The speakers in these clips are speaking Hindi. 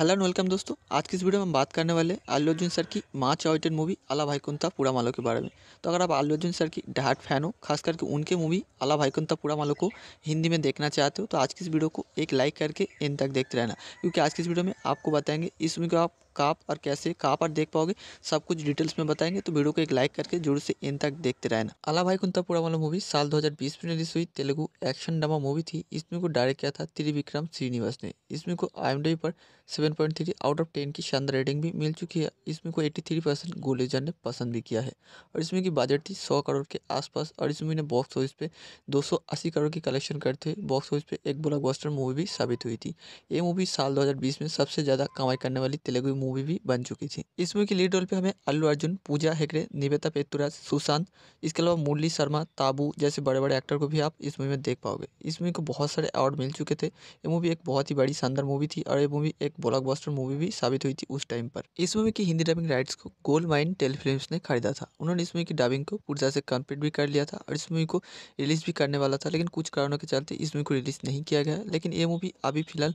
हेलो एंड वेलकम दोस्तों आज की इस वीडियो में हम बात करने वाले अल्लू अर्जुन सर की माँ चाउटेड मूवी अला भाई कुंता पूरा मालो के बारे में तो अगर आप अल्लू अर्जुन सर की डहाट फैन हो खास करके उनके मूवी अला कुंता पूरा मालो को हिंदी में देखना चाहते हो तो आज की इस वीडियो को एक लाइक करके इन तक देखते रहना क्योंकि आज की इस वीडियो में आपको बताएंगे इस मूवी को आप कहाँ पर कैसे कहाँ पर देख पाओगे सब कुछ डिटेल्स में बताएंगे तो वीडियो को एक लाइक करके जरूर से इन तक देखते रहना अला भाई कुंतापुरा वाला मूवी साल 2020 में रिलीज हुई तेलुगु एक्शन ड्रामा मूवी थी इसमें को डायरेक्ट किया था त्रिविक्रम श्रीनिवास ने इसमें को आई पर seven point three out of ten की शानदार रेटिंग भी मिल चुकी है इसमें को एट्टी थ्री परसेंट गोलेजर ने पसंद भी किया है और इसमें की बजट थी सौ करोड़ के आसपास और इस ने बॉक्स ऑफिस पे दो सौ अस्सी करोड़ की कलेक्शन करते हुए बॉक्स ऑफिस पे एक ब्लॉकबस्टर मूवी भी साबित हुई थी ये मूवी साल दो हजार बीस में सबसे ज़्यादा कमाई करने वाली तेलुगु मूवी भी बन चुकी थी इस मूवी की लीड रोल पे हमें अल्लू अर्जुन पूजा हेगड़े निवेदा पेतुराज सुशांत इसके अलावा मुरली शर्मा ताबू जैसे बड़े बड़े एक्टर को भी आप इस मूवी में देख पाओगे इस मूवी को बहुत सारे अवार्ड मिल चुके थे ये मूवी एक बहुत ही बड़ी शानदार मूवी थी और ये मूवी एक ब्लॉक मूवी भी साबित हुई थी उस टाइम पर इस मूवी की हिंदी डबिंग राइट्स को गोल्ड माइन टेलीफिल्म ने खरीदा था उन्होंने इस मूवी की डबिंग को तरह से कम्प्लीट भी कर लिया था और इस मूवी को रिलीज भी करने वाला था लेकिन कुछ कारणों के चलते इस मूवी को रिलीज नहीं किया गया लेकिन ये मूवी अभी फिलहाल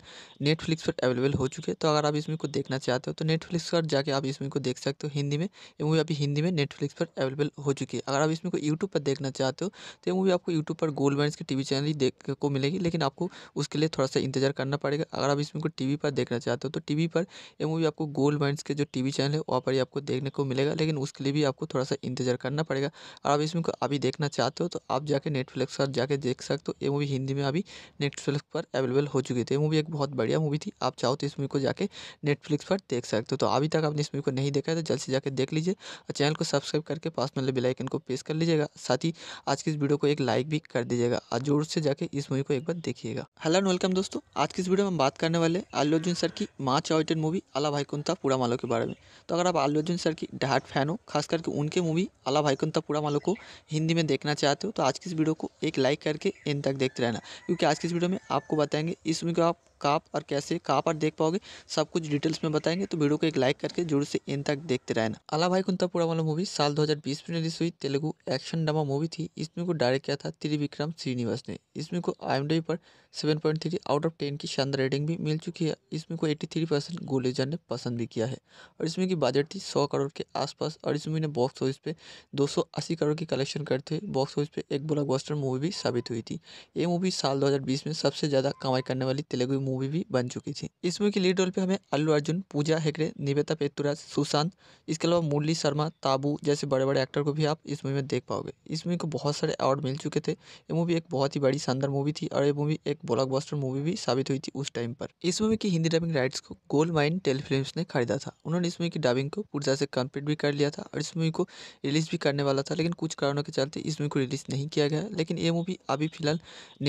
नेटफ्लिक्स पर अवेलेबल हो चुकी है तो अगर आप इस मूवी को देखना चाहते हो तो नेटफ्लिक्स पर जाके आप इस को देख सकते हो हिंदी में ये मूवी अभी हिंदी में नेटफ्लिक्स पर अवेलेबल हो चुकी है अगर आप इसमें को यूट्यूब पर देखना चाहते हो तो ये मूवी आपको यूट्यूब पर गोल्ड बैंड की टी चैनल ही देख को मिलेगी लेकिन आपको उसके लिए थोड़ा सा इंतजार करना पड़ेगा अगर आप इसमें को टी पर देखना चाहते हो तो टी पर ये मूवी आपको गोल्ड बैंड के जो टी चैनल है वहाँ पर ही आपको देखने को मिलेगा लेकिन उसके लिए भी आपको थोड़ा सा इंतजार करना पड़ेगा और आप इसमें को अभी देखना चाहते हो तो आप जाके नेटफ्लिक्स पर जाके देख सकते हो ये मूवी हिंदी में अभी नेटफ्लिक्स पर अवेलेबल हो चुकी थी तो ये मूवी एक बहुत बढ़िया मूवी थी आप चाहो तो इस मूवी को जाके नेटफ्लिक्स पर देख देख सकते हो तो अभी तक आपने इस मूवी को नहीं देखा है तो जल्द से जाकर देख लीजिए और चैनल को सब्सक्राइब करके पास में बेल आइकन को प्रेस कर लीजिएगा साथ ही आज की इस वीडियो को एक लाइक भी कर दीजिएगा और जोर से जाकर इस मूवी को एक बार देखिएगा हेलो एंड वेलकम दोस्तों आज की इस वीडियो में हम बात करने वाले आलू अर्जुन सर की माँ चॉइटेड मूवी अला भाईकुंता पूरा मालो के बारे में तो अगर आप आलू अर्जुन सर की डहाट फैन हो खास करके उनके मूवी अला भाईकुंता पूरा मालो को हिंदी में देखना चाहते हो तो आज की इस वीडियो को एक लाइक करके इन तक देखते रहना क्योंकि आज की इस वीडियो में आपको बताएंगे इस मूवी को आप कहाँ पर कैसे कहाँ पर देख पाओगे सब कुछ डिटेल्स में बताएंगे तो वीडियो को एक लाइक करके जरूर से इन तक देखते रहना अला भाई कुंतापुरा वाला मूवी साल 2020 में रिलीज हुई तेलुगु एक्शन ड्रामा मूवी थी इसमें को डायरेक्ट किया था त्रिविक्रम श्रीनिवास ने इसमें को आई पर seven point three out of ten की शानदार रेटिंग भी मिल चुकी है इसमें को एट्टी थ्री परसेंट गोलेजर ने पसंद भी किया है और इसमें की बजट थी सौ करोड़ के आसपास और इसमें ने बॉक्स ऑफिस पे दो सौ अस्सी करोड़ की कलेक्शन करते हुए बॉक्स ऑफिस पे एक ब्लॉकबस्टर मूवी भी साबित हुई थी ये मूवी साल दो हजार बीस में सबसे ज़्यादा कमाई करने वाली तेलुगु मूवी मूवी भी बन चुकी थी इस मूवी की लीड रोल पे हमें अल्लू अर्जुन पूजा हेगड़े निवेदा पेतुराज सुशांत इसके अलावा मुरली शर्मा ताबू जैसे बड़े बड़े एक्टर को भी आप इस मूवी में देख पाओगे इस मूवी को बहुत सारे अवार्ड मिल चुके थे ये मूवी एक बहुत ही बड़ी शानदार मूवी थी और ये मूवी एक ब्लॉक मूवी भी साबित हुई थी उस टाइम पर इस मूवी की हिंदी डबिंग राइट्स को गोल्ड माइन टेलीफिल्म ने खरीदा था उन्होंने इस मूवी की डबिंग को तरह से कम्प्लीट भी कर लिया था और इस मूवी को रिलीज भी करने वाला था लेकिन कुछ कारणों के चलते इस मूवी को रिलीज नहीं किया गया लेकिन ये मूवी अभी फिलहाल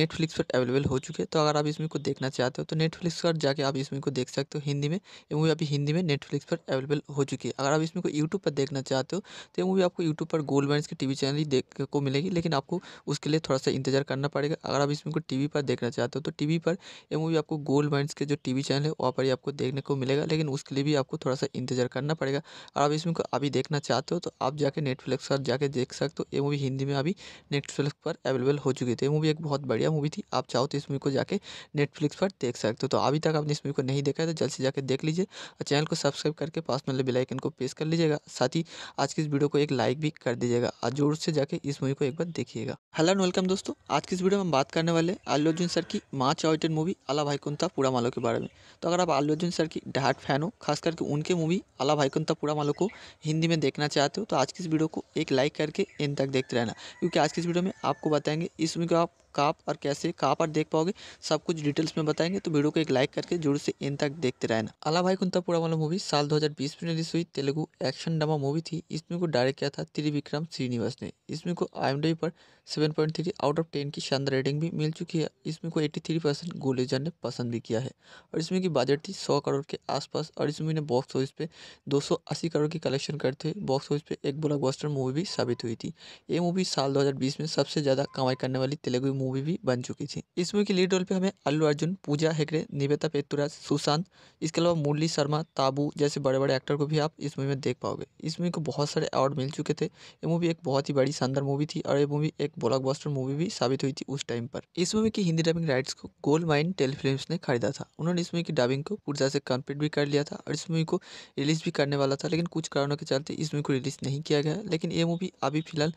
नेटफ्लिक्स पर अवेलेबल हो चुके तो अगर आप इस मूवी को देखना चाहते हो तो नेटफ्लिक्स पर जाके आप इसमें को देख सकते हो हिंदी में ये मूवी अभी हिंदी में नेटफ्लिक्स पर अवेलेबल हो चुकी है अगर आप इसमें को यूट्यूब पर देखना चाहते हो तो ये मूवी आपको यूट्यूब पर गोल्ड बैंड की टी चैनल ही देख को मिलेगी लेकिन आपको उसके लिए थोड़ा सा इंतजार करना पड़ेगा अगर आप इसमें को टी पर देखना चाहते हो तो टी पर ये मूवी आपको गोल्ड बैंड के जो टी चैनल है वहाँ पर ही आपको देखने को मिलेगा लेकिन उसके लिए भी आपको थोड़ा सा इंतजार करना पड़ेगा अगर आप इसमें को अभी देखना चाहते हो तो आप जाके नेटफ्लिक्स पर जाके देख सकते हो ये मूवी हिंदी में अभी नेटफ्लिक्स पर अवेलेबल हो चुकी थी तो ये मूवी एक बहुत बढ़िया मूवी थी आप चाहो तो इस मूवी को जाके नेटफ्लिक्स पर देख देख सकते हो तो अभी तक आपने इस मूवी को नहीं देखा है तो जल्द से जाकर देख लीजिए और चैनल को सब्सक्राइब करके पास में बेल आइकन को प्रेस कर लीजिएगा साथ ही आज की इस वीडियो को एक लाइक भी कर दीजिएगा और जोर से जाकर इस मूवी को एक बार देखिएगा हेलो एंड वेलकम दोस्तों आज की इस वीडियो में हम बात करने वाले आलू अर्जुन सर की माँ आउटेड मूवी अला कुंता पूरा मालो के बारे में तो अगर आप आलू अर्जुन सर की डहाट फैन हो खास करके उनके मूवी अला कुंता पूरा मालो को हिंदी में देखना चाहते हो तो आज की इस वीडियो को एक लाइक करके इन तक देखते रहना क्योंकि आज की इस वीडियो में आपको बताएंगे इस मूवी को आप कहाँ पर कैसे कहाँ पर देख पाओगे सब कुछ डिटेल्स में बताएंगे तो वीडियो को एक लाइक करके जरूर से इन तक देखते रहना अला भाई कुंता पूरा वाला मूवी साल 2020 में रिलीज हुई तेलुगु एक्शन ड्रामा मूवी थी इसमें को डायरेक्ट किया था त्रिविक्रम श्रीनिवास ने इसमें को आई पर seven point three out of ten की शानदार रेटिंग भी मिल चुकी है इसमें को एट्टी थ्री परसेंट गोलेजर ने पसंद भी किया है और इसमें की बजट थी सौ करोड़ के आसपास और इस मूवी ने बॉक्स ऑफिस पे दो सौ अस्सी करोड़ की कलेक्शन करते हुए बॉक्स ऑफिस पे एक ब्लॉकबस्टर मूवी भी साबित हुई थी ये मूवी साल दो हजार बीस में सबसे ज़्यादा कमाई करने वाली तेलुगु मूवी भी बन चुकी थी इस मूवी की लीड रोल पे हमें अल्लू अर्जुन पूजा हेगड़े निवेदा पेतुराज सुशांत इसके अलावा मुरली शर्मा ताबू जैसे बड़े बड़े एक्टर को भी आप इस मूवी में देख पाओगे इस मूवी को बहुत सारे अवार्ड मिल चुके थे ये मूवी एक बहुत ही बड़ी शानदार मूवी थी और ये मूवी एक ब्लॉक मूवी भी साबित हुई थी उस टाइम पर इस मूवी की हिंदी डबिंग राइट्स को गोल्ड माइन टेलीफिल्म ने खरीदा था उन्होंने इस मूवी की डबिंग को पूर्जा से कम्प्लीट भी कर लिया था और इस मूवी को रिलीज भी करने वाला था लेकिन कुछ कारणों के चलते इस मूवी को रिलीज नहीं किया गया लेकिन ये मूवी अभी फिलहाल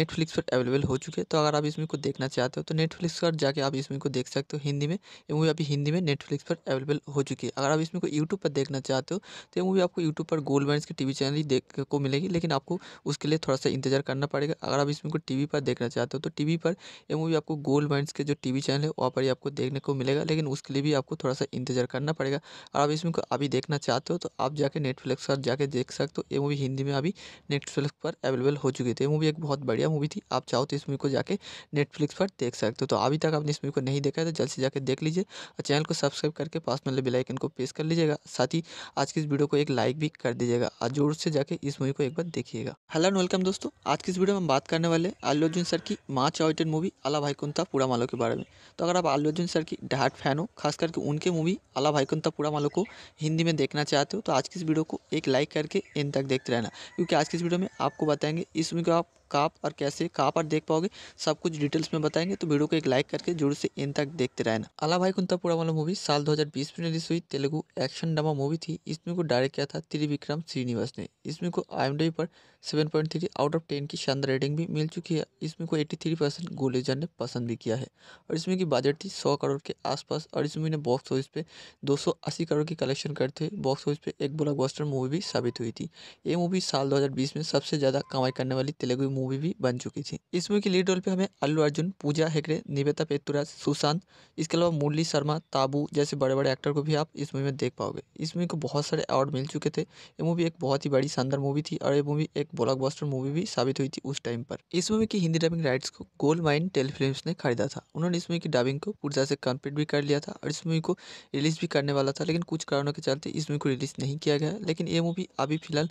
नेटफ्लिक्स पर अवेलेबल हो चुकी है तो अगर आप इस मूवी को देखना चाहते हो तो तो नेटफ्लिक्स पर जाके आप इस मूवी को देख सकते हो हिंदी में ये मूवी अभी हिंदी में नेटफ्लिक्स पर अवेलेबल हो चुकी है अगर आप इसमें को यूट्यूब पर देखना चाहते हो तो ये मूवी आपको यूट्यूब पर गोल्ड बैंड के टीवी चैनल ही देख को मिलेगी लेकिन आपको उसके लिए थोड़ा सा इंतजार करना पड़ेगा अगर आप इसमें मूवी को टीवी पर देखना चाहते हो तो टीवी पर यह मूवी आपको गोल्ड बैंड के जो टीवी चैनल है वहाँ पर ही आपको देखने को मिलेगा लेकिन उसके लिए भी आपको थोड़ा सा इंतजार करना पड़ेगा अगर आप इसमें को अभी देखना चाहते हो तो आप जाके नेटफ्लिक्स पर जाके देख सकते हो ये मूवी हिंदी में अभी नेटफ्लिक्स पर अवेलेबल हो चुकी थी तो मूवी एक बहुत बढ़िया मूवी थी आप चाहो तो इस मूवी को जाके नेटफ्लिक्स पर देख सकते सकते हो तो अभी तक आपने इस मूवी को नहीं देखा है तो जल्द से जाकर देख लीजिए और चैनल को सब्सक्राइब करके पास में बेल आइकन को प्रेस कर लीजिएगा साथ ही आज की इस वीडियो को एक लाइक भी कर दीजिएगा और जोर से जाकर इस मूवी को एक बार देखिएगा हेलो एंड वेलकम दोस्तों आज की इस वीडियो में हम बात करने वाले आलू अर्जुन सर की माँ आउटेड मूवी अला कुंता पूरा मालो के बारे में तो अगर आप आलू अर्जुन सर की डहाट फैन हो खास करके उनके मूवी अला कुंता पूरा मालो को हिंदी में देखना चाहते हो तो आज की इस वीडियो को एक लाइक करके इन तक देखते रहना क्योंकि आज की इस वीडियो में आपको बताएंगे इस मूवी को आप कहाँ पर कैसे कहाँ पर देख पाओगे सब कुछ डिटेल्स में बताएंगे तो वीडियो को एक लाइक करके जरूर से इन तक देखते रहना अला भाई कुंता पूरा वाला मूवी साल 2020 में रिलीज हुई तेलुगु एक्शन ड्रामा मूवी थी इसमें को डायरेक्ट किया था त्रिविक्रम श्रीनिवास ने इसमें को आई पर seven point three out of ten की शानदार रेटिंग भी मिल चुकी है इसमें को एट्टी थ्री परसेंट गुलेजर ने पसंद भी किया है और इसमें की बजट थी सौ करोड़ के आसपास और इस मूवी ने बॉक्स ऑफिस पे दो सौ अस्सी करोड़ की कलेक्शन करते हुए बॉक्स ऑफिस पे एक ब्लॉकबस्टर मूवी भी साबित हुई थी ये मूवी साल दो हज़ार बीस में सबसे ज़्यादा कमाई करने वाली तेलुगु मूवी भी बन चुकी थी इस मूवी के लीड रोल पर हमें अल्लू अर्जुन पूजा हेगड़े निवेता पेतुराज सुशांत इसके अलावा मुरली शर्मा ताबू जैसे बड़े बड़े एक्टर को भी आप इस मूवी में देख पाओगे इस मूवी को बहुत सारे अवार्ड मिल चुके थे ये मूवी एक बहुत ही बड़ी शानदार मूवी थी और ये मूवी एक ब्लॉकबस्टर मूवी भी साबित हुई थी उस टाइम पर इस मूवी की हिंदी डबिंग राइट्स को गोल्ड माइन टेल फिल्म ने खरीदा था उन्होंने इस मूवी की डबिंग को तरह से कम्प्लीट भी कर लिया था और इस मूवी को रिलीज भी करने वाला था लेकिन कुछ कारणों के चलते इस मूवी को रिलीज नहीं किया गया लेकिन ये मूवी अभी फिलहाल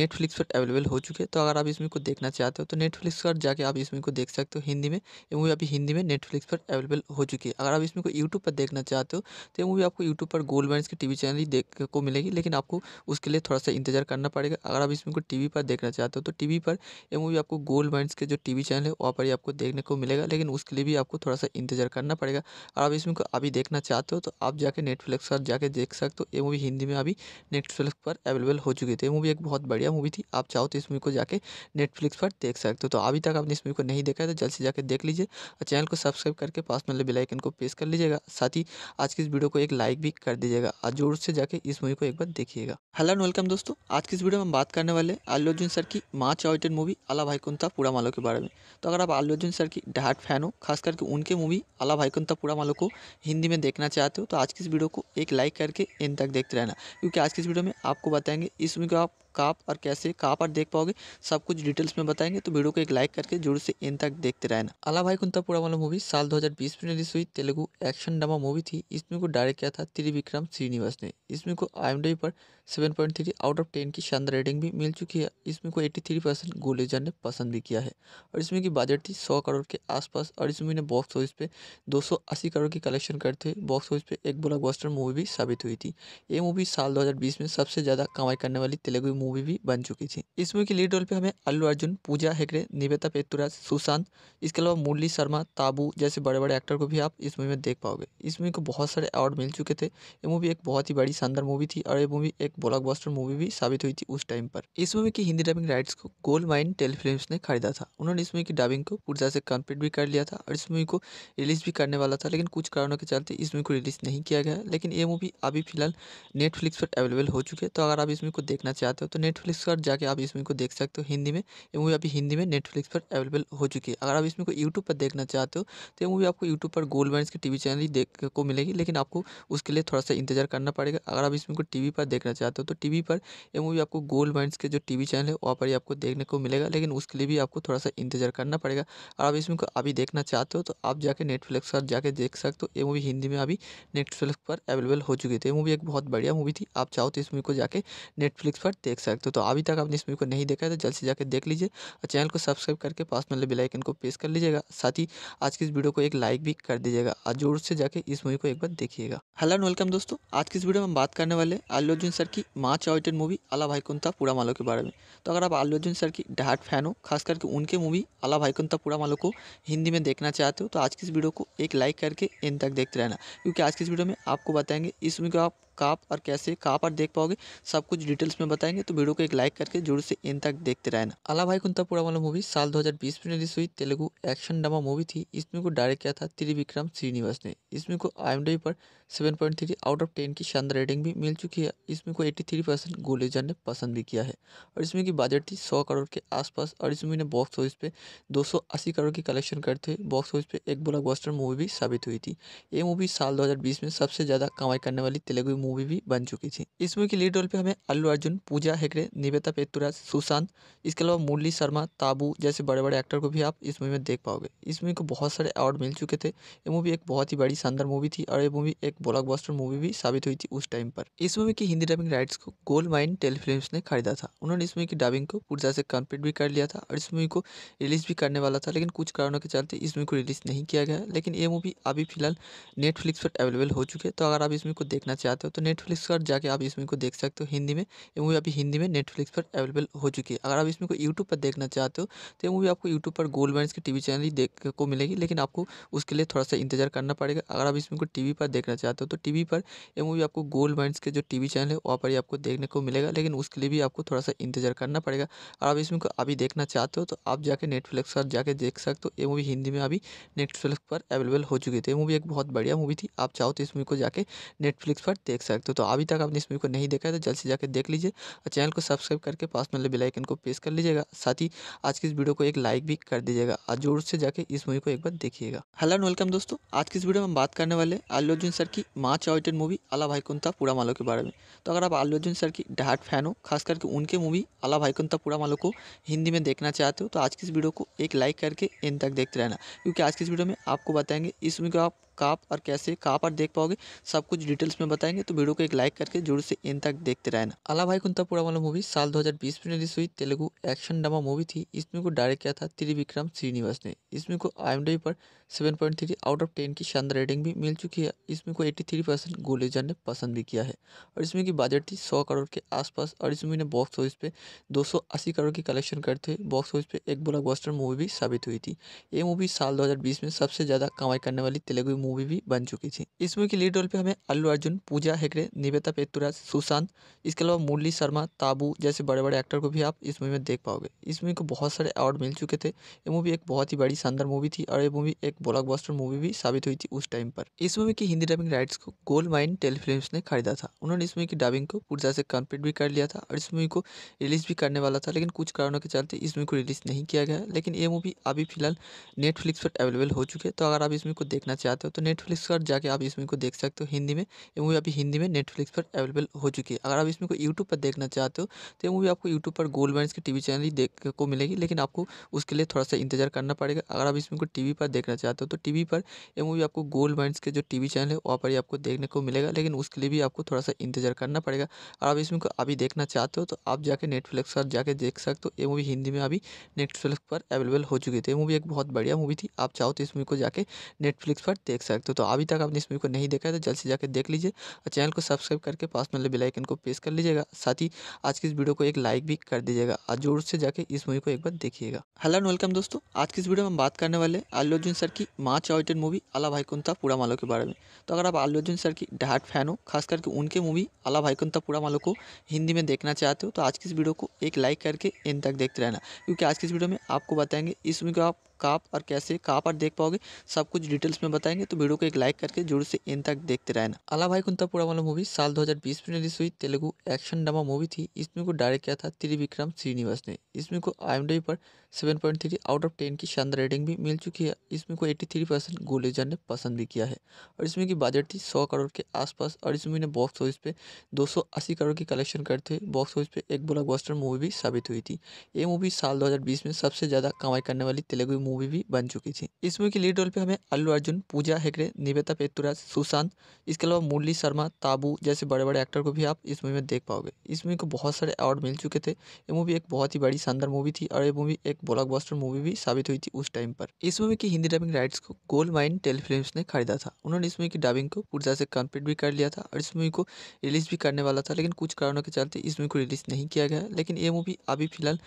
नेटफ्लिक्स पर अवेलेबल हो चुकी है तो अगर आप इस मूवी को देखना चाहते हो तो नेटफ्लिक्स पर जाकर आप इस मूवी को देख सकते हो हिंदी में ये मूवी अभी हिंदी में नेटफ्लिक्स पर अवेलेबल हो चुकी है अगर आप इस मूवी को यूट्यूब पर देखना चाहते हो तो ये मूवी आपको यूट्यूब पर गोल्ड माइन के टी चैनल ही देख को मिलेगी लेकिन आपको उसके लिए थोड़ा सा इंतजार करना पड़ेगा अगर आप इस मूवी को टीवी पर देखना चाहते चाहते हो तो टीवी पर ये मूवी आपको गोल्ड माइंस के जो टीवी चैनल है वहाँ पर ही आपको देखने को मिलेगा लेकिन उसके लिए भी आपको थोड़ा सा इंतजार करना पड़ेगा और आप इसमें को अभी देखना चाहते हो तो आप जाके नेटफ्लिक्स पर जाके देख सकते हो ये मूवी हिंदी में अभी नेटफ्लिक्स पर अवेलेबल हो चुकी थी ये मूवी एक बहुत बढ़िया मूवी थी आप चाहो तो इस मूवी को जाकर नेटफ्लिक्स पर देख सकते हो तो अभी तक आपने इस मूवी को नहीं देखा है तो जल्द से जाकर देख लीजिए और चैनल को सब्सक्राइब करके पास में बिलाइकन को प्रेस कर लीजिएगा साथ ही आज की इस वीडियो को एक लाइक भी कर दीजिएगा और जोर से जाके इस मूवी को एक बार देखिएगा हेलो एंड वेलकम दोस्तों आज की इस वीडियो में हम बात करने वाले अल्लू अर्जुन सर की माँ चॉइटेड मूवी अला भाईकुंता पूरा मालो के बारे में तो अगर आप आलू अर्जुन सर की डहाट फैन हो खास करके उनके मूवी अला भाईकुंता पूरा मालो को हिंदी में देखना चाहते हो तो आज की इस वीडियो को एक लाइक करके इन तक देखते रहना क्योंकि आज की इस वीडियो में आपको बताएंगे इस मूवी को आप कहाँ और कैसे कहाँ पर देख पाओगे सब कुछ डिटेल्स में बताएंगे तो वीडियो को एक लाइक करके जरूर से इन तक देखते रहना अला भाई कुंता पुरा वाला मूवी साल 2020 में रिलीज हुई तेलुगु एक्शन ड्रामा मूवी थी इसमें को डायरेक्ट किया था त्रिविक्रम श्रीनिवास ने इसमें को आई पर थ्री आउट ऑफ टेन की शानदार रेटिंग भी मिल चुकी है इसमें को थ्री परसेंट गोलेजर ने पसंद भी किया है और इसमें की बजट थी सौ करोड़ के आसपास और इसमें ने बॉक्स ऑफिस पे अस्सी करोड़ की कलेक्शन करते हुए बॉक्स ऑफिस पे एक ब्लॉकबस्टर मूवी भी साबित हुई थी ये मूवी साल दो में सबसे ज़्यादा कमाई करने वाली तेलुगु मूवी भी बन चुकी थी इस मूवी की लीड रोल पे हमें अल्लू अर्जुन पूजा हेगड़े निवेता पेतुराज सुशांत इसके अलावा मुरली शर्मा ताबू जैसे बड़े बड़े एक्टर को भी आप इस मूवी में देख पाओगे इस मूवी को बहुत सारे अवार्ड मिल चुके थे ये मूवी एक बहुत ही बड़ी शानदार मूवी थी और ये मूवी एक ब्लॉक मूवी भी साबित हुई थी उस टाइम पर इस मूवी की हिंदी डबिंग राइट्स को गोल्ड माइन टेलीफिल्म ने खरीदा था उन्होंने इस मूवी की डबिंग को पूर्जा से कम्प्लीट भी कर लिया था और इस मूवी को रिलीज भी करने वाला था लेकिन कुछ कारणों के चलते इस मूवी को रिलीज नहीं किया गया लेकिन ये मूवी अभी फिलहाल नेटफ्लिक्स पर अवेलेबल हो चुकी है तो अगर आप इस मूवी को देखना चाहते हो तो नेटफ्लिक्स पर जाके आप इस मूवी को देख सकते हो हिंदी में ये मूवी अभी हिंदी में नेटफ्लिक्स पर अवेलेबल हो चुकी है अगर आप इसमें को यूट्यूब पर देखना चाहते हो तो ये मूवी आपको यूट्यूब पर गोल्ड बैंड के टीवी चैनल ही देख को मिलेगी लेकिन आपको उसके लिए थोड़ा सा इंतजार करना पड़ेगा अगर आप इसमें को टीवी पर देखना चाहते हो तो टीवी पर ये मूवी आपको गोल्ड बैंड के जो टीवी चैनल है वहाँ पर ही आपको देखने को मिलेगा लेकिन उसके लिए भी आपको थोड़ा सा इंतजार करना पड़ेगा अगर आप इसमें को अभी देखना चाहते हो तो आप जाके नेटफ्लिक्स पर जाके देख सकते हो ये मूवी हिंदी में अभी नेटफ्लिक्स पर अवेलेबल हो चुकी थी तो ये मूवी एक बहुत बढ़िया मूवी थी आप चाहो तो इस मूवी को जाके नेटफ्लिक्स पर देख सकते हो तो अभी तक आपने इस मूवी को नहीं देखा है तो जल्द से जाकर देख लीजिए और चैनल को सब्सक्राइब करके पास में बेल आइकन को प्रेस कर लीजिएगा साथ ही आज की इस वीडियो को एक लाइक भी कर दीजिएगा और जोर से जाकर इस मूवी को एक बार देखिएगा हेलो एंड वेलकम दोस्तों आज की इस वीडियो में हम बात करने वाले आलू अर्जुन सर की माँ चॉइटेड मूवी अला भाईकुंता पूरा मालो के बारे में तो अगर आप आलू अर्जुन सर की डहाट फैन हो खास करके उनके मूवी अला भाईकुंता पूरा मालो को हिंदी में देखना चाहते हो तो आज की इस वीडियो को एक लाइक करके इन तक देखते रहना क्योंकि आज की इस वीडियो में आपको बताएंगे इस मूवी को आप कहाँ पर कैसे कहाँ पर देख पाओगे सब कुछ डिटेल्स में बताएंगे तो वीडियो को एक लाइक करके जरूर से इन तक देखते रहना अला भाई कुंतापुरा वाला मूवी साल 2020 में रिलीज हुई तेलुगु एक्शन ड्रामा मूवी थी इसमें को डायरेक्ट किया था त्रिविक्रम श्रीनिवास ने इसमें को आई पर seven point three out of ten की शानदार रेटिंग भी मिल चुकी है इसमें को एट्टी थ्री परसेंट गोलेजर ने पसंद भी किया है और इसमें की बजट थी सौ करोड़ के आसपास और इसमें ने बॉक्स ऑफिस पे दो सौ अस्सी करोड़ की कलेक्शन करते हुए बॉक्स ऑफिस पे एक ब्लॉकबस्टर मूवी भी साबित हुई थी ये मूवी साल 2020 में सबसे ज़्यादा कमाई करने वाली तेलुगु मूवी भी बन चुकी थी इस मूवी की लीड रोल पे हमें अल्लू अर्जुन पूजा हेगड़े निवेदा पेतुराज सुशांत इसके अलावा मुरली शर्मा ताबू जैसे बड़े बड़े एक्टर को भी आप इस मूवी में देख पाओगे इस मूवी को बहुत सारे अवार्ड मिल चुके थे ये मूवी एक बहुत ही बड़ी शानदार मूवी थी और ये मूवी एक ब्लॉक मूवी भी साबित हुई थी उस टाइम पर इस मूवी की हिंदी डबिंग राइट्स को गोल्ड माइन टेलीफिल्म ने खरीदा था उन्होंने इस मूवी की डबिंग को पुरजा से कम्प्लीट भी कर लिया था और इस मूवी को रिलीज भी करने वाला था लेकिन कुछ कारणों के चलते इस मूवी को रिलीज नहीं किया गया लेकिन ये मूवी अभी फिलहाल नेटफ्लिक्स पर अवेलेबल हो चुके तो अगर आप इस मूवी को देखना चाहते हो तो नेटफ्लिक्स पर जाके आप इसमें को देख सकते हो हिंदी में ये मूवी अभी हिंदी में नेटफ्लिक्स पर अवेलेबल हो चुकी है अगर आप इसमें को यूट्यूब पर देखना चाहते हो तो ये मूवी आपको यूट्यूब पर गोल्ड बैंड की टी चैनल ही देख को मिलेगी लेकिन आपको उसके लिए थोड़ा सा इंतजार करना पड़ेगा अगर आप इसमें को टी पर देखना चाहते हो तो टी पर ये मूवी आपको गोल्ड बैंड के जो टी चैनल है वहाँ पर ही आपको देखने को मिलेगा लेकिन उसके लिए भी आपको थोड़ा सा इंतजार करना पड़ेगा और आप इसमें को अभी देखना चाहते हो तो आप जाके नेटफ्लिक्स पर जाके देख सकते हो ये मूवी हिंदी में अभी नेटफ्लिक्स पर अवेलेबल हो चुकी थी तो ये मूवी एक बहुत बढ़िया मूवी थी आप चाहो तो इस मूवी को जाके नेटफ्लिक्स पर देख सकते हो तो अभी तक आपने इस मूवी को नहीं देखा है तो जल्द से जाकर देख लीजिए और चैनल को सब्सक्राइब करके पास में बिलाइकन को प्रेस कर लीजिएगा साथ ही आज की इस वीडियो को एक लाइक भी कर दीजिएगा और जोर से जाकर इस मूवी को एक बार देखिएगा हेलो एंड वेलकम दोस्तों आज की इस वीडियो में हम बात करने वाले आलू अर्जुन सर की माँ चॉइटेड मूवी अला कुंता पूरा मालो के बारे में तो अगर आप आलू अर्जुन सर की डहाट फैन हो खास करके उनके मूवी अला भाई कुंता पूरा मालो को हिंदी में देखना चाहते हो तो आज की इस वीडियो को एक लाइक करके इन तक देखते रहना क्योंकि आज की इस वीडियो में आपको बताएंगे इस मूवी को आप कहाँ पर कैसे कहाँ पर देख पाओगे सब कुछ डिटेल्स में बताएंगे तो वीडियो को एक लाइक करके जरूर से इन तक देखते रहना अला भाई कुंतापुरा वाला मूवी साल 2020 में रिलीज हुई तेलुगु एक्शन ड्रामा मूवी थी इसमें को डायरेक्ट किया था त्रिविक्रम श्रीनिवास ने इसमें को आई पर seven point three out of ten की शानदार रेटिंग भी मिल चुकी है इसमें को एट्टी थ्री परसेंट गोलेजर ने पसंद भी किया है और इसमें की बजट थी सौ करोड़ के आसपास और इस मूवी ने बॉक्स ऑफिस पे दो सौ अस्सी करोड़ की कलेक्शन करते हुए बॉक्स ऑफिस पे एक ब्लॉकबस्टर मूवी भी साबित हुई थी ये मूवी साल 2020 में सबसे ज़्यादा कमाई करने वाली तेलुगु मूवी भी बन चुकी थी इस मूवी की लीड रोल पे हमें अल्लू अर्जुन पूजा हेगड़े निवेदा पेतुराज सुशांत इसके अलावा मुरली शर्मा ताबू जैसे बड़े बड़े एक्टर को भी आप इस मूवी में देख पाओगे इस मूवी को बहुत सारे अवार्ड मिल चुके थे ये मूवी एक बहुत ही बड़ी शानदार मूवी थी और ये मूवी एक ब्लॉक मूवी भी साबित हुई थी उस टाइम पर इस मूवी की हिंदी डबिंग राइट्स को गोल्ड माइन टेलीफिल्म ने खरीदा था उन्होंने इस मूवी की डबिंग को पुरजा से कम्प्लीट भी कर लिया था और इस मूवी को रिलीज भी करने वाला था लेकिन कुछ कारणों के चलते इस मूवी को रिलीज नहीं किया गया लेकिन ये मूवी अभी फिलहाल नेटफ्लिक्स पर अवेलेबल हो चुके तो अगर आप इस मूवी को देखना चाहते हो तो नेटफ्लिक्स पर जाके आप इसमें को देख सकते हो हिंदी में ये मूवी अभी हिंदी में नेटफ्लिक्स पर अवेलेबल हो चुकी है अगर आप इसमें को यूट्यूब पर देखना चाहते हो तो ये मूवी आपको यूट्यूब पर गोल्ड बैंड की टी चैनल ही देख को मिलेगी लेकिन आपको उसके लिए थोड़ा सा इंतजार करना पड़ेगा अगर आप इसमें को टी पर देखना चाहते हो तो टी पर ये मूवी आपको गोल्ड मैंस के जो टी चैनल है वहाँ पर ही आपको देखने को मिलेगा लेकिन उसके लिए भी आपको थोड़ा सा इंतजार करना पड़ेगा और आप इसमें को अभी देखना चाहते हो तो आप जाके नेटफ्लिक्स पर जाके देख सकते हो ये मूवी हिंदी में अभी नेटफ्लिक्स पर अवेलेबल हो चुकी थी तो ये मूवी एक बहुत बढ़िया मूवी थी आप चाहो तो इस मूवी को जाके नेटफ्लिक्स पर देख सकते हो तो अभी तक आपने इस मूवी को नहीं देखा है तो जल्द से जाकर देख लीजिए और चैनल को सब्सक्राइब करके पास में बेलाइकन को प्रेस कर लीजिएगा साथ ही आज की इस वीडियो को एक लाइक भी कर दीजिएगा और जोर से जाकर इस मूवी को एक बार देखिएगा हेलो एंड वेलकम दोस्तों आज की इस वीडियो में हम बात करने वाले अल्लू अर्जुन सर की माँ चॉइटेड मूवी अला भाईकुंता पूरा मालो के बारे में तो अगर आप अल्लू अर्जुन सर की डहाट फैन हो खास करके उनके मूवी अला भाईकुंता पूरा मालो को हिंदी में देखना चाहते हो तो आज की इस वीडियो को एक लाइक करके इन तक देखते रहना क्योंकि आज की इस वीडियो में आपको बताएंगे इस मूवी को आप कहाँ पर कैसे कहाँ पर देख पाओगे सब कुछ डिटेल्स में बताएंगे तो वीडियो को एक लाइक करके जरूर से इन तक देखते रहना अला भाई कुंतापुरा वाला मूवी साल 2020 में रिलीज हुई तेलुगु एक्शन ड्रामा मूवी थी इसमें को डायरेक्ट किया था त्रिविक्रम श्रीनिवास ने इसमें को आई पर seven point three out of ten की शानदार रेटिंग भी मिल चुकी है इसमें को एट्टी थ्री परसेंट गोलेजर ने पसंद भी किया है और इसमें की बजट थी सौ करोड़ के आसपास और इसमें ने बॉक्स ऑफिस पे दो सौ अस्सी करोड़ की कलेक्शन करते हुए बॉक्स ऑफिस पे एक ब्लॉकबस्टर मूवी भी साबित हुई थी ये मूवी साल दो हजार बीस में सबसे ज़्यादा कमाई करने वाली तेलुगु मूवी मूवी भी बन चुकी थी इस मूवी की लीड रोल पे हमें अल्लू अर्जुन पूजा हेगड़े निवेदा पेतुराज सुशांत इसके अलावा मुरली शर्मा ताबू जैसे बड़े बड़े एक्टर को भी आप इस मूवी में देख पाओगे इस मूवी को बहुत सारे अवार्ड मिल चुके थे ये मूवी एक बहुत ही बड़ी शानदार मूवी थी और ये मूवी एक ब्लॉक मूवी भी साबित हुई थी उस टाइम पर इस मूवी की हिंदी डबिंग राइट्स को गोल्ड माइन टेलीफिल्म ने खरीदा था उन्होंने इस मूवी की डबिंग को तरह से कम्प्लीट भी कर लिया था और इस मूवी को रिलीज भी करने वाला था लेकिन कुछ कारणों के चलते इस मूवी को रिलीज नहीं किया गया लेकिन ये मूवी अभी फिलहाल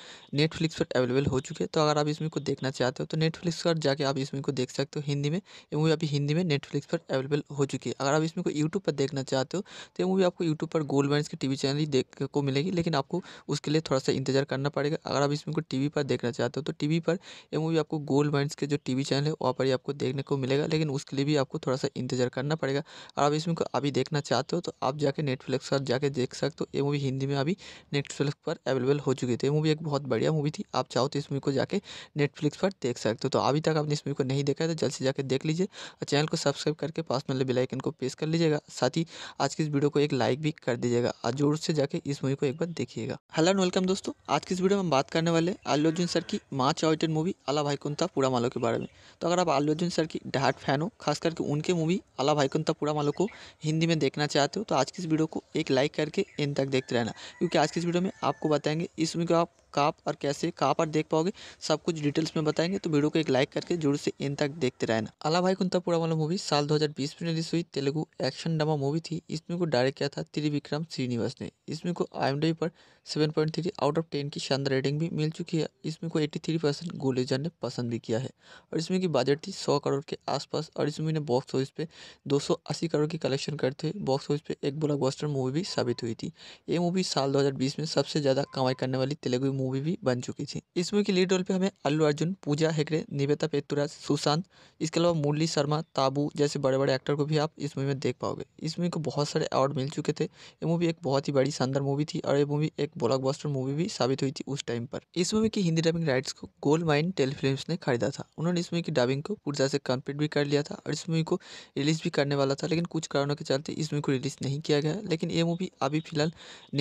नेटफ्लिक्स पर अवेलेबल हो चुके तो अगर आप इस मूवी को देखना चाहते हो तो नेटफ्लिक्स पर जाके आप इसमें को देख सकते हो हिंदी में ये मूवी अभी हिंदी में नेटफ्लिक्स पर अवेलेबल हो चुकी है अगर आप इसमें को यूट्यूब पर देखना चाहते हो तो ये मूवी आपको यूट्यूब पर गोल्ड बैंड की टी वी चैनल ही देख को मिलेगी लेकिन आपको उसके लिए थोड़ा सा इंतजार करना पड़ेगा अगर आप इसमें को टी पर देखना चाहते हो तो टी पर ये मूवी आपको गोल्ड बैंड के जो टी चैनल है वहाँ पर ही आपको देखने को मिलेगा लेकिन उसके लिए भी आपको थोड़ा सा इंतजार करना पड़ेगा अगर आप इसमें को अभी देखना चाहते हो तो आप जाके नेटफ्लिक्स पर जाके देख सकते हो ये मूवी हिंदी में अभी नेटफ्लिक्स पर अवेलेबल हो चुकी थी तो ये मूवी एक बहुत बढ़िया मूवी थी आप चाहो तो इस मूवी को जाके नेटफ्लिक्स पर देख देख सकते हो तो अभी तक आपने इस मूवी को नहीं देखा है तो जल्द से जाकर देख लीजिए और चैनल को सब्सक्राइब करके पास में बेल आइकन को प्रेस कर लीजिएगा साथ ही आज की इस वीडियो को एक लाइक भी कर दीजिएगा और जोर से जाकर इस मूवी को एक बार देखिएगा हेलो एंड वेलकम दोस्तों आज की इस वीडियो में हम बात करने वाले अल्लू अर्जुन सर की माँ चॉइटेड मूवी अला भाईकुंता पूरा मालो के बारे में तो अगर आप अल्लू अर्जुन सर की डहाट फैन हो खास करके उनके मूवी अला भाईकुंता पूरा मालो को हिंदी में देखना चाहते हो तो आज की इस वीडियो को एक लाइक करके इन तक देखते रहना क्योंकि आज की इस वीडियो में आपको बताएंगे इस मूवी को आप कहाँ और कैसे कहाँ पर देख पाओगे सब कुछ डिटेल्स में बताएंगे तो तो वीडियो को एक लाइक करके जरूर से इन तक देखते रहना अला भाई कुंता पूरा वाला मूवी साल 2020 में रिलीज हुई तेलुगु एक्शन ड्रामा मूवी थी इसमें को डायरेक्ट किया था त्रिविक्रम श्रीनिवास ने इसमें को आई पर seven point three out of ten की शानदार रेटिंग भी मिल चुकी है इसमें को एट्टी थ्री परसेंट गोलेजर ने पसंद भी किया है और इसमें की बजट थी सौ करोड़ के आसपास और इसमें ने बॉक्स ऑफिस पे दो सौ अस्सी करोड़ की कलेक्शन करते हुए बॉक्स ऑफिस पे एक ब्लॉकबस्टर मूवी भी साबित हुई थी ये मूवी साल दो हज़ार बीस में सबसे ज़्यादा कमाई करने वाली तेलुगु मूवी भी बन चुकी थी इस मूवी की लीड रोल पर हमें अल्लू अर्जुन पूजा हेगड़े निवेता पेतुराज सुशांत इसके अलावा मुरली शर्मा ताबू जैसे बड़े बड़े एक्टर को भी आप इस मूवी में देख पाओगे इस मूवी को बहुत सारे अवार्ड मिल चुके थे ये मूवी एक बहुत ही बड़ी शानदार मूवी थी और ये मूवी एक ब्लॉकबस्टर मूवी भी साबित हुई थी उस टाइम पर इस मूवी की हिंदी डबिंग राइट्स को गोल्ड माइन टेल ने खरीदा था उन्होंने इस मूवी की डबिंग को तरह से कंप्लीट भी कर लिया था और इस मूवी को रिलीज भी करने वाला था लेकिन कुछ कारणों के चलते इस मूवी को रिलीज नहीं किया गया लेकिन ये मूवी अभी फिलहाल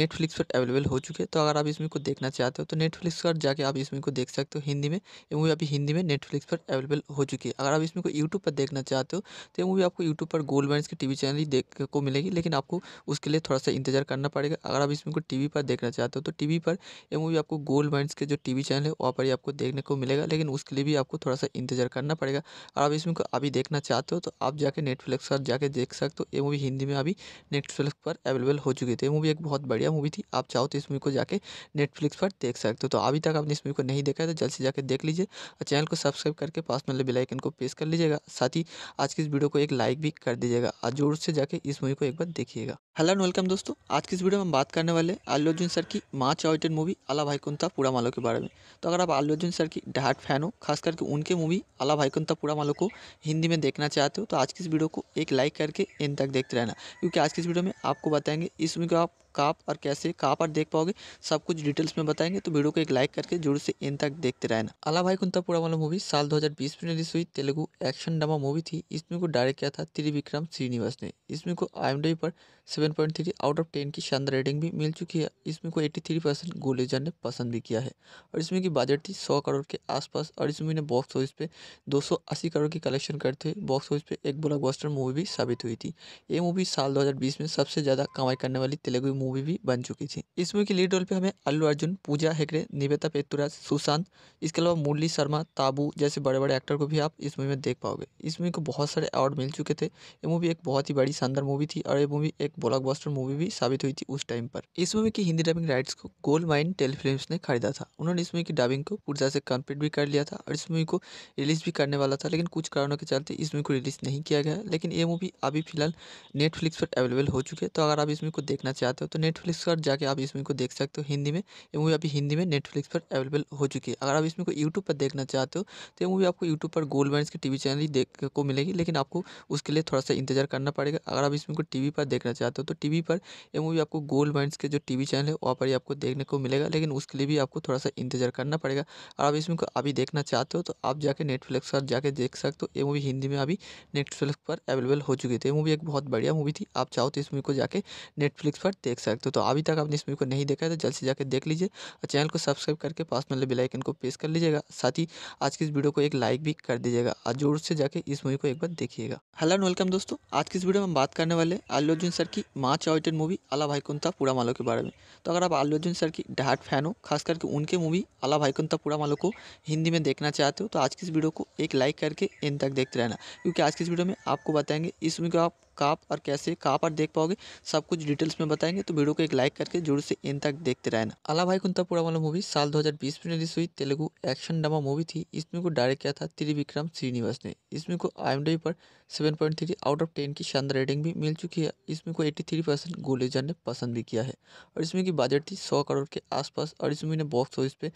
नेटफ्लिक्स पर अवेलेबल हो चुकी है तो अगर आप इस मूवी को देखना चाहते हो तो नेटफ्लिक्स पर जाकर आप इस मूवी को देख सकते हो हिंदी में ये मूवी अभी हिंदी में नेटफ्लिक्स पर अवेलेबल हो चुकी है अगर आप इसमें को यूट्यूब पर देखना चाहते हो तो ये मूवी आपको यूट्यूब पर गोल्ड माइन्स की टीवी चैनल ही देख को मिलेगी लेकिन आपको उसके लिए थोड़ा सा इंतजार करना पड़ेगा अगर आप इसमें को टीवी पर देखना चाहते चाहते हो तो टीवी पर ये मूवी आपको गोल्ड माइंड के जो टीवी चैनल है वहाँ पर ही आपको देखने को मिलेगा लेकिन उसके लिए भी आपको थोड़ा सा इंतजार करना पड़ेगा और आप इसमें को अभी देखना चाहते हो तो आप जाके नेटफ्लिक्स पर जाके देख सकते हो ये मूवी हिंदी में अभी नेटफ्लिक्स पर अवेलेबल हो चुकी थी ये मूवी एक बहुत बढ़िया मूवी थी आप चाहो तो इस मूवी को जाके नेटफ्लिक्स पर देख सकते हो तो अभी तक आपने इस मूवी को नहीं देखा है तो जल्द से जाकर देख लीजिए और चैनल को सब्सक्राइब करके पास में बेलाइकन को प्रेस कर लीजिएगा साथ ही आज की इस वीडियो को एक लाइक भी कर दीजिएगा और जोर से जाके इस मूवी को एक बार देखिएगा हेलो एंड वेलकम दोस्तों आज की इस वीडियो में हम बात करने वाले अल्लू अर्जुन सर की की माँ चॉइटेड मूवी आला भाईकुंता पूरा मालो के बारे में तो अगर आप आलू अर्जुन सर की डाट फैन हो खास करके उनके मूवी आला भाईकुंता पूरा मालो को हिंदी में देखना चाहते हो तो आज की इस वीडियो को एक लाइक करके इन तक देखते रहना क्योंकि आज की इस वीडियो में आपको बताएंगे इस मूवी को आप कहाँ पर कैसे कहाँ पर देख पाओगे सब कुछ डिटेल्स में बताएंगे तो वीडियो को एक लाइक करके जरूर से इन तक देखते रहना अला भाई कुंता पुरा वाला मूवी साल 2020 में रिलीज हुई तेलुगु एक्शन ड्रामा मूवी थी इसमें को डायरेक्ट किया था त्रिविक्रम श्रीनिवास ने इसमें को आई पर seven point three out of ten की शानदार रेटिंग भी मिल चुकी है इसमें को एट्टी थ्री परसेंट गोलेजर ने पसंद भी किया है और इसमें की बजट थी सौ करोड़ के आसपास और इस मूवी ने बॉक्स ऑफिस पे दो सौ अस्सी करोड़ की कलेक्शन करते हुए बॉक्स ऑफिस पे एक ब्लॉकबस्टर मूवी भी साबित हुई थी ये मूवी साल दो हजार बीस में सबसे ज़्यादा कमाई करने वाली तेलुगु मूवी भी बन चुकी थी इस मूवी की लीड रोल पे हमें अल्लू अर्जुन पूजा हेगड़े निवेता पेतुराज सुशांत इसके अलावा मुरली शर्मा ताबू जैसे बड़े बड़े एक्टर को भी आप इस मूवी में देख पाओगे इस मूवी को बहुत सारे अवार्ड मिल चुके थे ये मूवी एक बहुत ही बड़ी शानदार मूवी थी और ये मूवी एक ब्लॉकबस्टर मूवी भी साबित हुई थी उस टाइम पर इस मूवी की हिंदी डबिंग राइट्स को गोल्ड माइन टेलीफिल्म ने खरीदा था उन्होंने इस मूवी की डबिंग को पूर्जा से कम्प्लीट भी कर लिया था और इस मूवी को रिलीज भी करने वाला था लेकिन कुछ कारणों के चलते इस मूवी को रिलीज नहीं किया गया लेकिन ये मूवी अभी फिलहाल नेटफ्लिक्स पर अवेलेबल हो चुकी है तो अगर आप इस मूवी को देखना चाहते हो तो तो नेटफ्लिक्स पर जाके आप इस मूवी को देख सकते हो हिंदी में ये मूवी अभी हिंदी में नेटफ्लिक्स पर अवेलेबल हो चुकी है अगर आप इसमें को यूट्यूब पर देखना चाहते हो तो ये मूवी आपको यूट्यूब पर गोल्ड बैंड के टीवी चैनल ही देख को मिलेगी लेकिन आपको उसके लिए थोड़ा सा इंतजार करना पड़ेगा अगर आप इसमें को टीवी पर देखना चाहते हो तो टीवी पर यह मूवी आपको गोल्ड बैंड के जो टीवी चैनल है वहाँ पर ही आपको देखने को मिलेगा लेकिन उसके लिए भी आपको थोड़ा सा इंतजार करना पड़ेगा अगर आप इसमें को अभी देखना चाहते हो तो आप जाके नेटफ्लिक्स पर जाके देख सकते हो ये मूवी हिंदी में अभी नेटफ्लिक्स पर अवेलेबल हो चुकी थी तो ये मूवी एक बहुत बढ़िया मूवी थी आप चाहो तो इस मूवी को जाके नेटफ्लिक्स पर देख सकते हो तो अभी तक आपने इस मूवी को नहीं देखा है तो जल्द से जाकर देख लीजिए और चैनल को सब्सक्राइब करके पास में बेल आइकन को प्रेस कर लीजिएगा साथ ही आज की इस वीडियो को एक लाइक भी कर दीजिएगा और जोर से जाकर इस मूवी को एक बार देखिएगा हेलो एंड वेलकम दोस्तों आज की इस वीडियो में हम बात करने वाले आलू अर्जुन सर की माँ चॉइटेड मूवी अला कुंता पूरा मालो के बारे में तो अगर आप आलू अर्जुन सर की डहाट फैन हो खास करके उनके मूवी अला कुंता पूरा मालो को हिंदी में देखना चाहते हो तो आज की इस वीडियो को एक लाइक करके इन तक देखते रहना क्योंकि आज की इस वीडियो में आपको बताएंगे इस मूवी को आप कहाँ पर कैसे कहाँ पर देख पाओगे सब कुछ डिटेल्स में बताएंगे तो वीडियो को एक लाइक करके जोर से इन तक देखते रहना अला भाई कुंतापुरा वाला मूवी साल 2020 में रिलीज हुई तेलुगु एक्शन ड्रामा मूवी थी इसमें को डायरेक्ट किया था त्रिविक्रम श्रीनिवास ने इसमें को आई पर थ्री आउट ऑफ टेन की शानदार रेटिंग भी मिल चुकी है इसमें को थ्री परसेंट गोलेजर ने पसंद भी किया है और इसमें की बजट थी सौ करोड़ के आसपास और इसमें ने बॉक्स ऑफिस पे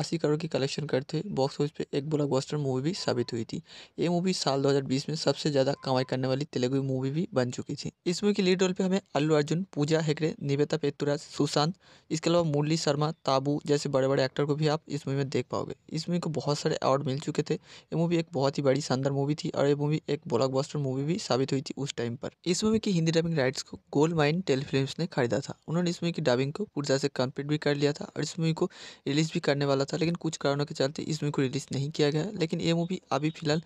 अस्सी करोड़ की कलेक्शन करते हुए बॉक्स ऑफिस पे एक ब्लॉकबस्टर मूवी भी साबित हुई थी ये मूवी साल दो में सबसे ज़्यादा कमाई करने वाली तेलुगु मूवी भी बन चुकी थी इस मूवी की लीड रोल पे हमें अल्लू अर्जुन पूजा हेगड़े निवेता पेतुराज सुशांत इसके अलावा मुरली शर्मा ताबू जैसे बड़े बड़े एक्टर को भी आप इस मूवी में देख पाओगे इस मूवी को बहुत सारे अवार्ड मिल चुके थे ये मूवी एक बहुत ही बड़ी शानदार मूवी थी और ये मूवी एक ब्लॉक मूवी भी साबित हुई थी उस टाइम पर इस मूवी की हिंदी डबिंग राइट्स को गोल्ड माइन टेली फिल्म ने खरीदा था उन्होंने इस मूवी की डबिंग को पूर्जा से कम्प्लीट भी कर लिया था और इस मूवी को रिलीज भी करने वाला था लेकिन कुछ कारणों के चलते इस मूवी को रिलीज नहीं किया गया लेकिन ये मूवी अभी फिलहाल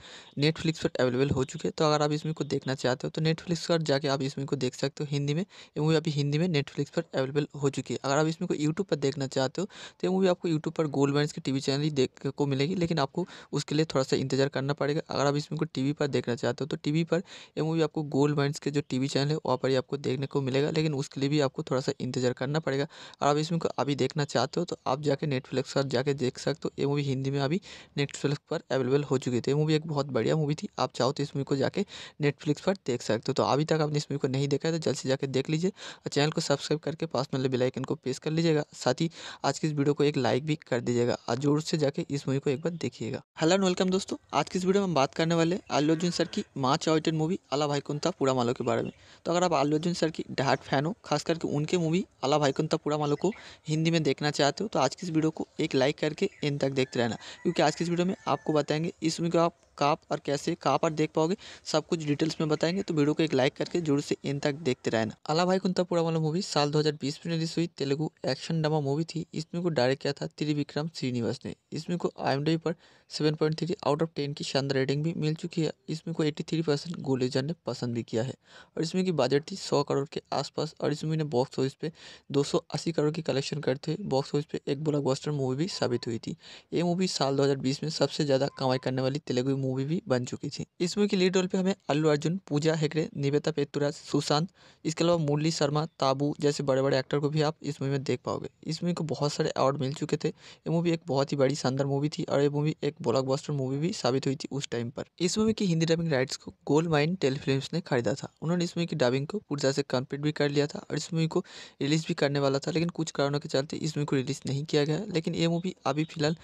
नेटफ्लिक्स पर अवेलेबल हो चुके तो अगर आप इस मूवी को देखना चाहते हो तो नेटफ्लिक्स पर जाके आप इसमें को देख सकते हो हिंदी में ये मूवी अभी हिंदी में नेटफ्लिक्स पर अवेलेबल हो चुकी है अगर आप इसमें को यूट्यूब पर देखना चाहते हो तो ये मूवी आपको यूट्यूब पर गोल्ड बैंड के वी चैनल ही देख को मिलेगी लेकिन आपको उसके लिए थोड़ा सा इंतजार करना पड़ेगा अगर आप इसमें को वी पर देखना चाहते हो तो वी पर ये मूवी आपको गोल्ड बैंड के जो वी चैनल है वहाँ पर ही आपको देखने को मिलेगा लेकिन उसके लिए भी आपको थोड़ा सा इंतजार करना पड़ेगा अगर आप इसमें को अभी देखना चाहते हो तो आप जाके नेटफ्लिक्स पर जाके देख सकते हो ये मूवी हिंदी में अभी नेटफ्लिक्स पर अवेलेबल हो चुकी थी तो ये मूवी एक बहुत बढ़िया मूवी थी आप चाहो तो इस मूवी को जाके नेटफ्लिक्स पर देख सकते हो तो अभी तक आपने इस मूवी को नहीं देखा है तो जल्द से जाकर देख लीजिए और चैनल को सब्सक्राइब करके पास में बेल आइकन को प्रेस कर लीजिएगा साथ ही आज की इस वीडियो को एक लाइक भी कर दीजिएगा और जोर से जाकर इस मूवी को एक बार देखिएगा हेलो एंड वेलकम दोस्तों आज की इस वीडियो में हम बात करने वाले आलू अर्जुन सर की माँ चॉइटेड मूवी अला भाई कुंता पूरा मालो के बारे में तो अगर आप आलू अर्जुन सर की डहाट फैन हो खास करके उनके मूवी अला भाई कुंता पूरा मालो को हिंदी में देखना चाहते हो तो आज की इस वीडियो को एक लाइक करके इन तक देखते रहना क्योंकि आज की इस वीडियो में आपको बताएंगे इस मूवी को आप कहाँ पर कैसे कहाँ पर देख पाओगे सब कुछ डिटेल्स में बताएंगे तो वीडियो को एक लाइक करके जरूर से इन तक देखते रहना अला भाई कुंता पूरा वाला मूवी साल 2020 में रिलीज हुई तेलुगु एक्शन ड्रामा मूवी थी इसमें को डायरेक्ट किया था त्रिविक्रम श्रीनिवास ने इसमें को आई पर seven point three out of ten की शानदार रेटिंग भी मिल चुकी है इसमें को एट्टी थ्री परसेंट गोलेजर ने पसंद भी किया है और इसमें की बजट थी सौ करोड़ के आसपास और इसमें ने बॉक्स ऑफिस पे दो सौ अस्सी करोड़ की कलेक्शन करते हुए बॉक्स ऑफिस पे एक ब्लॉकबस्टर मूवी भी साबित हुई थी ये मूवी साल दो हज़ार बीस में सबसे ज़्यादा कमाई करने वाली तेलुगु मूवी भी बन चुकी थी इस मूवी की लीड रोल पर हमें अल्लू अर्जुन पूजा हेगड़े निवेता पेतुराज सुशांत इसके अलावा मुरली शर्मा ताबू जैसे बड़े बड़े एक्टर को भी आप इस मूवी में देख पाओगे इस मूवी को बहुत सारे अवार्ड मिल चुके थे ये मूवी एक बहुत ही बड़ी शानदार मूवी थी और ये मूवी एक ब्लॉकबस्टर मूवी भी साबित हुई थी उस टाइम पर इस मूवी की हिंदी डबिंग राइट्स को गोल्ड माइन टेलीफिल्म ने खरीदा था उन्होंने इस मूवी की डबिंग को पूरी तरह से कम्प्लीट भी कर लिया था और इस मूवी को रिलीज भी करने वाला था लेकिन कुछ कारणों के चलते इस मूवी को रिलीज नहीं किया गया लेकिन ये मूवी अभी फिलहाल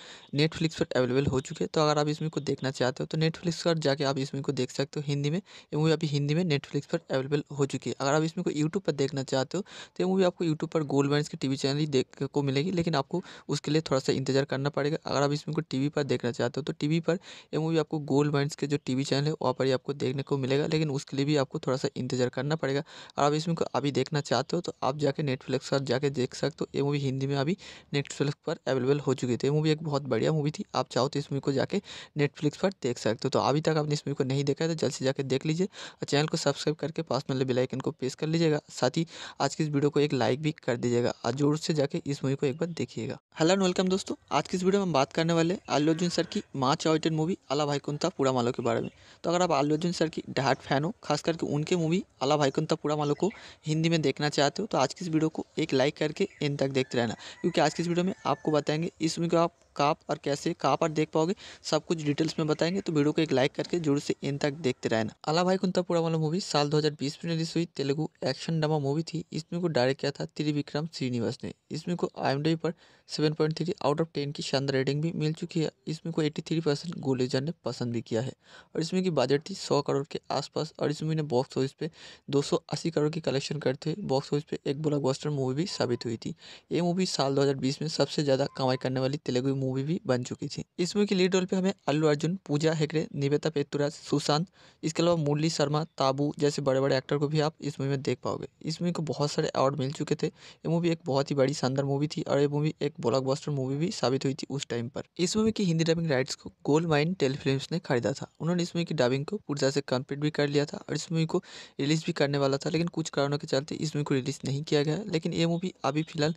नेटफ्लिक्स पर अवेलेबल हो चुकी है तो अगर आप इस मूवी को देखना चाहते हो तो नेटफ्लिक्स पर जाके आप इस मूवी को देख सकते हो हिंदी में ये मूवी अभी हिंदी में नेटफ्लिक्स पर अवेलेबल हो चुकी है अगर आप इसमें को यूट्यूब पर देखना चाहते हो तो ये मूवी आपको यूट्यूब पर गोल्ड माइन्स के टी चैनल ही देख को मिलेगी लेकिन आपको उसके लिए थोड़ा सा इंतजार करना पड़ेगा अगर आप इसमें को टीवी पर देखना चाहते चाहते हो तो टीवी पर ये मूवी आपको गोल्ड माइंड के जो टीवी चैनल है वहाँ पर ही आपको देखने को मिलेगा लेकिन उसके लिए भी आपको थोड़ा सा इंतजार करना पड़ेगा और आप इसमें अभी देखना चाहते हो तो आप जाके नेटफ्लिक्स पर जाके देख सकते हो ये मूवी हिंदी में अभी नेटफ्लिक्स पर अवेलेबल हो चुकी थी मूवी एक बहुत बढ़िया मूवी थी आप चाहो तो इस मूवी को जाके नेटफ्लिक्स पर देख सकते हो तो अभी तक आपने इस मूवी को नहीं देखा है तो जल्द से जाकर देख लीजिए और चैनल को सब्सक्राइब करके पास में बेलाइकन को प्रेस कर लीजिएगा साथ ही आज की इस वीडियो को एक लाइक भी कर दीजिएगा और जोर से जाके इस मूवी को एक बार देखिएगा हेलो एंड वेलकम दोस्तों आज की इस वीडियो में हम बात करने वाले अल्लू अर्जुन सर की माँ चॉइटेड मूवी अला भाईकुंता पूरा मालो के बारे में तो अगर आप आलू अर्जुन सर की डहाट फैन हो खास करके उनके मूवी अला भाईकुंता पूरा मालो को हिंदी में देखना चाहते हो तो आज की इस वीडियो को एक लाइक करके इन तक देखते रहना क्योंकि आज की इस वीडियो में आपको बताएंगे इस मूवी को आप कहाँ पर कैसे कहाँ पर देख पाओगे सब कुछ डिटेल्स में बताएंगे तो वीडियो को एक लाइक करके जरूर से इन तक देखते रहना अला भाई कुंतापुरा वाला मूवी साल 2020 में रिलीज हुई तेलुगु एक्शन ड्रामा मूवी थी इसमें को डायरेक्ट किया था त्रिविक्रम श्रीनिवास ने इसमें को आई पर seven point three out of ten की शानदार रेटिंग भी मिल चुकी है इसमें को एट्टी थ्री परसेंट गोलेजर ने पसंद भी किया है और इसमें की बजट थी सौ करोड़ के आसपास और इसमें ने बॉक्स ऑफिस पे दो सौ अस्सी करोड़ की कलेक्शन करते हुए बॉक्स ऑफिस पे एक ब्लॉकबस्टर मूवी भी साबित हुई थी ये मूवी साल दो हजार बीस में सबसे ज़्यादा कमाई करने वाली तेलुगु मूवी भी बन चुकी थी इस मूवी की लीड रोल पे हमें अल्लू अर्जुन पूजा हेगड़े निवेदा पेतुराज सुशांत इसके अलावा मुरली शर्मा ताबू जैसे बड़े बड़े एक्टर को भी आप इस मूवी में देख पाओगे इस मूवी को बहुत सारे अवार्ड मिल चुके थे ये मूवी एक बहुत ही बड़ी शानदार मूवी थी और ये मूवी एक ब्लॉक मूवी भी साबित हुई थी उस टाइम पर इस मूवी की हिंदी डबिंग राइट्स को गोल्ड माइन टेलीफिल्म ने खरीदा था उन्होंने इस मूवी की डबिंग को पूर्जा से कम्प्लीट भी कर लिया था और इस मूवी को रिलीज भी करने वाला था लेकिन कुछ कारणों के चलते इस मूवी को रिलीज नहीं किया गया लेकिन ये मूवी अभी फिलहाल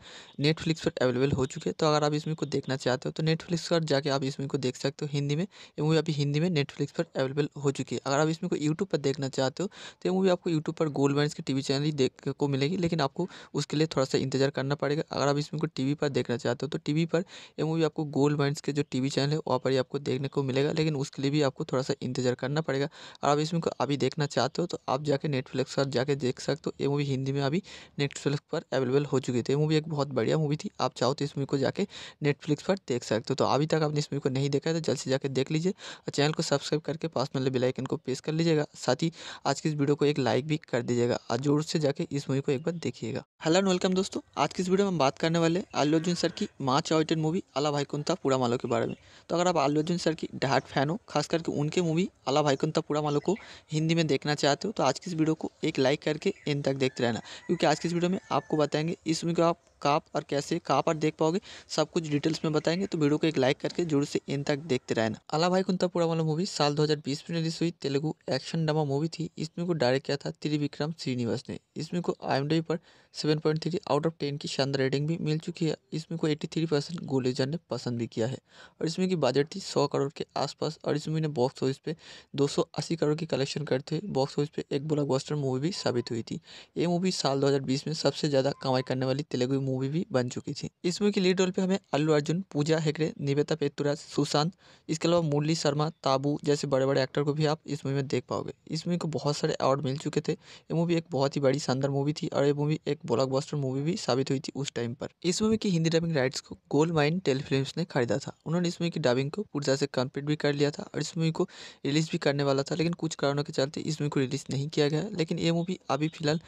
नेटफ्लिक्स पर अवेलेबल हो चुकी है तो अगर आप इस मूवी को देखना चाहते हो तो नेटफ्लिक्स पर जाके आप इसमें को देख सकते हो हिंदी में ये मूवी अभी हिंदी में नेटफ्लिक्स पर अवेलेबल हो चुकी है अगर आप इसमें को यूट्यूब पर देखना चाहते हो तो ये मूवी आपको यूट्यूब पर गोल्ड मैंस की टी चैनल ही देख को मिलेगी लेकिन आपको उसके लिए थोड़ा सा इंतजार करना पड़ेगा अगर आप इसमें को टी पर देखना चाहते हो तो टी पर ये मूवी आपको गोल्ड मैंस के जो टी चैनल है वहाँ पर ही आपको देखने को मिलेगा लेकिन उसके लिए भी आपको थोड़ा सा इंतजार करना पड़ेगा अगर आप इसमें को अभी देखना चाहते हो तो आप जाके नेटफ्लिक्स पर जाके देख सकते हो ये मूवी हिंदी में अभी नेटफ्लिक्स पर अवेलेबल हो चुकी थी तो ये मूवी एक बहुत बढ़िया मूवी थी आप चाहो तो इस मूवी को जाके नेटफ्लिक्स पर देख सकते हो तो अभी तक आपने इस मूवी को नहीं देखा है तो जल्द से जाकर देख लीजिए और चैनल को सब्सक्राइब करके पास में बिलाइकन को प्रेस कर लीजिएगा साथ ही आज की इस वीडियो को एक लाइक भी कर दीजिएगा और जोर से जाकर इस मूवी को एक बार देखिएगा हेलो एंड वेलकम दोस्तों आज की इस वीडियो में हम बात करने वाले अल्लू अर्जुन सर की माँ चॉइटेड मूवी अला कुंता पूरा मालो के बारे में तो अगर आप अल्लू अर्जुन सर की डहाट फैन हो खास करके उनके मूवी अला कुंता पूरा मालो को हिंदी में देखना चाहते हो तो आज की इस वीडियो को एक लाइक करके इन तक देखते रहना क्योंकि आज की इस वीडियो में आपको बताएंगे इस मूवी को आप कहाँ पर कैसे कहाँ पर देख पाओगे सब कुछ डिटेल्स में बताएंगे तो वीडियो को एक लाइक करके जोर से इन तक देखते रहना अला भाई कुंतापुरा वाला मूवी साल 2020 में रिलीज हुई तेलुगु एक्शन ड्रामा मूवी थी इसमें को डायरेक्ट किया था त्रिविक्रम श्रीनिवास ने इसमें को आई पर seven point three out of ten की शानदार रेटिंग भी मिल चुकी है इसमें को एट्टी थ्री परसेंट गोलेजर ने पसंद भी किया है और इसमें की बजट थी सौ करोड़ के आसपास और इसमें ने बॉक्स ऑफिस पे दो सौ अस्सी करोड़ की कलेक्शन करते हुए बॉक्स ऑफिस पे एक ब्लॉकबस्टर मूवी भी साबित हुई थी ये मूवी साल दो हजार बीस में सबसे ज़्यादा कमाई करने वाली तेलुगु मूवी मूवी भी बन चुकी थी इस मूवी की लीड रोल पे हमें अल्लू अर्जुन पूजा हेगड़े निवेदा पेतुराज सुशांत इसके अलावा मुरली शर्मा ताबू जैसे बड़े बड़े एक्टर को भी आप इस मूवी में देख पाओगे इस मूवी को बहुत सारे अवार्ड मिल चुके थे ये मूवी एक बहुत ही बड़ी शानदार मूवी थी और ये मूवी एक ब्लॉक मूवी भी साबित हुई थी उस टाइम पर इस मूवी की हिंदी डबिंग राइट्स को गोल्ड माइन टेलीफिल्म ने खरीदा था उन्होंने इस मूवी की डबिंग को तरह से कम्प्लीट भी कर लिया था और इस मूवी को रिलीज भी करने वाला था लेकिन कुछ कारणों के चलते इस मूवी को रिलीज नहीं किया गया लेकिन ये मूवी अभी फिलहाल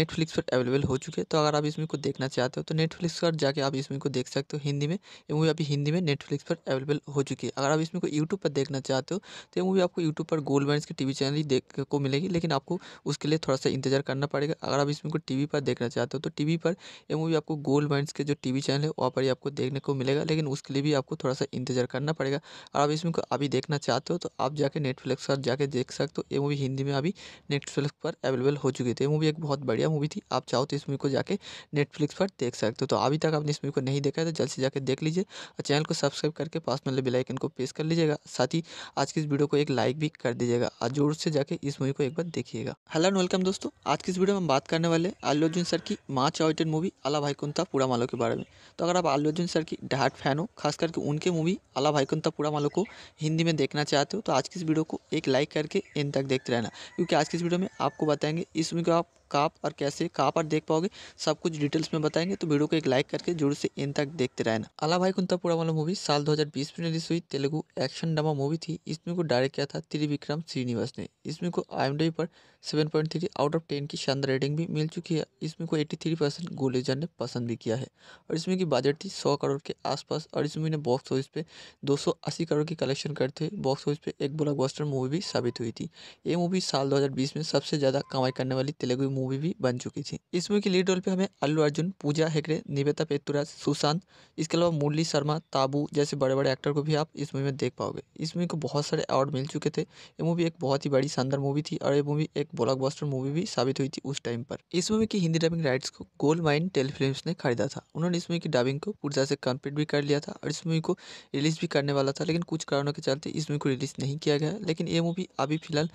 नेटफ्लिक्स पर अवेलेबल हो चुके तो अगर आप इस मूवी को देखना चाहते हो तो नेटफ्लिक्स पर जाके आप इसमें को देख सकते हो हिंदी में ये मूवी अभी हिंदी में नेटफ्लिक्स पर अवेलेबल हो चुकी है अगर आप इसमें को यूट्यूब पर देखना चाहते हो तो ये मूवी आपको यूट्यूब पर गोल्ड बैंड की टी चैनल ही देख को मिलेगी लेकिन आपको उसके लिए थोड़ा सा इंतजार करना पड़ेगा अगर आप इसमें को टी पर देखना चाहते हो तो टी पर ये मूवी आपको गोल्ड बैंड के जो टी चैनल है वहाँ पर ही आपको देखने को मिलेगा लेकिन उसके लिए भी आपको थोड़ा सा इंतजार करना पड़ेगा अगर आप इसमें को अभी देखना चाहते हो तो आप जाके नेटफ्लिक्स पर जाके देख सकते हो ये मूवी हिंदी में अभी नेटफ्लिक्स पर अवेलेबल हो चुकी थी तो ये मूवी एक बहुत बढ़िया मूवी थी आप चाहो तो इस मूवी को जाके नेटफ्लिक्स पर देख देख सकते हो तो अभी तक आपने इस मूवी को नहीं देखा है तो जल्द से जाकर देख लीजिए और चैनल को सब्सक्राइब करके पास में बेल आइकन को प्रेस कर लीजिएगा साथ ही आज की इस वीडियो को एक लाइक भी कर दीजिएगा और जोर से जाकर इस मूवी को एक बार देखिएगा हेलो एंड वेलकम दोस्तों आज की इस वीडियो में हम बात करने वाले अल्लू अर्जुन सर की माँ चॉइटेड मूवी अला कुंता पूरा मालो के बारे में तो अगर आप अल्लू अर्जुन सर की डहाट फैन हो खास करके उनके मूवी अला कुंता पूरा मालो को हिंदी में देखना चाहते हो तो आज की इस वीडियो को एक लाइक करके इन तक देखते रहना क्योंकि आज की इस वीडियो में आपको बताएंगे इस मूवी को आप कहाँ पर कैसे कहाँ पर देख पाओगे सब कुछ डिटेल्स में बताएंगे तो वीडियो को एक लाइक करके जोर से इन तक देखते रहना अला भाई कुंतापुरा वाला मूवी साल 2020 में रिलीज हुई तेलुगु एक्शन ड्रामा मूवी थी इसमें को डायरेक्ट किया था त्रिविक्रम श्रीनिवास ने इसमें को आई पर seven point three out of ten की शानदार रेटिंग भी मिल चुकी है इसमें को एट्टी थ्री परसेंट गोलेजर ने पसंद भी किया है और इसमें की बजट थी सौ करोड़ के आसपास और इसमें ने बॉक्स ऑफिस पे दो सौ अस्सी करोड़ की कलेक्शन करते हुए बॉक्स ऑफिस पे एक ब्लॉकबस्टर मूवी भी साबित हुई थी ये मूवी साल दो हजार बीस में सबसे ज़्यादा कमाई करने वाली तेलुगु मूवी मूवी भी बन चुकी थी इस मूवी की लीड रोल पे हमें अल्लू अर्जुन पूजा हेगड़े निवेदा पेतुराज सुशांत इसके अलावा मुरली शर्मा ताबू जैसे बड़े बड़े एक्टर को भी आप इस मूवी में देख पाओगे इस मूवी को बहुत सारे अवार्ड मिल चुके थे ये मूवी एक बहुत ही बड़ी शानदार मूवी थी और ये मूवी एक ब्लॉक मूवी भी साबित हुई थी उस टाइम पर इस मूवी की हिंदी डबिंग राइट्स को गोल्ड माइन टेलीफिल्म ने खरीदा था उन्होंने इस मूवी की डबिंग को तरह से कम्प्लीट भी कर लिया था और इस मूवी को रिलीज भी करने वाला था लेकिन कुछ कारणों के चलते इस मूवी को रिलीज नहीं किया गया लेकिन ये मूवी अभी फिलहाल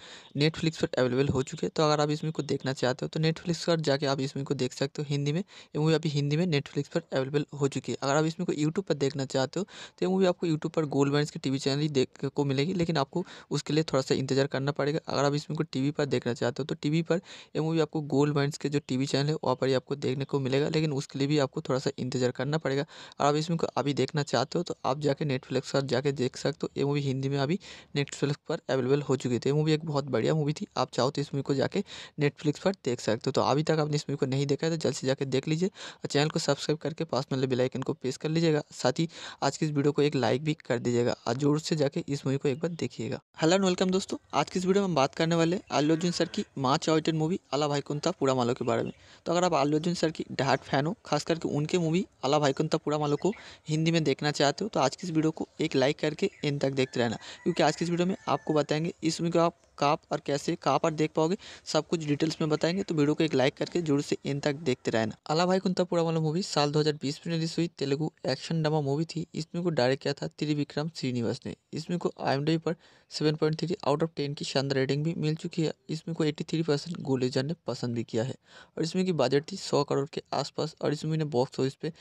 नेटफ्लिक्स पर अवेलेबल हो चुकी है तो अगर आप इस मूवी को देखना चाहते हो तो नेटफ्लिक्स पर जाके आप इस मूवी को देख सकते हो हिंदी में ये मूवी अभी हिंदी में नेटफ्लिक्स पर अवेलेबल हो चुकी है अगर आप इस मूवी को यूट्यूब पर देखना चाहते हो तो ये मूवी आपको यूट्यूब पर gold band T TV channel ही देख को मिलेगी लेकिन आपको उसके लिए थोड़ा सा इंतजार करना पड़ेगा अगर आप इस मूवी को टीवी पर देखना चाहते हो तो टीवी पर ये मूवी आपको गोल्ड बैंड के जो टीवी चैनल है वहाँ पर ही आपको देखने को मिलेगा लेकिन उसके लिए भी आपको थोड़ा सा इंतजार करना पड़ेगा अगर आप इस मूवी को अभी देखना चाहते हो तो आप जाके नेटफ्लिक्स पर जाके देख सकते हो ये मूवी हिंदी में अभी नेटफ्लिक्स पर अवेलेबल हो चुकी थी ये मूवी एक बहुत बढ़िया मूवी थी आप चाहो तो इस मूवी को जाके नेटफ्लिक्स पर देख देख सकते हो तो अभी तक आपने इस मूवी को नहीं देखा है तो जल्द से जाकर देख लीजिए और चैनल को सब्सक्राइब करके पास में बेल आइकन को प्रेस कर लीजिएगा साथ ही आज की इस वीडियो को एक लाइक भी कर दीजिएगा और जोर से जाकर इस मूवी को एक बार देखिएगा हेलो एंड वेलकम दोस्तों आज की इस वीडियो में हम बात करने वाले आलू अर्जुन सर की माँ चॉइटेड मूवी अला भाई कुंता पूरा मालो के बारे में तो अगर आप आलू अर्जुन सर की डहाट फैन हो खास करके उनके मूवी अला भाई कुंता पूरा मालो को हिंदी में देखना चाहते हो तो आज की इस वीडियो को एक लाइक करके इन तक देखते रहना क्योंकि आज की इस वीडियो में आपको बताएंगे इस मूवी को आप कहाँ और कैसे कहाँ पर देख पाओगे सब कुछ डिटेल्स में बताएंगे तो वीडियो को एक लाइक करके जरूर से इन तक देखते रहना अला भाई कुंता पुरा वाला मूवी साल 2020 में रिलीज हुई तेलुगु एक्शन ड्रामा मूवी थी इसमें को डायरेक्ट किया था त्रिविक्रम श्रीनिवास ने इसमें को आई पर 7.3 आउट ऑफ टेन की शानदार रेटिंग भी मिल चुकी है इसमें को थ्री परसेंट गोलेजर ने पसंद भी किया है और इसमें की बजट थी सौ करोड़ के आसपास और मूवी ने बॉक्स ऑफिस पे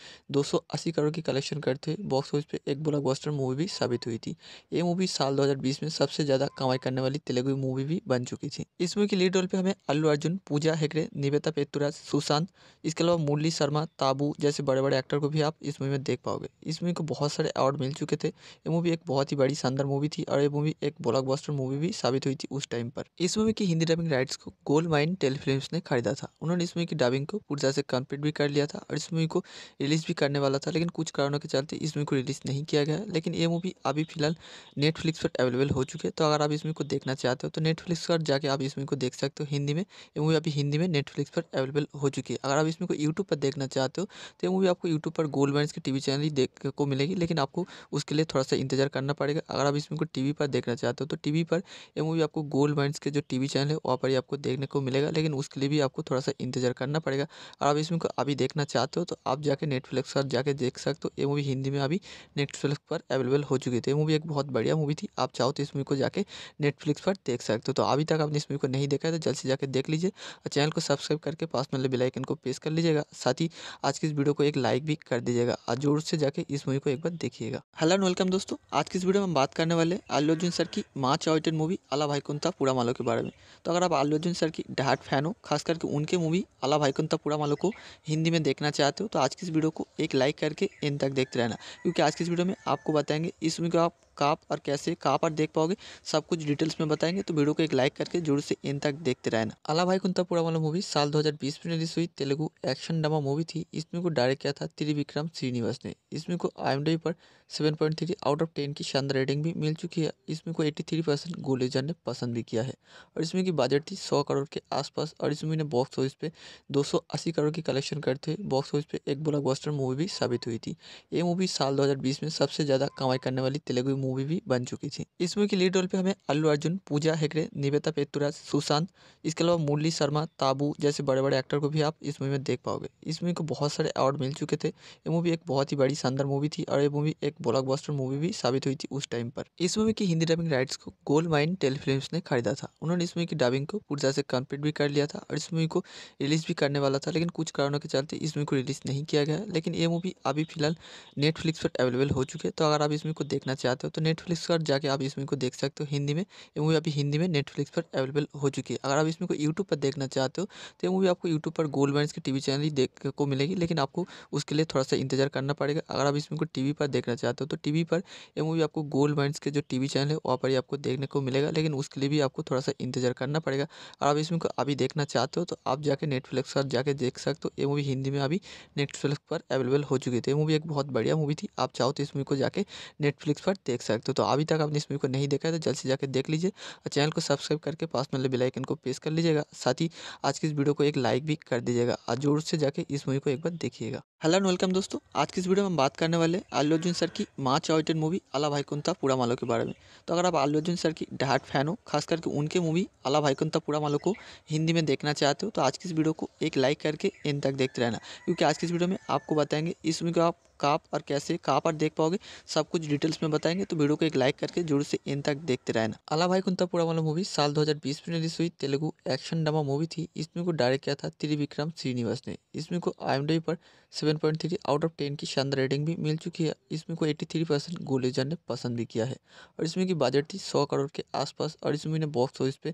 अस्सी करोड़ की कलेक्शन करते हुए बॉक्स ऑफिस पे एक ब्लॉकबस्टर मूवी भी साबित हुई थी ये मूवी साल दो में सबसे ज़्यादा कमाई करने वाली तेलुगु मूवी भी बन चुकी थी इस मूवी की लीड रोल पे हमें अल्लू अर्जुन पूजा हेगड़े निवेता पेतुराज सुशांत इसके अलावा मुरली शर्मा ताबू जैसे बड़े बड़े एक्टर को भी आप इस मूवी में देख पाओगे इस मूवी को बहुत सारे अवार्ड मिल चुके थे ये मूवी एक बहुत ही बड़ी शानदार मूवी थी और ये मूवी एक ब्लॉकबस्टर मूवी भी साबित हुई थी उस टाइम पर इस मूवी की हिंदी डबिंग राइट्स को गोल्ड माइन टेलीफिल्म ने खरीदा था उन्होंने इस मूवी की डबिंग को पूरी से कम्प्लीट भी कर लिया था और इस मूवी को रिलीज भी करने वाला था लेकिन कुछ कारणों के चलते इस मूवी को रिलीज नहीं किया गया लेकिन ये मूवी अभी फिलहाल नेटफ्लिक्स पर अवेलेबल हो चुकी है तो अगर आप इस मूवी को देखना चाहते हो तो तो नेटफ्लिक्स पर जाके आप इस मूवी को देख सकते हो हिंदी में ये मूवी अभी हिंदी में नेटफ्लिक्स पर अवेलेबल हो चुकी है अगर आप इसमें को यूट्यूब पर देखना चाहते हो तो ये मूवी आपको यूट्यूब पर गोल्ड बैंड के टीवी चैनल ही देख को मिलेगी लेकिन आपको उसके लिए थोड़ा सा इंतजार करना पड़ेगा अगर आप इसमें को टीवी पर देखना चाहते हो तो टीवी पर यह मूवी आपको गोल्ड बैंड के जो टीवी चैनल है वहाँ पर ही आपको देखने को मिलेगा लेकिन उसके लिए भी आपको थोड़ा सा इंतजार करना पड़ेगा अगर आप इसमें को अभी देखना चाहते हो तो आप जाके नेटफ्लिक्स पर जाके देख सकते हो ये मूवी हिंदी में अभी नेटफ्लिक्स पर अवेलेबल हो चुकी थी तो ये मूवी एक बहुत बढ़िया मूवी थी आप चाहो तो इस मूवी को जाके नेटफ्लिक्स पर देख सकते हो तो अभी तक आपने इस मूवी को नहीं देखा है तो जल्द से जाकर देख लीजिए और चैनल को सब्सक्राइब करके पास में बेल आइकन को प्रेस कर लीजिएगा साथ ही आज की इस वीडियो को एक लाइक भी कर दीजिएगा और जोर से जाकर इस मूवी को एक बार देखिएगा हेलो एंड वेलकम दोस्तों आज की इस वीडियो में हम बात करने वाले आलू अर्जुन सर की माँ आउटेड मूवी अला कुंता पूरा मालो के बारे में तो अगर आप आलू अर्जुन सर की डहाट फैन हो खास करके उनके मूवी अला भाई कुंता पूरा मालो को हिंदी में देखना चाहते हो तो आज की इस वीडियो को एक लाइक करके इन तक देखते रहना क्योंकि आज की इस वीडियो में आपको बताएंगे इस मूवी को आप कहाँ पर कैसे कहाँ पर देख पाओगे सब कुछ डिटेल्स में बताएंगे तो वीडियो को एक लाइक करके जरूर से इन तक देखते रहें अला भाई कुंता तो पूरा वाला मूवी साल 2020 में रिलीज हुई तेलुगु एक्शन ड्रामा मूवी थी इसमें को डायरेक्ट किया था त्रिविक्रम श्रीनिवास ने इसमें को आई पर seven point three out of ten की शानदार रेटिंग भी मिल चुकी है इसमें को एट्टी थ्री परसेंट गोलेजर ने पसंद भी किया है और इसमें की बजट थी सौ करोड़ के आसपास और इस मूवी ने बॉक्स ऑफिस पे दो सौ अस्सी करोड़ की कलेक्शन करते हुए बॉक्स ऑफिस पे एक ब्लॉकबस्टर मूवी भी साबित हुई थी ये मूवी साल दो हज़ार बीस में सबसे ज़्यादा कमाई करने वाली तेलुगु मूवी भी बन चुकी थी इस मूवी के लीड रोल पर हमें अल्लू अर्जुन पूजा हेगड़े निवेता पेतुराज सुशांत इसके अलावा मुरली शर्मा ताबू जैसे बड़े बड़े एक्टर को भी आप इस मूवी में देख पाओगे इस मूवी को बहुत सारे अवार्ड मिल चुके थे ये मूवी एक बहुत ही बड़ी शानदार मूवी थी और ये मूवी एक ब्लॉकबस्टर मूवी भी साबित हुई थी उस टाइम पर इस मूवी की हिंदी डबिंग राइट्स को गोल्ड माइन टेलीफिल्म ने खरीदा था उन्होंने इस मूवी की डबिंग को पूरी तरह से कंप्लीट भी कर लिया था और इस मूवी को रिलीज भी करने वाला था लेकिन कुछ कारणों के चलते इस मूवी को रिलीज नहीं किया गया लेकिन ये मूवी अभी फिलहाल नेटफ्लिक्स पर अवेलेबल हो चुके तो अगर आप इस मूवी को देखना चाहते हो तो नेटफ्लिक्स पर जाके आप इस मूवी को देख सकते हो हिंदी में ये मूवी अभी हिंदी में नेटफ्लिक्स पर अवेलेबल हो चुकी है अगर आप इसमें को यूट्यूब पर देखना चाहते हो तो ये मूवी आपको यूट्यूब पर गोल्ड माइन के टी चैनल ही देख को मिलेगी लेकिन आपको उसके लिए थोड़ा सा इंतजार करना पड़ेगा अगर आप इसमें को टीवी पर देखना चाहते चाहते हो तो टीवी पर ये मूवी आपको गोल्ड माइंड्स के जो टीवी चैनल है वहाँ पर ही आपको देखने को मिलेगा लेकिन उसके लिए भी आपको थोड़ा सा इंतजार करना पड़ेगा और आप इसमें को अभी देखना चाहते हो तो आप जाके नेटफ्लिक्स पर जाके देख सकते हो ये मूवी हिंदी में अभी नेटफ्लिक्स पर अवेलेबल हो चुकी थी ये मूवी एक बहुत बढ़िया मूवी थी आप चाहो तो इस मूवी को जाकर नेटफ्लिक्स पर देख सकते हो तो अभी तक आपने इस मूवी को नहीं देखा है तो जल्द से जाकर देख लीजिए और चैनल को सब्सक्राइब करके पास में बिलाइकन को प्रेस कर लीजिएगा साथ ही आज की इस वीडियो को एक लाइक भी कर दीजिएगा और जोर से जाके इस मूवी को एक बार देखिएगा हेलो एंड वेलकम दोस्तों आज की इस वीडियो में हम बात करने वाले अल्लू अर्जुन सर कि माँ चॉइटेड मूवी अला भाईकुंता पूरा मालो के बारे में तो अगर आप आलू अर्जुन सर की डहाट फैन हो खास करके उनके मूवी अला भाईकुंता पूरा मालो को हिंदी में देखना चाहते हो तो आज की इस वीडियो को एक लाइक करके इन तक देखते रहना क्योंकि आज की इस वीडियो में आपको बताएंगे इस मूवी को आप कहाँ पर कैसे कहाँ पर देख पाओगे सब कुछ डिटेल्स में बताएंगे तो वीडियो को एक लाइक करके जरूर से इन तक देखते रहना अला भाई कुंतापुरा वाला मूवी साल 2020 में रिलीज हुई तेलुगु एक्शन ड्रामा मूवी थी इसमें को डायरेक्ट किया था त्रिविक्रम श्रीनिवास ने इसमें को आई पर 7.3 आउट ऑफ टेन की शानदार रेटिंग भी मिल चुकी है इसमें को थ्री परसेंट गोलेजर ने पसंद भी किया है और इसमें की बजट थी सौ करोड़ के आसपास और इस मूवी ने बॉक्स ऑफिस पे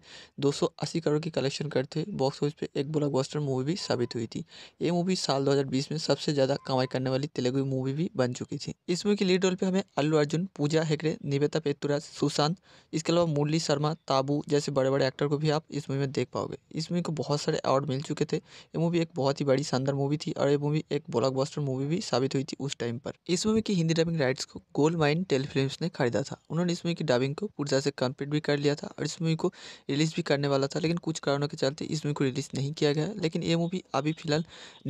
अस्सी करोड़ की कलेक्शन करते हुए बॉक्स ऑफिस पे एक ब्लॉकबस्टर मूवी भी साबित हुई थी ये मूवी साल दो में सबसे ज़्यादा कमाई करने वाली तेलुगु मूवी भी बन चुकी थी इस मूवी की लीड रोल पे हमें अल्लू अर्जुन पूजा हेगड़े निवेता पेतुराज सुशांत इसके अलावा मुरली शर्मा ताबू जैसे बड़े बड़े एक्टर को भी आप इस मूवी में देख पाओगे इस मूवी को बहुत सारे अवार्ड मिल चुके थे ये मूवी एक बहुत ही बड़ी शानदार मूवी थी और ये मूवी एक ब्लॉक मूवी भी साबित हुई थी उस टाइम पर इस मूवी की हिंदी डबिंग राइट्स को गोल्ड माइन टेलीफिल्म ने खरीदा था उन्होंने इस मूवी की डबिंग को पूरी से कम्प्लीट भी कर लिया था और इस मूवी को रिलीज भी करने वाला था लेकिन कुछ कारणों के चलते इस मूवी को रिलीज नहीं किया गया लेकिन ये मूवी अभी फिलहाल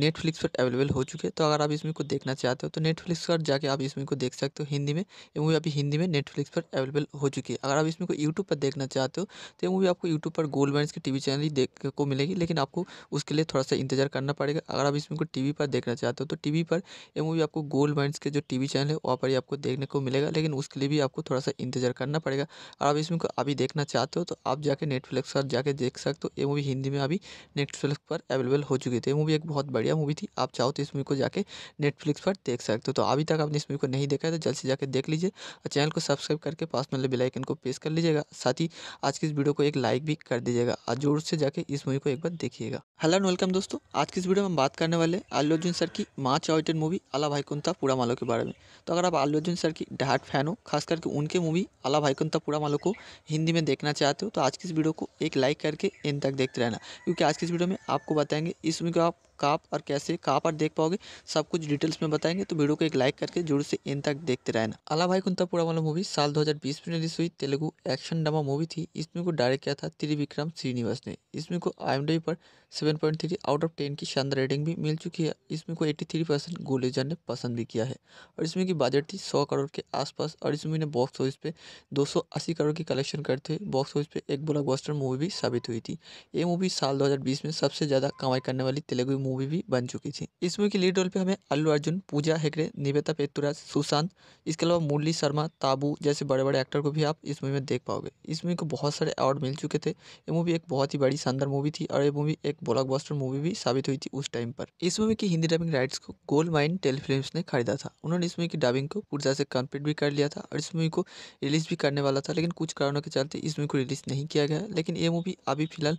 नेटफ्लिक्स पर अवेलेबल हो चुके तो अगर आप इस मूवी को देखना चाहते हो तो नेटफ्लिक्स पर जाके आप इस मूवी को देख सकते हो हिंदी में ये मूवी अभी हिंदी में नेटफ्लिक्स पर अवेलेबल हो चुकी है अगर आप इसमें को यूट्यूब पर देखना चाहते हो तो ये मूवी आपको यूट्यूब पर गोल्ड बैंड की वी चैनल ही देख को मिलेगी लेकिन आपको उसके लिए थोड़ा सा इंतजार करना पड़ेगा अगर आप इसमें को वी पर देखना चाहते हो तो वी पर ये मूवी आपको गोल्ड बैंड के जो वी चैनल है वहाँ पर ही आपको देखने को मिलेगा लेकिन उसके लिए भी आपको थोड़ा सा इंतजार करना पड़ेगा अगर आप इसमें को अभी देखना चाहते हो तो आप जाके नेटफ्लिक्स पर जाके देख सकते हो ये मूवी हिंदी में अभी नेटफ्लिक्स पर अवेलेबल हो चुकी थी तो ये मूवी एक बहुत बढ़िया मूवी थी आप चाहो तो इस मूवी को जाके नेटफ्लिक्स पर देख सकते हो तो अभी तक आपने इस मूवी को नहीं देखा है तो जल्द से जाकर देख लीजिए और चैनल को सब्सक्राइब करके पास में बेल आइकन को प्रेस कर लीजिएगा साथ ही आज की इस वीडियो को एक लाइक भी कर दीजिएगा और जोर से जाके इस मूवी को एक बार देखिएगा हेलो एंड वेलकम दोस्तों आज की इस वीडियो में हम बात करने वाले आलू अर्जुन सर की माँ चाउटेड मूवी अला भाईकुंता पूरा मालो के बारे में तो अगर आप आलू अर्जुन सर की डहाट फैन हो खास करके उनके मूवी अला भाईकुंता पूरा मालो को हिंदी में देखना चाहते हो तो आज की इस वीडियो को एक लाइक करके इन तक देखते रहना क्योंकि आज की इस वीडियो में आपको बताएंगे इस मूवी को आप कहाँ पर कैसे कहाँ पर देख पाओगे सब कुछ डिटेल्स में बताएंगे तो वीडियो को एक लाइक करके जरूर से इन तक देखते रहना अला भाई कुंतापुरा वाला मूवी साल 2020 में रिलीज हुई तेलुगु एक्शन ड्रामा मूवी थी इसमें को डायरेक्ट किया था त्रिविक्रम श्रीनिवास ने इसमें को आई पर seven point three out of ten की शानदार रेटिंग भी मिल चुकी है इसमें को एट्टी थ्री परसेंट गोलेजर ने पसंद भी किया है और इसमें की बजट थी सौ करोड़ के आसपास और इसमें ने बॉक्स ऑफिस पे दो सौ अस्सी करोड़ की कलेक्शन करते हुए बॉक्स ऑफिस पे एक ब्लॉकबस्टर मूवी भी साबित हुई थी ये मूवी साल दो हजार बीस में सबसे ज़्यादा कमाई करने वाली तेलुगु मूवी भी बन चुकी थी इस मूवी के लीड रोल पे हमें अल्लू अर्जुन पूजा हेगड़े निवेदा पेतुराज सुशांत इसके अलावा मुरली शर्मा ताबू जैसे बड़े बड़े एक्टर को भी आप इस मूवी में देख पाओगे इस मूवी को बहुत सारे अवार्ड मिल चुके थे ये मूवी एक बहुत ही बड़ी शानदार मूवी थी और ये मूवी एक ब्लॉक मूवी भी साबित हुई थी उस टाइम पर इस मूवी की हिंदी डबिंग राइट्स को गोल्ड माइन टेली फिल्म ने खरीदा था उन्होंने इस मूवी की डबिंग को पूर्जा से कम्प्लीट भी कर लिया था और इस मूवी को रिलीज भी करने वाला था लेकिन कुछ कारणों के चलते इस मूवी को रिलीज नहीं किया गया लेकिन ये मूवी अभी फिलहाल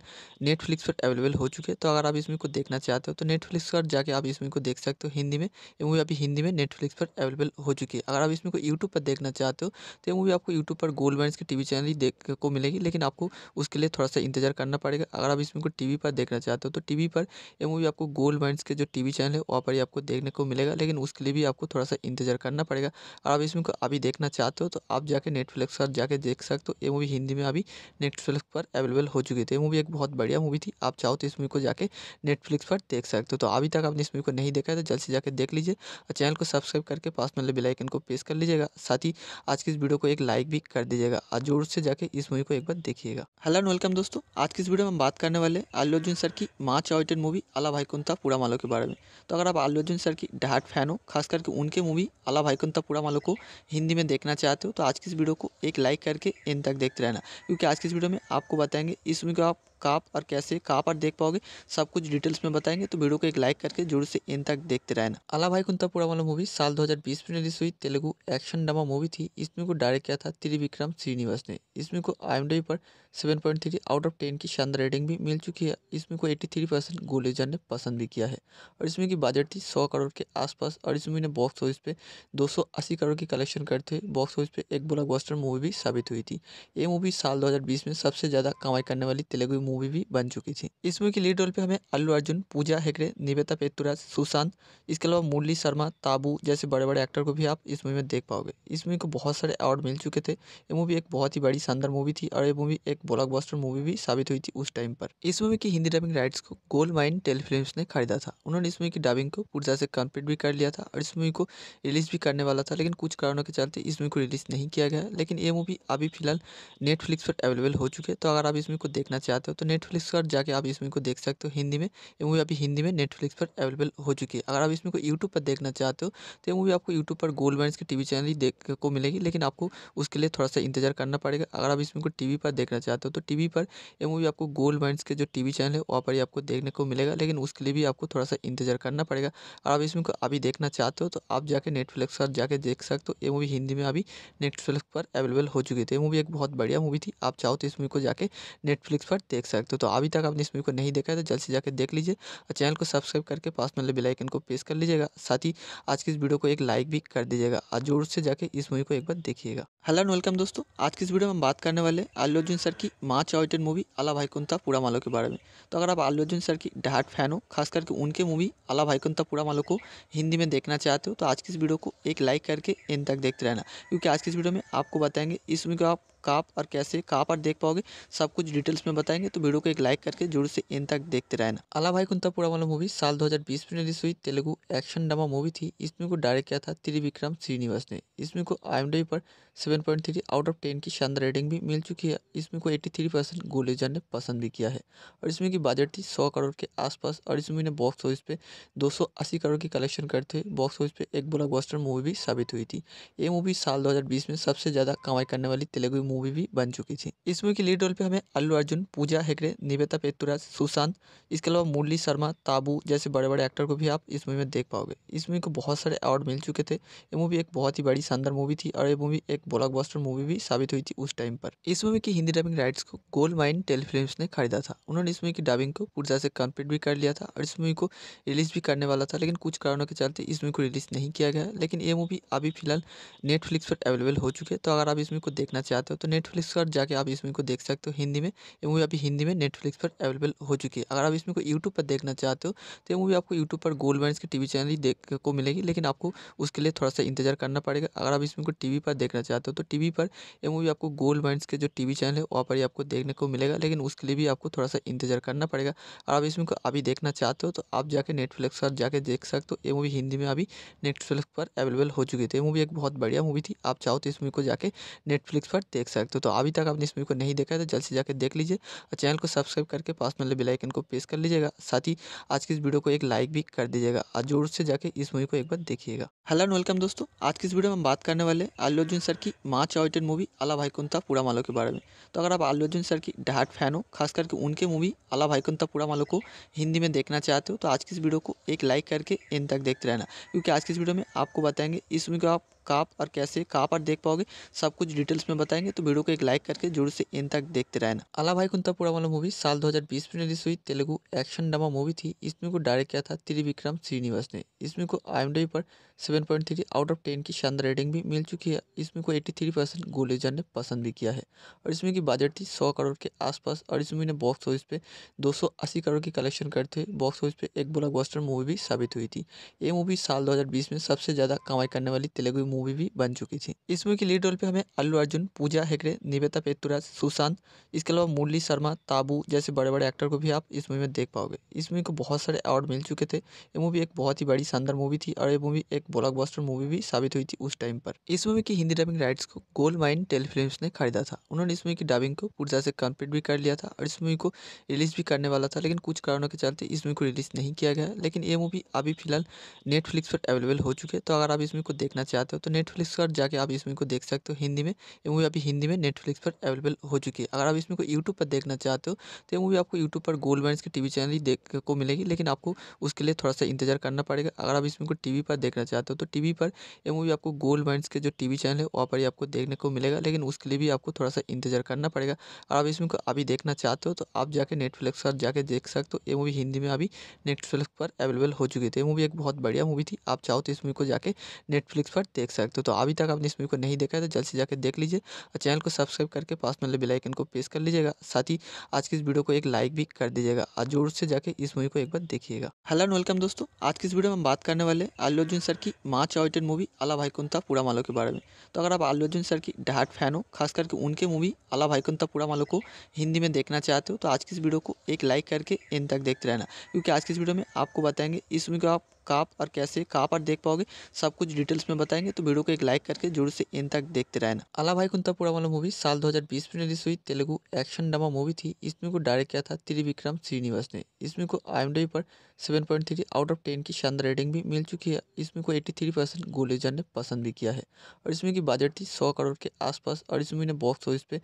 नेटफ्लिक्स पर अवेलेबल हो चुके तो अगर आप इस मूवी को देखना चाहते हो तो नेटफ्लिक्स पर जाके आप इसमें को देख सकते हो हिंदी में ये मूवी अभी हिंदी में नेटफ्लिक्स पर अवेलेबल हो चुकी है अगर आप इसमें को यूट्यूब पर देखना चाहते हो तो ये मूवी आपको यूट्यूब पर गोल्ड बैंड की टी चैनल ही देख को मिलेगी लेकिन आपको उसके लिए थोड़ा सा इंतजार करना पड़ेगा अगर आप इसमें को टी पर देखना चाहते हो तो टी पर ये मूवी आपको गोल्ड मैंस के जो टी चैनल है वहाँ पर ही आपको देखने को मिलेगा लेकिन उसके लिए भी आपको थोड़ा सा इंतजार करना पड़ेगा और आप इसमें को अभी देखना चाहते हो तो आप जाके नेटफ्लिक्स पर जाके देख सकते हो ये मूवी हिंदी में अभी नेटफ्लिक्स पर अवेलेबल हो चुकी थी तो ये मूवी एक बहुत बढ़िया मूवी थी आप चाहो तो इस मूवी को जाके नेटफ्लिक्स पर देख सकते हो तो अभी तक आपने इस मूवी को नहीं देखा है तो जल्द से जाकर देख लीजिए और चैनल को सब्सक्राइब करके पास में आइकन को प्रेस कर लीजिएगा साथ ही आज की इस वीडियो को एक लाइक भी कर दीजिएगा और जोर से जाकर इस मूवी को एक बार देखिएगा हेलो एंड वेलकम दोस्तों आज की इस वीडियो में हम बात करने वाले आलू अर्जुन सर की माँ चॉइटेड मूवी अला भाई कुंता पूरा मालो के बारे में तो अगर आप आलू अर्जुन सर की डहाट फैन हो खास करके उनके मूवी अला भाई कुंता पूरा मालो को हिंदी में देखना चाहते हो तो आज की इस वीडियो को एक लाइक करके इन तक देखते रहना क्योंकि आज की इस वीडियो में आपको बताएंगे इस मूवी को आप कहाँ और कैसे कहाँ पर देख पाओगे सब कुछ डिटेल्स में बताएंगे तो तो वीडियो को एक लाइक करके जरूर से इन तक देखते रहना अला भाई कुंता पुरा वाला मूवी साल 2020 में रिलीज हुई तेलुगु एक्शन ड्रामा मूवी थी इसमें को डायरेक्ट किया था त्रिविक्रम श्रीनिवास ने इसमें को आई पर 7.3 आउट ऑफ 10 की शानदार रेटिंग भी मिल चुकी है इसमें को 83 परसेंट गोलेजर ने पसंद भी किया है और इसमें की बजट थी सौ करोड़ के आसपास और इसमें ने बॉक्स ऑफिस पे अस्सी करोड़ की कलेक्शन करते हुए बॉक्स ऑफिस पे एक ब्लॉकबस्टर मूवी भी साबित हुई थी ये मूवी साल बीस में सबसे ज़्यादा कमाई करने वाली तेलुगु मूवी भी बन चुकी थी इस मूवी की लीड रोल पे हमें अल्लू अर्जुन पूजा हेगड़े निवेदा पेतुराज सुशांत इसके अलावा मुरली शर्मा ताबू जैसे बड़े बड़े एक्टर को भी आप इस मूवी में देख पाओगे इस मूवी को बहुत सारे अवार्ड मिल चुके थे ये मूवी एक बहुत ही बड़ी शानदार मूवी थी और ये मूवी एक ब्लॉकबस्टर मूवी भी साबित हुई थी उस टाइम पर इस मूवी की हिंदी डबिंग राइट्स को गोल्ड माइन टेलीफिल्म ने खरीदा था उन्होंने इस मूवी की डबिंग को पूर्जा से कंप्लीट भी कर लिया था और इस मूवी को रिलीज भी करने वाला था लेकिन कुछ कारणों के चलते इस मूवी को रिलीज नहीं किया गया लेकिन ये मूवी अभी फिलहाल नेटफ्लिक्स पर अवेलेबल हो चुके तो अगर आप इस मूवी को देखना चाहते हो तो नेटफ्लिक्स पर जाके आप इस मूवी को देख सकते हो हिंदी में ये मूवी अभी हिंदी हिंदी में नेटफ्लिक्स पर अवेलेबल हो चुकी है अगर आप इसमें कोई यूट्यूब पर देखना चाहते हो तो मूवी आपको यूट्यूब पर गोल्ड बैंड के टीवी चैनल ही देख को मिलेगी लेकिन आपको उसके लिए थोड़ा सा इंतजार करना पड़ेगा अगर आप इसमें को टी पर देखना चाहते हो तो टी पर यह मूवी आपको गोल्ड बैंड के जो टी चैनल है वहाँ पर ही आपको देखने को मिलेगा लेकिन उसके लिए भी आपको थोड़ा सा इंतजार करना पड़ेगा अगर आप इसमें को अभी देखना चाहते हो तो आप जाके नेटफ्लिक्स पर जाके देख सकते हो ये मूवी हिंदी में अभी नेटफ्लिक्स पर अवेलेबल हो चुकी थी मूवी तो एक बहुत बढ़िया मूवी थी आप चाहो तो इस मूवी को जाके नेटफ्लिक्स पर देख सकते हो तो अभी तक आपने इस मूवी को नहीं देखा है तो जल्द से जाके देख लीजिए और चैनल को सब्सक्राइब करके पास में बेल आइकन को प्रेस कर लीजिएगा साथ ही आज की इस वीडियो को एक लाइक भी कर दीजिएगा और जोर से जाके इस मूवी को एक बार देखिएगा हेलो एंड वेलकम दोस्तों आज की इस वीडियो में हम बात करने वाले आलू अर्जुन सर की माँ चॉइटेड मूवी अला कुंता पूरा मालो के बारे में तो अगर आप आलू अर्जुन सर की डहाट फैन हो खास करके उनके मूवी अला कुंता पूरा मालो को हिंदी में देखना चाहते हो तो आज की इस वीडियो को एक लाइक करके इन तक देखते रहना क्योंकि आज की इस वीडियो में आपको बताएंगे इस मूवी को आप कहाँ पर कैसे कहाँ पर देख पाओगे सब कुछ डिटेल्स में बताएंगे तो वीडियो को एक लाइक करके जरूर से इन तक देखते रहना अला भाई कुंतापुरा वाला मूवी साल 2020 में रिलीज हुई तेलुगु एक्शन ड्रामा मूवी थी इसमें को डायरेक्ट किया था त्रिविक्रम श्रीनिवास ने इसमें को आई पर seven point three out of ten की शानदार रेटिंग भी मिल चुकी है इसमें को एट्टी थ्री परसेंट गोलेजर ने पसंद भी किया है और इसमें की बजट थी सौ करोड़ के आसपास और इस ने बॉक्स ऑफिस पे दो सौ अस्सी करोड़ की कलेक्शन करते हुए बॉक्स ऑफिस पे एक ब्लॉकबस्टर मूवी भी साबित हुई थी ये मूवी साल दो हजार बीस में सबसे ज़्यादा कमाई करने वाली तेलुगु मूवी मूवी भी बन चुकी थी इस मूवी की लीड रोल पे हमें अल्लू अर्जुन पूजा हेगड़े निवेदा पेतुराज सुशांत इसके अलावा मुरली शर्मा ताबू जैसे बड़े बड़े एक्टर को भी आप इस मूवी में देख पाओगे इस मूवी को बहुत सारे अवार्ड मिल चुके थे ये मूवी एक बहुत ही बड़ी शानदार मूवी थी और ये मूवी एक ब्लॉक मूवी भी साबित हुई थी उस टाइम पर इस मूवी की हिंदी डबिंग राइट्स को गोल्ड माइन टेलीफिल्म ने खरीदा था उन्होंने इस मूवी की डबिंग को तरह से कम्प्लीट भी कर लिया था और इस मूवी को रिलीज भी करने वाला था लेकिन कुछ कारणों के चलते इस मूवी को रिलीज नहीं किया गया लेकिन ये मूवी अभी फिलहाल नेटफ्लिक्स पर अवेलेबल हो चुकी है तो अगर आप इस मूवी को देखना चाहते हो तो नेटफ्लिक्स तो पर जाके आप इस मूवी को देख सकते हो हिंदी में ये मूवी अभी हिंदी में नेटफ्लिक्स पर अवेलेबल हो चुकी है अगर आप इस मूवी को यूट्यूब पर देखना चाहते हो तो ये मूवी आपको यूट्यूब पर गोल्ड बैंड के टीवी चैनल ही देख को मिलेगी लेकिन आपको उसके लिए थोड़ा सा इंतजार करना पड़ेगा अगर आप इस मूवी को टीवी पर देखना चाहते हो तो टीवी पर यह मूवी आपको गोल्ड बैंड के जो टीवी चैनल है वहाँ पर ही आपको देखने को मिलेगा लेकिन उसके लिए भी आपको थोड़ा सा इंतजार करना पड़ेगा अगर आप इस मूवी को अभी देखना चाहते हो तो आप जाके नेटफ्लिक्स पर जाके देख सकते हो ये मूवी हिंदी में अभी नेटफ्लिक्स पर अवेलेबल हो चुकी थी ये मूवी एक बहुत बढ़िया मूवी थी आप चाहो तो इस मूवी को जाके नेटफ्लिक्स पर देख देख सकते हो तो अभी तक आपने इस मूवी को नहीं देखा है तो जल्द से जाकर देख लीजिए और चैनल को सब्सक्राइब करके पास में बेल आइकन को प्रेस कर लीजिएगा साथ ही आज की इस वीडियो को एक लाइक भी कर दीजिएगा और जोर से जाकर इस मूवी को एक बार देखिएगा हेलो एंड वेलकम दोस्तों आज की इस वीडियो में हम बात करने वाले आलू अर्जुन सर की माच आउटेड मूवी अला कुंता पूरा मालो के बारे में तो अगर आप आलू अर्जुन सर की डहाट फैन हो खास करके उनके मूवी अला कुंता पूरा मालो को हिंदी में देखना चाहते हो तो आज की इस वीडियो को एक लाइक करके इन तक देखते रहना क्योंकि आज की इस वीडियो में आपको बताएंगे इस मूवी को आप कहाँ और कैसे कहाँ पर देख पाओगे सब कुछ डिटेल्स में बताएंगे तो वीडियो को एक लाइक करके जरूर से इन तक देखते रहना अला भाई कुंता पूरा वाला मूवी साल 2020 में रिलीज हुई तेलुगु एक्शन ड्रामा मूवी थी इसमें को डायरेक्ट किया था त्रिविक्रम श्रीनिवास ने इसमें को आई पर सेवन आउट ऑफ टेन की शानदार रेटिंग भी मिल चुकी है इसमें को एट्टी परसेंट गोलेजर ने पसंद भी किया है और इसमें की बजट थी सौ करोड़ के आसपास और इसमें ने बॉक्स ऑफिस पे अस्सी करोड़ की कलेक्शन करते हुए बॉक्स ऑफिस पे एक ब्लॉकबस्टर मूवी भी साबित हुई थी ये मूवी साल 2020 में सबसे ज़्यादा कमाई करने वाली तेलुगु मूवी भी बन चुकी थी इस मूवी की लीड रोल पे हमें अल्लू अर्जुन पूजा हेगड़े निवेता पेतुराज सुशांत इसके अलावा मुरली शर्मा ताबू जैसे बड़े बड़े एक्टर को भी आप इस मूवी में देख पाओगे इस मूवी को बहुत सारे अवार्ड मिल चुके थे ये मूवी एक बहुत ही बड़ी शानदार मूवी थी और ये मूवी एक ब्लॉकबस्टर मूवी भी साबित हुई थी उस टाइम पर इस मूवी की हिंदी डबिंग राइट्स को गोल्ड माइन टेलीफिल्म ने खरीदा था उन्होंने इस मूवी की डबिंग को पूर्जा से कम्प्लीट भी कर लिया था और इस मूवी को रिलीज भी करने वाला था लेकिन कुछ कारणों के चलते इस मूवी को रिलीज नहीं किया गया लेकिन ये मूवी अभी फिलहाल नेटफ्लिक्स पर अवेलेबल हो चुकी है तो अगर आप इस मूवी को देखना चाहते हो तो तो नेटफ्लिक्स पर जाके आप इस मूवी को देख सकते हो हिंदी में ये मूवी अभी हिंदी में नेटफ्लिक्स पर अवेलेबल हो चुकी है अगर आप इसमें को यूट्यूब पर देखना चाहते हो तो ये मूवी आपको यूट्यूब पर गोल्ड बैंड के टीवी चैनल ही देख को मिलेगी लेकिन आपको उसके लिए थोड़ा सा इंतजार करना पड़ेगा अगर आप इसमें को टीवी पर देखना चाहते हो तो टीवी पर यह मूवी आपको गोल्ड बैंड के जो टीवी चैनल है वहाँ पर ही आपको देखने को मिलेगा लेकिन उसके लिए भी आपको थोड़ा सा इंतजार करना पड़ेगा अगर आप इसमें को अभी देखना चाहते हो तो आप जाके नेटफ्लिक्स पर जाके देख सकते हो ये मूवी हिंदी में अभी नेटफ्लिक्स पर अवेलेबल हो चुकी थी तो ये मूवी एक बहुत बढ़िया मूवी थी आप चाहो तो इस मूवी को जाके नेटफ्लिक्स पर देख सकते हो तो अभी तक आपने इस मूवी को नहीं देखा है तो जल्द से जाकर देख लीजिए और चैनल को सब्सक्राइब करके पास में बेल आइकन को प्रेस कर लीजिएगा साथ ही आज की इस वीडियो को एक लाइक भी कर दीजिएगा और जोर से जाकर इस मूवी को एक बार देखिएगा हेलो एंड वेलकम दोस्तों आज की इस वीडियो में हम बात करने वाले अल्लू अर्जुन सर की माँ आउटेड मूवी अला कुंता पूरा मालो के बारे में तो अगर आप अल्लू अर्जुन सर की डहाट फैन हो खास करके उनके मूवी अला भाई कुंता पूरा मालो को हिंदी में देखना चाहते हो तो आज की इस वीडियो को एक लाइक करके इन तक देखते रहना क्योंकि आज की इस वीडियो में आपको बताएंगे इस मूवी को आप कहाँ पर कैसे कहाँ पर देख पाओगे सब कुछ डिटेल्स में बताएंगे तो वीडियो को एक लाइक करके जरूर से इन तक देखते रहना अला भाई कुंता पूरा वाला मूवी साल 2020 में रिलीज हुई तेलुगु एक्शन ड्रामा मूवी थी इसमें को डायरेक्ट किया था त्रिविक्रम श्रीनिवास ने इसमें को आई पर थ्री आउट ऑफ टेन की शानदार रेटिंग भी मिल चुकी है इसमें को थ्री परसेंट गोलेजर ने पसंद भी किया है और इसमें की बजट थी सौ करोड़ के आसपास और इसमें ने बॉक्स ऑफिस पे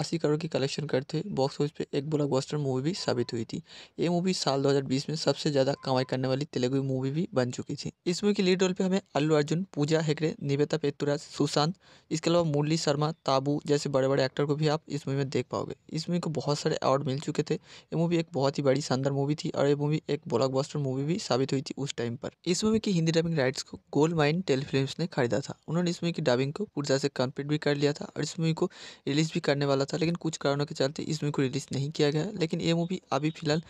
अस्सी करोड़ की कलेक्शन करते हुए बॉक्स ऑफिस पे एक ब्लॉकबस्टर मूवी भी साबित हुई थी ये मूवी साल दो में सबसे ज़्यादा कमाई करने वाली तेलुगु मूवी भी बन चुकी थी इस मूवी की लीड रोल पे हमें अल्लू अर्जुन पूजा हेगड़े निवेदा पेतुराज सुशांत इसके अलावा मुरली शर्मा ताबू जैसे बड़े बड़े एक्टर को भी आप इस मूवी में देख पाओगे इस मूवी को बहुत सारे अवार्ड मिल चुके थे ये मूवी एक बहुत ही बड़ी शानदार मूवी थी और ये मूवी एक ब्लॉकबस्टर मूवी भी साबित हुई थी उस टाइम पर इस मूवी की हिंदी डबिंग राइट्स को गोल्ड माइन टेलीफिल्म ने खरीदा था उन्होंने इस मूवी की डबिंग को पूर्जा से कम्प्लीट भी कर लिया था और इस मूवी को रिलीज भी करने वाला था लेकिन कुछ कारणों के चलते इस मूवी को रिलीज नहीं किया गया लेकिन ये मूवी अभी फिलहाल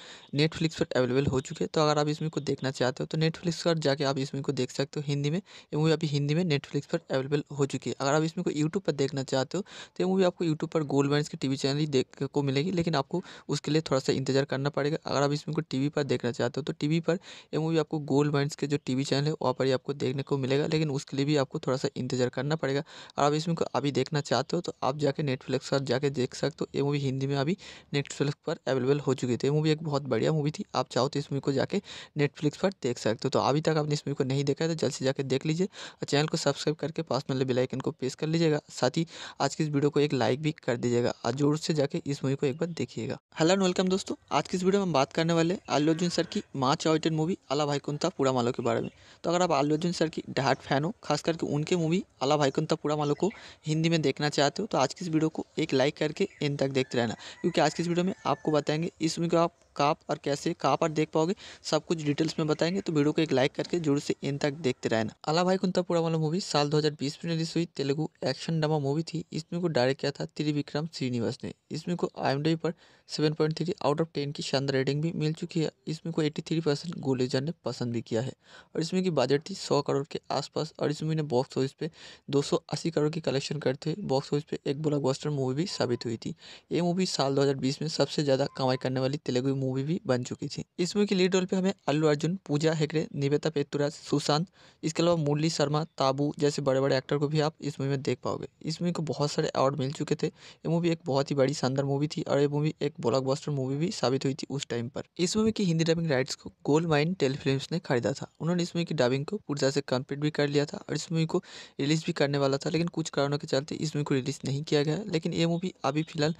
नेटफ्लिक्स पर अवेलेबल हो चुकी है तो अगर आप इस मूवी को देखना चाहते हो तो तो नेटफ्लिक्स पर जाके आप इस मूवी को देख सकते हो हिंदी में ये मूवी अभी हिंदी में नेटफ्लिक्स पर अवेलेबल हो चुकी है अगर आप इसमें को यूट्यूब पर देखना चाहते हो तो ये मूवी आपको यूट्यूब पर gold band T TV channel ही देख को मिलेगी लेकिन आपको उसके लिए थोड़ा सा इंतजार करना पड़ेगा अगर आप इसमें को टीवी पर देखना चाहते हो तो टीवी पर ये मूवी आपको गोल्ड बैंड्स के जो टीवी चैनल है वहाँ पर ही आपको देखने को मिलेगा लेकिन उसके लिए भी आपको थोड़ा सा इंतजार करना पड़ेगा अगर आप इसमें को अभी देखना चाहते हो तो आप जाके नेटफ्लिक्स पर जाके देख सकते हो ये मूवी हिंदी में अभी नेटफ्लिक्स पर अवेलेबल हो चुकी थी ये मूवी एक बहुत बढ़िया मूवी थी आप चाहो तो इस मूवी को जाके नेटफ्लिक्स पर देख सकते हो तो अभी तक आपने इस मूवी को नहीं देखा है तो जल्द से जाकर देख लीजिए और चैनल को सब्सक्राइब करके पास में बेल आइकन को प्रेस कर लीजिएगा साथ ही आज की इस वीडियो को एक लाइक भी कर दीजिएगा और जोर से जाकर इस मूवी को एक बार देखिएगा हेलो एंड वेलकम दोस्तों आज की इस वीडियो में हम बात करने वाले अल्लू अर्जुन सर की माँ चॉइटेड मूवी अला भाई कुंता पूरा मालो के बारे में तो अगर आप अल्लू अर्जुन सर की डहाट फैन हो खास करके उनके मूवी अला कुंता पूरा मालो को हिंदी में देखना चाहते हो तो आज की इस वीडियो को एक लाइक करके इन तक देखते रहना क्योंकि आज की इस वीडियो में आपको बताएंगे इस मूवी को आप कहाँ पर कैसे कहाँ पर देख पाओगे सब कुछ डिटेल्स में बताएंगे तो वीडियो को एक लाइक करके जरूर से इन तक देखते रहना अला भाई कुंतापुरा वाला मूवी साल 2020 में रिलीज हुई तेलुगु एक्शन ड्रामा मूवी थी इसमें को डायरेक्ट किया था त्रिविक्रम श्रीनिवास ने इसमें को आई पर seven point three out of ten की शानदार रेटिंग भी मिल चुकी है इसमें को एट्टी थ्री परसेंट गोलेजर ने पसंद भी किया है और इसमें की बजट थी सौ करोड़ के आसपास और इस मूवी ने बॉक्स ऑफिस पे दो सौ अस्सी करोड़ की कलेक्शन करते हुए बॉक्स ऑफिस पे एक ब्लॉकबस्टर मूवी भी साबित हुई थी ये मूवी साल दो में सबसे ज़्यादा कमाई करने वाली तेलुगु मूवी भी बन चुकी थी इस मूवी के लीड रोल पे हमें अल्लू अर्जुन पूजा हेगड़े निवेता पेतुराज सुशांत इसके अलावा मुरली शर्मा ताबू जैसे बड़े बड़े एक्टर को भी आप इस मूवी में देख पाओगे इस मूवी को बहुत सारे अवार्ड मिल चुके थे ये मूवी एक बहुत ही बड़ी शानदार मूवी थी और ये मूवी एक ब्लॉक मूवी भी साबित हुई थी उस टाइम पर इस मूवी की हिंदी डबिंग राइट्स को गोल्ड माइन टेलीफिल्म ने खरीदा था उन्होंने इस मूवी की डबिंग को पूरी से कम्प्लीट भी कर लिया था और इस मूवी को रिलीज भी करने वाला था लेकिन कुछ कारणों के चलते इस मूवी को रिलीज नहीं किया गया लेकिन ये मूवी अभी फिलहाल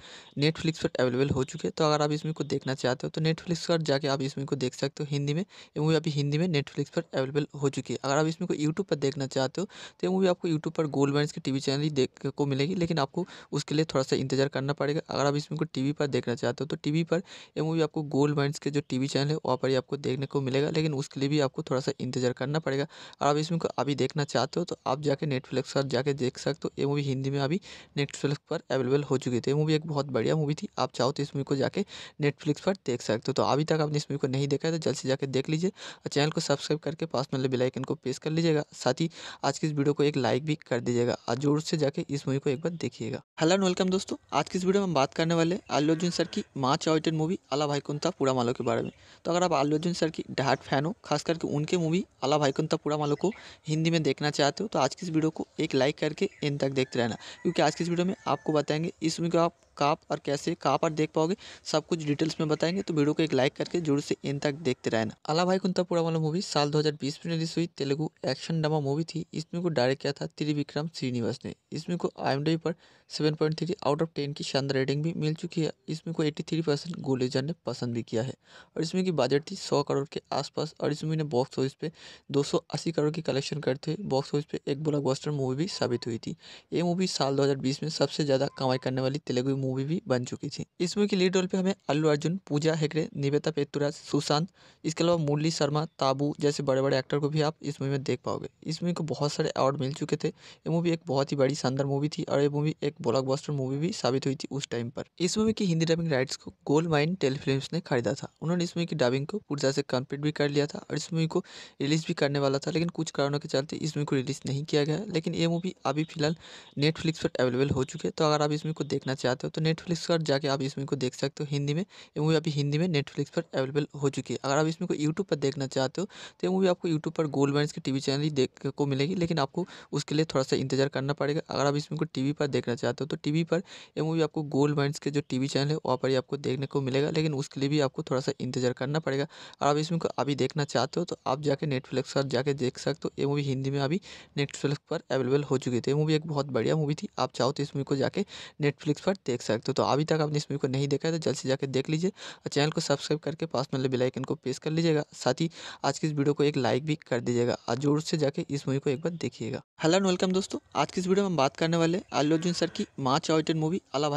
नेटफ्लिक्स पर अवेलेबल हो चुके तो अगर आप इस मूवी को देखना चाहते हो तो नेटफ्लिक्स पर जाके आप इस मूवी को देख सकते हो हिंदी में ये मूवी अभी हिंदी में नेटफ्लिक्स पर अवेलेबल हो चुकी है अगर आप इसमें को यूट्यूब पर देखना चाहते हो तो ये मूवी आपको यूट्यूब पर गोल्ड मैंस की वी चैनल ही देख को मिलेगी लेकिन आपको उसके लिए थोड़ा सा इंतजार करना पड़ेगा अगर आप इसमें को वी पर देखना चाहते हो तो वी पर ये मूवी आपको गोल्ड मैंस के जो वी चैनल है वहाँ पर ही आपको देखने को मिलेगा लेकिन उसके लिए भी आपको थोड़ा सा इंतजार करना पड़ेगा अगर आप इसमें को अभी देखना चाहते हो तो आप जाके नेटफ्लिक्स पर जाके देख सकते हो ये मूवी हिंदी में अभी नेटफ्लिक्स पर अवेलेबल हो चुकी थी तो ये मूवी एक बहुत बढ़िया मूवी थी आप चाहो तो इस मूवी को जाके नेटफ्लिक्स पर देख सकते हो तो अभी तक आपने इस मूवी को नहीं देखा है तो जल्द से जाकर देख लीजिए और चैनल को सब्सक्राइब करके पास में बेल आइकन को प्रेस कर लीजिएगा साथ ही आज की इस वीडियो को एक लाइक भी कर दीजिएगा और जोर से जाके इस मूवी को एक बार देखिएगा हेलो एंड वेलकम दोस्तों आज की इस वीडियो में हम बात करने वाले अल्लू अर्जुन सर की माँ चॉइटेड मूवी अला भाई कुंता पूरा मालो के बारे में तो अगर आप अल्लू अर्जुन सर की डहाट फैन हो खास करके उनके मूवी अला भाई कुंता पूरा मालो को हिंदी में देखना चाहते हो तो आज की इस वीडियो को एक लाइक करके इन तक देखते रहना क्योंकि आज की इस वीडियो में आपको बताएंगे इस मूवी को आप कहाँ और कैसे कहाँ पर देख पाओगे सब कुछ डिटेल्स में बताएंगे तो वीडियो को एक लाइक करके जरूर से इन तक देखते रहना अला भाई कुंता पूरा वाला मूवी साल 2020 में रिलीज हुई तेलुगु एक्शन ड्रामा मूवी थी इसमें को डायरेक्ट किया था त्रिविक्रम श्रीनिवास ने इसमें को आई पर seven point three out of ten की शानदार रेटिंग भी मिल चुकी है इसमें को एट्टी थ्री परसेंट गुलेजर ने पसंद भी किया है और इसमें की बजट थी सौ करोड़ के आसपास और इसमें ने बॉक्स ऑफिस पे दो सौ अस्सी करोड़ की कलेक्शन करते हुए बॉक्स ऑफिस पे एक ब्लॉकबस्टर मूवी भी साबित हुई थी ये मूवी साल दो हज़ार बीस में सबसे ज़्यादा कमाई करने वाली तेलुगु मूवी भी बन चुकी थी इस मूवी की लीड रोल पर हमें अल्लू अर्जुन पूजा हेगड़े निवेता पेतुराज सुशांत इसके अलावा मुरली शर्मा ताबू जैसे बड़े बड़े एक्टर को भी आप इस मूवी में देख पाओगे इस मूवी को बहुत सारे अवार्ड मिल चुके थे ये मूवी एक बहुत ही बड़ी शानदार मूवी थी और ये मूवी एक ब्लॉकबस्टर मूवी भी साबित हुई थी उस टाइम पर इस मूवी की हिंदी डबिंग राइट्स को गोल्ड माइन टेलीफिल्म ने खरीदा था उन्होंने इस मूवी की डबिंग को पूर्जा से कम्प्लीट भी कर लिया था और इस मूवी को रिलीज भी करने वाला था लेकिन कुछ कारणों के चलते इस मूवी को रिलीज नहीं किया गया लेकिन ये मूवी अभी फिलहाल नेटफ्लिक्स पर अवेलेबल हो चुकी है तो अगर आप इस मूवी को देखना चाहते हो तो नेटफ्लिक्स पर जाके आप इस मूवी को देख सकते हो हिंदी में ये मूवी अभी हिंदी में नेटफ्लिक्स पर अवेलेबल हो चुकी है अगर आप इसमें को यूट्यूब पर देखना चाहते हो तो ये मूवी आपको यूट्यूब पर गोल्ड माइन की टी चैनल ही देख को मिलेगी लेकिन आपको उसके लिए थोड़ा सा इंतजार करना पड़ेगा अगर आप इसमें को टीवी पर देखना चाहते चाहते हो तो टीवी पर ये मूवी आपको गोल्ड माइंड के जो टीवी चैनल है वहाँ पर ही आपको देखने को मिलेगा लेकिन उसके लिए भी आपको थोड़ा सा इंतजार करना पड़ेगा और आप इसमें अभी देखना चाहते हो तो आप जाके नेटफ्लिक्स पर जाके देख सकते हो ये मूवी हिंदी में अभी नेटफ्लिक्स पर अवेलेबल हो चुकी थी ये मूवी एक बहुत बढ़िया मूवी थी आप चाहो तो इस मूवी को जाके नेटफ्लिक्स पर देख सकते हो तो अभी तक आपने इस मूवी को नहीं देखा है तो जल्द से जाकर देख लीजिए और चैनल को सब्सक्राइब करके पास में बेलाइकन को प्रेस कर लीजिएगा साथ ही आज की इस वीडियो को एक लाइक भी कर दीजिएगा और जोर से जाके इस मूवी को एक बार देखिएगा हेलो एंड वेलकम दोस्तों आज की इस वीडियो में हम बात करने वाले अल्लू अर्जुन सर की माँ चॉइटेड मूवी अला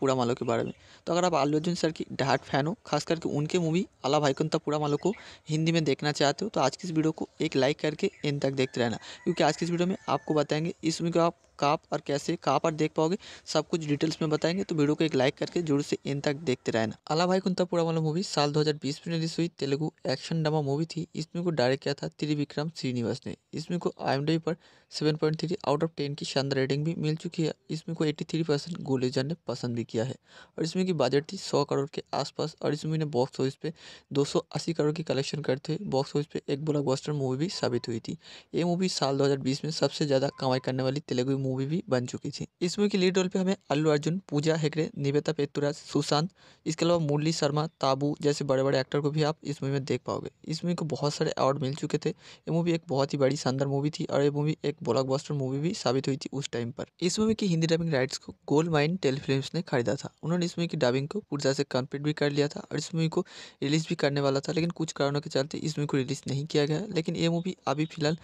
पूरा मालो के बारे में तो अगर आप आलू अर्जुन सर की डहाट फैन हो खास करके उनके मूवी अला पूरा मालो को हिंदी में देखना चाहते हो तो आज की इस वीडियो को एक लाइक करके इन तक देखते रहना क्योंकि आज की इस वीडियो में आपको बताएंगे इस मूवी को आप कहाँ पर कैसे कहाँ पर देख पाओगे सब कुछ डिटेल्स में बताएंगे तो वीडियो को एक लाइक करके जरूर से इन तक देखते रहना अला भाई कुंतापुरा वाला मूवी साल 2020 में रिलीज हुई तेलुगु एक्शन ड्रामा मूवी थी इसमें को डायरेक्ट किया था त्रिविक्रम श्रीनिवास ने इसमें को आई पर seven point three out of ten की शानदार रेटिंग भी मिल चुकी है इसमें को एट्टी थ्री परसेंट गोलेजर ने पसंद भी किया है और इसमें की बजट थी सौ करोड़ के आसपास और इसमें ने बॉक्स ऑफिस पे दो सौ अस्सी करोड़ की कलेक्शन करते हुए बॉक्स ऑफिस पे एक ब्लॉकबस्टर मूवी भी साबित हुई थी ये मूवी साल दो हजार बीस में सबसे ज़्यादा कमाई करने वाली तेलुगु मूवी भी बन चुकी थी इस मूवी की लीड रोल पे हमें अल्लू अर्जुन पूजा हेगड़े निवेदा पेतुराज सुशांत इसके अलावा मुरली शर्मा ताबू जैसे बड़े बड़े एक्टर को भी आप इस मूवी में देख पाओगे इस मूवी को बहुत सारे अवार्ड मिल चुके थे ये मूवी एक बहुत ही बड़ी शानदार मूवी थी और ये मूवी एक ब्लॉक मूवी भी साबित हुई थी उस टाइम पर इस मूवी की हिंदी डबिंग राइट्स को गोल्ड माइन टेली ने खरीदा था उन्होंने इस मूवी की डबिंग को तरह से कम्प्लीट भी कर लिया था और इस मूवी को रिलीज भी करने वाला था लेकिन कुछ कारणों के चलते इस मूवी को रिलीज नहीं किया गया लेकिन ये मूवी अभी फिलहाल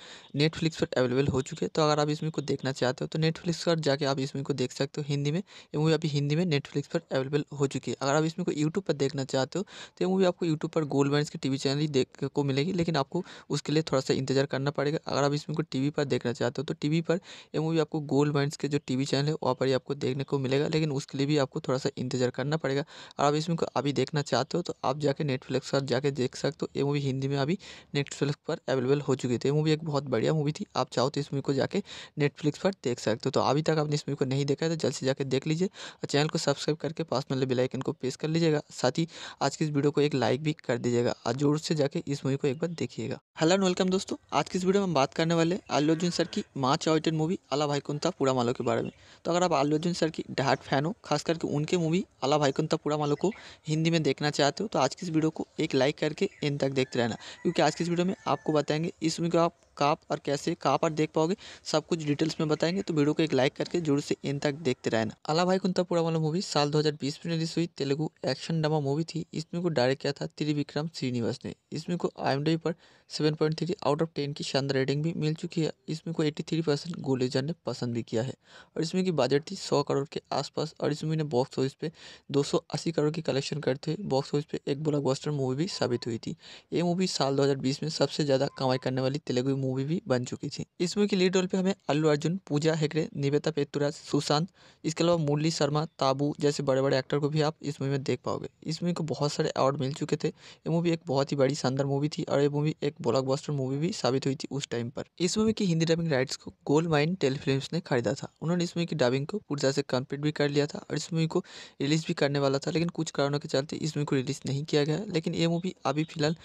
नेटफ्लिक्स पर अवेलेबल हो चुके तो अगर आप इस मूवी को देखना चाहते हो तो नेटफ्लिक्स पर जाके आप इसमें को देख सकते हो हिंदी में ये मूवी अभी हिंदी में नेटफ्लिक्स पर अवेलेबल हो चुकी है अगर आप इसमें को यूट्यूब पर देखना चाहते हो तो ये मूवी आपको यूट्यूब पर गोल्ड बैंड की टी चैनल ही देख को मिलेगी लेकिन आपको उसके लिए थोड़ा सा इंतजार करना पड़ेगा अगर आप इसमें को टी पर देखना चाहते हो तो टी पर ये मूवी आपको गोल्ड बैंड के जो टी चैनल है वहाँ पर ही आपको देखने को मिलेगा लेकिन उसके लिए भी आपको थोड़ा सा इंतजार करना पड़ेगा अगर आप इसमें को अभी देखना चाहते हो तो आप जाके नेटफ्लिक्स पर जाके देख सकते हो ये मूवी हिंदी में अभी नेटफ्लिक्स पर अवेलेबल हो चुकी थी तो ये मूवी एक बहुत बढ़िया मूवी थी आप चाहो तो इस मूवी को जाके नेटफ्लिक्स पर देख देख सकते हो तो अभी तक आपने इस मूवी को नहीं देखा है तो जल्द से जाकर देख लीजिए और चैनल को सब्सक्राइब करके पास में बेलाइकन को प्रेस कर लीजिएगा साथ ही आज की इस वीडियो को एक लाइक भी कर दीजिएगा और जोर से जाकर इस मूवी को एक बार देखिएगा हेलो एंड वेलकम दोस्तों आज की इस वीडियो में हम बात करने वाले आलू अर्जुन सर की माँ आउटेड मूवी अला कुंता पूरा मालो के बारे में तो अगर आप आलू अर्जुन सर की डहाट फैन हो खास करके उनके मूवी अला कुंता पूरा मालो को हिंदी में देखना चाहते हो तो आज की इस वीडियो को एक लाइक करके इन तक देखते रहना क्योंकि आज की इस वीडियो में आपको बताएंगे इस मूवी को आप कहाँ पर कैसे कहाँ पर देख पाओगे सब कुछ डिटेल्स में बताएंगे तो वीडियो को एक लाइक करके जरूर से इन तक देखते रहना अला भाई कुंतापुरा वाला मूवी साल 2020 में रिलीज हुई तेलुगु एक्शन ड्रामा मूवी थी इसमें को डायरेक्ट किया था त्रिविक्रम श्रीनिवास ने इसमें को आई पर seven point three out of ten की शानदार रेटिंग भी मिल चुकी है इसमें को एट्टी थ्री परसेंट गोलेजर ने पसंद भी किया है और इसमें की बजट थी सौ करोड़ के आसपास और इसमें ने बॉक्स ऑफिस पे दो सौ अस्सी करोड़ की कलेक्शन करते हुए बॉक्स ऑफिस पे एक ब्लॉकबस्टर मूवी भी साबित हुई थी ये मूवी साल दो हजार बीस में सबसे ज़्यादा कमाई करने वाली तेलुगु मूवी मूवी भी बन चुकी थी इस मूवी की लीड रोल पे हमें अल्लू अर्जुन पूजा हेगड़े निवेदा पेतुराज सुशांत इसके अलावा मुरली शर्मा ताबू जैसे बड़े बड़े एक्टर को भी आप इस मूवी में देख पाओगे इस मूवी को बहुत सारे अवार्ड मिल चुके थे ये मूवी एक बहुत ही बड़ी शानदार मूवी थी और ये मूवी एक ब्लॉक मूवी भी साबित हुई थी उस टाइम पर इस मूवी की हिंदी डबिंग राइट्स को गोल्ड माइन टेलीफिल्म ने खरीदा था उन्होंने इस मूवी की डबिंग को तरह से कम्प्लीट भी कर लिया था और इस मूवी को रिलीज भी करने वाला था लेकिन कुछ कारणों के चलते इस मूवी को रिलीज नहीं किया गया लेकिन ये मूवी अभी फिलहाल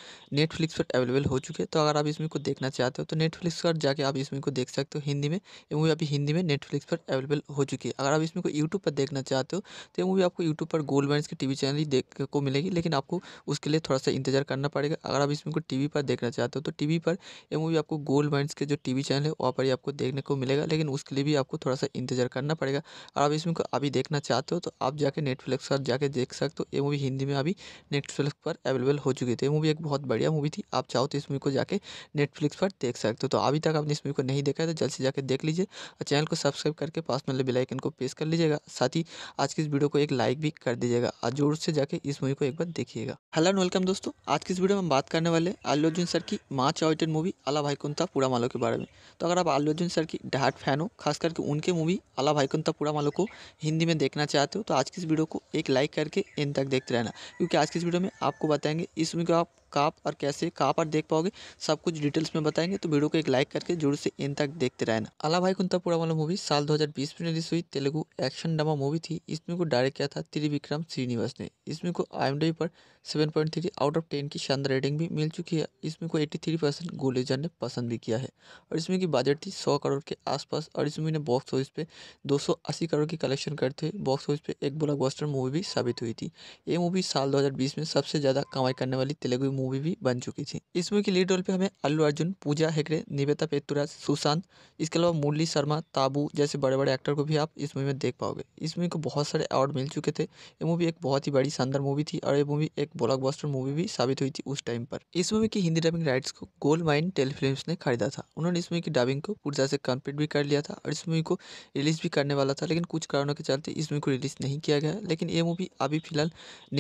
नेटफ्लिक्स पर अवेलेबल हो चुके तो अगर आप इस मूवी को देखना चाहते हो हो तो नेटफ्लिक्स पर जाके आप इस मूवी को देख सकते हो हिंदी में ये मूवी अभी हिंदी में नेटफ्लिक्स पर अवेलेबल हो चुकी है अगर आप इस मूवी को यूट्यूब पर देखना चाहते हो तो ये मूवी आपको यूट्यूब पर गोल्ड बैंड की टीवी चैनल ही देख को मिलेगी लेकिन आपको उसके लिए थोड़ा सा इंतजार करना पड़ेगा अगर आप इस मूवी को टीवी पर देखना चाहते हो तो टीवी पर यह मूवी आपको गोल्ड बैंड्स के जो टीवी चैनल है वहाँ पर ही आपको देखने को मिलेगा लेकिन उसके लिए भी आपको थोड़ा सा इंतजार करना पड़ेगा अगर आप इस मूवी को अभी देखना चाहते हो तो आप जाके नेटफ्लिक्स पर जाके देख सकते हो ये मूवी हिंदी में अभी नेटफ्लिक्स पर अवेलेबल हो चुकी थी तो ये मूवी एक बहुत बढ़िया मूवी थी आप चाहो तो इस मूवी को जाके नेटफ्लिक्स पर देख देख सकते हो तो अभी तक आपने इस मूवी को नहीं देखा है तो जल्द से जाकर देख लीजिए और चैनल को सब्सक्राइब करके पास में बेल आइकन को प्रेस कर लीजिएगा साथ ही आज की इस वीडियो को एक लाइक भी कर दीजिएगा और जोर से जाकर इस मूवी को एक बार देखिएगा हेलो एंड वेलकम दोस्तों आज की इस वीडियो में हम बात करने वाले अल्लू अर्जुन सर की माँ आउटेड मूवी अला कुंता पूरा मालो के बारे में तो अगर आप अल्लू अर्जुन सर की डहाट फैन हो खास करके उनके मूवी अला कुंता पूरा मालो को हिंदी में देखना चाहते हो तो आज की इस वीडियो को एक लाइक करके इन तक देखते रहना क्योंकि आज की इस वीडियो में आपको बताएंगे इस मूवी को आप कहाँ पर कैसे कहाँ पर देख पाओगे सब कुछ डिटेल्स में बताएंगे तो वीडियो को एक लाइक करके जरूर से इन तक देखते रहना अला भाई कुंतापुरा वाला मूवी साल 2020 में रिलीज हुई तेलुगु एक्शन ड्रामा मूवी थी इसमें को डायरेक्ट किया था त्रिविक्रम श्रीनिवास ने इसमें को आई पर seven point three out of ten की शानदार रेटिंग भी मिल चुकी है इसमें को एट्टी थ्री परसेंट गोलेजर ने पसंद भी किया है और इसमें की बजट थी सौ करोड़ के आसपास और इस ने बॉक्स ऑफिस पे दो सौ अस्सी करोड़ की कलेक्शन करते हुए बॉक्स ऑफिस पे एक ब्लॉकबस्टर मूवी भी साबित हुई थी ये मूवी साल दो हजार बीस में सबसे ज़्यादा कमाई करने वाली तेलुगु मूवी मूवी भी बन चुकी थी इस मूवी की लीड रोल पे हमें अल्लू अर्जुन पूजा हेगड़े निवेदा पेतुराज सुशांत इसके अलावा मुरली शर्मा ताबू जैसे बड़े बड़े एक्टर को भी आप इस मूवी में देख पाओगे इस मूवी को बहुत सारे अवार्ड मिल चुके थे ये मूवी एक बहुत ही बड़ी शानदार मूवी थी और ये मूवी एक ब्लॉक मूवी भी साबित हुई थी उस टाइम पर इस मूवी की हिंदी डबिंग राइट्स को गोल्ड माइन टेलीफिल्म ने खरीदा था उन्होंने इस मूवी की डबिंग को तरह से कम्प्लीट भी कर लिया था और इस मूवी को रिलीज भी करने वाला था लेकिन कुछ कारणों के चलते इस मूवी को रिलीज नहीं किया गया लेकिन ये मूवी अभी फिलहाल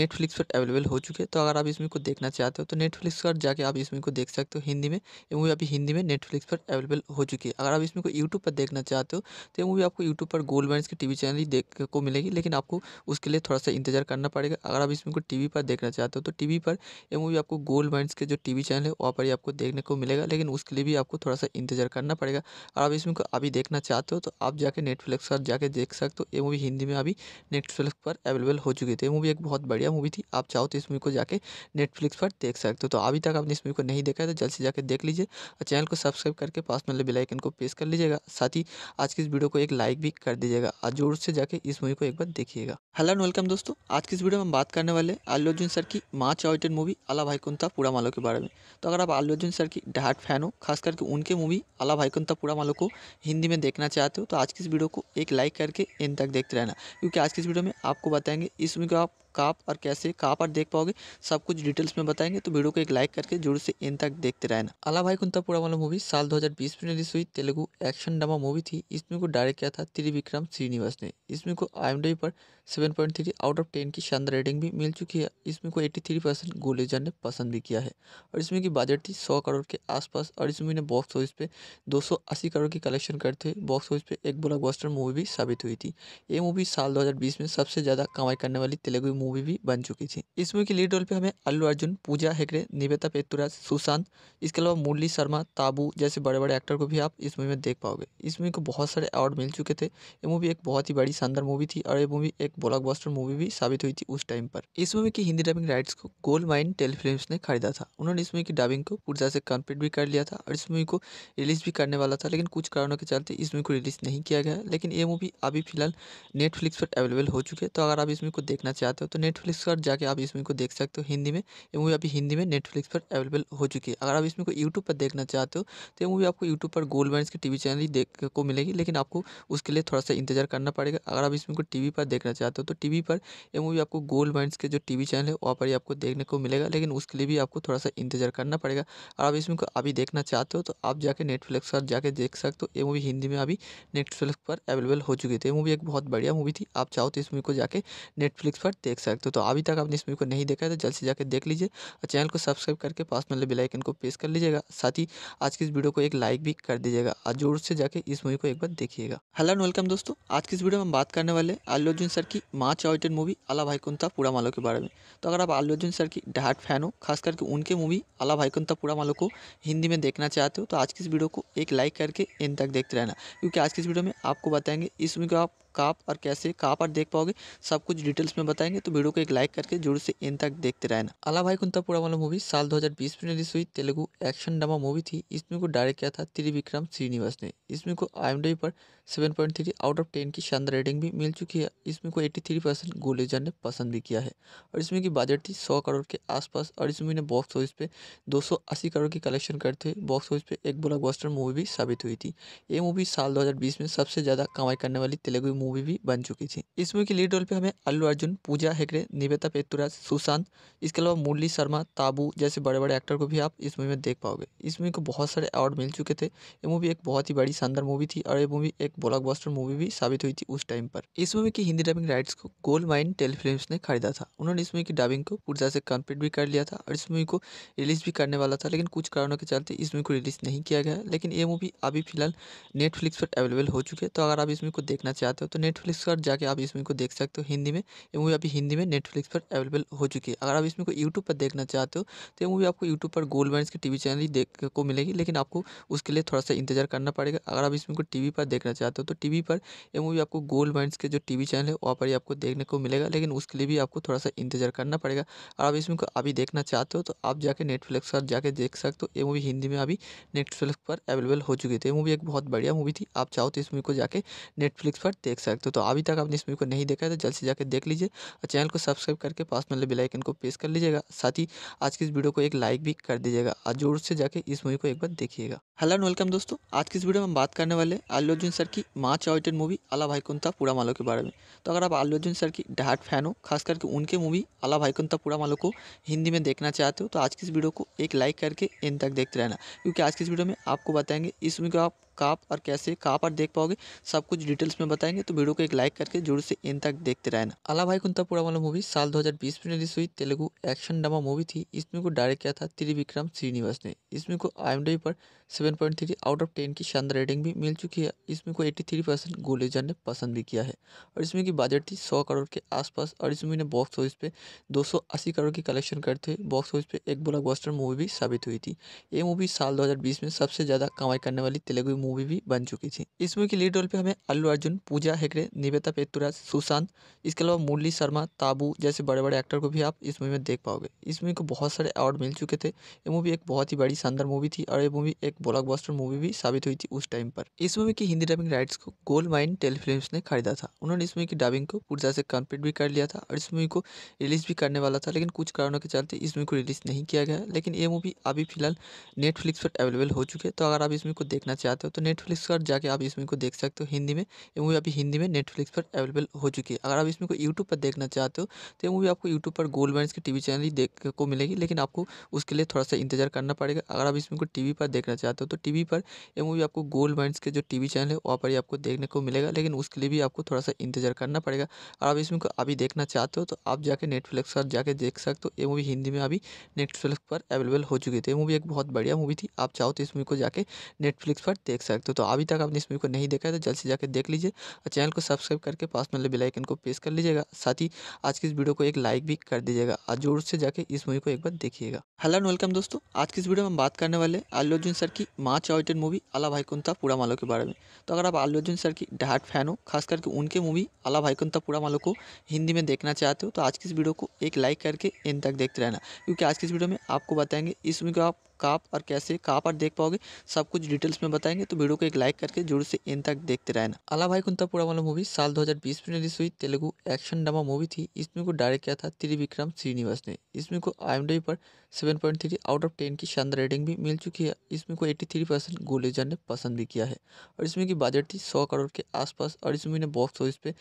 नेटफ्लिक्स पर अवेलेबल हो चुकी है तो अगर आप इस मूवी को देखना चाहते हो तो तो नेटफ्लिक्स पर जाके आप इस मूवी को देख सकते हो हिंदी में ये मूवी अभी हिंदी में नेटफ्लिक्स पर अवेलेबल हो चुकी है अगर आप इस मूवी को यूट्यूब पर देखना चाहते हो तो ये मूवी आपको यूट्यूब पर गोल्ड बैंड के टीवी चैनल ही देख को मिलेगी लेकिन आपको उसके लिए थोड़ा सा इंतजार करना पड़ेगा अगर आप इस मूवी को टीवी पर देखना चाहते हो तो टीवी पर ये मूवी आपको गोल्ड बैंड के जो टीवी चैनल है वहाँ पर ही आपको देखने को मिलेगा लेकिन उसके लिए भी आपको थोड़ा सा इंतजार करना पड़ेगा अगर आप इस मूवी को अभी देखना चाहते हो तो आप जाके नेटफ्लिक्स पर जाके देख सकते हो ये मूवी हिंदी में अभी नेटफ्लिक्स पर अवेलेबल हो चुकी थी तो ये मूवी एक बहुत बढ़िया मूवी थी आप चाहो तो इस मूवी को जाके नेटफ्लिक्स पर देख सकते सकते हो तो अभी तक आपने इस मूवी को नहीं देखा है तो जल्द से जाकर देख लीजिए और चैनल को सब्सक्राइब करके पास में बेल आइकन को प्रेस कर लीजिएगा साथ ही आज की इस वीडियो को एक लाइक भी कर दीजिएगा और जोर से जाकर इस मूवी को एक बार देखिएगा हेलो एंड वेलकम दोस्तों आज की इस वीडियो में हम बात करने वाले आलू अर्जुन सर की माँ चॉइटेड मूवी अला भाईकुंता पूरा मालो के बारे में तो अगर आप आलू अर्जुन सर की डहाट फैन हो खास करके उनके मूवी अला भाईकुंता पूरा मालो को हिंदी में देखना चाहते हो तो आज की इस वीडियो को एक लाइक करके इन तक देखते रहना क्योंकि आज की इस वीडियो में आपको बताएंगे इस मूवी को आप कहाँ पर कैसे कहाँ पर देख पाओगे सब कुछ डिटेल्स में बताएंगे तो वीडियो को एक लाइक करके जरूर से इन तक देखते रहना अला भाई कुंता पूरा वाला मूवी साल 2020 में रिलीज हुई तेलुगु एक्शन ड्रामा मूवी थी इसमें को डायरेक्ट किया था त्रिविक्रम श्रीनिवास ने इसमें को आई पर थ्री आउट ऑफ टेन की शानदार रेटिंग भी मिल चुकी है इसमें को थ्री परसेंट गोलेजर ने पसंद भी किया है और इसमें की बजट थी सौ करोड़ के आसपास और इस मूवी ने बॉक्स ऑफिस पे अस्सी करोड़ की कलेक्शन करते हुए बॉक्स ऑफिस पे एक ब्लॉकबस्टर मूवी भी साबित हुई थी ये मूवी साल दो में सबसे ज़्यादा कमाई करने वाली तेलुगु मूवी भी बन चुकी थी इस मूवी की लीड रोल पे हमें अल्लू अर्जुन पूजा हेगड़े निवेता पेतुराज सुशांत इसके अलावा मुरली शर्मा ताबू जैसे बड़े बड़े एक्टर को भी आप इस मूवी में देख पाओगे इस मूवी को बहुत सारे अवार्ड मिल चुके थे ये मूवी एक बहुत ही बड़ी शानदार मूवी थी और ये मूवी एक ब्लॉक मूवी भी साबित हुई थी उस टाइम पर इस मूवी की हिंदी डबिंग राइट्स को गोल्ड माइन टेलीफिल्म ने खरीदा था उन्होंने इस मूवी की डबिंग को पूर्जा से कम्प्लीट भी कर लिया था और इस मूवी को रिलीज भी करने वाला था लेकिन कुछ कारणों के चलते इस मूवी को रिलीज नहीं किया गया लेकिन ये मूवी अभी फिलहाल नेटफ्लिक्स पर अवेलेबल हो चुकी है तो अगर आप इस मूवी को देखना चाहते हो तो नेटफ्लिक्स पर जाके आप इस मूवी को देख सकते हो हिंदी में ये मूवी अभी हिंदी में नेटफ्लिक्स पर अवेलेबल हो चुकी है अगर आप इसमें को यूट्यूब पर देखना चाहते हो तो ये मूवी आपको यूट्यूब पर गोल्ड बैंड के टीवी चैनल ही देख को मिलेगी लेकिन आपको उसके लिए थोड़ा सा इंतजार करना पड़ेगा अगर आप इसमें को टीवी पर देखना चाहते हो तो टीवी पर ये मूवी आपको गोल्ड बैंड के जो टीवी चैनल है वहाँ पर ही आपको देखने को मिलेगा लेकिन उसके लिए भी आपको थोड़ा सा इंतजार करना पड़ेगा अगर आप इसमें को अभी देखना चाहते हो तो आप जाके नेटफ्लिक्स पर जाके देख सकते हो ये मूवी हिंदी में अभी नेटफ्लिक्स पर अवेलेबल हो चुकी थी ये मूवी एक बहुत बढ़िया मूवी थी आप चाहो तो इस मूवी को जाके नेटफ्लिक्स पर देख सकते हो तो अभी तक आपने इस मूवी को नहीं देखा है तो जल्द से जाकर देख लीजिए और चैनल को सब्सक्राइब करके पास में बेल आइकन को प्रेस कर लीजिएगा साथ ही आज की इस वीडियो को एक लाइक भी कर दीजिएगा और जोर से जाकर इस मूवी को एक बार देखिएगा हेलो एंड वेलकम दोस्तों आज की इस वीडियो में हम बात करने वाले आलू अर्जुन सर की माँ चॉइटेड मूवी अला भाईकुंता पूरा मालो के बारे में तो अगर आप आलू अर्जुन सर की डहाट फैन हो खास करके उनके मूवी अला भाईकुंता पूरा मालो को हिंदी में देखना चाहते हो तो आज की इस वीडियो को एक लाइक करके इन तक देखते रहना क्योंकि आज की इस वीडियो में आपको बताएंगे इस मूवी को आप कहाँ पर कैसे कहाँ पर देख पाओगे सब कुछ डिटेल्स में बताएंगे तो वीडियो को एक लाइक करके जरूर से इन तक देखते रहना अला भाई कुंता पूरा वाला मूवी साल 2020 में रिलीज हुई तेलुगु एक्शन ड्रामा मूवी थी इसमें को डायरेक्ट किया था त्रिविक्रम श्रीनिवास ने इसमें को आई पर seven point three out of ten की शानदार रेटिंग भी मिल चुकी है इसमें को एट्टी थ्री परसेंट गोलेजर ने पसंद भी किया है और इसमें की बजट थी सौ करोड़ के आसपास और इस मूवी ने बॉक्स ऑफिस पे दो सौ अस्सी करोड़ की कलेक्शन करते हुए बॉक्स ऑफिस पे एक ब्लॉकबस्टर मूवी भी साबित हुई थी ये मूवी साल दो हज़ार बीस में सबसे ज़्यादा कमाई करने वाली तेलुगु मूवी भी बन चुकी थी इस मूवी के लीड रोल पर हमें अल्लू अर्जुन पूजा हेगड़े निवेता पेतुराज सुशांत इसके अलावा मुरली शर्मा ताबू जैसे बड़े बड़े एक्टर को भी आप इस मूवी में देख पाओगे इस मूवी को बहुत सारे अवार्ड मिल चुके थे ये मूवी एक बहुत ही बड़ी शानदार मूवी थी और ये मूवी एक ब्लॉकबस्टर मूवी भी साबित हुई थी उस टाइम पर इस मूवी की हिंदी डबिंग राइट्स को गोल्ड माइन टेलीफिल्म ने खरीदा था उन्होंने इस मूवी की डबिंग को पुरजा से कंप्लीट भी कर लिया था और इस मूवी को रिलीज भी करने वाला था लेकिन कुछ कारणों के चलते इस मूवी को रिलीज नहीं किया गया लेकिन ये मूवी अभी फिलहाल नेटफ्लिक्स पर अवेलेबल हो चुकी है तो अगर आप इस मूवी को देखना चाहते हो तो नेटफ्लिक्स पर जाकर आप इस मूवी को देख सकते हो हिंदी में ये मूवी अभी हिंदी में नेटफ्लिक्स पर अवेलेबल हो चुकी है अगर आप इसमें को यूट्यूब पर देखना चाहते हो तो ये मूवी आपको यूट्यूब पर गोल्ड माइन के टीवी चैनल ही देख को मिलेगी लेकिन आपको उसके लिए थोड़ा सा इंतजार करना पड़ेगा अगर आप इसमें को टीवी पर देखना चाहते चाहते हो तो टीवी पर ये मूवी आपको गोल्ड माइंड्स के जो टीवी चैनल है वहाँ पर ही आपको देखने को मिलेगा लेकिन उसके लिए भी आपको थोड़ा सा इंतजार करना पड़ेगा और आप इसमें अभी देखना चाहते हो तो आप जाके नेटफ्लिक्स पर जाके देख सकते हो ये मूवी हिंदी में अभी नेटफ्लिक्स पर अवेलेबल हो चुकी थी मूवी एक बहुत बढ़िया मूवी थी आप चाहो तो इस मूवी को जाके नेटफ्लिक्स पर देख सकते हो तो अभी तक आपने इस मूवी को नहीं देखा है तो जल्द से जाकर देख लीजिए और चैनल को सब्सक्राइब करके पास में बिलाईकन को प्रेस कर लीजिएगा साथ ही आज की इस वीडियो को एक लाइक भी कर दीजिएगा और जोर से जाके इस मूवी को एक बार देखिएगा हेलो एंड वेलकम दोस्तों आज की इस वीडियो में हम बात करने वाले अल्लू अर्जुन सर की माँ चॉइटेड मूवी अला भाईकुंता पूरा मालो के बारे में तो अगर आप आलू अर्जुन सर की डहाट फैन हो खास करके उनके मूवी अला भाईकुंता पूरा मालो को हिंदी में देखना चाहते हो तो आज की इस वीडियो को एक लाइक करके इन तक देखते रहना क्योंकि आज की इस वीडियो में आपको बताएंगे इस मूवी को आप कहाँ पर कैसे कहाँ पर देख पाओगे सब कुछ डिटेल्स में बताएंगे तो वीडियो को एक लाइक करके जरूर से इन तक देखते रहना अला भाई कुंता पूरा वाला मूवी साल 2020 में रिलीज हुई तेलुगु एक्शन ड्रामा मूवी थी इसमें को डायरेक्ट किया था त्रिविक्रम श्रीनिवास ने इसमें को आई पर 7.3 आउट ऑफ टेन की शानदार रेटिंग भी मिल चुकी है इसमें को थ्री परसेंट गोलेजर ने पसंद भी किया है और इसमें की बजट थी सौ करोड़ के आसपास और इस मूवी ने बॉक्स ऑफिस पे अस्सी करोड़ की कलेक्शन करते हुए बॉक्स ऑफिस पे एक ब्लॉकबस्टर मूवी भी साबित हुई थी ये मूवी साल दो में सबसे ज़्यादा कमाई करने वाली तेलुगु मूवी भी बन चुकी थी इस मूवी की लीड रोल पे हमें अल्लू अर्जुन पूजा हेगड़े निवेदा पेतुराज सुशांत इसके अलावा मुरली शर्मा ताबू जैसे बड़े बड़े एक्टर को भी आप इस मूवी में देख पाओगे इस मूवी को बहुत सारे अवार्ड मिल चुके थे ये मूवी एक बहुत ही बड़ी शानदार मूवी थी और ये मूवी एक ब्लॉक मूवी भी साबित हुई थी उस टाइम पर इस मूवी की हिंदी डबिंग राइट्स को गोल्ड माइन टेली ने खरीदा था उन्होंने इस मूवी की डबिंग को पूरी तरह से कम्प्लीट भी कर लिया था और इस मूवी को रिलीज भी करने वाला था लेकिन कुछ कारणों के चलते इस मूवी को रिलीज नहीं किया गया लेकिन ये मूवी अभी फिलहाल नेटफ्लिक्स पर अवेलेबल हो चुके तो अगर आप इस मूवी को देखना चाहते हो तो नेटफ्लिक्स पर जाके आप इसमें को देख सकते हो हिंदी में ये मूवी अभी हिंदी में नेटफ्लिक्स पर अवेलेबल हो चुकी है अगर आप इसमें को यूट्यूब पर देखना चाहते हो तो ये मूवी आपको यूट्यूब पर गोल्ड बैंड की टी चैनल ही देख को मिलेगी लेकिन आपको उसके लिए थोड़ा सा इंतजार करना पड़ेगा अगर आप इसमें को टी पर देखना चाहते हो तो टी पर ये मूवी आपको गोल्ड बैंड के जो टी चैनल है वहाँ पर ही आपको देखने को मिलेगा लेकिन उसके लिए भी आपको थोड़ा सा इंतजार करना पड़ेगा अगर आप इसमें को अभी देखना चाहते हो तो आप जाके नेटफ्लिक्स पर जाके देख सकते हो ये मूवी हिंदी में अभी नेटफ्लिक्स पर अवेलेबल हो चुकी थी तो ये मूवी एक बहुत बढ़िया मूवी थी आप चाहो तो इस मूवी को जाके नेटफ्लिक्स पर देख सकते हो तो अभी तक आपने इस मूवी को नहीं देखा है तो जल्द से जाकर देख लीजिए और चैनल को सब्सक्राइब करके पास में बेल आइकन को प्रेस कर लीजिएगा साथ ही आज की इस वीडियो को एक लाइक भी कर दीजिएगा और जोर से जाके इस मूवी को एक बार देखिएगा हेलो एंड वेलकम दोस्तों आज की इस वीडियो में हम बात करने वाले आलू अर्जुन सर की माँ चॉइटेड मूवी अला भाईकुंता पूरा मालो के बारे में तो अगर आप आलू अर्जुन सर की डहाट फैन हो खास करके उनके मूवी अला भाईकुंता पूरा मालो को हिंदी में देखना चाहते हो तो आज की इस वीडियो को एक लाइक करके इन तक देखते रहना क्योंकि आज की इस वीडियो में आपको बताएंगे इस मूवी को आप कहाँ पर कैसे कहाँ पर देख पाओगे सब कुछ डिटेल्स में बताएंगे तो वीडियो को एक लाइक करके जरूर से इन तक देखते रहना अला भाई कुंतापुरा वाला मूवी साल 2020 में रिलीज हुई तेलुगु एक्शन ड्रामा मूवी थी इसमें को डायरेक्ट किया था त्रिविक्रम श्रीनिवास ने इसमें को आई पर थ्री आउट ऑफ टेन की शानदार रेटिंग भी मिल चुकी है इसमें को थ्री परसेंट गोलेजर ने पसंद भी किया है और इसमें की बजट थी सौ करोड़ के आसपास और इसमें ने बॉक्स ऑफिस पे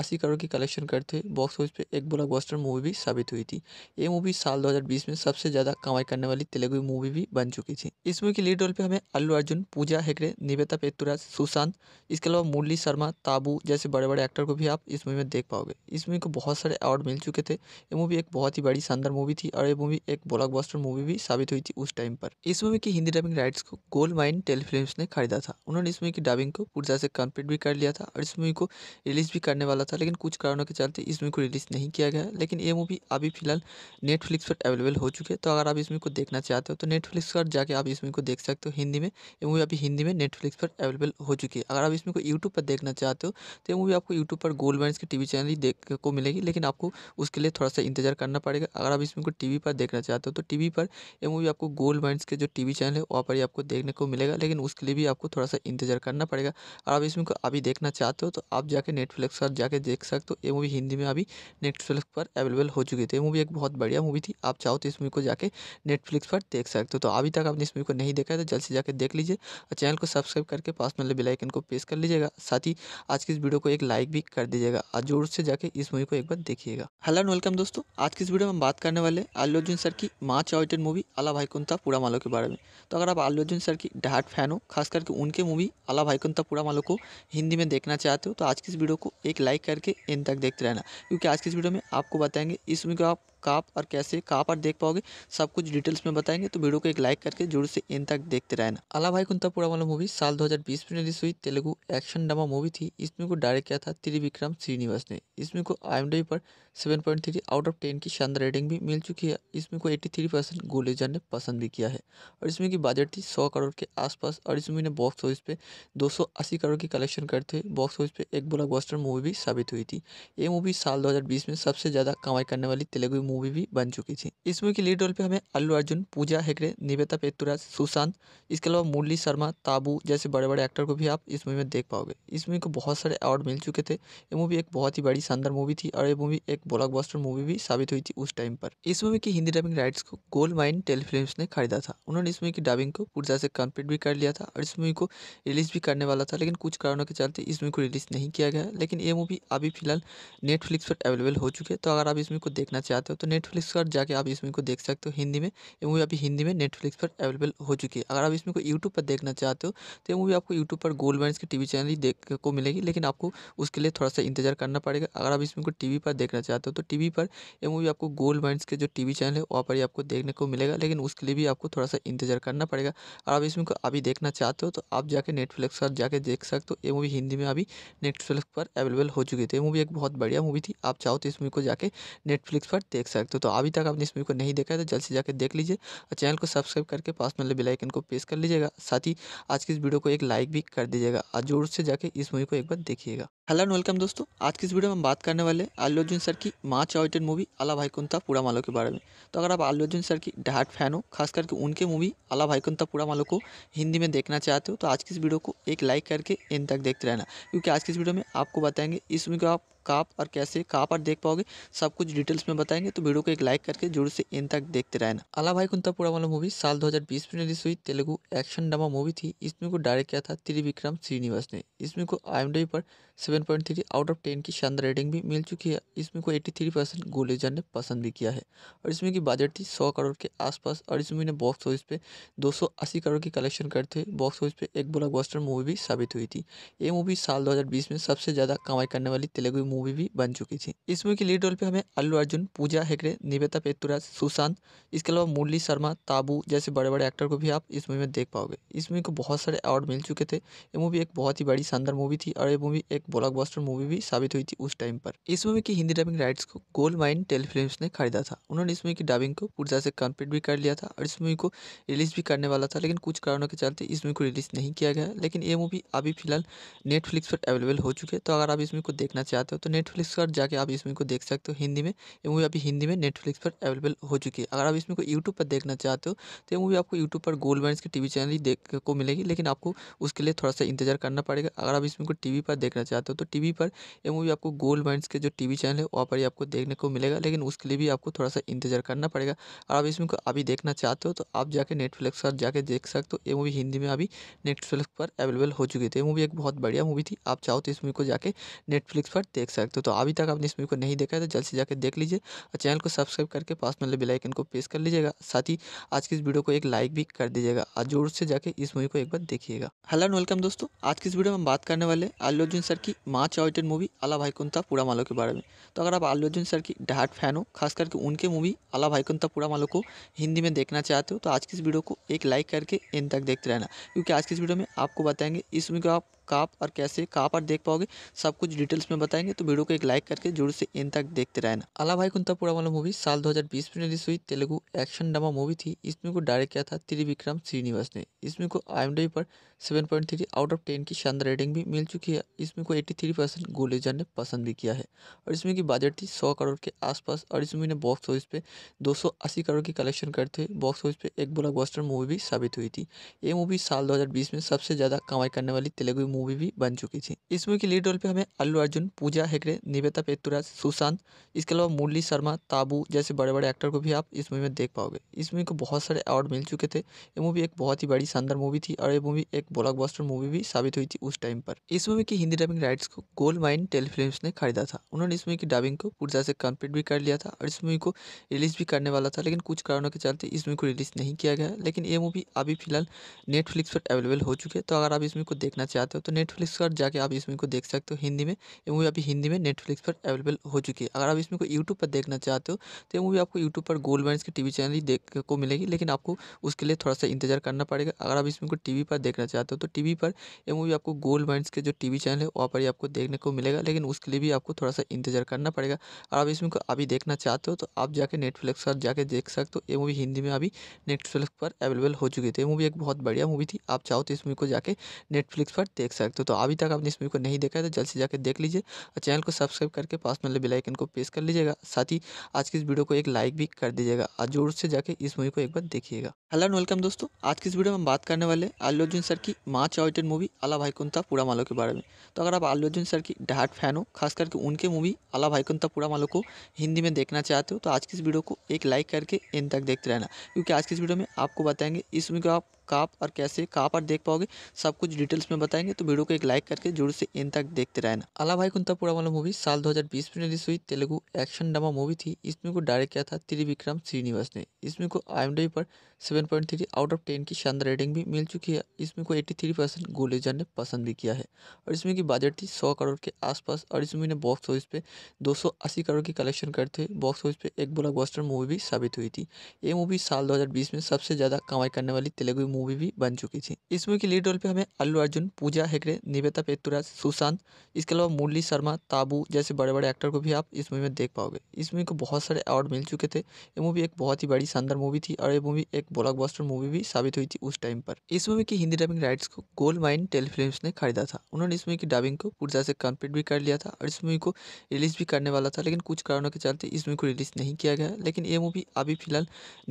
अस्सी करोड़ की कलेक्शन करते हुए बॉक्स ऑफिस पे एक ब्लॉकबस्टर मूवी भी साबित हुई थी ये मूवी साल 2020 में सबसे ज़्यादा कमाई करने वाली तेलुगु मूवी भी बन चुकी थी इस मूवी की लीड रोल पे हमें अल्लू अर्जुन पूजा हेगड़े निवेदा पेतुराज सुशांत इसके अलावा मुरली शर्मा ताबू जैसे बड़े बड़े एक्टर को भी आप इस मूवी में देख पाओगे इस मूवी को बहुत सारे अवार्ड मिल चुके थे ये मूवी एक बहुत ही बड़ी शानदार मूवी थी और ये मूवी एक ब्लॉक मूवी भी साबित हुई थी उस टाइम पर इस मूवी की हिंदी डबिंग राइट्स को गोल्ड माइन टेलीफिल्म ने खरीदा था उन्होंने इस मूवी की डबिंग को पूर्जा से कम्प्लीट भी कर लिया था और इस मूवी को रिलीज भी करने वाला था लेकिन कुछ कारणों के चलते इस मूवी को रिलीज नहीं किया गया लेकिन ये मूवी अभी फिलहाल नेटफ्लिक्स पर अवेलेबल हो चुके तो अगर आप इस मूवी को देखना चाहते हो तो नेटफ्लिक्स पर जाके आप इसमें को देख सकते हो हिंदी में ये मूवी अभी हिंदी में नेटफ्लिक्स पर अवेलेबल हो चुकी है अगर आप इसमें को यूट्यूब पर देखना चाहते हो तो ये मूवी आपको यूट्यूब पर गोल्ड बैंड की टी चैनल ही देख को मिलेगी लेकिन आपको उसके लिए थोड़ा सा इंतजार करना पड़ेगा अगर आप इसमें को टी पर देखना चाहते हो तो टी पर ये मूवी आपको गोल्ड बैंड के जो टी चैनल है वहाँ पर ही आपको देखने को मिलेगा लेकिन उसके लिए भी आपको थोड़ा सा इंतजार करना पड़ेगा अगर आप इसमें को अभी देखना चाहते हो तो आप जाके नेटफ्लिक्स पर जाके देख सकते हो ये मूवी हिंदी में अभी नेटफ्लिक्स पर अवेलेबल हो चुकी थी तो ये मूवी एक बहुत बढ़िया मूवी थी आप चाहो तो इस मूवी को जाके नेटफ्लिक्स पर देख देख सकते हो तो अभी तक आपने इस मूवी को नहीं देखा है तो जल्द से जाकर देख लीजिए और चैनल को सब्सक्राइब करके पास में बेलाइकन को प्रेस कर लीजिएगा साथ ही आज की इस वीडियो को एक लाइक भी कर दीजिएगा और जोर से जाकर इस मूवी को एक बार देखिएगा हेलो एंड वेलकम दोस्तों आज की इस वीडियो में हम बात करने वाले अल्लू अर्जुन सर की माँ चॉइटेड मूवी अला भाई कुंता पूरा मालो के बारे में तो अगर आप अल्लू अर्जुन सर की डहाट फैन हो खास करके उनके मूवी अला भाई कुंता पूरा मालो को हिंदी में देखना चाहते हो तो आज की इस वीडियो को एक लाइक करके इन तक देखते रहना क्योंकि आज की इस वीडियो में आपको बताएंगे इस मूवी को आप कहाँ और कैसे कहाँ पर देख पाओगे सब कुछ डिटेल्स में बताएंगे तो तो वीडियो को एक लाइक करके जोर से इन तक देखते रहना अला भाई कुंता पुरा वाला मूवी साल 2020 में रिलीज हुई तेलुगु एक्शन ड्रामा मूवी थी इसमें को डायरेक्ट किया था त्रिविक्रम श्रीनिवास ने इसमें को आई पर 7.3 आउट ऑफ 10 की शानदार रेटिंग भी मिल चुकी है इसमें को 83 परसेंट गोलेजर ने पसंद भी किया है और इसमें की बजट थी सौ करोड़ के आसपास और इसमें ने बॉक्स ऑफिस पे दो करोड़ की कलेक्शन करते हुए बॉक्स ऑफिस पे एक बॉस्टर मूवी भी साबित हुई थी ये मूवी साल दो में सबसे ज़्यादा कमाई करने वाली तेलुगु मूवी भी बन चुकी थी इसमें की लीड रोल पे हमें अल्लू अर्जुन पूजा हेगड़े निवेता पेतुराज सुशांत इसके अलावा मुरली शर्मा ताबू जैसे बड़े बड़े एक्टर को भी आप इस मूवी में देख पाओगे इस मूवी को बहुत सारे अवार्ड मिल चुके थे ये मूवी एक बहुत ही बड़ी शानदार मूवी थी और ये मूवी एक ब्लॉकबस्टर मूवी भी साबित हुई थी उस टाइम पर इस मूवी की हिंदी डबिंग राइट्स को गोल्ड माइन टेलीफिल्म ने खरीदा था उन्होंने इस मूवी की डबिंग को पूर्जा से कंप्लीट भी कर लिया था और इस मूवी को रिलीज भी करने वाला था लेकिन कुछ कारणों के चलते इस मूवी को रिलीज नहीं किया गया लेकिन ये मूवी अभी फिलहाल नेटफ्लिक्स पर अवेलेबल हो चुकी है तो अगर आप इस मूवी को देखना चाहते हो तो नेटफ्लिक्स पर जाके आप इस मूवी को देख सकते हो हिंदी में ये मूवी अभी हिंदी हिंदी में नेटफ्लिक्स पर अवेलेबल हो चुकी है अगर आप इसमें कोई यूट्यूब पर देखना चाहते हो तो ये मूवी आपको यूट्यूब पर गोल्ड बैंड की टी वी चैनल ही देख को मिलेगी लेकिन आपको उसके लिए थोड़ा सा इंतजार करना पड़ेगा अगर आप इसमें को टी वी पर देखना चाहते हो तो टी वी पर ये मूवी आपको गोल्ड बैंड के जो टी वी चैनल है वहाँ पर ही आपको देखने को मिलेगा लेकिन उसके लिए भी आपको थोड़ा सा इंतजार करना पड़ेगा अगर आप इसमें को अभी देखना चाहते हो तो आप जाके नेटफ्लिक्स पर जाके देख सकते हो ये मूवी हिंदी में अभी नेटफ्लिक्स पर अवेलेबल हो चुकी थी तो ये मूवी एक बहुत बढ़िया मूवी थी आप चाहो तो इस मूवी को जाके नेटफ्लिक्स पर देख सकते हो तो अभी तक आपने इस मूवी को नहीं देखा है तो जल्द से जाके देख लीजिए और चैनल को सब्सक्राइब करके पास में बेल आइकन को प्रेस कर लीजिएगा साथ ही आज की इस वीडियो को एक लाइक भी कर दीजिएगा और जोर से जाके इस मूवी को एक बार देखिएगा हेलो एंड वेलकम दोस्तों आज की इस वीडियो में हम बात करने वाले अल्लू अर्जुन सर की माँ आउटेड मूवी अला कुंता पूरा मालो के बारे में तो अगर आप अल्लू अर्जुन सर की डहाट फैन हो खास करके उनके मूवी अला कुंता पूरा मालो को हिंदी में देखना चाहते हो तो आज की इस वीडियो को एक लाइक करके इन तक देखते रहना क्योंकि आज की इस वीडियो में आपको बताएंगे इस मूवी को आप कहाँ पर कैसे कहाँ पर देख पाओगे सब कुछ डिटेल्स में बताएंगे तो वीडियो को एक लाइक करके जोर से इन तक देखते रहना अला भाई कुंता पूरा वाला मूवी साल 2020 में रिलीज हुई तेलुगु एक्शन ड्रामा मूवी थी इसमें को डायरेक्ट किया था त्रिविक्रम श्रीनिवास ने इसमें को आई पर सेवन आउट ऑफ टेन की शानदार रेटिंग भी मिल चुकी है इसमें को एट्टी परसेंट गोलेजर ने पसंद भी किया है और इसमें की बजट थी सौ करोड़ के आसपास और इसमें ने बॉक्स ऑफिस पे दो करोड़ की कलेक्शन करते हुए बॉक्स ऑफिस पे एक ब्लॉकबस्टर मूवी भी साबित हुई थी ये मूवी साल 2020 में सबसे ज़्यादा कमाई करने वाली तेलुगु मूवी मूवी भी बन चुकी थी इस मूवी की लीड रोल पे हमें अल्लू अर्जुन पूजा हेगड़े निवेदा पेतुराज सुशांत इसके अलावा मुरली शर्मा ताबू जैसे बड़े बड़े एक्टर को भी आप इस मूवी में देख पाओगे इस मूवी को बहुत सारे अवार्ड मिल चुके थे ये मूवी एक बहुत ही बड़ी शानदार मूवी थी और ये मूवी एक ब्लॉकबस्टर मूवी भी साबित हुई थी उस टाइम पर इस मूवी की हिंदी डबिंग राइट्स को गोल्ड माइन टेलीफिल्म ने खरीदा था उन्होंने इस मूवी की डबिंग को तरह से कम्प्लीट भी कर लिया था और इस मूवी को रिलीज भी करने वाला था लेकिन कुछ कारणों के चलते इस मूवी को रिलीज नहीं किया गया लेकिन ये मूवी अभी फिलहाल नेटफ्लिक्स पर अवेलेबल हो चुकी है तो अगर आप इस मूवी को देखना चाहते हो तो तो नेटफ्लिक्स पर जाके आप इस मूवी को देख सकते हो हिंदी में ये मूवी अभी हिंदी में नेटफ्लिक्स पर अवेलेबल हो चुकी है अगर आप इस मूवी को यूट्यूब पर देखना चाहते हो तो ये मूवी आपको यूट्यूब पर gold band T TV channel ही देख को मिलेगी लेकिन आपको उसके लिए थोड़ा सा इंतजार करना पड़ेगा अगर आप इस मूवी को टीवी पर देखना चाहते हो तो टीवी पर ये मूवी आपको गोल्ड बैंड्स के जो टीवी चैनल है वहाँ पर ही आपको देखने को मिलेगा लेकिन उसके लिए भी आपको थोड़ा सा इंतजार करना पड़ेगा अगर आप इस मूवी को अभी देखना चाहते हो तो आप जाके नेटफ्लिक्स पर जाके देख सकते हो ये मूवी हिंदी में अभी नेटफ्लिक्स पर अवेलेबल हो चुकी थी तो ये मूवी एक बहुत बढ़िया मूवी थी आप चाहो तो इस मूवी को जाके नेटफ्लिक्स पर देख देख सकते हो तो अभी तक आपने इस मूवी को नहीं देखा है तो जल्द से जाकर देख लीजिए और चैनल को सब्सक्राइब करके पास में बेल आइकन को प्रेस कर लीजिएगा साथ ही आज की इस वीडियो को एक लाइक भी कर दीजिएगा और जोर से जाकर इस मूवी को एक बार देखिएगा हेलो एंड वेलकम दोस्तों आज की इस वीडियो में हम बात करने वाले आलू अर्जुन सर की माँ ऑडिटेड मूवी अला भाईकुंता पूरा मालो के बारे में तो अगर आप आलू अर्जुन सर की डहाट फैन हो खास करके उनके मूवी अला भाईकुंता पूरा मालो को हिंदी में देखना चाहते हो तो आज की इस वीडियो को एक लाइक करके इन तक देखते रहना क्योंकि आज की इस वीडियो में आपको बताएंगे इस मूवी को आप कहाँ पर कैसे कहाँ पर देख पाओगे सब कुछ डिटेल्स में बताएंगे तो वीडियो को एक लाइक करके जरूर से इन तक देखते रहना अला भाई कुंता वाला मूवी साल 2020 में रिलीज हुई तेलुगु एक्शन ड्रामा मूवी थी इसमें को डायरेक्ट किया था त्रिविक्रम श्रीनिवास ने इसमें को आई पर थ्री आउट ऑफ टेन की शानदार रेटिंग भी मिल चुकी है इसमें को थ्री परसेंट गोलेजर ने पसंद भी किया है और इसमें की बजट थी सौ करोड़ के आसपास और इसमें ने बॉक्स ऑफिस पे अस्सी करोड़ की कलेक्शन करते हुए बॉक्स ऑफिस पे एक ब्लॉकबस्टर मूवी भी साबित हुई थी ये मूवी साल दो में सबसे ज़्यादा कमाई करने वाली तेलुगु मूवी भी बन चुकी थी इस मूवी की लीड रोल पे हमें अल्लू अर्जुन पूजा हेगड़े निवेता पेतुराज सुशांत इसके अलावा मुरली शर्मा ताबू जैसे बड़े बड़े एक्टर को भी आप इस मूवी में देख पाओगे इस मूवी को बहुत सारे अवार्ड मिल चुके थे ये मूवी एक बहुत ही बड़ी शानदार मूवी थी और ये मूवी एक ब्लॉक मूवी भी साबित हुई थी उस टाइम पर इस मूवी की हिंदी डबिंग राइट्स को गोल्ड माइन टेलीफिल्म ने खरीदा था उन्होंने इस मूवी की डबिंग को पूर्जा से कम्प्लीट भी कर लिया था और इस मूवी को रिलीज भी करने वाला था लेकिन कुछ कारणों के चलते इस मूवी को रिलीज नहीं किया गया लेकिन ये मूवी अभी फिलहाल नेटफ्लिक्स पर अवेलेबल हो चुकी है तो अगर आप इस मूवी को देखना चाहते हो तो नेटफ्लिक्स पर जाके आप इस मूवी को देख सकते हो हिंदी में ये मूवी अभी हिंदी में नेटफ्लिक्स पर अवेलेबल हो चुकी है अगर आप इसमें को यूट्यूब पर देखना चाहते हो तो ये मूवी आपको यूट्यूब पर गोल्ड बैंड के टीवी चैनल ही देख को मिलेगी लेकिन आपको उसके लिए थोड़ा सा इंतजार करना पड़ेगा अगर आप इसमें को टी पर देखना चाहते हो तो टी पर ये मूवी आपको गोल्ड बैंड के जो टी चैनल है वहाँ पर ही आपको देखने को मिलेगा लेकिन उसके लिए भी आपको थोड़ा सा इंतजार करना पड़ेगा अगर आप इसमें को अभी देखना चाहते हो तो आप जाके नेटफ्लिक्स पर जाके देख सकते हो ये मूवी हिंदी में अभी नेटफ्लिक्स पर अवेलेबल हो चुकी थी मूवी एक बहुत बढ़िया मूवी थी आप चाहो तो इस मूवी को जाके नेटफ्लिक्स पर देख सकते हो तो अभी तक आपने इस मूवी को नहीं देखा है तो जल्द से जाकर देख लीजिए और चैनल को सब्सक्राइब करके पास में बेल आइकन को प्रेस कर लीजिएगा साथ ही आज की इस वीडियो को एक लाइक भी कर दीजिएगा और जोर से जाकर इस मूवी को एक बार देखिएगा हेलो एंड वेलकम दोस्तों आज की इस वीडियो में हम बात करने वाले अल्लू अर्जुन सर की माँ चॉइटेड मूवी अला कुंता पूरा मालो के बारे में तो अगर आप अल्लू अर्जुन सर की डहाट फैन हो खास करके उनके मूवी अला कुंता पूरा मालो को हिंदी में देखना चाहते हो तो आज की इस वीडियो को एक लाइक करके इन तक देखते रहना क्योंकि आज की इस वीडियो में आपको बताएंगे इस मूवी को आप कहाँ और कैसे कहाँ पर देख पाओगे सब कुछ डिटेल्स में बताएंगे तो वीडियो को एक लाइक करके जरूर से इन तक देखते रहना अला भाई कुंतापुरा वाला मूवी साल 2020 में रिलीज हुई तेलुगु एक्शन ड्रामा मूवी थी इसमें को डायरेक्ट किया था त्रिविक्रम श्रीनिवास ने इसमें को आई पर थ्री आउट ऑफ टेन की शानदार रेटिंग भी मिल चुकी है इसमें को थ्री परसेंट गोलेजर ने पसंद भी किया है और इसमें की बजट थी सौ करोड़ के आसपास और इसमें ने बॉक्स ऑफिस पे अस्सी करोड़ की कलेक्शन करते हुए बॉक्स ऑफिस पे एक ब्लॉकबस्टर मूवी भी साबित हुई थी ये मूवी साल दो में सबसे ज़्यादा कमाई करने वाली तेलुगु मूवी भी बन चुकी थी इस मूवी की लीड रोल पे हमें अल्लू अर्जुन पूजा हेगड़े निवेता पेतुराज सुशांत इसके अलावा मुरली शर्मा ताबू जैसे बड़े बड़े एक्टर को भी आप इस मूवी में देख पाओगे इस मूवी को बहुत सारे अवार्ड मिल चुके थे ये मूवी एक बहुत ही बड़ी शानदार मूवी थी और ये मूवी एक ब्लॉक मूवी भी साबित हुई थी उस टाइम पर इस मूवी की हिंदी डबिंग राइट्स को गोल्ड माइन टेलीफिल्म ने खरीदा था उन्होंने इस मूवी की डबिंग को पूर्जा से कम्प्लीट भी कर लिया था और इस मूवी को रिलीज भी करने वाला था लेकिन कुछ कारणों के चलते इस मूवी को रिलीज नहीं किया गया लेकिन ये मूवी अभी फिलहाल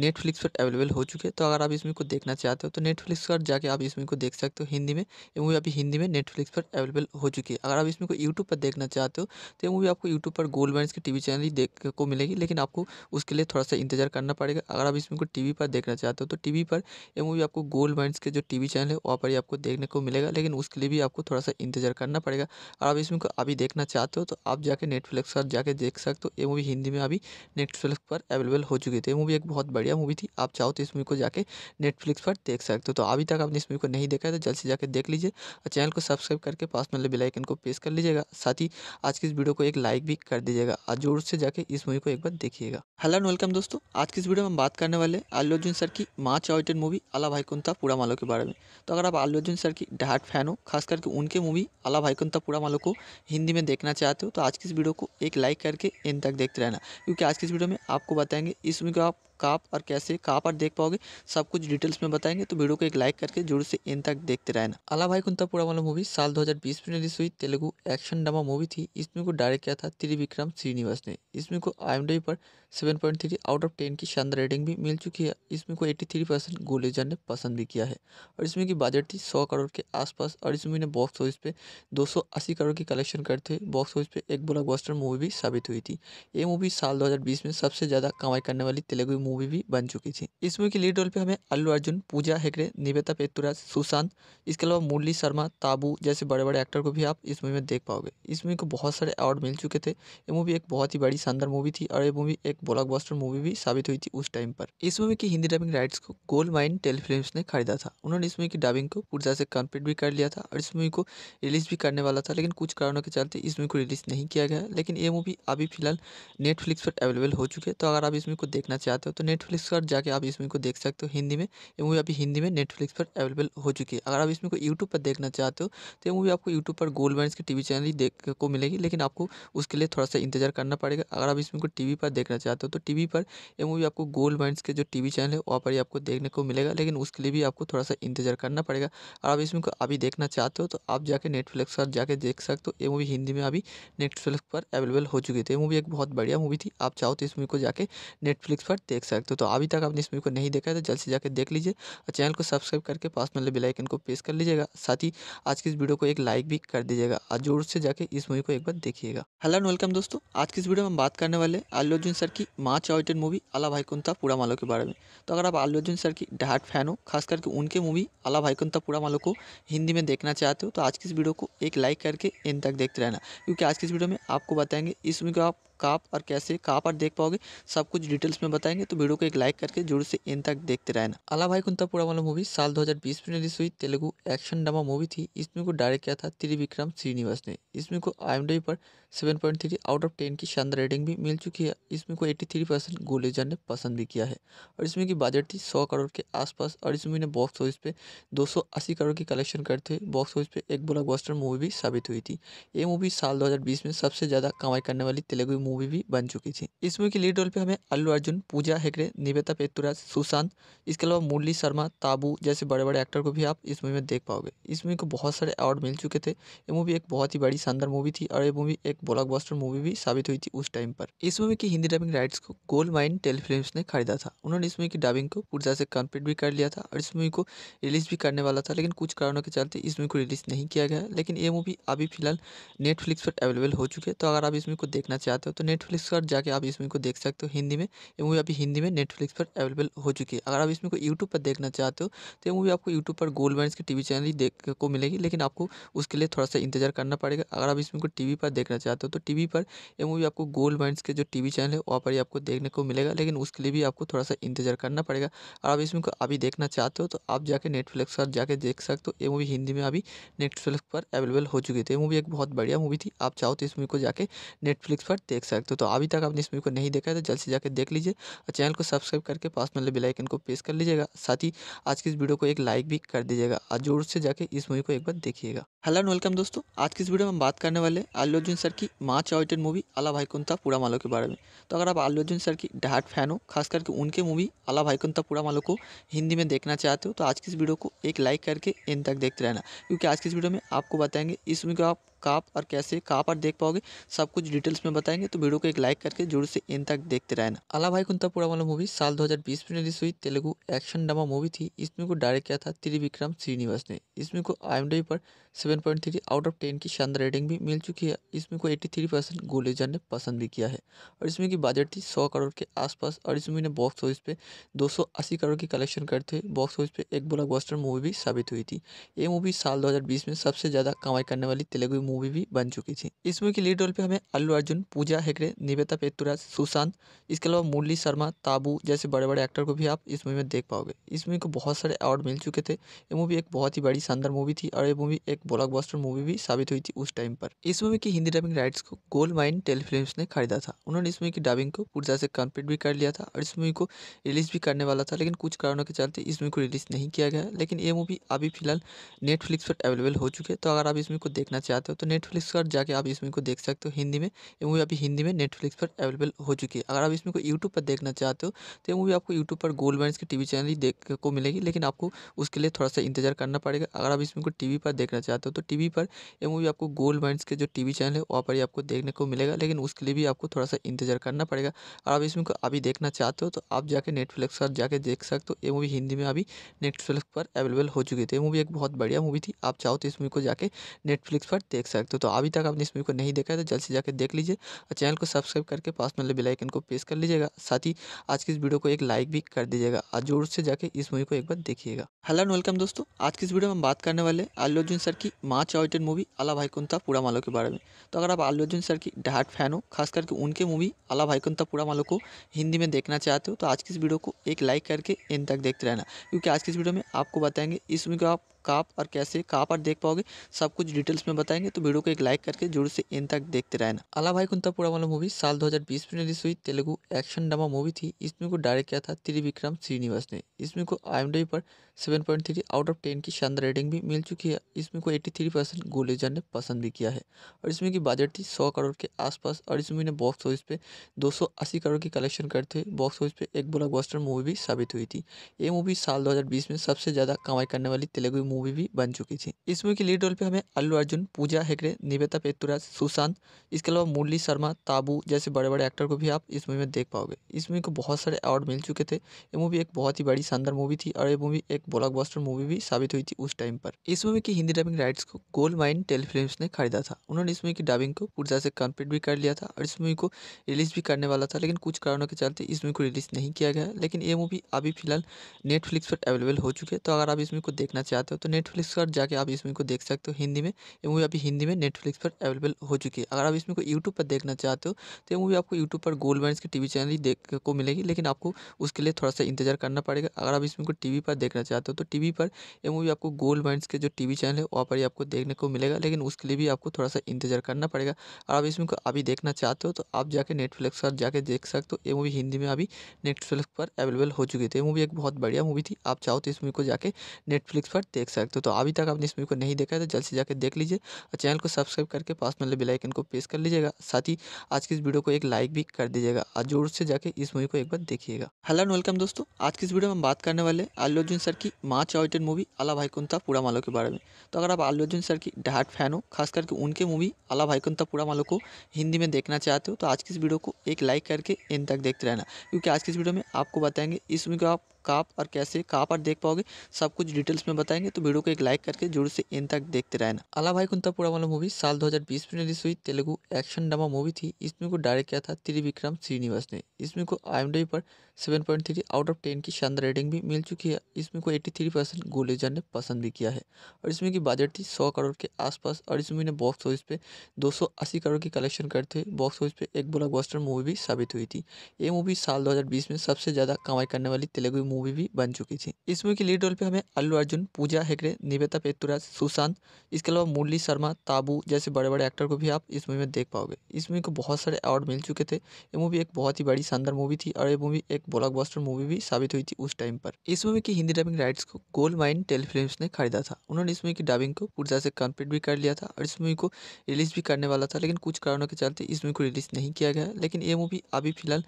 नेटफ्लिक्स पर अवेलेबल हो चुकी है तो अगर आप इस मूवी को देखना चाहते हो तो नेटफ्लिक्स पर जाके आप इस मूवी को देख सकते हो हिंदी में ये मूवी अभी हिंदी में नेटफ्लिक्स पर अवेलेबल हो चुकी है अगर आप इसमें को यूट्यूब पर देखना चाहते हो तो ये मूवी आपको यूट्यूब पर गोल्ड बैंड के टीवी चैनल ही देख को मिलेगी लेकिन आपको उसके लिए थोड़ा सा इंतजार करना पड़ेगा अगर आप इसमें को टीवी पर देखना चाहते हो तो टीवी पर ये मूवी आपको गोल्ड बैंड के जो टीवी चैनल है वहाँ पर ही आपको देखने को मिलेगा लेकिन उसके लिए भी आपको थोड़ा सा इंतजार करना पड़ेगा अगर आप इसमें को अभी देखना चाहते हो तो आप जाके नेटफ्लिक्स पर जाके देख सकते हो ये मूवी हिंदी में अभी नेटफ्लिक्स पर अवेलेबल हो चुकी थी ये मूवी एक बहुत बढ़िया मूवी थी आप चाहो तो इस मूवी को जाके नेटफ्लिक्स पर देख सकते हो तो अभी तक आपने इस मूवी को नहीं देखा है तो जल्द से जाकर देख लीजिए और चैनल को सब्सक्राइब करके पास में बेल आइकन को प्रेस कर लीजिएगा साथ ही आज की इस वीडियो को एक लाइक भी कर दीजिएगा और जोर से जाकर इस मूवी को एक बार देखिएगा हेलो एंड वेलकम दोस्तों आज की इस वीडियो में हम बात करने वाले अल्लू अर्जुन सर की माँ चॉइटेड मूवी अला कुंता पूरा मालो के बारे में तो अगर आप अल्लू अर्जुन सर की डहाट फैन हो खास करके उनके मूवी अला भाई कुंता पूरा मालो को हिंदी में देखना चाहते हो तो आज की इस वीडियो को एक लाइक करके इन तक देखते रहना क्योंकि आज की इस वीडियो में आपको बताएंगे इस मूवी को आप कहाँ पर कैसे कहाँ पर देख पाओगे सब कुछ डिटेल्स में बताएंगे तो वीडियो को एक लाइक करके जरूर से इन तक देखते रहना अला भाई कुंता पूरा वाला मूवी साल 2020 में रिलीज हुई तेलुगु एक्शन ड्रामा मूवी थी इसमें को डायरेक्ट किया था त्रिविक्रम श्रीनिवास ने इसमें को आई पर seven point three out of ten की शानदार रेटिंग भी मिल चुकी है इसमें को एट्टी थ्री परसेंट गोलेजर ने पसंद भी किया है और इसमें की बजट थी सौ करोड़ के आसपास और इस मूवी ने बॉक्स ऑफिस पे दो सौ अस्सी करोड़ की कलेक्शन करते हुए बॉक्स ऑफिस पे एक ब्लॉकबस्टर मूवी भी साबित हुई थी ये मूवी साल दो हजार बीस में सबसे ज़्यादा कमाई करने वाली तेलुगु मूवी भी बन चुकी थी इस मूवी की लीड रोल पे हमें अल्लू अर्जुन पूजा हेगड़े निवेदा पेतुराज सुशांत इसके अलावा मुरली शर्मा ताबू जैसे बड़े बड़े एक्टर को भी आप इस मूवी में देख पाओगे इस मूवी को बहुत सारे अवार्ड मिल चुके थे ये मूवी एक बहुत ही बड़ी शानदार मूवी थी और ये मूवी एक ब्लॉक मूवी भी साबित हुई थी उस टाइम पर इस मूवी की हिंदी डबिंग राइट्स को गोल्ड माइन टेलीफिल्म ने खरीदा था उन्होंने इस मूवी की डबिंग को पूरी तरह से कम्प्लीट भी कर लिया था और इस मूवी को रिलीज भी करने वाला था लेकिन कुछ कारणों के चलते इस मूवी को रिलीज नहीं किया गया लेकिन ये मूवी अभी फिलहाल नेटफ्लिक्स पर अवेलेबल हो चुके तो अगर आप इस मूवी को देखना चाहते हो तो नेटफ्लिक्स पर जाके आप इसमें को देख सकते हो हिंदी में ये मूवी अभी हिंदी में नेटफ्लिक्स पर अवेलेबल हो चुकी है अगर आप इसमें को यूट्यूब पर देखना चाहते हो तो ये मूवी आपको यूट्यूब पर गोल्ड बैंड की टी चैनल ही देख को मिलेगी लेकिन आपको उसके लिए थोड़ा सा इंतजार करना पड़ेगा अगर आप इसमें को टी पर देखना चाहते हो तो टी पर ये मूवी आपको गोल्ड बैंड के जो टी चैनल है वहाँ पर ही आपको देखने को मिलेगा लेकिन उसके लिए भी आपको थोड़ा सा इंतजार करना पड़ेगा अगर आप इसमें को अभी देखना चाहते हो तो आप जाके नेटफ्लिक्स पर जाके देख सकते हो ये मूवी हिंदी में अभी नेटफ्लिक्स पर अवेलेबल हो चुकी थी तो ये मूवी एक बहुत बढ़िया मूवी थी आप चाहो तो इस मूवी को जाके नेटफ्लिक्स पर देख सकते हो तो अभी तक आपने इस मूवी को नहीं देखा है तो जल्द से जाकर देख लीजिए और चैनल को सब्सक्राइब करके पास में आइकन को प्रेस कर लीजिएगा साथ ही आज की इस वीडियो को एक लाइक भी कर दीजिएगा और जोर से जाकर इस मूवी को एक बार देखिएगा हेलो एंड वेलकम दोस्तों आज की इस वीडियो में हम बात करने वाले अल्लू अर्जुन सर की माँ चॉइटेड मूवी अला भाईकुंता पूरा मालो के बारे में तो अगर आप अल्लू अर्जुन सर की डहाट फैन हो खास करके उनके मूवी अला भाईकुंता पूरा मालो को हिंदी में देखना चाहते हो तो आज की इस वीडियो को एक लाइक करके इन तक देखते रहना क्योंकि आज की इस वीडियो में आपको बताएंगे इस मूवी को आप कहाँ पर कैसे कहाँ पर देख पाओगे सब कुछ डिटेल्स में बताएंगे तो दोस्तों वीडियो को एक लाइक करके जरूर से इन तक देखते रहना अला भाई कुंता पूरा वाला मूवी साल 2020 में रिलीज हुई तेलुगु एक्शन ड्रामा मूवी थी इसमें को डायरेक्ट किया था त्रिविक्रम श्रीनिवास ने इसमें को आई पर seven point three out of ten की शानदार रेटिंग भी मिल चुकी है इसमें को एट्टी थ्री परसेंट गोलेजर ने पसंद भी किया है और इसमें की बजट थी सौ करोड़ के आसपास और इस मूवी ने बॉक्स ऑफिस पे दो सौ अस्सी करोड़ की कलेक्शन करते हुए बॉक्स ऑफिस पे एक ब्लॉकबस्टर मूवी भी साबित हुई थी ये मूवी साल दो हज़ार बीस में सबसे ज़्यादा कमाई करने वाली तेलुगु मूवी भी बन चुकी थी इस मूवी की लीड रोल पर हमें अल्लू अर्जुन पूजा हेगड़े निवेता पेतुराज सुशांत इसके अलावा मुरली शर्मा ताबू जैसे बड़े बड़े एक्टर को भी आप इस मूवी में देख पाओगे इस मूवी को बहुत सारे अवार्ड मिल चुके थे ये मूवी एक बहुत ही बड़ी शानदार मूवी थी और ये मूवी एक एक ब्लॉकबस्टर मूवी भी साबित हुई थी उस टाइम पर इस मूवी की हिंदी डबिंग राइट्स को गोल्ड माइन टेलीफिल्म्स ने खरीदा था उन्होंने इस मूवी की डबिंग को पूरी तरह से कम्प्लीट भी कर लिया था और इस मूवी को रिलीज भी करने वाला था लेकिन कुछ कारणों के चलते इस मूवी को रिलीज नहीं किया गया लेकिन ये मूवी अभी फिलहाल नेटफ्लिक्स पर अवेलेबल हो चुकी है तो अगर आप इस मूवी को देखना चाहते हो तो नेटफ्लिक्स पर जाकर आप इस मूवी को देख सकते हो हिंदी में ये मूवी अभी हिंदी में नेटफ्लिक्स पर अवेलेबल हो चुकी है अगर आप इसमें को यूट्यूब पर देखना चाहते हो तो ये मूवी आपको यूट्यूब पर गोल्ड माइन्स के टीवी चैनल ही देख को मिलेगी लेकिन आपको उसके लिए थोड़ा सा इंतजार करना पड़ेगा अगर आप इसमें को टीवी पर देखना चाहते हो तो टी पर ये मूवी आपको गोल्ड माइंड के जो टीवी चैनल है वहाँ पर ही आपको देखने को मिलेगा लेकिन उसके लिए भी आपको थोड़ा सा इंतजार करना पड़ेगा और आप इसमें अभी देखना चाहते हो तो आप जाके नेटफ्लिक्स पर जाके देख सकते हो ये मूवी हिंदी में अभी नेटफ्लिक्स पर अवेलेबल हो चुकी थी ये मूवी एक बहुत बढ़िया मूवी थी आप चाहो तो इस मूवी को जाके नेटफ्लिक्स पर देख सकते हो तो अभी तक आपने इस मूवी को नहीं देखा है तो जल्द से जाकर देख लीजिए और चैनल को सब्सक्राइब करके पास में बेलाइकन को प्रेस कर लीजिएगा साथ ही आज की इस वीडियो को एक लाइक भी कर दीजिएगा और जोर से जाके इस मूवी को एक बार देखिएगा हेलो एंड वेलकम दोस्तों आज की इस वीडियो में हम बात करने वाले अल्लू अर्जुन सर की माँ चॉइटेड मूवी अला भाईकुंता पूरा मालो के बारे में तो अगर आप आलू अर्जुन सर की डहाट फैन हो खास करके उनके मूवी अला भाईकुंता पूरा मालो को हिंदी में देखना चाहते हो तो आज की इस वीडियो को एक लाइक करके इन तक देखते रहना क्योंकि आज की इस वीडियो में आपको बताएंगे इस मूवी को आप कहाँ पर कैसे कहाँ पर देख पाओगे सब कुछ डिटेल्स में बताएंगे तो वीडियो को एक लाइक करके जरूर से इन तक देखते रहना अला भाई कुंतापुरा वाला मूवी साल 2020 में रिलीज हुई तेलुगु एक्शन ड्रामा मूवी थी इसमें को डायरेक्ट किया था त्रिविक्रम श्रीनिवास ने इसमें को आई पर 7.3 आउट ऑफ टेन की शानदार रेटिंग भी मिल चुकी है इसमें को 83 परसेंट गोलेजर ने पसंद भी किया है और इसमें की बजट थी सौ करोड़ के आसपास और इसमें ने बॉक्स ऑफिस पे अस्सी करोड़ की कलेक्शन करते हुए बॉक्स ऑफिस पे एक ब्लॉकबस्टर मूवी भी साबित हुई थी ये मूवी साल दो में सबसे ज़्यादा कमाई करने वाली तेलुगु मूवी मूवी भी बन चुकी थी इस मूवी की लीड रोल पे हमें अल्लू अर्जुन पूजा हेगड़े निवेदा पेतुराज सुशांत इसके अलावा मुरली शर्मा ताबू जैसे बड़े बड़े एक्टर को भी आप इस मूवी में देख पाओगे इस मूवी को बहुत सारे अवार्ड मिल चुके थे ये मूवी एक बहुत ही बड़ी शानदार मूवी थी और ये मूवी एक ब्लॉक मूवी भी साबित हुई थी उस टाइम पर इस मूवी की हिंदी डबिंग राइट्स को गोल्ड माइन टेलीफिल्म ने खरीदा था उन्होंने इस मूवी की डबिंग को पूर्जा से कम्प्लीट भी कर लिया था और इस मूवी को रिलीज भी करने वाला था लेकिन कुछ कारणों के चलते इस मूवी को रिलीज नहीं किया गया लेकिन ये मूवी अभी फिलहाल नेटफ्लिक्स पर अवेलेबल हो चुके तो अगर आप इस मूवी को देखना चाहते हो तो नेटफ्लिक्स पर जाके आप इसमें को देख सकते हो हिंदी में ये मूवी अभी हिंदी में नेटफ्लिक्स पर अवेलेबल हो चुकी है अगर आप इसमें को यूट्यूब पर देखना चाहते हो तो ये मूवी आपको यूट्यूब पर गोल्ड बैंड की टी चैनल ही देख को मिलेगी लेकिन आपको उसके लिए थोड़ा सा इंतजार करना पड़ेगा अगर आप इसमें को टी पर देखना चाहते हो तो टी पर ये मूवी आपको गोल्ड बैंड के जो टी चैनल है वहाँ पर ही आपको देखने को मिलेगा लेकिन उसके लिए भी आपको थोड़ा सा इंतजार करना पड़ेगा अगर आप इसमें को अभी देखना चाहते हो तो आप जाके नेटफ्लिक्स पर जाके देख सकते हो ये मूवी हिंदी में अभी नेटफ्लिक्स पर अवेलेबल हो चुकी थी तो ये मूवी एक बहुत बढ़िया मूवी थी आप चाहो तो इस मूवी को जाके नेटफ्लिक्स पर देख देख सकते हो तो अभी तक आपने इस मूवी को नहीं देखा है तो जल्द से जाकर देख लीजिए और चैनल को सब्सक्राइब करके पास में बेल आइकन को प्रेस कर लीजिएगा साथ ही आज की इस वीडियो को एक लाइक भी कर दीजिएगा और जोर से जाकर इस मूवी को एक बार देखिएगा हेलो एंड वेलकम दोस्तों आज की इस वीडियो में हम बात करने वाले अल्लू अर्जुन सर की माँ चॉइटेड मूवी अला कुंता पूरा मालो के बारे में तो अगर आप अल्लू अर्जुन सर की डहाट फैन हो खास करके उनके मूवी अला कुंता पूरा मालो को हिंदी में देखना चाहते हो तो आज की इस वीडियो को एक लाइक करके इन तक देखते रहना क्योंकि आज की इस वीडियो में आपको बताएंगे इस मूवी को आप कहाँ पर कैसे कहाँ पर देख पाओगे सब कुछ डिटेल्स में बताएंगे तो वीडियो को एक लाइक करके जोर से इन तक देखते रहना अला भाई कुंता पुरा वाला मूवी साल 2020 में रिलीज हुई तेलुगु एक्शन ड्रामा मूवी थी इसमें को डायरेक्ट किया था त्रिविक्रम श्रीनिवास ने इसमें को आई पर seven point three out of ten की शानदार रेटिंग भी मिल चुकी है इसमें को एट्टी थ्री परसेंट गोलेजर ने पसंद भी किया है और इसमें की बजट थी सौ करोड़ के आसपास और इस मूवी ने बॉक्स ऑफिस पे दो सौ अस्सी करोड़ की कलेक्शन करते हुए बॉक्स ऑफिस पे एक ब्लॉक मूवी भी साबित हुई थी ये मूवी साल दो हजार बीस में सबसे ज़्यादा कमाई करने वाली तेलुगु मूवी मूवी भी बन चुकी थी इस मूवी की लीड रोल पे हमें अल्लू अर्जुन पूजा हेगड़े निवेदा पेतुराज सुशांत इसके अलावा मुरली शर्मा ताबू जैसे बड़े बड़े एक्टर को भी आप इस मूवी में देख पाओगे इस मूवी को बहुत सारे अवार्ड मिल चुके थे ये मूवी एक बहुत ही बड़ी शानदार मूवी थी और ये मूवी एक ब्लॉक मूवी भी साबित हुई थी उस टाइम पर इस मूवी की हिंदी डबिंग राइट्स को गोल्ड माइन टेलीफिल्म ने खरीदा था उन्होंने इस मूवी की डबिंग को पूर्जा से कम्प्लीट भी कर लिया था और इस मूवी को रिलीज भी करने वाला था लेकिन कुछ कारणों के चलते इस मूवी को रिलीज नहीं किया गया लेकिन ये मूवी अभी फिलहाल नेटफ्लिक्स पर अवेलेबल हो चुकी है तो अगर आप इस मूवी को देखना चाहते हो तो तो नेटफ्लिक्स पर जाके आप इस मूवी को देख सकते हो हिंदी में ये मूवी अभी हिंदी में नेटफ्लिक्स पर अवेलेबल हो चुकी है अगर आप इस मूवी को यूट्यूब पर देखना चाहते हो तो ये मूवी आपको यूट्यूब पर गोल्ड बैंड की टीवी चैनल ही देख को मिलेगी लेकिन आपको उसके लिए थोड़ा सा इंतजार करना पड़ेगा अगर आप इस मूवी को टीवी पर देखना चाहते हो तो टीवी पर ये मूवी आपको गोल्ड बैंड्स के जो टीवी चैनल है वहाँ पर ही आपको देखने को मिलेगा लेकिन उसके लिए भी आपको थोड़ा सा इंतजार करना पड़ेगा अगर आप इस मूवी को अभी देखना चाहते हो तो आप जाके नेटफ्लिक्स पर जाके देख सकते हो ये मूवी हिंदी में अभी नेटफ्लिक्स पर अवेलेबल हो चुकी थी तो ये मूवी एक बहुत बढ़िया मूवी थी आप चाहो तो इस मूवी को जाके नेटफ्लिक्स पर देख देख सकते हो तो अभी तक आपने इस मूवी को नहीं देखा है तो जल्द से जाकर देख लीजिए और चैनल को सब्सक्राइब करके पास में बेल आइकन को प्रेस कर लीजिएगा साथ ही आज की इस वीडियो को एक लाइक भी कर दीजिएगा और जोर से जाकर इस मूवी को एक बार देखिएगा हेलो एंड वेलकम दोस्तों आज की इस वीडियो में हम बात करने वाले अल्लू अर्जुन सर की माँ चॉइटेड मूवी अला भाईकुंता पूरा मालो के बारे में तो अगर आप अल्लू अर्जुन सर की डहाट फैन हो खास करके उनके मूवी अला भाईकुंता पूरा मालो को हिंदी में देखना चाहते हो तो आज की इस वीडियो को एक लाइक करके इन तक देखते रहना क्योंकि आज की इस वीडियो में आपको बताएंगे इस मूवी को आप कहाँ पर कैसे कहाँ पर देख पाओगे सब कुछ डिटेल्स में बताएंगे तो वीडियो को एक लाइक करके जरूर से इन तक देखते रहना अला भाई कुंता पूरा वाला मूवी साल 2020 में रिलीज हुई तेलुगु एक्शन ड्रामा मूवी थी इसमें को डायरेक्ट किया था त्रिविक्रम श्रीनिवास ने इसमें को आई पर seven point three out of ten की शानदार रेटिंग भी मिल चुकी है इसमें को एट्टी थ्री परसेंट गोलेजर ने पसंद भी किया है और इसमें की बजट थी सौ करोड़ के आसपास और इस मूवी ने बॉक्स ऑफिस पे दो सौ अस्सी करोड़ की कलेक्शन करते हुए बॉक्स ऑफिस पे एक ब्लॉकबस्टर मूवी भी साबित हुई थी ये मूवी साल दो हज़ार बीस में सबसे ज़्यादा कमाई करने वाली तेलुगु मूवी भी बन चुकी थी इस मूवी के लीड रोल पर हमें अल्लू अर्जुन पूजा हेगड़े निवेता पेतुराज सुशांत इसके अलावा मुरली शर्मा ताबू जैसे बड़े बड़े एक्टर को भी आप इस मूवी में देख पाओगे इस मूवी को बहुत सारे अवार्ड मिल चुके थे ये मूवी एक बहुत ही बड़ी शानदार मूवी थी और ये मूवी एक ब्लॉकबस्टर मूवी भी साबित हुई थी उस टाइम पर इस मूवी की हिंदी डबिंग राइट्स को गोल्ड माइन टेलीफिल्म ने खरीदा था उन्होंने इस मूवी की डबिंग को पूरी तरह से कम्प्लीट भी कर लिया था और इस मूवी को रिलीज भी करने वाला था लेकिन कुछ कारणों के चलते इस मूवी को रिलीज नहीं किया गया लेकिन ये मूवी अभी फिलहाल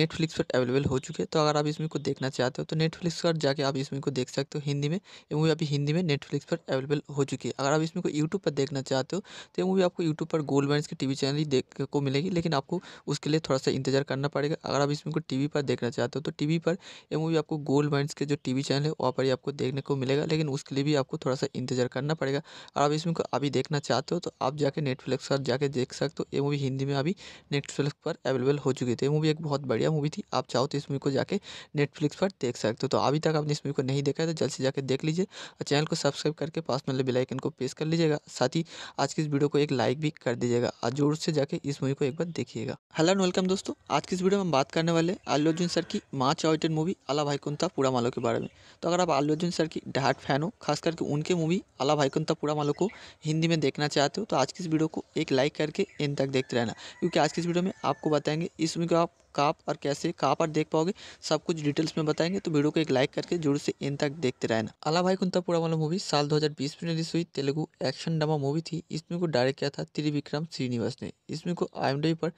नेटफ्लिक्स पर अवेलेबल हो चुके तो अगर आप इस मूवी को देखना चाहते हो तो नेटफ्लिक्स पर जाकर आप इस मूवी को देख सकते हो हिंदी में ये मूवी अभी हिंदी में नेटफ्लिक्स पर अवेलेबल हो चुकी है अगर आप इस मूवी को यूट्यूब पर देखना चाहते हो तो ये मूवी आपको यूट्यूब पर गोल्ड माइन के टीवी चैनल ही देख को मिलेगी लेकिन आपको उसके लिए थोड़ा सा इंतजार करना पड़ेगा अगर आप इस मूवी को टीवी पर देखना चाहते चाहते हो तो टीवी पर ये मूवी आपको गोल्ड माइंस के जो टीवी चैनल है वहाँ पर ही आपको देखने को मिलेगा लेकिन उसके लिए भी आपको थोड़ा सा इंतजार करना पड़ेगा और आप इसमें अभी देखना चाहते हो तो आप जाके नेटफ्लिक्स पर जाके देख सकते हो ये मूवी हिंदी में अभी नेटफ्लिक्स पर अवेलेबल हो चुकी थी ये मूवी एक बहुत बढ़िया मूवी थी आप चाहो तो इस मूवी को जाके नेटफ्लिक्स पर देख सकते हो तो अभी तक आपने इस मूवी को नहीं देखा है तो जल्द से जाकर देख लीजिए और चैनल को सब्सक्राइब करके पास में बिलाइकन को प्रेस कर लीजिएगा साथ ही आज की इस वीडियो को एक लाइक भी कर दीजिएगा और जोर से जाके इस मूवी को एक बार देखिएगा हेलो एंड वेलकम दोस्तों आज की इस वीडियो में हम बात करने वाले अल्लू अर्जुन सर की माँ चॉइटेड मूवी अला भाईकुंता पूरा मालो के बारे में तो अगर आप आलू अर्जुन सर की डहाट फैन हो खास करके उनके मूवी अला भाईकुंता पूरा मालो को हिंदी में देखना चाहते हो तो आज की इस वीडियो को एक लाइक करके इन तक देखते रहना क्योंकि आज की इस वीडियो में आपको बताएंगे इस मूवी को आप कहाँ पर कैसे कहाँ पर देख पाओगे सब कुछ डिटेल्स में बताएंगे तो वीडियो को एक लाइक करके जरूर से इन तक देखते रहना अला भाई कुंतापुरा वाला मूवी साल 2020 में रिलीज हुई तेलुगु एक्शन ड्रामा मूवी थी इसमें को डायरेक्ट किया था त्रिविक्रम श्रीनिवास ने इसमें को आई पर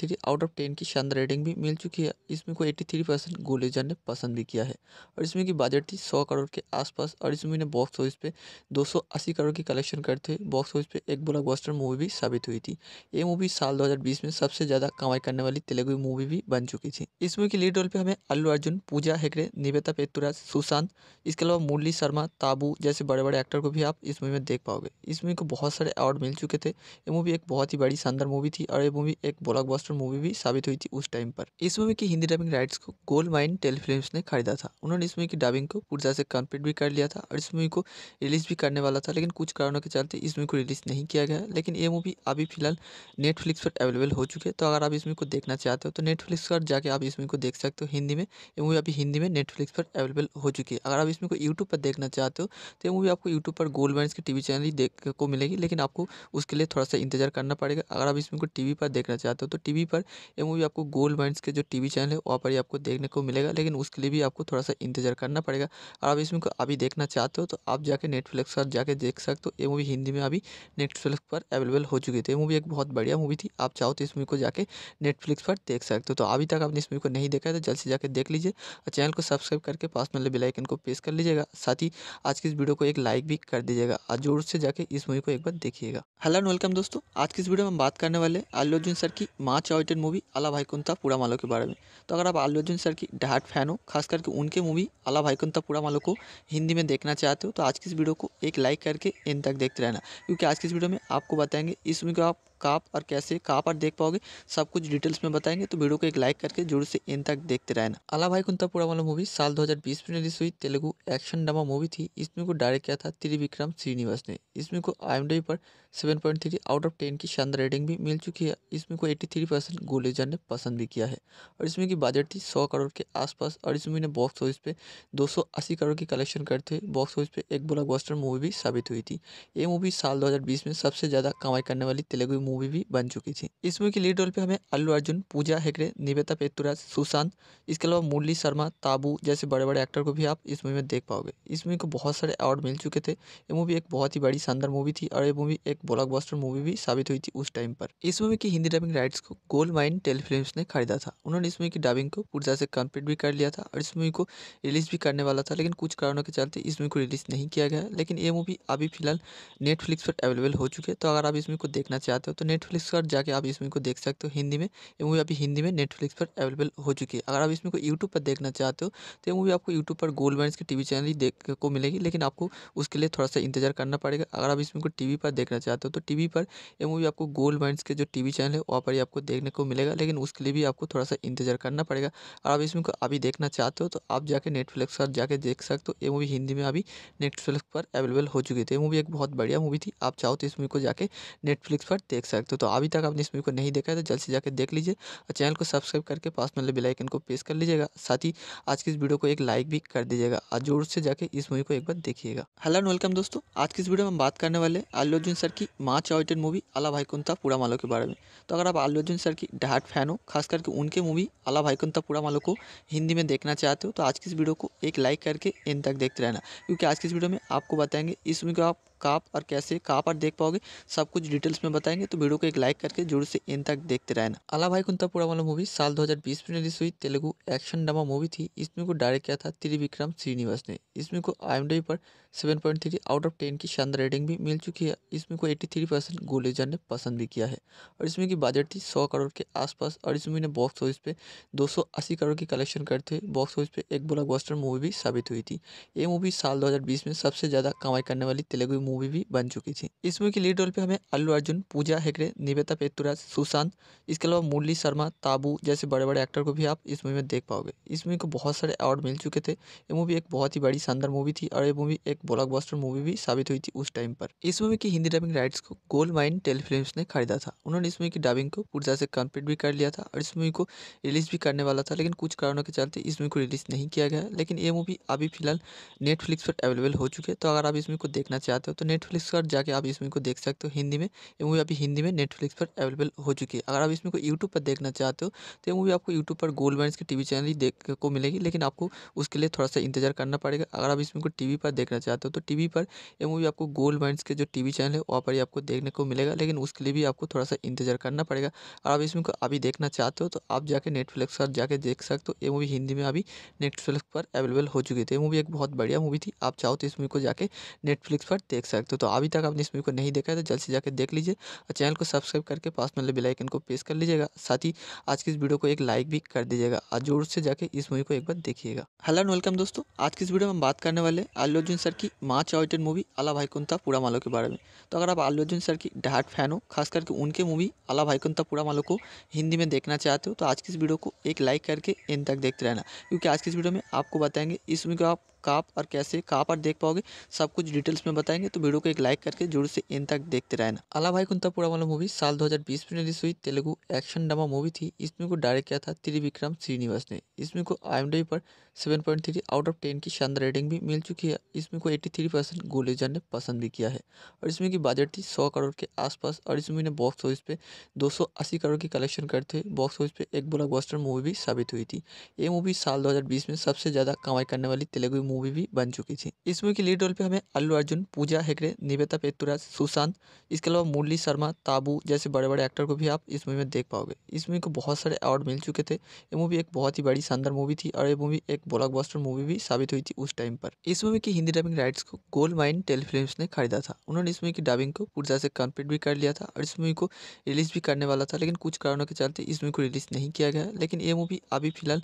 थ्री आउट ऑफ टेन की शानदार रेटिंग भी मिल चुकी है इसमें को थ्री परसेंट गोलेजर ने पसंद भी किया है और इसमें की बजट थी सौ करोड़ के आसपास और इसमें ने बॉक्स ऑफिस पे अस्सी करोड़ की कलेक्शन करते हुए बॉक्स ऑफिस पे एक ब्लॉकबस्टर मूवी भी साबित हुई थी ये मूवी साल दो में सबसे ज़्यादा कमाई करने वाली तेलुगु मूवी भी बन चुकी थी इस मूवी की लीड रोल पे हमें अल्लू अर्जुन पूजा हेगड़े निवेता पेतुराज सुशांत इसके अलावा मुरली शर्मा ताबू जैसे बड़े बड़े एक्टर को भी आप इस मूवी में देख पाओगे इस मूवी को बहुत सारे अवार्ड मिल चुके थे ये मूवी एक बहुत ही बड़ी शानदार मूवी थी और ये मूवी एक ब्लॉक मूवी भी साबित हुई थी उस टाइम पर इस मूवी की हिंदी डबिंग राइट्स को गोल्ड माइन टेलीफिल्म ने खरीदा था उन्होंने इस मूवी की डबिंग को पूर्जा से कम्प्लीट भी कर लिया था और इस मूवी को रिलीज भी करने वाला था लेकिन कुछ कारणों के चलते इस मूवी को रिलीज नहीं किया गया लेकिन ये मूवी अभी फिलहाल नेटफ्लिक्स पर अवेलेबल हो चुकी है तो अगर आप इस मूवी को देखना चाहते हो तो नेटफ्लिक्स पर जाके आप इस मूवी को देख सकते हो हिंदी में ये मूवी अभी हिंदी में नेटफ्लिक्स पर अवेलेबल हो चुकी है अगर आप इसमें को यूट्यूब पर देखना चाहते हो तो ये मूवी आपको यूट्यूब पर गोल्ड बैंड के टीवी चैनल ही देख को मिलेगी लेकिन आपको उसके लिए थोड़ा सा इंतजार करना पड़ेगा अगर आप इसमें को टी पर देखना चाहते हो तो टी पर ये मूवी आपको गोल्ड बैंड्स के जो वी चैनल है वहाँ पर ही आपको देखने को मिलेगा लेकिन उसके लिए भी आपको थोड़ा सा इंतजार करना पड़ेगा अगर आप इसमें को अभी देखना चाहते हो तो आप जाके नेटफ्लिक्स पर जाके देख सकते हो ये मूवी हिंदी में अभी नेटफ्लिक्स पर अवेलेबल हो चुकी थी ये मूवी एक बहुत बढ़िया मूवी थी आप चाहो तो इस मूवी को जाके नेटफ्लिक्स पर देख सकते हो तो अभी तक आपने इस मूवी को नहीं देखा है तो जल्द से जाकर देख लीजिए और चैनल को सब्सक्राइब करके पास में बेल आइकन को प्रेस कर लीजिएगा साथ ही आज की इस वीडियो को एक लाइक भी कर दीजिएगा और जोर से जाकर इस मूवी को एक बार देखिएगा हेलो एंड वेलकम दोस्तों आज की इस वीडियो में हम बात करने वाले अल्लू अर्जुन सर की माँ चॉइटेड मूवी अला भाईकुंता पूरा मालो के बारे में तो अगर आप अल्लू अर्जुन सर की डहाट फैन हो खास करके उनके मूवी अला भाईकुंता पूरा मालो को हिंदी में देखना चाहते हो तो आज की इस वीडियो को एक लाइक करके इन तक देखते रहना क्योंकि आज की इस वीडियो में आपको बताएंगे इस मूवी को आप कहाँ पर कैसे कहाँ पर देख पाओगे सब कुछ डिटेल्स में बताएंगे तो वीडियो को एक लाइक करके जरूर से इन तक देखते रहना अला भाई कुंतापुरा वाला मूवी साल 2020 में रिलीज हुई तेलुगु एक्शन ड्रामा मूवी थी इसमें को डायरेक्ट किया था त्रिविक्रम श्रीनिवास ने इसमें को आई पर seven point three out of ten की शानदार रेटिंग भी मिल चुकी है इसमें को एट्टी थ्री परसेंट गोलेजर ने पसंद भी किया है और इसमें की बजट थी सौ करोड़ के आसपास और इसमें ने बॉक्स ऑफिस पे दो सौ अस्सी करोड़ की कलेक्शन करते हुए बॉक्स ऑफिस पे एक ब्लॉकबस्टर मूवी भी साबित हुई थी ये मूवी साल दो में सबसे ज़्यादा कमाई करने वाली तेलुगु मूवी भी बन चुकी थी इस मूवी की लीड रोल पे हमें अल्लू अर्जुन पूजा हेगड़े निवेदा पेतुराज सुशांत इसके अलावा मुरली शर्मा ताबू जैसे बड़े बड़े एक्टर को भी आप इस मूवी में देख पाओगे इस मूवी को बहुत सारे अवार्ड मिल चुके थे ये मूवी एक बहुत ही बड़ी शानदार मूवी थी और ये मूवी एक ब्लॉक मूवी भी साबित हुई थी उस टाइम पर इस मूवी की हिंदी डबिंग राइट्स को गोल्ड माइन टेलीफिल्म ने खरीदा था उन्होंने इस मूवी की डबिंग को पूरी तरह से कम्प्लीट भी कर लिया था और इस मूवी को रिलीज भी करने वाला था लेकिन कुछ कारणों के चलते इस मूवी को रिलीज नहीं किया गया लेकिन ये मूवी अभी फिलहाल नेटफ्लिक्स पर अवेलेबल हो चुके तो अगर आप इस मूवी को देखना चाहते हो तो नेटफ्लिक्स पर जाके आप इसमें को देख सकते हो हिंदी में ये मूवी अभी हिंदी में नेटफ्लिक्स पर अवेलेबल हो चुकी है अगर आप इसमें को यूट्यूब पर देखना चाहते हो तो ये मूवी आपको यूट्यूब पर गोल्ड बैंड की टी वी चैनल ही देख को मिलेगी लेकिन आपको उसके लिए थोड़ा सा इंतजार करना पड़ेगा अगर आप इसमें को टी पर देखना चाहते हो तो टी पर ये मूवी आपको गोल्ड मैंस के जो टी चैनल है वहाँ पर ही आपको देखने को मिलेगा लेकिन उसके लिए भी आपको थोड़ा सा इंतजार करना पड़ेगा अगर आप इसमें को अभी देखना चाहते हो तो आप जाके नेटफ्लिक्स पर जाके देख सकते हो ये मूवी हिंदी में अभी नेटफ्लिक्स पर अवेलेबल हो चुकी थी तो ये मूवी एक बहुत बढ़िया मूवी थी आप चाहो तो इस मूवी को जाके नेटफ्लिक्स पर देख सकते हो तो अभी तक आपने इस मूवी को नहीं देखा है तो जल्द से जाकर देख लीजिए और चैनल को सब्सक्राइब करके पास में आइकन को प्रेस कर लीजिएगा साथ ही आज की इस वीडियो को एक लाइक भी कर दीजिएगा और जोर से जाकर इस मूवी को एक बार देखिएगा हेलो एंड वेलकम दोस्तों आज की इस वीडियो में हम बात करने वाले अल्लू अर्जुन सर की माँ चॉइटेड मूवी अला भाईकुंता पूरा मालो के बारे में तो अगर आप आलू अर्जुन सर की डहाट फैन हो खास करके उनके मूवी अला भाईकुंता पूरा मालो को हिंदी में देखना चाहते हो तो आज की इस वीडियो को एक लाइक करके इन तक देखते रहना क्योंकि आज की इस वीडियो में आपको बताएंगे इस मूवी को आप कहाँ पर कैसे कहाँ पर देख पाओगे सब कुछ डिटेल्स में बताएंगे तो वीडियो को एक लाइक करके जरूर से इन तक देखते रहना अला भाई कुंता पूरा वाला मूवी साल 2020 में रिलीज हुई तेलुगु एक्शन ड्रामा मूवी थी इसमें को डायरेक्ट किया था त्रिविक्रम श्रीनिवास ने इसमें को आई पर seven point three out of ten की शानदार रेटिंग भी मिल चुकी है इसमें को एट्टी थ्री परसेंट गोलेजर ने पसंद भी किया है और इसमें की बजट थी सौ करोड़ के आसपास और इसमें ने बॉक्स ऑफिस पे दो सौ अस्सी करोड़ की कलेक्शन करते हुए बॉक्स ऑफिस पे एक ब्लॉकबस्टर मूवी भी साबित हुई थी ये मूवी साल दो में सबसे ज़्यादा कमाई करने वाली तेलुगु मूवी भी बन चुकी थी इस मूवी की लीड रोल पे हमें अल्लू अर्जुन पूजा हेगड़े निवेदा पेतुराज सुशांत इसके अलावा मुरली शर्मा ताबू जैसे बड़े बड़े एक्टर को भी आप इस मूवी में देख पाओगे इस मूवी को बहुत सारे अवार्ड मिल चुके थे ये मूवी एक बहुत ही बड़ी शानदार मूवी थी और ये मूवी एक ब्लॉक मूवी भी साबित हुई थी उस टाइम पर इस मूवी की हिंदी डबिंग राइट्स को गोल्ड माइन टेलीफिल्म ने खरीदा था उन्होंने इस मूवी की डबिंग को पूर्जा से कम्प्लीट भी कर लिया था और इस मूवी को रिलीज भी करने वाला था लेकिन कुछ कारणों के चलते इस मूवी को रिलीज नहीं किया गया लेकिन ये मूवी अभी फिलहाल नेटफ्लिक्स पर अवेलेबल हो चुके तो अगर आप इस मूवी को देखना चाहते हो तो नेटफ्लिक्स पर जाके आप इसमें को देख सकते हो हिंदी में ये मूवी अभी हिंदी में नेटफ्लिक्स पर अवेलेबल हो चुकी है अगर आप इसमें को यूट्यूब पर देखना चाहते हो तो ये मूवी आपको यूट्यूब पर गोल्ड बैंड की टी चैनल ही देख को मिलेगी लेकिन आपको उसके लिए थोड़ा सा इंतजार करना पड़ेगा अगर आप इसमें को टी पर देखना चाहते हो तो टी पर ये मूवी आपको गोल्ड बैंड के जो टी चैनल है वहाँ पर ही आपको देखने को मिलेगा लेकिन उसके लिए भी आपको थोड़ा सा इंतजार करना पड़ेगा अगर आप इसमें को अभी देखना चाहते हो तो आप जाके नेटफ्लिक्स पर जाके देख सकते हो ये मूवी हिंदी में अभी नेटफ्लिक्स पर अवेलेबल हो चुकी थी तो ये मूवी एक बहुत बढ़िया मूवी थी आप चाहो तो इस मूवी को जाके नेटफ्लिक्स पर देख सकते हो तो अभी तक आपने इस मूवी को नहीं देखा है तो जल्द से जाकर देख लीजिए और चैनल को सब्सक्राइब करके पास में बेल आइकन को प्रेस कर लीजिएगा साथ ही आज की इस वीडियो को एक लाइक भी कर दीजिएगा और जोर से जाके इस मूवी को एक बार देखिएगा हेलो एंड वेलकम दोस्तों आज की इस वीडियो में हम बात करने वाले आलू अर्जुन सर की माँ चॉइटेड मूवी अला कुंता पूरा मालो के बारे में तो अगर आप आलू अर्जुन सर की डहाट फैन हो खास करके उनके मूवी अला भाई कुंता पूरा मालो को हिंदी में देखना चाहते हो तो आज की इस वीडियो को एक लाइक करके इन तक देखते रहना क्योंकि आज की इस वीडियो में आपको बताएंगे इस मूवी को आप कहाँ पर कैसे कहाँ पर देख पाओगे सब कुछ डिटेल्स में बताएंगे तो वीडियो को एक लाइक करके जरूर से इन तक देखते रहना अला भाई कुंता वाला मूवी साल 2020 में रिलीज हुई तेलुगु एक्शन ड्रामा मूवी थी इसमें को डायरेक्ट किया था त्रिविक्रम श्रीनिवास ने इसमें को आई पर seven point three out of ten की शानदार रेटिंग भी मिल चुकी है इसमें को एट्टी थ्री परसेंट गोलेजर ने पसंद भी किया है और इसमें की बजट थी सौ करोड़ के आसपास और इस ने बॉक्स ऑफिस पे दो सौ अस्सी करोड़ की कलेक्शन करते हुए बॉक्स ऑफिस पे एक ब्लॉकबस्टर मूवी भी साबित हुई थी ये मूवी साल 2020 में सबसे ज़्यादा कमाई करने वाली तेलुगु मूवी भी बन चुकी थी इस मूवी की लीड रोल पे हमें अल्लू अर्जुन पूजा हेगड़े निवेदा पेतुराज सुशांत इसके अलावा मुरली शर्मा ताबू जैसे बड़े बड़े एक्टर को भी आप इस मूवी में देख पाओगे इस मूवी को बहुत सारे अवार्ड मिल चुके थे ये मूवी एक बहुत ही बड़ी शानदार मूवी थी और ये मूवी एक ब्लॉक मूवी भी साबित हुई थी उस टाइम पर इस मूवी की हिंदी डबिंग राइट्स को गोल्ड माइन टेलीफिल्म ने खरीदा था उन्होंने इस मूवी की डबिंग को पूर्जा से कम्प्लीट भी कर लिया था और इस मूवी को रिलीज भी करने वाला था लेकिन कुछ कारणों के चलते इस मूवी को रिलीज नहीं किया गया लेकिन ये मूवी अभी फिलहाल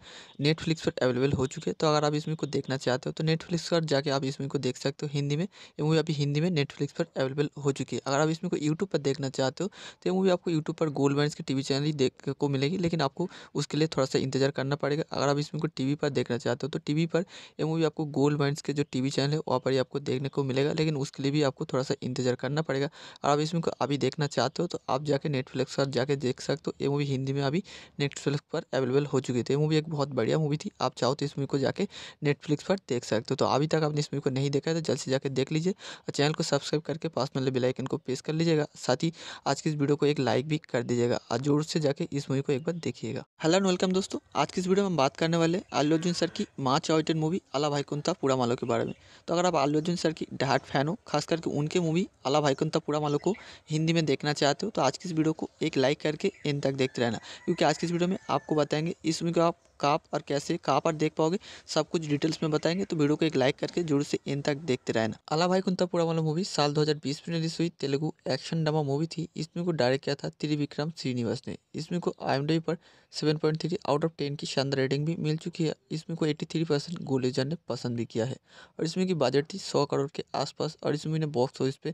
नेटफ्लिक्स पर अवेलेबल हो चुके तो अगर आप इस मूवी को देखना चाहते हो तो नेटफ्लिक्स पर जाके आप इस को देख सकते हो हिंदी में ये मूवी अभी हिंदी में नेटफ्लिक्स पर अवेलेबल हो चुकी है अगर आप इसमें को यूट्यूब पर देखना चाहते हो तो ये मूवी आपको यूट्यूब पर गोल्ड बैंड की टी वी चैनल ही देख को मिलेगी लेकिन आपको उसके लिए थोड़ा सा इंतजार करना पड़ेगा अगर आप इसमें को टी पर देखना चाहते हो तो टी पर ये मूवी आपको गोल्ड बैंड के जो टी चैनल है वहाँ पर ही आपको देखने को मिलेगा लेकिन उसके लिए भी आपको थोड़ा सा इंतजार करना पड़ेगा अगर आप इसमें को अभी देखना चाहते हो तो आप जाके नेटफ्लिक्स पर जाके देख सकते हो ये मूवी हिंदी में अभी नेटफ्लिक्स पर अवेलेबल हो चुकी थी तो ये मूवी एक बहुत बढ़िया मूवी थी आप चाहो तो इस मूवी को जाके नेटफ्लिक्स पर देख देख सकते हो तो अभी तक आपने इस मूवी को नहीं देखा है तो जल्द से जाकर देख लीजिए और चैनल को सब्सक्राइब करके पास में बेल आइकन को प्रेस कर लीजिएगा साथ ही आज की इस वीडियो को एक लाइक भी कर दीजिएगा और जोर से जाकर इस मूवी को एक बार देखिएगा हेलो एंड वेलकम दोस्तों आज की इस वीडियो में हम बात करने वाले आलू अर्जुन सर की माँ चॉइटेड मूवी अला कुंता पूरा मालो के बारे में तो अगर आप आलू अर्जुन सर की डहाट फैन हो खास करके उनके मूवी अला कुंता पूरा मालो को हिंदी में देखना चाहते हो तो आज की इस वीडियो को एक लाइक करके इन तक देखते रहना क्योंकि आज की इस वीडियो में आपको बताएंगे इस मूवी को आप कहाँ और कैसे कहाँ पर देख पाओगे सब कुछ डिटेल्स में बताएंगे तो दोस्तों वीडियो को एक लाइक करके जोर से इन तक देखते रहना अला भाई कुंता पुरा वाला मूवी साल 2020 में रिलीज हुई तेलुगु एक्शन ड्रामा मूवी थी इसमें को डायरेक्ट किया था त्रिविक्रम श्रीनिवास ने इसमें को आई पर 7.3 आउट ऑफ 10 की शानदार रेटिंग भी मिल चुकी है इसमें को 83 परसेंट गोलेजर ने पसंद भी किया है और इसमें की बजट थी सौ करोड़ के आसपास और इसमें ने बॉक्स ऑफिस पे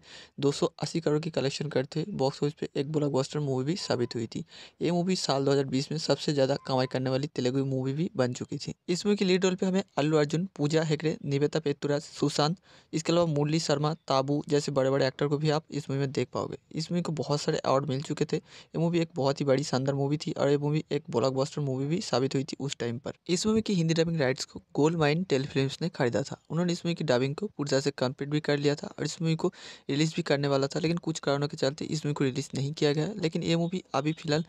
अस्सी करोड़ की कलेक्शन करते हुए बॉक्स ऑफिस पे एक ब्लॉकबस्टर मूवी भी साबित हुई थी ये मूवी साल बीस में सबसे ज़्यादा कमाई करने वाली तेलुगु मूवी भी बन चुकी थी इसमें की लीड रोल पे हमें अल्लू अर्जुन पूजा हेगड़े निवेदा पेतुराज सुशांत इसके अलावा मुरली शर्मा ताबू जैसे बड़े बड़े एक्टर को भी आप इस मूवी में देख पाओगे इस मूवी को बहुत सारे अवार्ड मिल चुके थे ये मूवी एक बहुत ही बड़ी शानदार मूवी थी और ये मूवी एक ब्लॉकबस्टर मूवी भी साबित हुई थी उस टाइम पर इस मूवी की हिंदी डबिंग राइट्स को गोल्ड माइन टेलीफिल्म ने खरीदा था उन्होंने इस मूवी की डबिंग को पुरजा से कंप्लीट भी कर लिया था और इस मूवी को रिलीज भी करने वाला था लेकिन कुछ कारणों के चलते इस मूवी को रिलीज नहीं किया गया लेकिन ये मूवी अभी फिलहाल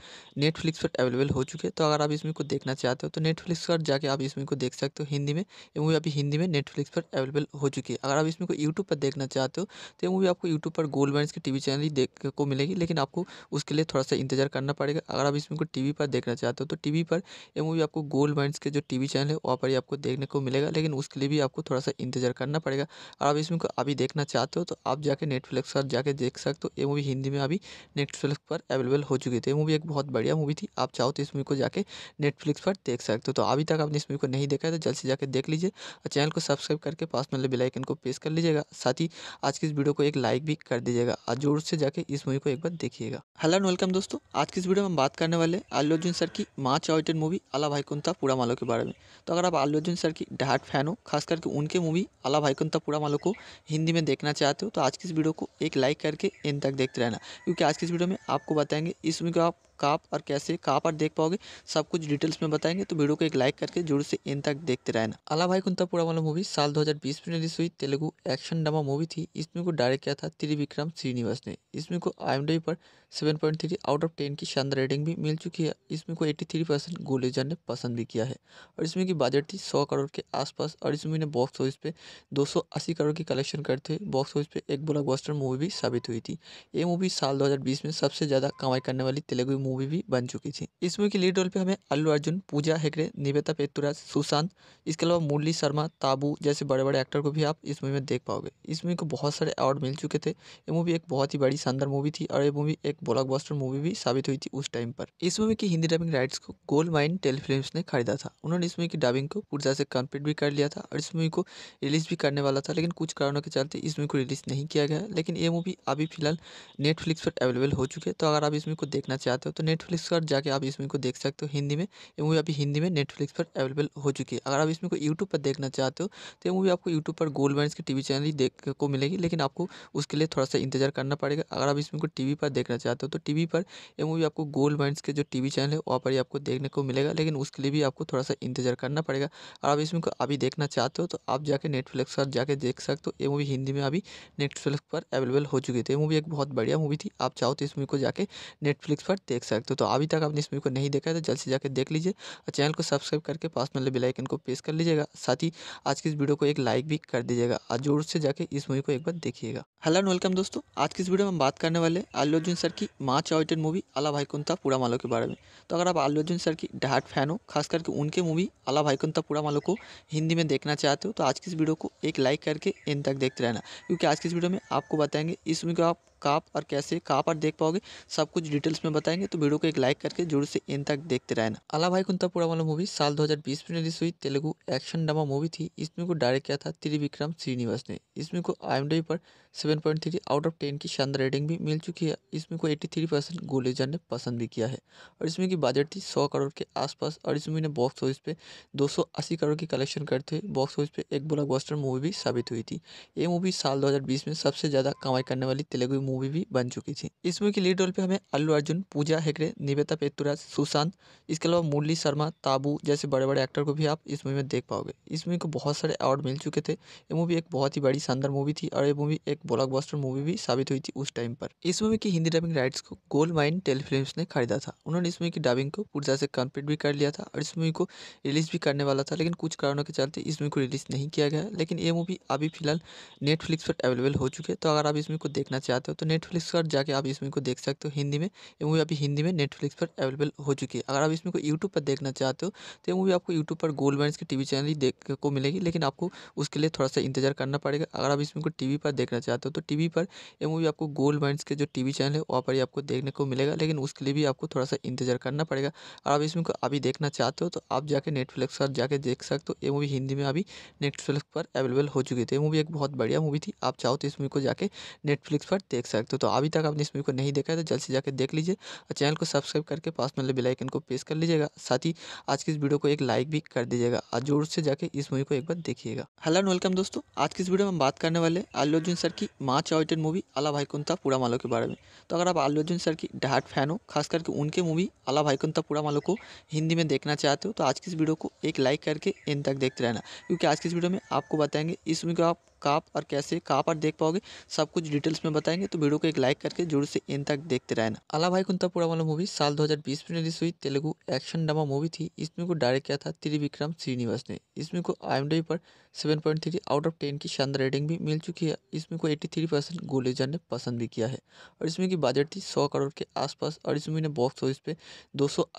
नेटफ्लिक्स पर अवेलेबल हो चुकी है तो अगर आप इस मूवी को देखना चाहते हो तो नेटफ्लिक्स पर जाके आप इस मूवी को देख सकते हो हिंदी में ये मूवी अभी हिंदी हिंदी में नेटफ्लिक्स पर अवेलेबल हो चुकी है अगर आप इसमें को यूट्यूब पर देखना चाहते हो तो ये मूवी आपको यूट्यूब पर गोल्ड बैंड की टी वी चैनल ही देख को मिलेगी लेकिन आपको उसके लिए थोड़ा सा इंतजार करना पड़ेगा अगर आप इसमें को टी वी पर देखना चाहते हो तो टी वी पर ये मूवी आपको गोल्ड बैंड के जो टी वी चैनल है वहाँ पर ही आपको देखने को मिलेगा लेकिन उसके लिए भी आपको थोड़ा सा इंतजार करना पड़ेगा अगर आप इसमें को अभी देखना चाहते हो तो आप जाके नेटफ्लिक्स पर जाके देख सकते हो ये मूवी हिंदी में अभी नेटफ्लिक्स पर अवेलेबल हो चुकी थी तो ये मूवी एक बहुत बढ़िया मूवी थी आप चाहो तो इस मूवी को जाके नेटफ्लिक्स पर देख सकते हो तो अभी तक आपने इस मूवी को नहीं देखा है तो जल्द से जाके देख लीजिए और चैनल को सब्सक्राइब करके पास में बेल आइकन को प्रेस कर लीजिएगा साथ ही आज की इस वीडियो को एक लाइक भी कर दीजिएगा और जोर से जाके इस मूवी को एक बार देखिएगा हेलो एंड वेलकम दोस्तों आज की इस वीडियो में हम बात करने वाले आलू अर्जुन सर की माँ अवेटेड मूवी अला कुंता पूरा मालो के बारे में तो अगर आप आलू अर्जुन सर की डहाट फैन हो खास करके उनके मूवी अला कुंता पूरा मालो को हिंदी में देखना चाहते हो तो आज की इस वीडियो को एक लाइक करके इन तक देखते रहना क्योंकि आज की इस वीडियो में आपको बताएंगे इस मूवी को आप कहाँ और कैसे कहाँ पर देख पाओगे सब कुछ डिटेल्स में बताएंगे तो वीडियो को एक लाइक करके जोर से इन तक देखते रहना अला भाई कुंतापुरा वाला मूवी साल 2020 में रिलीज हुई तेलुगु एक्शन ड्रामा मूवी थी इसमें को डायरेक्ट किया था त्रिविक्रम श्रीनिवास ने इसमें को आई पर seven point three out of ten की शानदार रेटिंग भी मिल चुकी है इसमें को एट्टी थ्री परसेंट गोलेजर ने पसंद भी किया है और इसमें की बजट थी सौ करोड़ के आसपास और इस मूवी ने बॉक्स ऑफिस पे दो सौ अस्सी करोड़ की कलेक्शन करते हुए बॉक्स ऑफिस पे एक ब्लॉक मूवी भी साबित हुई थी ये मूवी साल दो हजार बीस में सबसे ज़्यादा कमाई करने वाली तेलुगु मूवी भी बन चुकी थी इस मूवी की लीड रोल पे हमें अल्लू अर्जुन पूजा हेगड़े निवेदा पेतुराज सुशांत इसके अलावा मुरली शर्मा ताबू जैसे बड़े बड़े एक्टर को भी आप इस मूवी में देख पाओगे इस मूवी को बहुत सारे अवार्ड मिल चुके थे ये मूवी एक बहुत ही बड़ी शानदार मूवी थी और ये मूवी एक ब्लॉक मूवी भी साबित हुई थी उस टाइम पर इस मूवी की हिंदी डबिंग राइट्स को गोल्ड माइन टेलीफिल्म ने खरीदा था उन्होंने इस मूवी की डबिंग को पुरजा से कम्प्लीट भी कर लिया था और इस मूवी को रिलीज भी करने वाला था लेकिन कुछ कारणों के चलते इस मूवी को रिलीज नहीं किया गया लेकिन ये मूवी अभी फिलहाल नेटफ्लिक्स पर अवेलेबल हो चुकी है तो अगर आप इस मूवी को देखना चाहते हो तो तो नेटफ्लिक्स पर जाके आप इस मूवी को देख सकते हो हिंदी में ये मूवी अभी हिंदी में नेटफ्लिक्स पर अवेलेबल हो चुकी है अगर आप इसमें को यूट्यूब पर देखना चाहते हो तो ये मूवी आपको यूट्यूब पर गोल्ड बैंड के टीवी चैनल ही देख को मिलेगी लेकिन आपको उसके लिए थोड़ा सा इंतजार करना पड़ेगा अगर आप इसमें मूवी को टीवी पर देखना चाहते हो तो टीवी पर यह मूवी आपको गोल्ड बैंड के जो टीवी चैनल है वहाँ पर ही आपको देखने को मिलेगा लेकिन उसके लिए भी आपको थोड़ा सा इंतजार करना पड़ेगा अगर आप इसमें को अभी देखना चाहते हो तो आप जाके नेटफ्लिक्स पर जाके देख सकते हो ये मूवी हिंदी में अभी नेटफ्लिक्स पर अवेलेबल हो चुकी थी तो ये मूवी एक बहुत बढ़िया मूवी थी आप चाहो तो इस मूवी को जाके नेटफ्लिक्स पर देख सकते सकते हो तो अभी तक आपने इस मूवी को नहीं देखा है तो जल्द से जाकर देख लीजिए और चैनल को सब्सक्राइब करके पास में बेल आइकन को प्रेस कर लीजिएगा साथ ही आज की इस वीडियो को एक लाइक भी कर दीजिएगा और जोर से जाकर इस मूवी को एक बार देखिएगा हेलो एंड वेलकम दोस्तों आज की इस वीडियो में हम बात करने वाले अल्लू अर्जुन सर की माँ चॉइटेड मूवी अला भाई कुंता पूरा मालो के बारे में तो अगर आप अल्लू अर्जुन सर की डहाट फैन हो खास करके उनके मूवी अला भाई कुंता पूरा मालो को हिंदी में देखना चाहते हो तो आज की इस वीडियो को एक लाइक करके इन तक देखते रहना क्योंकि आज की इस वीडियो में आपको बताएंगे इस मूवी को आप कहाँ और कैसे कहाँ पर देख पाओगे सब कुछ डिटेल्स में बताएंगे तो वीडियो को एक लाइक करके जरूर से इन तक देखते रहना अला भाई कुंतापुरा वाला मूवी साल 2020 में रिलीज हुई तेलुगु एक्शन ड्रामा मूवी थी इसमें को डायरेक्ट किया था त्रिविक्रम श्रीनिवास ने इसमें को आई पर 7.3 आउट ऑफ टेन की शानदार रेटिंग भी मिल चुकी है इसमें को थ्री परसेंट गोलेजर ने पसंद भी किया है और इसमें की बजट थी सौ करोड़ के आसपास और इस मूवी ने बॉक्स ऑफिस पे अस्सी करोड़ की कलेक्शन करते हुए बॉक्स ऑफिस पे एक ब्लॉकबस्टर मूवी भी साबित हुई थी ये मूवी साल दो में सबसे ज़्यादा कमाई करने वाली तेलुगु मूवी भी बन चुकी थी इस मूवी की लीड रोल पे हमें अल्लू अर्जुन पूजा हेगड़े निवेदा पेतुराज सुशांत इसके अलावा मुरली शर्मा ताबू जैसे बड़े बड़े एक्टर को भी आप इस मूवी में देख पाओगे इस मूवी को बहुत सारे अवार्ड मिल चुके थे ये मूवी एक बहुत ही बड़ी शानदार मूवी थी और ये मूवी एक ब्लॉक मूवी भी साबित हुई थी उस टाइम पर इस मूवी की हिंदी डबिंग राइट्स को गोल्ड माइन टेलीफिल्म ने खरीदा था उन्होंने इस मूवी की डबिंग को पूर्जा से कम्प्लीट भी कर लिया था और इस मूवी को रिलीज भी करने वाला था लेकिन कुछ कारणों के चलते इस मूवी को रिलीज नहीं किया गया लेकिन ये मूवी अभी फिलहाल नेटफ्लिक्स पर अवेलेबल हो चुकी है तो अगर आप इस मूवी को देखना चाहते हो तो नेटफ्लिक्स पर जाके आप इस मूवी को देख सकते हो हिंदी में ये मूवी अभी हिंदी में नेटफ्लिक्स पर अवेलेबल हो चुकी है अगर आप इसमें को यूट्यूब पर देखना चाहते हो तो ये मूवी आपको यूट्यूब पर गोल्ड बैंड के टीवी चैनल ही देख को मिलेगी लेकिन आपको उसके लिए थोड़ा सा इंतजार करना पड़ेगा अगर आप इसमें को टी पर देखना चाहते हो तो टी पर ये मूवी आपको गोल्ड बैंड के जो वी चैनल है वहाँ पर ही आपको देखने को मिलेगा लेकिन उसके लिए भी आपको थोड़ा सा इंतजार करना पड़ेगा अगर आप इसमें को अभी देखना चाहते हो तो आप जाके नेटफ्लिक्स पर जाके देख सकते हो ये मूवी हिंदी में अभी नेटफ्लिक्स पर अवेलेबल हो चुकी थी तो ये मूवी एक बहुत बढ़िया मूवी थी आप चाहो तो इस मूवी को जाके नेटफ्लिक्स पर देख सकते हो तो अभी तक आपने इस मूवी को नहीं देखा है तो जल्द से जाकर देख लीजिए और चैनल को सब्सक्राइब करके पास में बेल आइकन को प्रेस कर लीजिएगा साथ ही आज की इस वीडियो को एक लाइक भी कर दीजिएगा और जोर से जाकर इस मूवी को एक बार देखिएगा हेलो एंड वेलकम दोस्तों आज की इस वीडियो में हम बात करने वाले आलू अर्जुन सर की माँ चॉइटेड मूवी अला भाई कुंता पूरा मालो के बारे में तो अगर आप आलू अर्जुन सर की डहाट फैन हो खास करके उनके मूवी अला भाई कुंता पूरा मालो को हिंदी में देखना चाहते हो तो आज की इस वीडियो को एक लाइक करके इन तक देखते रहना क्योंकि आज की इस वीडियो में आपको बताएंगे इस मूवी को आप कहाँ पर कैसे कहाँ पर देख पाओगे सब कुछ डिटेल्स में बताएंगे तो वीडियो को एक लाइक करके जरूर से इन तक देखते रहना अला भाई कुंतापुरा वाला मूवी साल 2020 में रिलीज हुई तेलुगु एक्शन ड्रामा मूवी थी इसमें को डायरेक्ट किया था त्रिविक्रम श्रीनिवास ने इसमें को आई पर 7.3 आउट ऑफ टेन की शानदार रेटिंग भी मिल चुकी है इसमें को थ्री परसेंट गोलेजर ने पसंद भी किया है और इसमें की बजट थी सौ करोड़ के आसपास और इसमें ने बॉक्स ऑफिस पे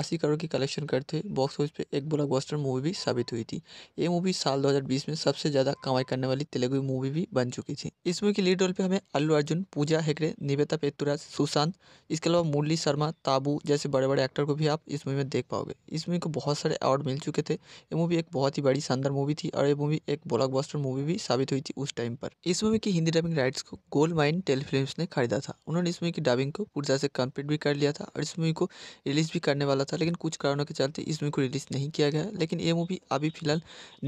अस्सी करोड़ की कलेक्शन करते हुए बॉक्स ऑफिस पे एक ब्लॉकबस्टर मूवी भी साबित हुई थी ये मूवी साल दो में सबसे ज़्यादा कमाई करने वाली तेलुगु मूवी भी बन चुकी थी इस मूवी की लीड रोल पे हमें अल्लू अर्जुन पूजा हेगड़े निवेता पेतुराज सुशांत इसके अलावा मुरली शर्मा ताबू जैसे बड़े बड़े एक्टर को भी आप इस मूवी में देख पाओगे इस मूवी को बहुत सारे अवार्ड मिल चुके थे ये मूवी एक बहुत ही बड़ी शानदार मूवी थी और ये मूवी एक ब्लॉक मूवी भी साबित हुई थी उस टाइम पर इस मूवी की हिंदी डबिंग राइट्स को गोल्ड माइन टेलीफिल्म ने खरीदा था उन्होंने इस मूवी की डबिंग को पूर्जा से कम्प्लीट भी कर लिया था और इस मूवी को रिलीज भी करने वाला था लेकिन कुछ कारणों के चलते इस मूवी को रिलीज नहीं किया गया लेकिन ये मूवी अभी फिलहाल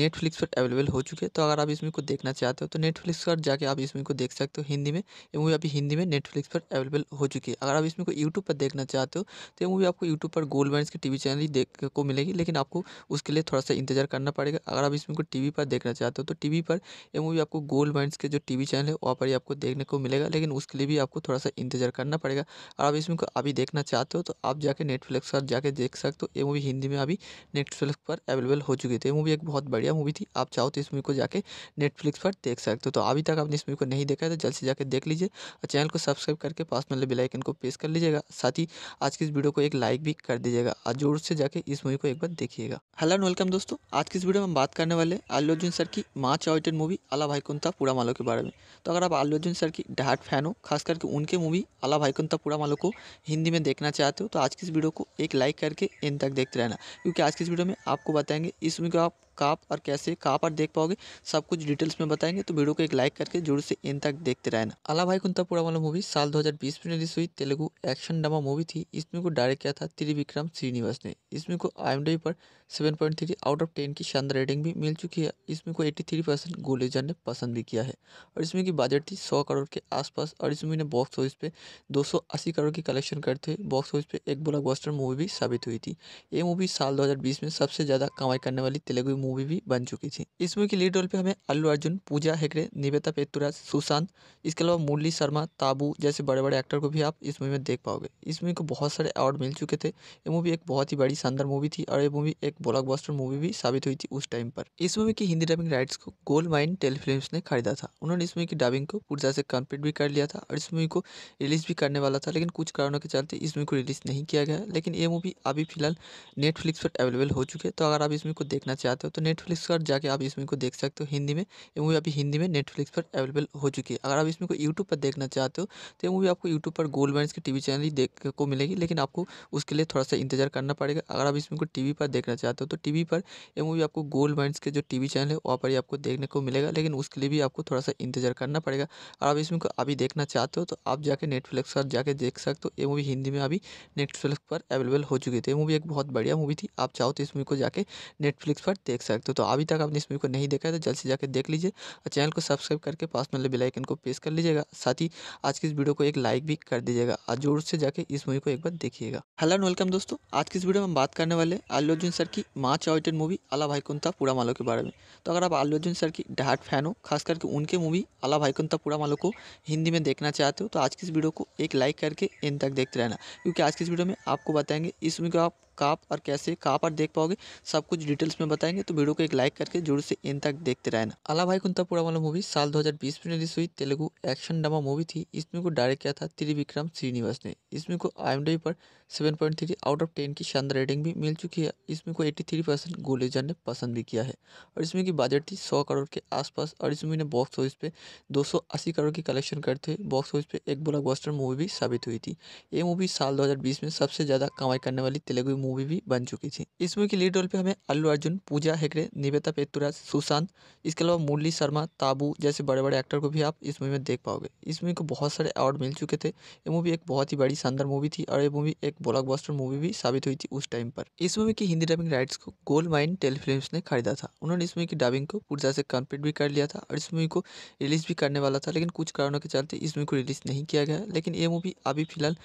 नेटफ्लिक्स पर अवेलेबल हो चुकी है तो अगर आप इस मूवी को देखना चाहते हो तो नेटफ्लिक्स पर जाके आप इस मूवी को देख सकते हो हिंदी में ये मूवी अभी हिंदी में नेटफ्लिक्स पर अवेलेबल हो चुकी है अगर आप इसमें को यूट्यूब पर देखना चाहते हो तो ये मूवी आपको यूट्यूब पर गोल्ड बैंड के टीवी चैनल ही देख को मिलेगी लेकिन आपको उसके लिए थोड़ा सा इंतजार करना पड़ेगा अगर आप इसमें को टीवी पर देखना चाहते हो तो टीवी पर ये मूवी आपको गोल्ड बैंड के जो टीवी चैनल है वहाँ पर ही आपको देखने को मिलेगा लेकिन उसके लिए भी आपको थोड़ा सा इंतजार करना पड़ेगा अगर आप इसमें को अभी देखना चाहते हो तो आप जाके नेटफ्लिक्स पर जाके देख सकते हो ये मूवी हिंदी में अभी नेटफ्लिक्स पर अवेलेबल हो चुकी थी तो ये मूवी एक बहुत बढ़िया मूवी थी आप चाहो तो इस मूवी को जाके नेटफ्लिक्स पर देख सकते हो तो अभी तक आपने इस मूवी को नहीं देखा है तो जल्द से जाकर देख लीजिए और चैनल को सब्सक्राइब करके पास में बेल आइकन को प्रेस कर लीजिएगा साथ ही आज की इस वीडियो को एक लाइक भी कर दीजिएगा और जोर से जाके इस मूवी को एक बार देखिएगा हेलो एंड वेलकम दोस्तों आज की इस वीडियो में हम बात करने वाले आलू अर्जुन सर की माँ चॉइटेड मूवी अला भाईकुंता पूरा मालो के बारे में तो अगर आप आलू अर्जुन सर की डहाट फैन हो खास करके उनके मूवी अला भाईकुंता पूरा मालो को हिंदी में देखना चाहते हो तो आज की इस वीडियो को एक लाइक करके इन तक देखते रहना क्योंकि आज की इस वीडियो में आपको बताएंगे इस मूवी को आप कहाँ पर कैसे कहाँ पर देख पाओगे सब कुछ डिटेल्स में बताएंगे तो वीडियो को एक लाइक करके जरूर से इन तक देखते रहना अला भाई कुंता पूरा वाला मूवी साल 2020 में रिलीज हुई तेलुगु एक्शन ड्रामा मूवी थी इसमें को डायरेक्ट किया था त्रिविक्रम श्रीनिवास ने इसमें को आई पर seven point three out of ten की शानदार रेटिंग भी मिल चुकी है इसमें को एट्टी थ्री परसेंट गोलेजर ने पसंद भी किया है और इसमें की बजट थी सौ करोड़ के आसपास और इसमें ने बॉक्स ऑफिस पे दो सौ अस्सी करोड़ की कलेक्शन करते हुए बॉक्स ऑफिस पे एक ब्लॉकबस्टर मूवी भी साबित हुई थी ये मूवी साल 2020 में सबसे ज़्यादा कमाई करने वाली तेलुगु मूवी भी बन चुकी थी इस मूवी की लीड रोल पे हमें अल्लू अर्जुन पूजा हेगड़े निवेदा पेतुराज सुशांत इसके अलावा मुरली शर्मा ताबू जैसे बड़े बड़े एक्टर को भी आप इस मूवी में देख पाओगे इस मूवी को बहुत सारे अवार्ड मिल चुके थे ये मूवी एक बहुत ही बड़ी शानदार मूवी थी और ये मूवी एक ब्लॉक मूवी भी साबित हुई थी उस टाइम पर इस मूवी की हिंदी डबिंग राइट्स को गोल्ड माइन टेलीफिल्म ने खरीदा था उन्होंने इस मूवी की डबिंग को पुरजा से कम्प्लीट भी कर लिया था और इस मूवी को रिलीज भी करने वाला था लेकिन कुछ कारणों के चलते इस मूवी को रिलीज नहीं किया गया लेकिन ये मूवी अभी फिलहाल नेटफ्लिक्स पर अवेलेबल हो चुके तो अगर आप इस मूवी को देखना चाहते हो तो नेटफ्लिक्स पर जाके आप इसमें को देख सकते हो हिंदी में ये मूवी अभी हिंदी में नेटफ्लिक्स पर अवेलेबल हो चुकी है अगर आप इसमें को यूट्यूब पर देखना चाहते हो तो ये मूवी आपको यूट्यूब पर गोल्ड बैंड की टी चैनल ही देख को मिलेगी लेकिन आपको उसके लिए थोड़ा सा इंतजार करना पड़ेगा अगर आप इसमें को टी पर देखना चाहते हो तो टी पर ये मूवी आपको गोल्ड बैंड के जो टी चैनल है वहाँ पर ही आपको देखने को मिलेगा लेकिन उसके लिए भी आपको थोड़ा सा इंतजार करना पड़ेगा अगर आप इसमें को अभी देखना चाहते हो तो आप जाके नेटफ्लिक्स पर जाके देख सकते हो ये मूवी हिंदी में अभी नेटफ्लिक्स पर अवेलेबल हो चुकी थी तो ये मूवी एक बहुत बढ़िया मूवी थी आप चाहो तो इस मूवी को जाके नेटफ्लिक्स पर देख सकते हो तो अभी तक आपने इस मूवी को नहीं देखा है तो जल्द से जाकर देख लीजिए और चैनल को सब्सक्राइब करके पास में बेल आइकन को प्रेस कर लीजिएगा साथ ही आज की इस वीडियो को एक लाइक भी कर दीजिएगा और जोर से जाके इस मूवी को एक बार देखिएगा हेलो एंड वेलकम दोस्तों आज की इस वीडियो में हम बात करने वाले आलू अर्जुन सर की माँ चॉइटेड मूवी अला भाईकुंता पूरा मालो के बारे में तो अगर आप आलू अर्जुन सर की डहाट फैन हो खास करके उनके मूवी अला भाईकुंता पूरा मालो को हिंदी में देखना चाहते हो तो आज की इस वीडियो को एक लाइक करके इन तक देखते रहना क्योंकि आज की इस वीडियो में आपको बताएंगे इस मूवी को आप कहाँ और कैसे कहाँ पर देख पाओगे सब कुछ डिटेल्स में बताएंगे तो तो वीडियो को एक लाइक करके जरूर से इन तक देखते रहना अला भाई कुंता पूरा वाला मूवी साल 2020 में रिलीज हुई तेलुगु एक्शन ड्रामा मूवी थी इसमें को डायरेक्ट किया था त्रिविक्रम श्रीनिवास ने इसमें को आई पर seven point three out of ten की शानदार रेटिंग भी मिल चुकी है इसमें को एट्टी थ्री परसेंट गोलेजर ने पसंद भी किया है और इसमें की बजट थी सौ करोड़ के आसपास और इसमें ने बॉक्स ऑफिस पे दो सौ अस्सी करोड़ की कलेक्शन करते हुए बॉक्स ऑफिस पे एक ब्लॉकबस्टर मूवी भी साबित हुई थी ये मूवी साल दो हज़ार बीस में सबसे ज़्यादा कमाई करने वाली तेलुगु मूवी भी बन चुकी थी इस मूवी की लीड रोल पर हमें अल्लू अर्जुन पूजा हेगड़े निवेता पेतुराज सुशांत इसके अलावा मुरली शर्मा ताबू जैसे बड़े बड़े एक्टर को भी आप इस मूवी में देख पाओगे इस मूवी को बहुत सारे अवार्ड मिल चुके थे ये मूवी एक बहुत ही बड़ी शानदार मूवी थी और ये मूवी एक ब्लॉकबस्टर मूवी भी साबित हुई थी उस टाइम पर इस मूवी की हिंदी डबिंग राइट्स को गोल्ड माइन टेलीफिल्म ने खरीदा था उन्होंने इस मूवी की डबिंग को पूर्जा से कंप्लीट भी कर लिया था और इस मूवी को रिलीज भी करने वाला था लेकिन कुछ कारणों के चलते इस मूवी को रिलीज नहीं किया गया लेकिन ये मूवी अभी फिलहाल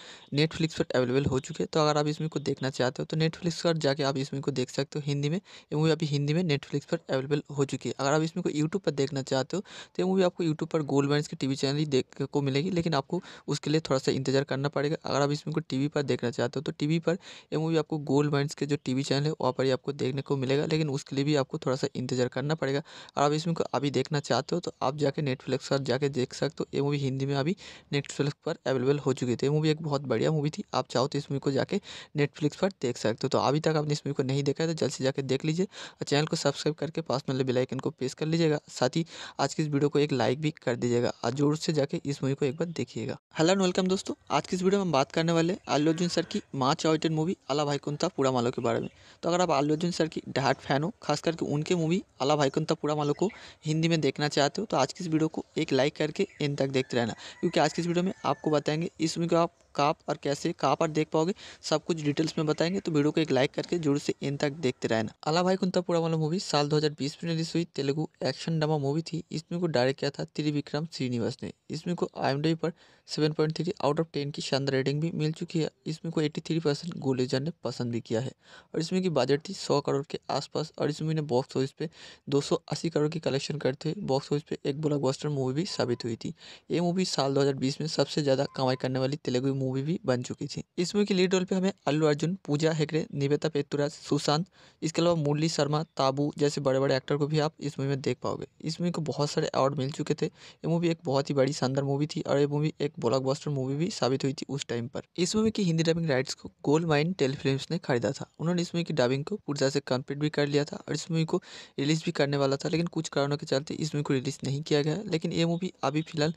नेटफ्लिक्स पर अवेलेबल हो चुकी है तो अगर आप इस मूवी को देखना चाहते हो तो नेटफ्लिक्स पर जाकर आप इस मूवी को देख सकते हो हिंदी में ये मूवी अभी हिंदी में नेटफ्लिक्स पर अवेलेबल हो चुकी है अगर आप इसमें को यूट्यूब पर देखना चाहते हो तो ये मूवी आपको यूट्यूब पर गोल्ड माइन्स के टीवी चैनल ही देख को मिलेगी लेकिन आपको उसके लिए थोड़ा सा इंतजार करना पड़ेगा अगर आप इसमें को टीवी पर देखना चाहते हो तो टीवी पर ये मूवी आपको गोल्ड माइंड्स के जो टीवी चैनल है वहाँ पर ही आपको देखने को मिलेगा लेकिन उसके लिए भी आपको थोड़ा सा इंतजार करना पड़ेगा और आप इसमें अभी देखना चाहते हो तो आप जाके नेटफ्लिक्स पर जाके देख सकते हो ये मूवी हिंदी में अभी नेटफ्लिक्स पर अवेलेबल हो चुकी थी मूवी एक बहुत बढ़िया मूवी थी आप चाहो तो इस मूवी को जाके नेटफ्लिक्स पर देख सकते हो तो अभी तक आपने इस मूवी को नहीं देखा है तो जल्द से जाकर देख लीजिए और चैनल को सब्सक्राइब करके पास में बेलाइकन को प्रेस कर लीजिएगा साथ ही आज की इस वीडियो को एक लाइक भी कर दीजिएगा और जोर से जाके इस मूवी को एक बार देखिएगा हेलो वेलकम दोस्तों आज की इस वीडियो में हम बात करने वाले अल्लू अर्जुन सर की माँ चॉइटेड मूवी अला भाईकुंता पूरा मालो के बारे में तो अगर आप आलू अर्जुन सर की डहाट फैन हो खास करके उनके मूवी अला भाईकुंता पूरा मालो को हिंदी में देखना चाहते हो तो आज की इस वीडियो को एक लाइक करके इन तक देखते रहना क्योंकि आज की इस वीडियो में आपको बताएंगे इस मूवी को आप कहाँ पर कैसे कहाँ पर देख पाओगे सब कुछ डिटेल्स में बताएंगे तो वीडियो को एक लाइक करके जरूर से इन तक देखते रहना अला भाई कुंतापुरा वाला मूवी साल 2020 में रिलीज हुई तेलुगु एक्शन ड्रामा मूवी थी इसमें को डायरेक्ट किया था त्रिविक्रम श्रीनिवास ने इसमें को आई पर seven point three out of ten की शानदार रेटिंग भी मिल चुकी है इसमें को एट्टी थ्री परसेंट गोलेजर ने पसंद भी किया है और इसमें की बजट थी सौ करोड़ के आसपास और इसमें ने बॉक्स ऑफिस पे दो सौ अस्सी करोड़ की कलेक्शन करते हुए बॉक्स ऑफिस पे एक ब्लॉकबस्टर मूवी भी साबित हुई थी ये मूवी साल दो हजार बीस में सबसे ज़्यादा कमाई करने वाली तेलुगु मूवी मूवी भी बन चुकी थी इस मूवी की लीड रोल पे हमें अल्लू अर्जुन पूजा हेगड़े निवेदा पेतुराज सुशांत इसके अलावा मुरली शर्मा ताबू जैसे बड़े बड़े एक्टर को भी आप इस मूवी में देख पाओगे इस मूवी को बहुत सारे अवार्ड मिल चुके थे ये मूवी एक बहुत ही बड़ी शानदार मूवी थी और ये मूवी एक ब्लॉकबस्टर मूवी भी साबित हुई थी उस टाइम पर इस मूवी की हिंदी डबिंग राइट्स को गोल्ड माइन टेलीफिल्म ने खरीदा था उन्होंने इस मूवी की डबिंग को तरह से कम्प्लीट भी कर लिया था और इस मूवी को रिलीज भी करने वाला था लेकिन कुछ कारणों के चलते इस मूवी को रिलीज नहीं किया गया लेकिन ये मूवी अभी फिलहाल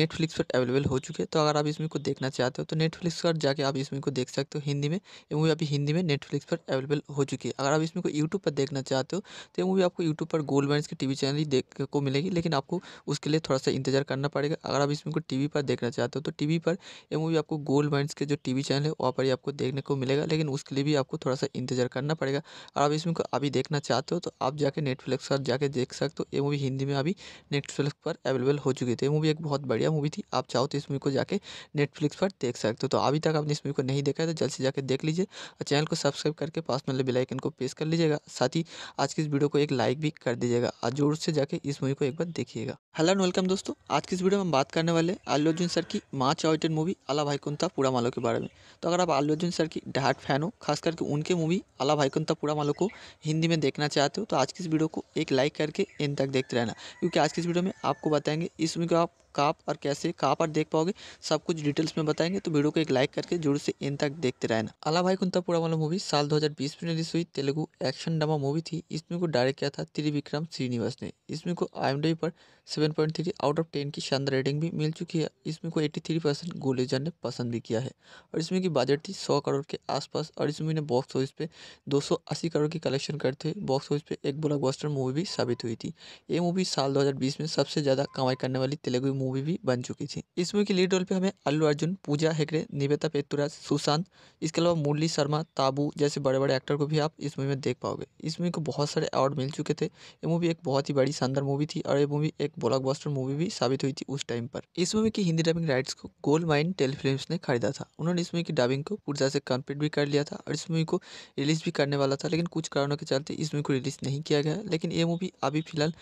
नेटफ्लिक्स पर अवेलेबल हो चुके तो अगर आप इस मूवी को देखना चाहते हो तो नेटफ्लिक्स पर जाके आप इसमें को देख सकते हो हिंदी में ये मूवी अभी हिंदी में नेटफ्लिक्स पर अवेलेबल हो चुकी है अगर आप इसमें को यूट्यूब पर देखना चाहते हो तो ये मूवी आपको यूट्यूब पर गोल्ड बैंड की टी चैनल ही देख को मिलेगी लेकिन आपको उसके लिए थोड़ा सा इंतजार करना पड़ेगा अगर आप इसमें को टी पर देखना चाहते हो तो टी पर ये मूवी आपको गोल्ड बैंड के जो टी चैनल है वहाँ पर ही आपको देखने को मिलेगा लेकिन उसके लिए भी आपको थोड़ा सा इंतजार करना पड़ेगा अगर आप इसमें को अभी देखना चाहते हो तो आप जाके नेटफ्लिक्स पर जाके देख सकते हो ये मूवी हिंदी में अभी नेटफ्लिक्स पर अवेलेबल हो चुकी थी तो ये मूवी एक बहुत बढ़िया मूवी थी आप चाहो तो इस मूवी को जाके नेटफ्लिक्स पर देख देख सकते हो तो अभी तक आपने इस मूवी को नहीं देखा है तो जल्द से जाकर देख लीजिए और चैनल को सब्सक्राइब करके पास में बेल आइकन को प्रेस कर लीजिएगा साथ ही आज की इस वीडियो को एक लाइक भी कर दीजिएगा और जोर से जाकर इस मूवी को एक बार देखिएगा हेलो एंड वेलकम दोस्तों आज की इस वीडियो में हम बात करने वाले आलू अर्जुन सर की माँ आउटेड मूवी अला कुंता पूरा मालो के बारे में तो अगर आप आलू अर्जुन सर की डहाट फैन हो खास करके उनके मूवी अला कुंता पूरा मालो को हिंदी में देखना चाहते हो तो आज की इस वीडियो को एक लाइक करके इन तक देखते रहना क्योंकि आज की इस वीडियो में आपको बताएंगे इस मूवी को आप कहाँ पर कैसे कहाँ पर देख पाओगे सब कुछ डिटेल्स में बताएंगे तो वीडियो को एक लाइक करके जरूर से इन तक देखते रहना अला भाई कुंता पूरा वाला मूवी साल 2020 में रिलीज हुई तेलुगु एक्शन ड्रामा मूवी थी इसमें को डायरेक्ट किया था त्रिविक्रम श्रीनिवास ने इसमें को आई पर seven point three out of ten की शानदार रेटिंग भी मिल चुकी है इसमें को एट्टी थ्री परसेंट गोलेजर ने पसंद भी किया है और इसमें की बजट थी सौ करोड़ के आसपास और इस मूवी ने बॉक्स ऑफिस पे दो सौ अस्सी करोड़ की कलेक्शन करते हुए बॉक्स ऑफिस पे एक ब्लॉकबस्टर मूवी भी साबित हुई थी ये मूवी साल दो हजार बीस में सबसे ज़्यादा कमाई करने वाली तेलुगु मूवी भी बन चुकी थी इस मूवी की लीड रोल पे हमें अल्लू अर्जुन पूजा हेगड़े निवेदा पेतुराज सुशांत इसके अलावा मुरली शर्मा ताबू जैसे बड़े बड़े एक्टर को भी आप इस मूवी में देख पाओगे इस मूवी को बहुत सारे अवार्ड मिल चुके थे ये मूवी एक बहुत ही बड़ी शानदार मूवी थी और ये मूवी एक ब्लॉक मूवी भी साबित हुई थी उस टाइम पर इस मूवी की हिंदी डबिंग राइट्स को गोल्ड माइन टेलीफिल्म ने खरीदा था उन्होंने इस मूवी की डबिंग को पूर्जा से कम्प्लीट भी कर लिया था और इस मूवी को रिलीज भी करने वाला था लेकिन कुछ कारणों के चलते इस मूवी को रिलीज नहीं किया गया लेकिन ये मूवी अभी फिलहाल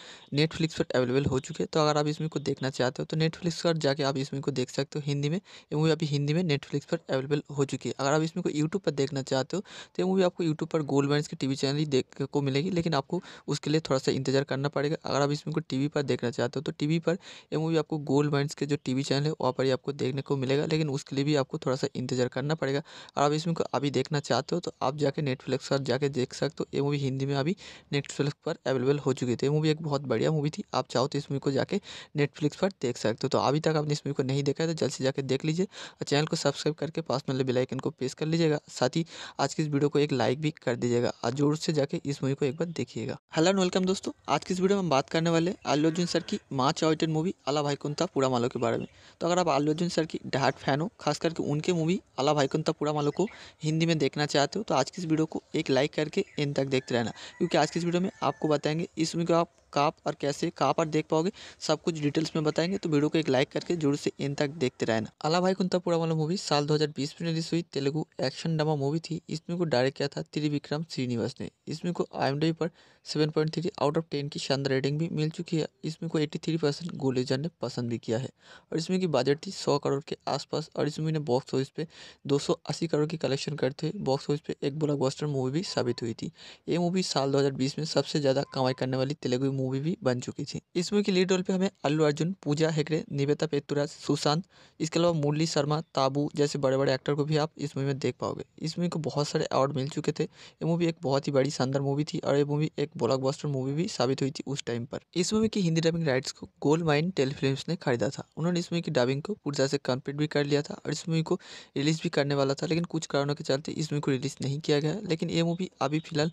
नेटफ्लिक्स पर अवेलेबल हो चुकी है तो अगर आप इस मूवी को देखना चाहते हो तो तो नेटफ्लिक्स पर जाके आप इस मूवी को देख सकते हो हिंदी में ये मूवी अभी हिंदी में नेटफ्लिक्स पर अवेलेबल हो चुकी है अगर आप इसमें को यूट्यूब पर देखना चाहते हो तो ये मूवी आपको यूट्यूब पर गोल्ड बैंड के टीवी चैनल ही देख को मिलेगी लेकिन आपको उसके लिए थोड़ा सा इंतजार करना पड़ेगा अगर आप इसमें मूवी को टीवी पर देखना चाहते हो तो टीवी पर यह मूवी आपको गोल्ड बैंड के जो टीवी चैनल है वहाँ पर ही आपको देखने को मिलेगा लेकिन उसके लिए भी आपको थोड़ा सा इंतजार करना पड़ेगा अगर आप इसमें को अभी देखना चाहते हो तो आप जाके नेटफ्लिक्स पर जाके देख सकते हो ये मूवी हिंदी में अभी नेटफ्लिक्स पर अवेलेबल हो चुकी थी तो ये मूवी एक बहुत बढ़िया मूवी थी आप चाहो तो इस मूवी को जाके नेटफ्लिक्स पर देख सकते सकते हो तो अभी तक आपने इस मूवी को नहीं देखा है तो जल्द से जाकर देख लीजिए और चैनल को सब्सक्राइब करके पास में बेल आइकन को प्रेस कर लीजिएगा साथ ही आज की इस वीडियो को एक लाइक भी कर दीजिएगा और जोर से जाकर इस मूवी को एक बार देखिएगा हेलो एंड वेलकम दोस्तों आज की इस वीडियो में हम बात करने वाले आलू अर्जुन सर की माँ आउटेड मूवी अला कुंता पूरा मालो के बारे में तो अगर आप आलू अर्जुन सर की डहाट फैन हो खास करके उनके मूवी अला भाई कुंता पूरा मालो को हिंदी में देखना चाहते हो तो आज की इस वीडियो को एक लाइक करके इन तक देखते रहना क्योंकि आज की इस वीडियो में आपको बताएंगे इस मूवी को आप कहाँ पर कैसे कहाँ पर देख पाओगे सब कुछ डिटेल्स में बताएंगे तो वीडियो को एक लाइक करके जरूर से इन तक देखते रहना अला भाई कुंता तो पूरा वाला मूवी साल 2020 में रिलीज हुई तेलुगु एक्शन ड्रामा मूवी थी इसमें को डायरेक्ट किया था त्रिविक्रम श्रीनिवास ने इसमें को आई पर seven point three out of ten की शानदार रेटिंग भी मिल चुकी है इसमें को एट्टी थ्री परसेंट गोलेजर ने पसंद भी किया है और इसमें की बजट थी सौ करोड़ के आसपास और इस मूवी ने बॉक्स ऑफिस पे दो सौ अस्सी करोड़ की कलेक्शन करते हुए बॉक्स ऑफिस पे एक ब्लॉकबस्टर मूवी भी साबित हुई थी ये मूवी साल दो हज़ार बीस में सबसे ज़्यादा कमाई करने वाली तेलुगु मूवी भी बन चुकी थी इस मूवी के लीड रोल पर हमें अल्लू अर्जुन पूजा हेगड़े निवेता पेतुराज सुशांत इसके अलावा मुरली शर्मा ताबू जैसे बड़े बड़े एक्टर को भी आप इस मूवी में देख पाओगे इस मूवी को बहुत सारे अवार्ड मिल चुके थे ये मूवी एक बहुत ही बड़ी शानदार मूवी थी और ये मूवी एक ब्लॉकबस्टर मूवी भी साबित हुई थी उस टाइम पर इस मूवी की हिंदी डबिंग राइट्स को गोल्ड माइन टेलीफिल्म ने खरीदा था उन्होंने इस मूवी की डबिंग को पूरी तरह से कम्प्लीट भी कर लिया था और इस मूवी को रिलीज भी करने वाला था लेकिन कुछ कारणों के चलते इस मूवी को रिलीज नहीं किया गया लेकिन ये मूवी अभी फिलहाल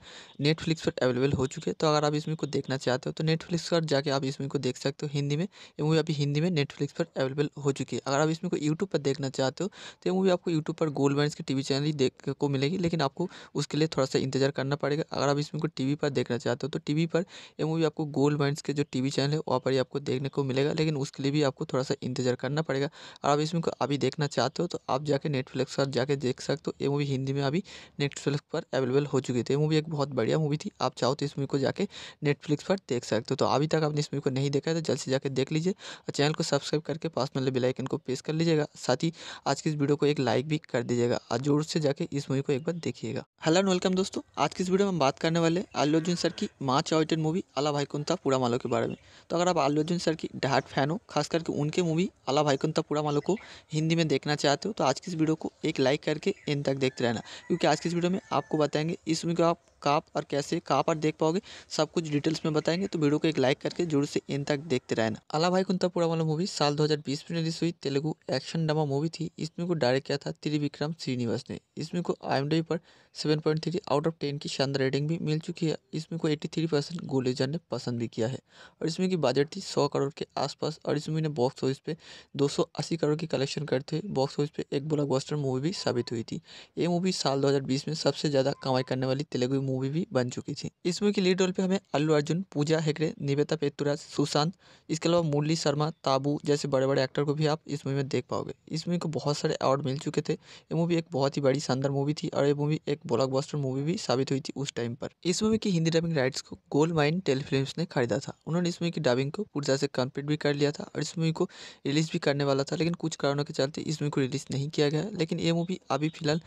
नेटफ्लिक्स पर अवेलेबल हो चुकी है तो अगर आप इस मूवी को देखना चाहते हो तो नेटफ्लिक्स पर जाकर आप इस मूवी को देख सकते हो हिंदी में ये मूवी अभी हिंदी में नेटफ्लिक्स पर अवेलेबल हो चुकी है अगर आप इस मूवी को यूट्यूब पर देखना चाहते हो तो ये मूवी आपको यूट्यूब पर गोल्ड माइन के टी चैनल ही देख को मिलेगी लेकिन आपको उसके लिए थोड़ा सा इंतजार करना पड़ेगा अगर आप इस मूवी को टीवी पर देखना चाहते चाहते हो तो टीवी पर ये मूवी आपको गोल्ड माइंस के जो टीवी चैनल है वहाँ पर ही आपको देखने को मिलेगा लेकिन उसके लिए भी आपको थोड़ा सा इंतजार करना पड़ेगा और आप इसमें को अभी देखना चाहते हो तो आप जाके नेटफ्लिक्स पर जाके देख सकते हो ये मूवी हिंदी में अभी नेटफ्लिक्स पर अवेलेबल हो चुकी थी ये मूवी एक बहुत बढ़िया मूवी थी आप चाहो तो इस मूवी को जाकर नेटफ्लिक्स पर देख सकते हो तो अभी तक आपने इस मूवी को नहीं देखा है तो जल्द से जाकर देख लीजिए और चैनल को सब्सक्राइब करके पास में बेलाइकन को प्रेस कर लीजिएगा साथ ही आज की इस वीडियो को एक लाइक भी कर दीजिएगा और जोर से जाके इस मूवी को एक बार देखिएगा हेलो एंड वेलकम दोस्तों आज की इस वीडियो में हम बात करने वाले अल्लू अर्जुन सर की माँ चॉइटेड मूवी अला भाईकुंता मालो के बारे में तो अगर आप आलू अर्जुन सर की डहाट फैन हो खास करके उनके मूवी अला भाईकुंता मालो को हिंदी में देखना चाहते हो तो आज की इस वीडियो को एक लाइक करके इन तक देखते रहना क्योंकि आज की इस वीडियो में आपको बताएंगे इस मूवी को आप कहाँ और कैसे कहाँ पर देख पाओगे सब कुछ डिटेल्स में बताएंगे तो वीडियो को एक लाइक करके जरूर से इन तक देखते रहना अला भाई कुंतापुरा वाला मूवी साल 2020 में रिलीज हुई तेलुगु एक्शन ड्रामा मूवी थी इसमें को डायरेक्ट किया था त्रिविक्रम श्रीनिवास ने इसमें को आई पर थ्री आउट ऑफ टेन की शानदार रेटिंग भी मिल चुकी है इसमें को थ्री परसेंट गोलेजर ने पसंद भी किया है और इसमें की बजट थी सौ करोड़ के आसपास और इस मूवी ने बॉक्स ऑफिस पे अस्सी करोड़ की कलेक्शन करते हुए बॉक्स ऑफिस पे एक ब्लॉकबस्टर मूवी भी साबित हुई थी ये मूवी साल दो में सबसे ज़्यादा कमाई करने वाली तेलुगु मूवी भी बन चुकी थी इस मूवी की लीड रोल पे हमें अल्लू अर्जुन पूजा हेगड़े निवेता पेतुराज सुशांत इसके अलावा मुरली शर्मा ताबू जैसे बड़े बड़े एक्टर को भी आप इस मूवी में देख पाओगे इस मूवी को बहुत सारे अवार्ड मिल चुके थे ये मूवी एक बहुत ही बड़ी शानदार मूवी थी और ये मूवी एक ब्लॉक मूवी भी साबित हुई थी उस टाइम पर इस मूवी की हिंदी डबिंग राइट्स को गोल्ड माइन टेली फिल्म ने खरीदा था उन्होंने इस मूवी की डबिंग को पूर्जा से कम्प्लीट भी कर लिया था और इस मूवी को रिलीज भी करने वाला था लेकिन कुछ कारणों के चलते इस मूवी को रिलीज नहीं किया गया लेकिन ये मूवी अभी फिलहाल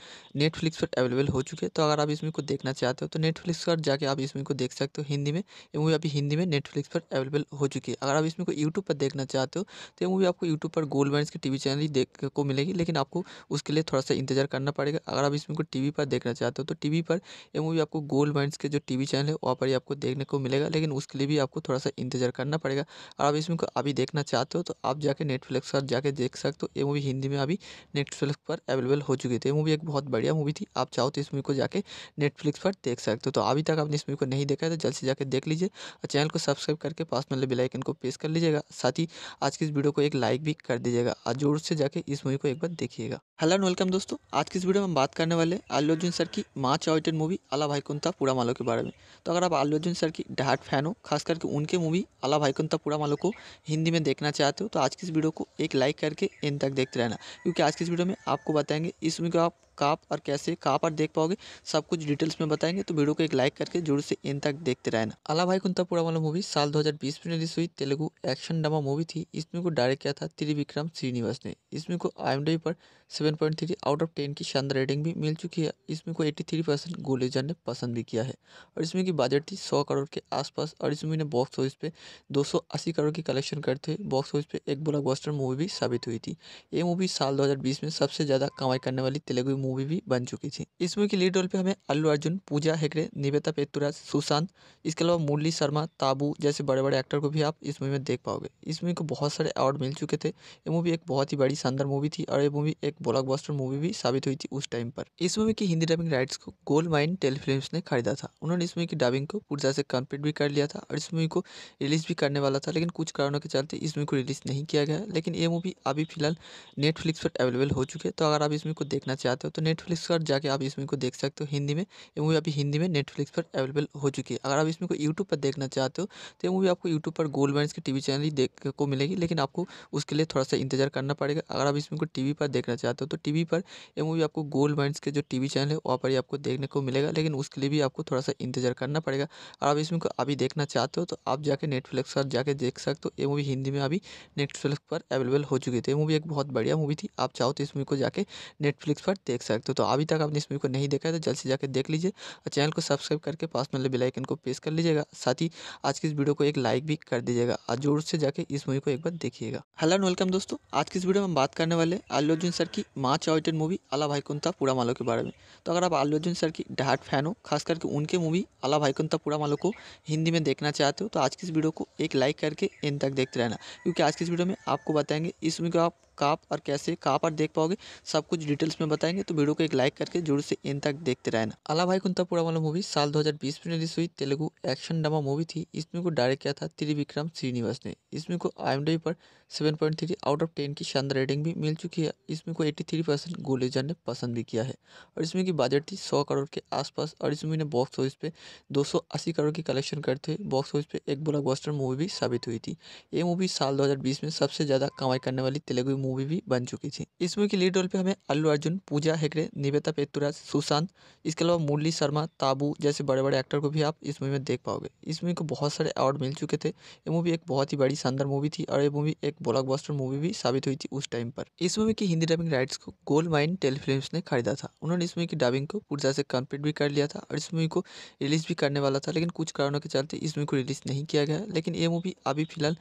नेटफ्लिक्स पर अवेलेबल हो चुके तो अगर आप इसमें को देखना चाहते हो तो नेटफ्लिक्स पर जाके आप इस मूवी को देख सकते हो हिंदी में ये मूवी अभी हिंदी में नेटफ्लिक्स पर अवेलेबल हो चुकी है अगर आप इसमें को यूट्यूब पर देखना चाहते हो तो ये मूवी आपको यूट्यूब पर गोल्ड बैंड के टीवी चैनल ही देख को मिलेगी लेकिन आपको उसके लिए थोड़ा सा इंतजार करना पड़ेगा अगर आप इसमें को टीवी पर देखना चाहते हो तो टीवी पर ये मूवी आपको गोल्ड बैंड के जो टीवी चैनल है वहाँ पर ही आपको देखने को मिलेगा लेकिन उसके लिए भी आपको थोड़ा सा इंतजार करना पड़ेगा अगर आप इसमें को अभी देखना चाहते हो तो आप जाके नेटफ्लिक्स पर जाके देख सकते हो ये मूवी हिंदी में अभी नेटफ्लिक्स पर अवेलेबल हो चुकी थी तो ये मूवी एक बहुत बढ़िया मूवी थी आप चाहो तो इस मूवी को जाके नेटफ्लिक्स पर देख सकते हो तो अभी तक आपने इस मूवी को नहीं देखा है तो जल्द से जाकर देख लीजिए और चैनल को सब्सक्राइब करके पास में बेल आइकन को प्रेस कर लीजिएगा साथ ही आज की इस वीडियो को एक लाइक भी कर दीजिएगा और जोर से जाकर इस मूवी को एक बार देखिएगा हेलो एंड वेलकम दोस्तों आज की इस वीडियो में हम बात करने वाले आलू अर्जुन सर की माँ चॉइटेड मूवी अला भाईकुंता पूरा मालो के बारे में तो अगर आप आलू अर्जुन सर की डहाट फैन हो खास करके उनके मूवी अला भाईकुंता पूरा मालो को हिंदी में देखना चाहते हो तो आज की इस वीडियो को एक लाइक करके इन तक देखते रहना क्योंकि आज की इस वीडियो में आपको बताएंगे इस मूवी को आप कहाँ पर कैसे कहाँ पर देख पाओगे सब कुछ डिटेल्स में बताएंगे तो वीडियो को एक लाइक करके जरूर से इन तक देखते रहना अला भाई कुंतापुरा वाला मूवी साल 2020 में रिलीज हुई तेलुगु एक्शन ड्रामा मूवी थी इसमें को डायरेक्ट किया था त्रिविक्रम श्रीनिवास ने इसमें को आई पर seven point three out of ten की शानदार रेटिंग भी मिल चुकी है इसमें को एट्टी थ्री परसेंट गोलेजर ने पसंद भी किया है और इसमें की बजट थी सौ करोड़ के आसपास और इस मूवी ने बॉक्स ऑफिस पे दो सौ अस्सी करोड़ की कलेक्शन करते हुए बॉक्स ऑफिस पे एक ब्लॉकबस्टर मूवी भी साबित हुई थी ये मूवी साल दो हजार बीस में सबसे ज़्यादा कमाई करने वाली तेलुगु मूवी भी बन चुकी थी इस मूवी की लीड रोल पे हमें अल्लू अर्जुन पूजा हेगड़े निवेदा पेतुराज सुशांत इसके अलावा मुरली शर्मा ताबू जैसे बड़े बड़े एक्टर को भी आप इस मूवी में देख पाओगे इस मूवी को बहुत सारे अवार्ड मिल चुके थे ये मूवी एक बहुत ही बड़ी शानदार मूवी थी और ये मूवी एक ब्लॉक मूवी भी साबित हुई थी उस टाइम पर इस मूवी की हिंदी डबिंग राइट्स को गोल्ड माइन टेलीफिल्म ने खरीदा था उन्होंने इस मूवी की डबिंग को पूर्जा से कम्प्लीट भी कर लिया था और इस मूवी को रिलीज भी करने वाला था लेकिन कुछ कारणों के चलते इस मूवी को रिलीज नहीं किया गया लेकिन ये मूवी अभी फिलहाल नेटफ्लिक्स पर अवेलेबल हो चुके तो अगर आप इस मूवी को देखना चाहते हो तो नेटफ्लिक्स पर जाके आप इसमें को देख सकते हो हिंदी में ये मूवी अभी हिंदी में नेटफ्लिक्स पर अवेलेबल हो चुकी है अगर आप इसमें को यूट्यूब पर देखना चाहते हो तो ये मूवी आपको यूट्यूब पर गोल्ड बैंड की टी चैनल ही देख को मिलेगी लेकिन आपको उसके लिए थोड़ा सा इंतजार करना पड़ेगा अगर आप इसमें को टी पर देखना चाहते हो तो टी पर ये मूवी आपको गोल्ड बैंड के जो टी चैनल है वहाँ पर ही आपको देखने को मिलेगा लेकिन उसके लिए भी आपको थोड़ा सा इंतजार करना पड़ेगा और आप इसमें को अभी देखना चाहते हो तो आप जाके नेटफ्लिक्स पर जाके देख सकते हो ये मूवी हिंदी में अभी नेटफ्लिक्स पर अवेलेबल हो चुकी थी तो ये मूवी एक बहुत बढ़िया मूवी थी आप चाहो तो इस मूवी को जाके नेटफ्लिक्स पर देख सकते हो तो अभी तक आपने इस मूवी को नहीं देखा है तो जल्द से जाकर देख लीजिए और चैनल को सब्सक्राइब करके पास में बेलाइकन को प्रेस कर लीजिएगा साथ ही आज की इस वीडियो को एक लाइक भी कर दीजिएगा और जोर से जाकर इस मूवी को एक बार देखिएगा हेलो एंड वेलकम दोस्तों आज की इस वीडियो में हम बात करने वाले आलू अर्जुन सर की माँ चॉइटेड मूवी अला भाईकुंता पूरा मालो के बारे में तो अगर आप आलू अर्जुन सर की डहाट फैन हो खास करके उनके मूवी अला भाईकुंता पूरा मालो को हिंदी में देखना चाहते हो तो आज की इस वीडियो को एक लाइक करके इन तक देखते रहना क्योंकि आज की इस वीडियो में आपको बताएंगे इस मूवी को आप कहाँ पर कैसे कहाँ पर देख पाओगे सब कुछ डिटेल्स में बताएंगे तो वीडियो को एक लाइक करके जरूर से इन तक देखते रहना अला भाई कुंतापुरा वाला मूवी साल 2020 में रिलीज हुई तेलुगु एक्शन ड्रामा मूवी थी इसमें को डायरेक्ट किया था त्रिविक्रम श्रीनिवास ने इसमें को आई पर seven point three out of ten की शानदार रेटिंग भी मिल चुकी है इसमें को एट्टी थ्री परसेंट गोलेजर ने पसंद भी किया है और इसमें की बजट थी सौ करोड़ के आसपास और इस मूवी ने बॉक्स ऑफिस पे दो सौ अस्सी करोड़ की कलेक्शन करते हुए बॉक्स ऑफिस पे एक ब्लॉकबस्टर मूवी भी साबित हुई थी ये मूवी साल दो हजार बीस में सबसे ज़्यादा कमाई करने वाली तेलुगु मूवी भी बन चुकी थी इस मूवी की लीड रोल पे हमें अल्लू अर्जुन पूजा हेगड़े निवेदा पेतुराज सुशांत इसके अलावा मुरली शर्मा ताबू जैसे बड़े बड़े एक्टर को भी आप इस मूवी में देख पाओगे इस मूवी को बहुत सारे अवार्ड मिल चुके थे ये मूवी एक बहुत ही बड़ी शानदार मूवी थी और ये मूवी एक ब्लॉक मूवी भी साबित हुई थी उस टाइम पर इस मूवी की हिंदी डबिंग राइट्स को गोल्ड माइन टेलीफिल्म ने खरीदा था उन्होंने इस मूवी की डबिंग को पूर्जा से कम्प्लीट भी कर लिया था और इस मूवी को रिलीज भी करने वाला था लेकिन कुछ कारणों के चलते इस मूवी को रिलीज नहीं किया गया लेकिन ये मूवी अभी फिलहाल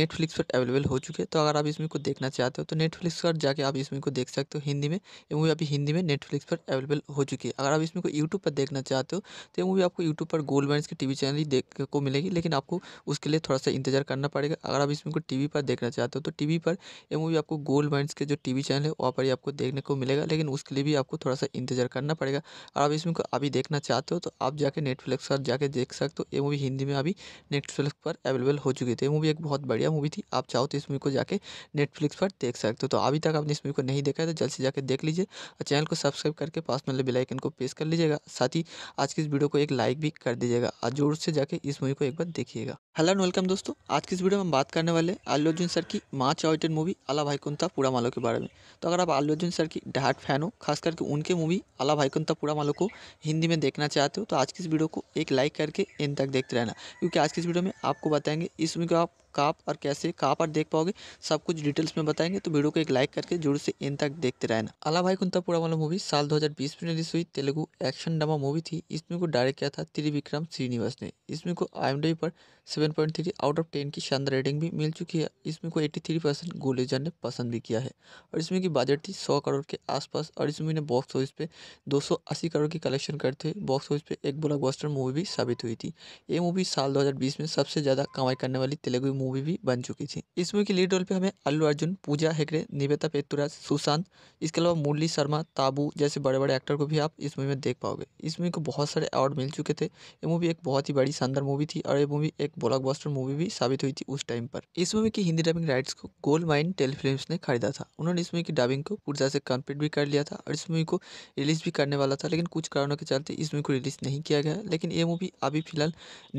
नेटफ्लिक्स पर अवेलेबल हो चुके तो अगर आप इस मूवी को देखना चाहते हो तो नेटफ्लिक्स पर जाके आप इसमें को देख सकते हो हिंदी में ये मूवी अभी हिंदी में नेटफ्लिक्स पर अवेलेबल हो चुकी है अगर आप इसमें को यूट्यूब पर देखना चाहते हो तो ये मूवी आपको यूट्यूब पर गोल्ड बैंड की टी चैनल ही देख को मिलेगी लेकिन आपको उसके लिए थोड़ा सा इंतजार करना पड़ेगा अगर आप इसमें को टी पर देखना चाहते हो तो टी पर ये मूवी आपको गोल्ड मैंस के जो टी चैनल है वहाँ पर ही आपको देखने को मिलेगा लेकिन उसके लिए भी आपको थोड़ा सा इंतजार करना पड़ेगा अगर आप इसमें को अभी देखना चाहते हो तो आप जाके नेटफ्लिक्स पर जाके देख सकते हो ये मूवी हिंदी में अभी नेटफ्लिक्स पर अवेलेबल हो चुकी थी तो ये मूवी एक बहुत बढ़िया मूवी थी आप चाहो तो इस मूवी को जाके नेटफ्लिक्स पर देख सकते हो तो अभी तक आपने इस मूवी को नहीं देखा है तो जल्द से जाकर देख लीजिए और चैनल को सब्सक्राइब करके पास में बिलाइकन को प्रेस कर लीजिएगा साथ ही आज की इस वीडियो को एक लाइक भी कर दीजिएगा और जोर से जाकर इस मूवी को एक बार देखिएगा हेलो एंड वेलकम दोस्तों आज की इस वीडियो में हम बात करने वाले अल्लू अर्जुन सर की माँ चॉइटेड मूवी अला भाईकुंता पूरा मालो के बारे में तो अगर आप अल्लू अर्जुन सर की डहाट फैन हो खास करके उनके मूवी अला भाईकुंता पूरा मालो को हिंदी में देखना चाहते हो तो आज की इस वीडियो को एक लाइक करके इन तक देखते रहना क्योंकि आज की इस वीडियो में आपको बताएंगे इस मूवी को आप कहाँ पर कैसे कहाँ पर देख पाओगे सब कुछ डिटेल्स में बताएंगे तो वीडियो को एक लाइक करके जरूर से इन तक देखते रहना अला भाई कुंतापुरा वाला मूवी साल 2020 में रिलीज हुई तेलुगु एक्शन ड्रामा मूवी थी इसमें को डायरेक्ट किया था त्रिविक्रम श्रीनिवास ने इसमें को आई पर seven point three out of ten की शानदार रेटिंग भी मिल चुकी है इसमें को एट्टी थ्री परसेंट गोलेजर ने पसंद भी किया है और इसमें की बजट थी सौ करोड़ के आसपास और इसमें ने बॉक्स ऑफिस पे दो सौ अस्सी करोड़ की कलेक्शन करते हुए बॉक्स ऑफिस पे एक ब्लॉकबस्टर मूवी भी साबित हुई थी ये मूवी साल दो हजार बीस में सबसे ज़्यादा कमाई करने वाली तेलुगु मूवी मूवी भी बन चुकी थी इस मूवी की लीड रोल पे हमें अल्लू अर्जुन पूजा हेगड़े निवेदा पेतुराज सुशांत इसके अलावा मुरली शर्मा ताबू जैसे बड़े बड़े एक्टर को भी आप इस मूवी में देख पाओगे इस मूवी को बहुत सारे अवार्ड मिल चुके थे ये मूवी एक बहुत ही बड़ी शानदार मूवी थी और ये मूवी एक ब्लॉक मूवी भी साबित हुई थी उस टाइम पर इस मूवी की हिंदी डबिंग राइट्स को गोल्ड माइन टेलीफिल्म ने खरीदा था उन्होंने इस मूवी की डबिंग को तरह से कम्प्लीट भी कर लिया था और इस मूवी को रिलीज भी करने वाला था लेकिन कुछ कारणों के चलते इस मूवी को रिलीज नहीं किया गया लेकिन ये मूवी अभी फिलहाल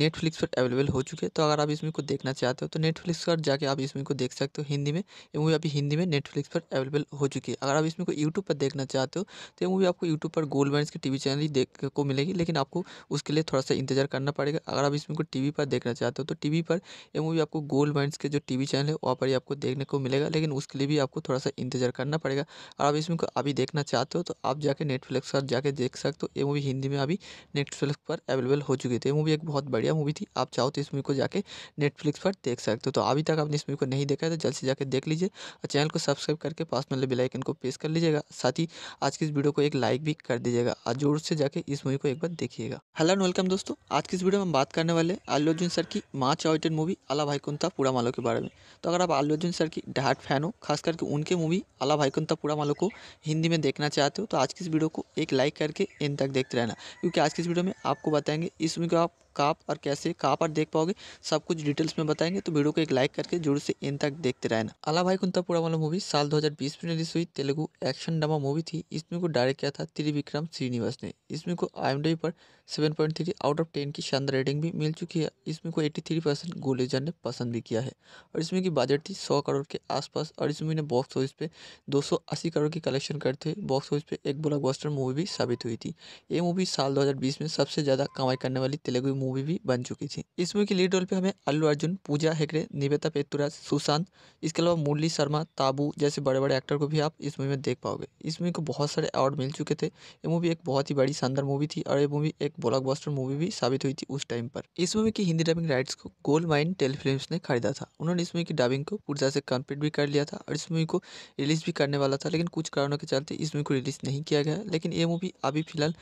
नेटफ्लिक्स पर अवेलेबल हो चुके तो अगर आप इस मूवी को देखना चाहते हो तो नेटफ्लिक्स पर जाके आप इसमें को देख सकते हो हिंदी में ये मूवी अभी हिंदी में नेटफ्लिक्स पर अवेलेबल हो चुकी है अगर आप इसमें को यूट्यूब पर देखना चाहते हो तो ये मूवी आपको यूट्यूब पर गोल्ड बैंड की टी वी चैनल ही देख को मिलेगी लेकिन आपको उसके लिए थोड़ा सा इंतजार करना पड़ेगा अगर आप इसमें को टी पर देखना चाहते हो तो टी पर ये मूवी आपको गोल्ड बैंड के जो टी चैनल है वहाँ पर ही आपको देखने को मिलेगा लेकिन उसके लिए भी आपको थोड़ा सा इंतजार करना पड़ेगा अगर आप इसमें को अभी देखना चाहते हो तो आप जाके नेटफ्लिक्स पर जाके देख सकते हो ये मूवी हिंदी में अभी नेटफ्लिक्स पर अवेलेबल हो चुकी थी तो ये मूवी एक बहुत बढ़िया मूवी थी आप चाहो तो इस मूवी को जाके नेटफ्लिक्स पर देख देख सकते हो तो अभी तक आपने इस मूवी को नहीं देखा है तो जल्द से जाकर देख लीजिए और चैनल को सब्सक्राइब करके पास में बेलाइकन को प्रेस कर लीजिएगा साथ ही आज की इस वीडियो को एक लाइक भी कर दीजिएगा और जोर से जाकर इस मूवी को एक बार देखिएगा हेलो एंड वेलकम दोस्तों आज की इस वीडियो में हम बात करने वाले अल्लू अर्जुन सर की माँ चॉइटेड मूवी अला भाईकुंता पूरा मालो के बारे में तो अगर आप अल्लू अर्जुन सर की डहाट फैन हो खास करके उनके मूवी अला भाईकुंता पूरा मालो को हिंदी में देखना चाहते हो तो आज की इस वीडियो को एक लाइक करके इन तक देखते रहना क्योंकि आज की इस वीडियो में आपको बताएंगे इस मूवी को आप कहाँ और कैसे कहाँ पर देख पाओगे सब कुछ डिटेल्स में बताएंगे तो वीडियो को एक लाइक करके जरूर से इन तक देखते रहना अला भाई कुंता पूरा वाला मूवी साल 2020 में रिलीज हुई तेलुगु एक्शन ड्रामा मूवी थी इसमें को डायरेक्ट किया था त्रिविक्रम श्रीनिवास ने इसमें को आई पर 7.3 आउट ऑफ 10 की शानदार रेटिंग भी मिल चुकी है इसमें को 83 परसेंट गोलेजर ने पसंद भी किया है और इसमें की बजट थी सौ करोड़ के आसपास और इसमें ने बॉक्स ऑफिस पे दो करोड़ की कलेक्शन करते हुए बॉक्स ऑफिस पे एक ब्लॉकबस्टर मूवी भी साबित हुई थी ये मूवी साल दो में सबसे ज़्यादा कमाई करने वाली तेलुगु मूवी भी बन चुकी थी इसमें की लीड रोल पर हमें अल्लू अर्जुन पूजा हेगड़े निवेदा पेतुराज सुशांत इसके अलावा मुरली शर्मा ताबू जैसे बड़े बड़े एक्टर को भी आप इस मूवी में देख पाओगे इस मूवी को बहुत सारे अवार्ड मिल चुके थे ये मूवी एक बहुत ही बड़ी शानदार मूवी थी और ये मूवी एक ब्लॉकबस्टर मूवी भी साबित हुई थी उस टाइम पर इस मूवी की हिंदी डबिंग राइट्स को गोल्ड माइन टेलीफिल्म ने खरीदा था उन्होंने इस मूवी की डबिंग को पूर्जा से कंप्लीट भी कर लिया था और इस मूवी को रिलीज भी करने वाला था लेकिन कुछ कारणों के चलते इस मूवी को रिलीज नहीं किया गया लेकिन ये मूवी अभी फिलहाल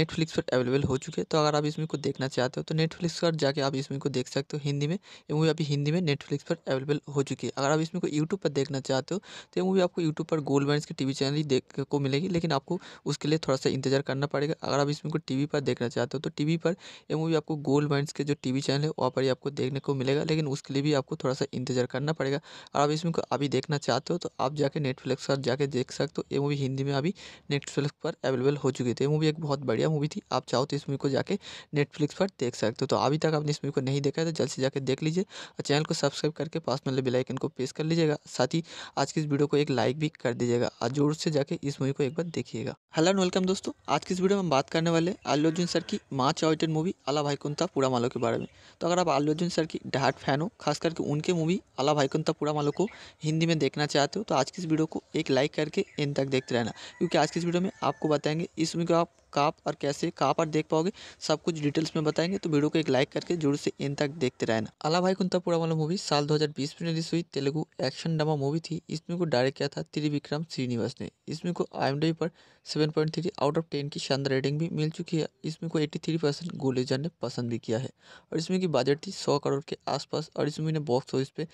नेटफ्लिक्स पर अवेलेबल हो चुकी है तो अगर आप इस मूवी को देखना चाहते हो तो नेटफ्लिक्स पर जाके आप इस मूवी को देख सकते हो हिंदी में ये मूवी अभी हिंदी हिंदी में नेटफ्लिक्स पर अवेलेबल हो चुकी है अगर आप इसमें को यूट्यूब पर देखना चाहते हो तो ये मूवी आपको यूट्यूब पर गोल्ड बैंड की टी वी चैनल ही देख को मिलेगी लेकिन आपको उसके लिए थोड़ा सा इंतजार करना पड़ेगा अगर आप इसमें को टी वी पर देखना चाहते हो तो टी वी पर ये मूवी आपको गोल्ड बैंड के जो टी वी चैनल है वहाँ पर ही आपको देखने को मिलेगा लेकिन उसके लिए भी आपको थोड़ा सा इंतजार करना पड़ेगा अगर आप इसमें को अभी देखना चाहते हो तो आप जाके नेटफ्लिक्स पर जाके देख सकते हो ये मूवी हिंदी में अभी नेटफ्लिक्स पर अवेलेबल हो चुकी थी ये मूवी एक बहुत बढ़िया मूवी थी आप चाहो तो इस मूवी को जाके नेटफ्लिक्स पर देख सकते हो तो अभी तक आपने इस मूवी को नहीं देखा है तो जल्द से जाके देख लीजिए अच्छा चैनल को सब्सक्राइब करके पास में बेल आइकन को प्रेस कर लीजिएगा साथ ही आज की इस वीडियो को एक लाइक भी कर दीजिएगा और जोर से जाके इस मूवी को एक बार देखिएगा हेलो एंड वेलकम दोस्तों आज की इस वीडियो में हम बात करने वाले आलू अर्जुन सर की माँ आउटेड मूवी अला कुंता पूरा मालो के बारे में तो अगर आप आलू अर्जुन सर की डहाट फैन हो खास करके उनके मूवी अला कुंता पूरा मालो को हिंदी में देखना चाहते हो तो आज की इस वीडियो को एक लाइक करके इन तक देखते रहना क्योंकि आज की इस वीडियो में आपको बताएंगे इस मूवी को आप कहाँ पर कैसे कहाँ पर देख पाओगे सब कुछ डिटेल्स में बताएंगे तो वीडियो को एक लाइक करके जरूर से इन तक देखते रहना अला भाई कुंता पुरा वाला मूवी साल 2020 में रिलीज हुई तेलुगु एक्शन ड्रामा मूवी थी इसमें को डायरेक्ट किया था त्रिविक्रम श्रीनिवास ने इसमें को आई पर 7.3 आउट ऑफ टेन की शानदार रेटिंग भी मिल चुकी है इसमें को थ्री परसेंट गोलेजर ने पसंद भी किया है और इसमें की बजट थी सौ करोड़ के आसपास और मूवी ने बॉक्स ऑफिस पे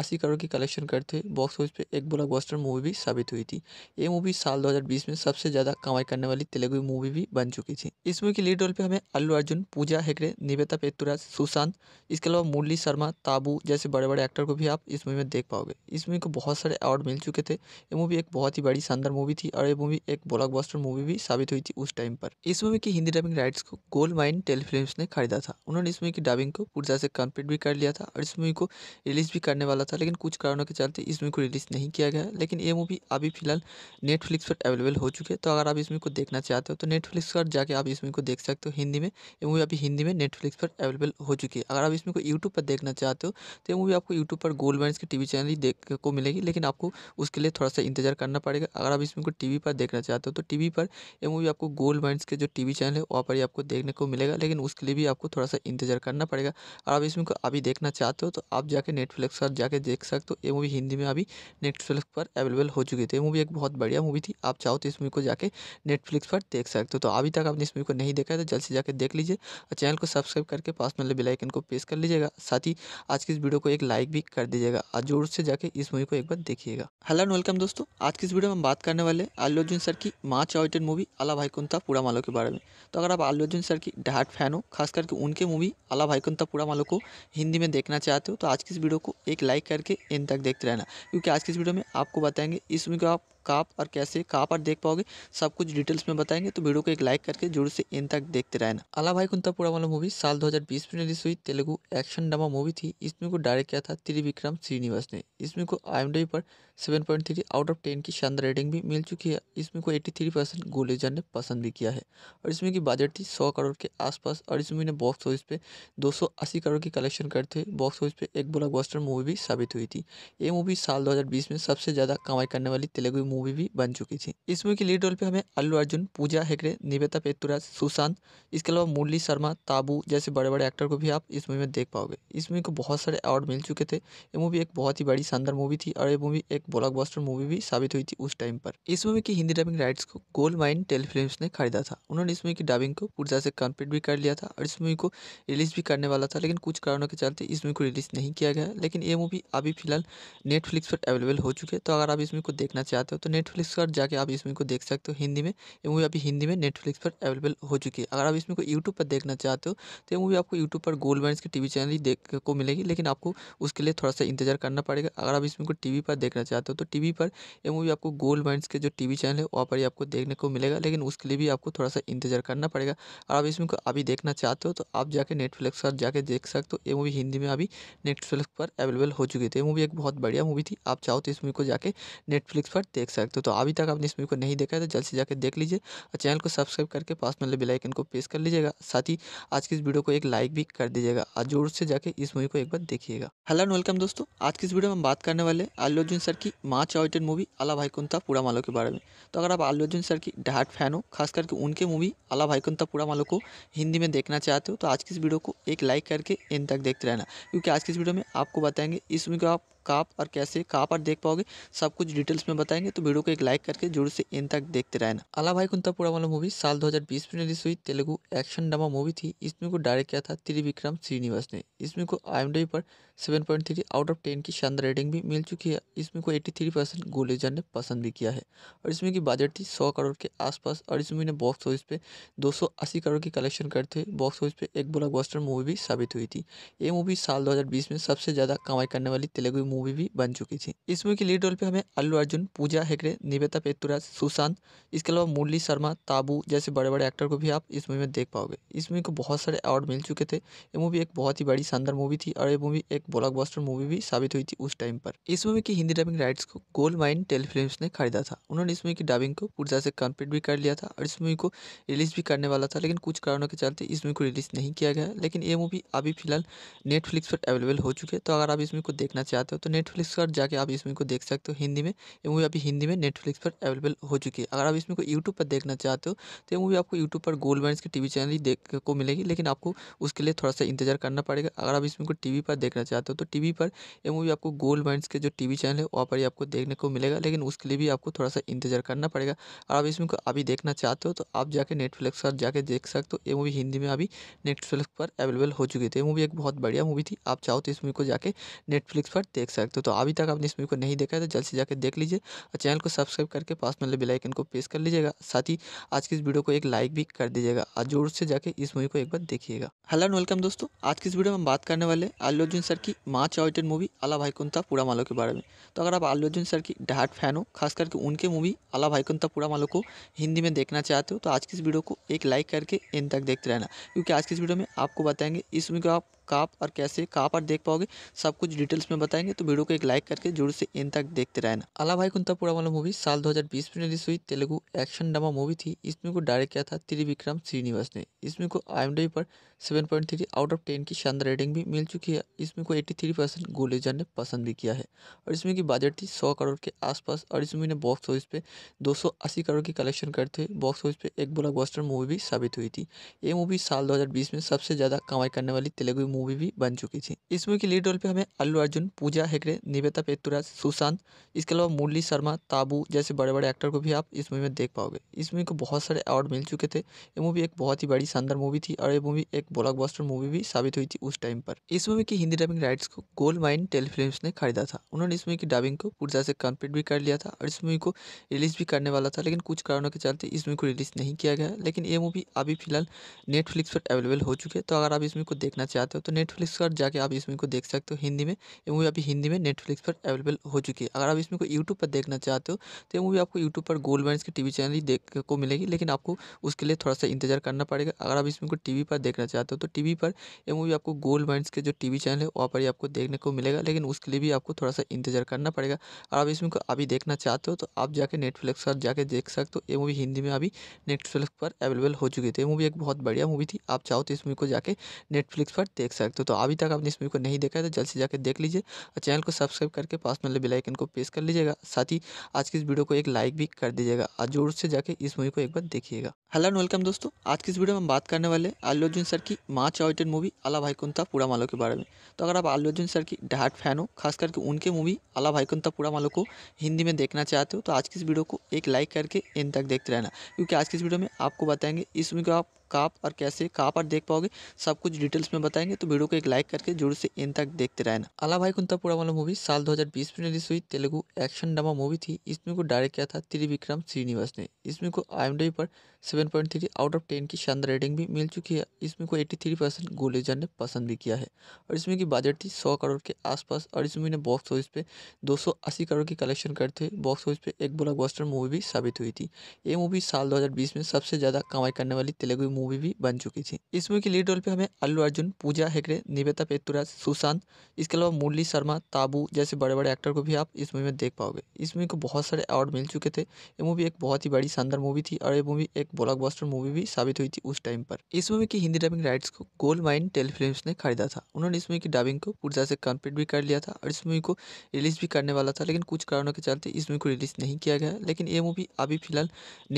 अस्सी करोड़ की कलेक्शन करते हुए बॉक्स ऑफिस पे एक ब्लॉकबस्टर मूवी भी साबित हुई थी ये मूवी साल दो में सबसे ज़्यादा कमाई करने वाली तेलुगु मूवी भी बन चुकी थी इस मूवी की लीड रोल पे हमें अल्लू अर्जुन पूजा हेगड़े निवेता पेतुराज सुशांत इसके अलावा मुरली शर्मा ताबू जैसे बड़े बड़े एक्टर को भी आप इस मूवी में देख पाओगे इस मूवी को बहुत सारे अवार्ड मिल चुके थे ये मूवी एक बहुत ही बड़ी शानदार मूवी थी और ये मूवी एक ब्लॉकबस्टर मूवी भी साबित हुई थी उस टाइम पर इस मूवी की हिंदी डबिंग राइट्स को गोल्ड माइन टेलीफिल्म ने खरीदा था उन्होंने इस मूवी की डबिंग को पूर्जा से कम्प्लीट भी कर लिया था और इस मूवी को रिलीज भी करने वाला था लेकिन कुछ कारणों के चलते इस मूवी को रिलीज नहीं किया गया लेकिन ये मूवी अभी फिलहाल नेटफ्लिक्स पर अवेलेबल हो चुकी है तो अगर आप इस मूवी को देखना चाहते हो तो तो नेटफ्लिक्स पर जाके आप इस मूवी को देख सकते हो हिंदी में ये मूवी अभी हिंदी में नेटफ्लिक्स पर अवेलेबल हो चुकी है अगर आप इसमें को यूट्यूब पर देखना चाहते हो तो ये मूवी आपको यूट्यूब पर गोल्ड बैंड के टीवी चैनल ही देख को मिलेगी लेकिन आपको उसके लिए थोड़ा सा इंतजार करना पड़ेगा अगर आप इसमें को टीवी पर देखना चाहते हो तो टीवी पर यह मूवी आपको गोल्ड बैंड के जो टीवी चैनल है वहाँ पर ही आपको देखने को मिलेगा लेकिन उसके लिए भी आपको थोड़ा सा इंतजार करना पड़ेगा अगर आप इसमें को अभी देखना चाहते हो तो आप जाके नेटफ्लिक्स पर जाके देख सकते हो ये मूवी हिंदी में अभी नेटफ्लिक्स पर अवेलेबल हो चुकी थी तो ये मूवी एक बहुत बढ़िया मूवी थी आप चाहो तो इस मूवी को जाके नेटफ्लिक्स पर देख सकते हो तो अभी तक आपने इस मूवी को नहीं देखा है तो जल्द से जाकर देख लीजिए और चैनल को सब्सक्राइब करके पास में बेल आइकन को प्रेस कर लीजिएगा साथ ही आज की इस वीडियो को एक लाइक भी कर दीजिएगा और जोर से जाकर इस मूवी को एक बार देखिएगा हेलो एंड वेलकम दोस्तों आज की इस वीडियो में हम बात करने वाले आलू अर्जुन सर की माँ चॉइटेड मूवी अला कुंता पूरा मालो के बारे में तो अगर आप आलू अर्जुन सर की डहाट फैन हो खास करके उनके मूवी अला कुंता पूरा मालो को हिंदी में देखना चाहते हो तो आज की इस वीडियो को एक लाइक करके इन तक देखते रहना क्योंकि आज की इस वीडियो में आपको बताएंगे इस मूवी को आप कहाँ पर कैसे कहाँ पर देख पाओगे सब कुछ डिटेल्स में बताएंगे तो वीडियो को एक लाइक करके जोर से इन तक देखते रहना अला भाई कुंतापुरा वाला मूवी साल 2020 में रिलीज हुई तेलुगु एक्शन ड्रामा मूवी थी इसमें को डायरेक्ट किया था त्रिविक्रम श्रीनिवास ने इसमें को आई पर थ्री आउट ऑफ टेन की शानदार रेटिंग भी मिल चुकी है इसमें को थ्री परसेंट गोलेजर ने पसंद भी किया है और इसमें की बजट थी सौ करोड़ के आसपास और इसमें ने बॉक्स ऑफिस पे अस्सी करोड़ की कलेक्शन करते हुए बॉक्स ऑफिस पे एक ब्लॉकबस्टर मूवी भी साबित हुई थी ये मूवी साल दो में सबसे ज़्यादा कमाई करने वाली तेलुगु मूवी भी बन चुकी थी इस मूवी की लीड रोल पे हमें अल्लू अर्जुन पूजा हेगड़े निवेता पेतुराज सुशांत इसके अलावा मुरली शर्मा ताबू जैसे बड़े बड़े एक्टर को भी आप इस मूवी में देख पाओगे इस मूवी को बहुत सारे अवार्ड मिल चुके थे ये मूवी एक बहुत ही बड़ी शानदार मूवी थी और ये मूवी एक ब्लॉक मूवी भी साबित हुई थी उस टाइम पर इस मूवी की हिंदी डबिंग राइट्स को गोल्ड माइन टेली फिल्म ने खरीदा था उन्होंने इस मूवी की डबिंग को पूरी से कम्प्लीट भी कर लिया था और इस मूवी को रिलीज भी करने वाला था लेकिन कुछ कारणों के चलते इस मूवी को रिलीज नहीं किया गया लेकिन ये मूवी अभी फिलहाल नेटफ्लिक्स पर अवेलेबल हो चुके तो अगर आप इस मूवी को देखना चाहते हो तो नेटफ्लिक्स पर जाके आप इसमें को देख सकते हो हिंदी में ये मूवी अभी हिंदी में नेटफ्लिक्स पर अवेलेबल हो चुकी है अगर आप इसमें को यूट्यूब पर देखना चाहते हो तो ये मूवी आपको यूट्यूब पर गोल्ड बैंड के वी चैनल ही देख को मिलेगी लेकिन आपको उसके लिए थोड़ा सा इंतजार करना पड़ेगा अगर आप इसमें को वी पर देखना चाहते हो तो वी पर ये मूवी आपको गोल्ड बैंड के जो वी चैनल है वहाँ पर ही आपको देखने को मिलेगा लेकिन उसके लिए भी आपको थोड़ा सा इंतजार करना पड़ेगा अगर आप इसमें को अभी देखना चाहते हो तो आप जाके नेटफ्लिक्स पर जाके देख सकते हो ये मूवी हिंदी में अभी नेटफ्लिक्स पर अवेलेबल हो चुकी थी तो ये मूवी एक बहुत बढ़िया मूवी थी आप चाहो तो इस मूवी को जाके नेटफ्लिक्स पर देख सकते हो तो अभी तक आपने इस मूवी को नहीं देखा है तो जल्द से जाकर देख लीजिए और चैनल को सब्सक्राइब करके पास में बेल आइकन को प्रेस कर लीजिएगा साथ ही आज की इस वीडियो को एक लाइक भी कर दीजिएगा और जोर से जाकर इस मूवी को एक बार देखिएगा हेलो एंड वेलकम दोस्तों आज की इस वीडियो में हम बात करने वाले आलू अर्जुन सर की माँ चॉइटेड मूवी अला कुंता पूरा मालो के बारे में तो अगर आप आलू अर्जुन सर की डहाट फैन हो खास करके उनके मूवी अला कुंता पूरा मालो को हिंदी में देखना चाहते हो तो आज की इस वीडियो को एक लाइक करके इन तक देखते रहना क्योंकि आज की इस वीडियो में आपको बताएंगे इस मूवी को आप कहाँ पर कैसे कहाँ पर देख पाओगे सब कुछ डिटेल्स में बताएंगे तो वीडियो को एक लाइक करके जोर से इन तक देखते रहना अला भाई कुंता पूरा वाला मूवी साल 2020 में रिलीज हुई तेलुगु एक्शन ड्रामा मूवी थी इसमें को डायरेक्ट किया था त्रिविक्रम श्रीनिवास ने इसमें को आई पर 7.3 आउट ऑफ 10 की शानदार रेटिंग भी मिल चुकी है इसमें को 83 परसेंट गोलेजर ने पसंद भी किया है और इसमें की बजट थी सौ करोड़ के आसपास और इस मूवी ने बॉक्स ऑफिस पे 280 करोड़ की कलेक्शन करते हुए बॉक्स ऑफिस पे एक ब्लॉकबस्टर मूवी भी साबित हुई थी ये मूवी साल 2020 में सबसे ज़्यादा कमाई करने वाली तेलुगु मूवी भी बन चुकी थी इस मूवी की लीड रोल पर हमें अल्लू अर्जुन पूजा हेगड़े निवेदा पेतुराज सुशांत इसके अलावा मुरली शर्मा ताबू जैसे बड़े बड़े एक्टर को भी आप इस मूवी में देख पाओगे इस मूवी को बहुत सारे अवार्ड मिल चुके थे ये मूवी एक बहुत ही बड़ी शानदार मूवी थी और ये मूवी एक ब्लॉकबस्टर मूवी भी साबित हुई थी उस टाइम पर इस मूवी की हिंदी डबिंग राइट्स को गोल्ड माइन टेलीफिल्म ने खरीदा था उन्होंने इस मूवी की डबिंग को पूरी से कंप्लीट भी कर लिया था और इस मूवी को रिलीज भी करने वाला था लेकिन कुछ कारणों के चलते इस मूवी को रिलीज नहीं किया गया लेकिन ये मूवी अभी फिलहाल नेटफ्लिक्स पर अवेलेबल हो चुके तो अगर आप इस मूवी को देखना चाहते हो तो नेटफ्लिक्स पर जाके आप इस मूवी को देख सकते हो हिंदी में ये मूवी अभी हिंदी में नेटफ्लिक्स पर अवेलेबल हो चुकी है अगर आप इसमें को यूट्यूब पर देखना चाहते हो तो ये मूवी आपको यूट्यूब पर गोल्ड बैंड की टीवी चैनल ही देख को मिलेगी लेकिन आपको उसके लिए थोड़ा सा इंतजार करना पड़ेगा अगर आप इसमें को टीवी पर देखना चाहते हो तो टीवी पर यह मूवी आपको गोल्ड बैंड के जो टीवी चैनल है वहाँ पर ही आपको देखने को मिलेगा लेकिन उसके लिए भी आपको थोड़ा सा इंतजार करना पड़ेगा अगर आप इसमें को अभी देखना चाहते हो तो आप जाके नेटफ्लिक्स पर जाके देख सकते हो ये मूवी हिंदी में अभी नेटफ्लिक्स पर अवेलेबल हो चुकी थी तो ये मूवी एक बहुत बढ़िया मूवी थी आप चाहो तो इस मूवी को जाके नेटफ्लिक्स पर देख सकते हो तो अभी तक आपने इस मूवी को नहीं देखा है तो जल्द से जाके देख लीजिए अच्छा चैनल को सब्सक्राइब करके पास में बेल आइकन को प्रेस कर लीजिएगा साथ ही आज की इस वीडियो को एक लाइक भी कर दीजिएगा और जोर से जाके इस मूवी को एक बार देखिएगा हेलो एंड वेलकम दोस्तों आज की इस वीडियो में हम बात करने वाले आलू अर्जुन सर की माँ चाइटेड मूवी अला भाईकुंता पूरा मालो के बारे में तो अगर आप आलू अर्जुन सर की डहाट फैन हो खास करके उनके मूवी अला भाईकुंता पूरा मालो को हिंदी में देखना चाहते हो तो आज की इस वीडियो को एक लाइक करके इन तक देखते रहना क्योंकि आज की इस वीडियो में आपको बताएंगे इस मूवी को आप कहाँ पर कैसे कहाँ पर देख पाओगे सब कुछ डिटेल्स में बताएंगे तो वीडियो को एक लाइक करके जरूर से इन तक देखते रहना अला भाई कुंतापुरा वाला मूवी साल 2020 में रिलीज हुई तेलुगु एक्शन ड्रामा मूवी थी इसमें को डायरेक्ट किया था त्रिविक्रम श्रीनिवास ने इसमें को आई पर seven point three out of ten की शानदार रेटिंग भी मिल चुकी है इसमें को एट्टी थ्री परसेंट गोलेजर ने पसंद भी किया है और इसमें की बजट थी सौ करोड़ के आसपास और इसमें ने बॉक्स ऑफिस पे दो सौ अस्सी करोड़ की कलेक्शन करते हुए बॉक्स ऑफिस पे एक ब्लॉकबस्टर मूवी भी साबित हुई थी ये मूवी साल दो हजार बीस में सबसे ज़्यादा कमाई करने वाली तेलुगु मूवी भी बन चुकी थी इस मूवी की लीड रोल पे हमें अल्लू अर्जुन पूजा हेगड़े निवेदा पेतुराज सुशांत इसके अलावा मुरली शर्मा ताबू जैसे बड़े बड़े एक्टर को भी आप इस मूवी में देख पाओगे इस मूवी को बहुत सारे अवार्ड मिल चुके थे ये मूवी एक बहुत ही बड़ी शानदार मूवी थी और ये मूवी एक ब्लॉक मूवी भी साबित हुई थी उस टाइम पर इस मूवी की हिंदी डबिंग राइट्स को गोल्ड माइन टेली ने खरीदा था उन्होंने इस मूवी की डबिंग को पूर्जा से कम्प्लीट भी कर लिया था और इस मूवी को रिलीज भी करने वाला था लेकिन कुछ कारणों के चलते इस मूवी को रिलीज नहीं किया गया लेकिन ये मूवी अभी फिलहाल नेटफ्लिक्स पर अवेलेबल हो चुके तो अगर आप इस मूवी को देखना चाहते हो तो नेटफ्लिक्स पर जाके आप इसमें को देख सकते हो हिंदी में ये मूवी अभी हिंदी में नेटफ्लिक्स पर अवेलेबल हो चुकी है अगर आप इसमें को यूट्यूब पर देखना चाहते हो तो ये मूवी आपको यूट्यूब पर गोल्ड बैंड की टी चैनल ही देख को मिलेगी लेकिन आपको उसके लिए थोड़ा सा इंतजार करना पड़ेगा अगर आप इसमें को टी पर देखना चाहते हो तो टी पर ये मूवी आपको गोल्ड मैंस के जो टी चैनल है वहाँ पर ही आपको देखने को मिलेगा लेकिन उसके लिए भी आपको थोड़ा सा इंतजार करना पड़ेगा अगर आप इसमें को अभी देखना चाहते हो तो आप जाके नेटफ्लिक्स पर जाके देख सकते हो ये मूवी हिंदी में अभी नेटफ्लिक्स पर अवेलेबल हो चुकी थी तो ये मूवी एक बहुत बढ़िया मूवी थी आप चाहो तो इस मूवी को जाके नेटफ्लिक्स पर देख सकते हो तो अभी तक आपने इस मूवी को नहीं देखा है तो जल्द से जाकर देख लीजिए और चैनल को सब्सक्राइब करके पास में आइकन को प्रेस कर लीजिएगा साथ ही आज की इस वीडियो को एक लाइक भी कर दीजिएगा और जोर से जाकर इस मूवी को एक बार देखिएगा हेलो एंड वेलकम दोस्तों आज की इस वीडियो में हम बात करने वाले अल्लू अर्जुन सर की माँ चॉइटेड मूवी अला कुंता पूरा मालो के बारे में तो अगर आप आलू अर्जुन सर की डहाट फैन हो खास करके उनके मूवी अला कुंता पूरा मालो को हिंदी में देखना चाहते हो तो आज की इस वीडियो को एक लाइक करके इन तक देखते रहना क्योंकि आज की इस वीडियो में आपको बताएंगे इस मूवी को आप कहाँ पर कैसे कहाँ पर देख पाओगे सब कुछ डिटेल्स में बताएंगे तो वीडियो को एक लाइक करके जरूर से इन तक देखते रहना अला भाई कुंता वाला मूवी साल 2020 में रिलीज हुई तेलुगु एक्शन ड्रामा मूवी थी इसमें को डायरेक्ट किया था त्रिविक्रम श्रीनिवास ने इसमें को आई पर seven point three out of ten की शानदार रेटिंग भी मिल चुकी है इसमें को एट्टी थ्री परसेंट गोलेजर ने पसंद भी किया है और इसमें की बजट थी सौ करोड़ के आसपास और इसमें ने बॉक्स ऑफिस पे दो सौ अस्सी करोड़ की कलेक्शन करते हुए बॉक्स ऑफिस पे एक ब्लॉकबस्टर मूवी भी साबित हुई थी ये मूवी साल दो हजार बीस में सबसे ज़्यादा कमाई करने वाली तेलुगु मूवी मूवी भी बन चुकी थी इस मूवी की लीड रोल पे हमें अल्लू अर्जुन पूजा हेगड़े निवेदा पेतुराज सुशांत इसके अलावा मुरली शर्मा ताबू जैसे बड़े बड़े एक्टर को भी आप इस मूवी में देख पाओगे इस मूवी को बहुत सारे अवार्ड मिल चुके थे ये मूवी एक बहुत ही बड़ी शानदार मूवी थी और ये मूवी एक ब्लॉक मूवी भी साबित हुई थी उस टाइम पर इस मूवी की हिंदी डबिंग राइट्स को गोल्ड माइन टेलीफिल्म ने खरीदा था उन्होंने इस मूवी की डबिंग को तरह से कम्प्लीट भी कर लिया था और इस मूवी को रिलीज भी करने वाला था लेकिन कुछ कारणों के चलते इस मूवी को रिलीज नहीं किया गया लेकिन ये मूवी अभी फिलहाल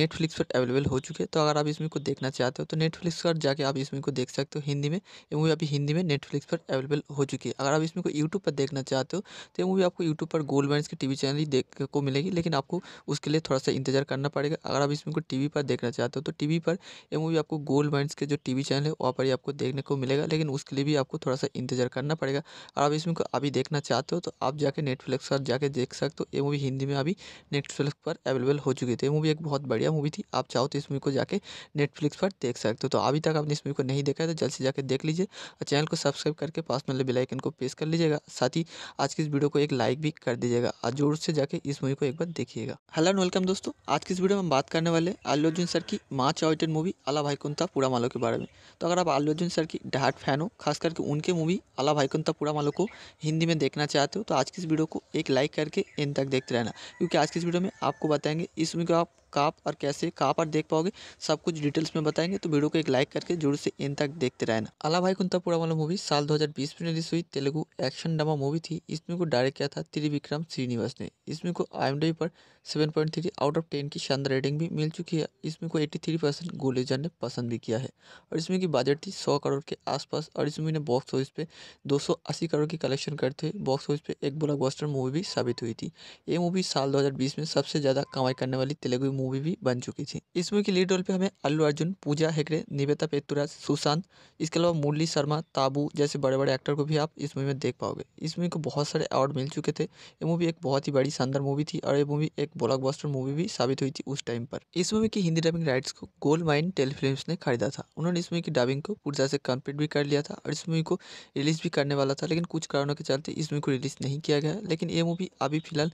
नेटफ्लिक्स पर अवेलेबल हो चुके तो अगर आप इस मूवी को देखना चाहते हो तो नेटफ्लिक्स पर जाके आप इस मूवी को देख सकते हो हिंदी में ये मूवी अभी हिंदी में नेटफ्लिक्स पर अवेलेबल हो चुकी है अगर आप इसमें को यूट्यूब पर देखना चाहते हो तो ये मूवी आपको यूट्यूब पर gold band T TV channel ही देख को मिलेगी लेकिन आपको उसके लिए थोड़ा सा इंतजार करना पड़ेगा अगर आप इसमें को टीवी पर देखना चाहते हो तो टीवी पर ये मूवी आपको गोल्ड बैंड के जो टीवी चैनल है वहाँ पर ही आपको देखने को मिलेगा लेकिन उसके लिए भी आपको थोड़ा सा इंतजार करना पड़ेगा अगर आप इसमें को अभी देखना चाहते हो तो आप जाके नेटफ्लिक्स पर जाके देख सकते हो ये मूवी हिंदी में अभी नेटफ्लिक्स पर अवेलेबल हो चुकी थी ये मूवी एक बहुत बढ़िया मूवी थी आप चाहो तो इस मूवी को जाके नेटफ्लिक्स पर देख देख सकते हो तो अभी तक आपने इस मूवी को नहीं देखा है तो जल्द से जाकर देख लीजिए और चैनल को सब्सक्राइब करके पास में बेल आइकन को प्रेस कर लीजिएगा साथ ही आज की इस वीडियो को एक लाइक भी कर दीजिएगा और जोर से जाकर इस मूवी को एक बार देखिएगा हेलो एंड वेलकम दोस्तों आज की इस वीडियो में हम बात करने वाले अल्लू अर्जुन सर की माँ चॉइटेड मूवी अला कुंता पूरा मालो के बारे में तो अगर आप अल्लू अर्जुन सर की डहाट फैन हो खास करके उनके मूवी अला कुंता पूरा मालो को हिंदी में देखना चाहते हो तो आज की इस वीडियो को एक लाइक करके इन तक देखते रहना क्योंकि आज की इस वीडियो में आपको बताएंगे इस मूवी को आप कहाँ पर कैसे कहाँ पर देख पाओगे सब कुछ डिटेल्स में बताएंगे तो वीडियो को एक लाइक करके जरूर से इन तक देखते रहना अला भाई कुंतापुरा वाला मूवी साल 2020 में रिलीज हुई तेलुगु एक्शन ड्रामा मूवी थी इसमें को डायरेक्ट किया था त्रिविक्रम श्रीनिवास ने इसमें को आई पर seven point three out of ten की शानदार रेटिंग भी मिल चुकी है इसमें को एट्टी थ्री परसेंट गोलेजर ने पसंद भी किया है और इसमें की बजट थी सौ करोड़ के आसपास और इसमें ने बॉक्स ऑफिस पे दो सौ अस्सी करोड़ की कलेक्शन करते हुए बॉक्स ऑफिस पे एक ब्लॉकबस्टर मूवी भी साबित हुई थी ये मूवी साल दो हजार बीस में सबसे ज़्यादा कमाई करने वाली तेलुगु मूवी मूवी भी बन चुकी थी इस मूवी की लीड रोल पे हमें अल्लू अर्जुन पूजा हेगड़े निवेदा पेतुराज सुशांत इसके अलावा मुरली शर्मा ताबू जैसे बड़े बड़े एक्टर को भी आप इस मूवी में देख पाओगे इस मूवी को बहुत सारे अवार्ड मिल चुके थे ये मूवी एक बहुत ही बड़ी शानदार मूवी थी और ये मूवी एक ब्लॉक मूवी भी साबित हुई थी उस टाइम पर इस मूवी की हिंदी डबिंग राइट्स को गोल्ड माइन टेलीफिल्म ने खरीदा था उन्होंने इस मूवी की डबिंग को तरह से कम्प्लीट भी कर लिया था और इस मूवी को रिलीज भी करने वाला था लेकिन कुछ कारणों के चलते इस मूवी को रिलीज नहीं किया गया लेकिन ये मूवी अभी फिलहाल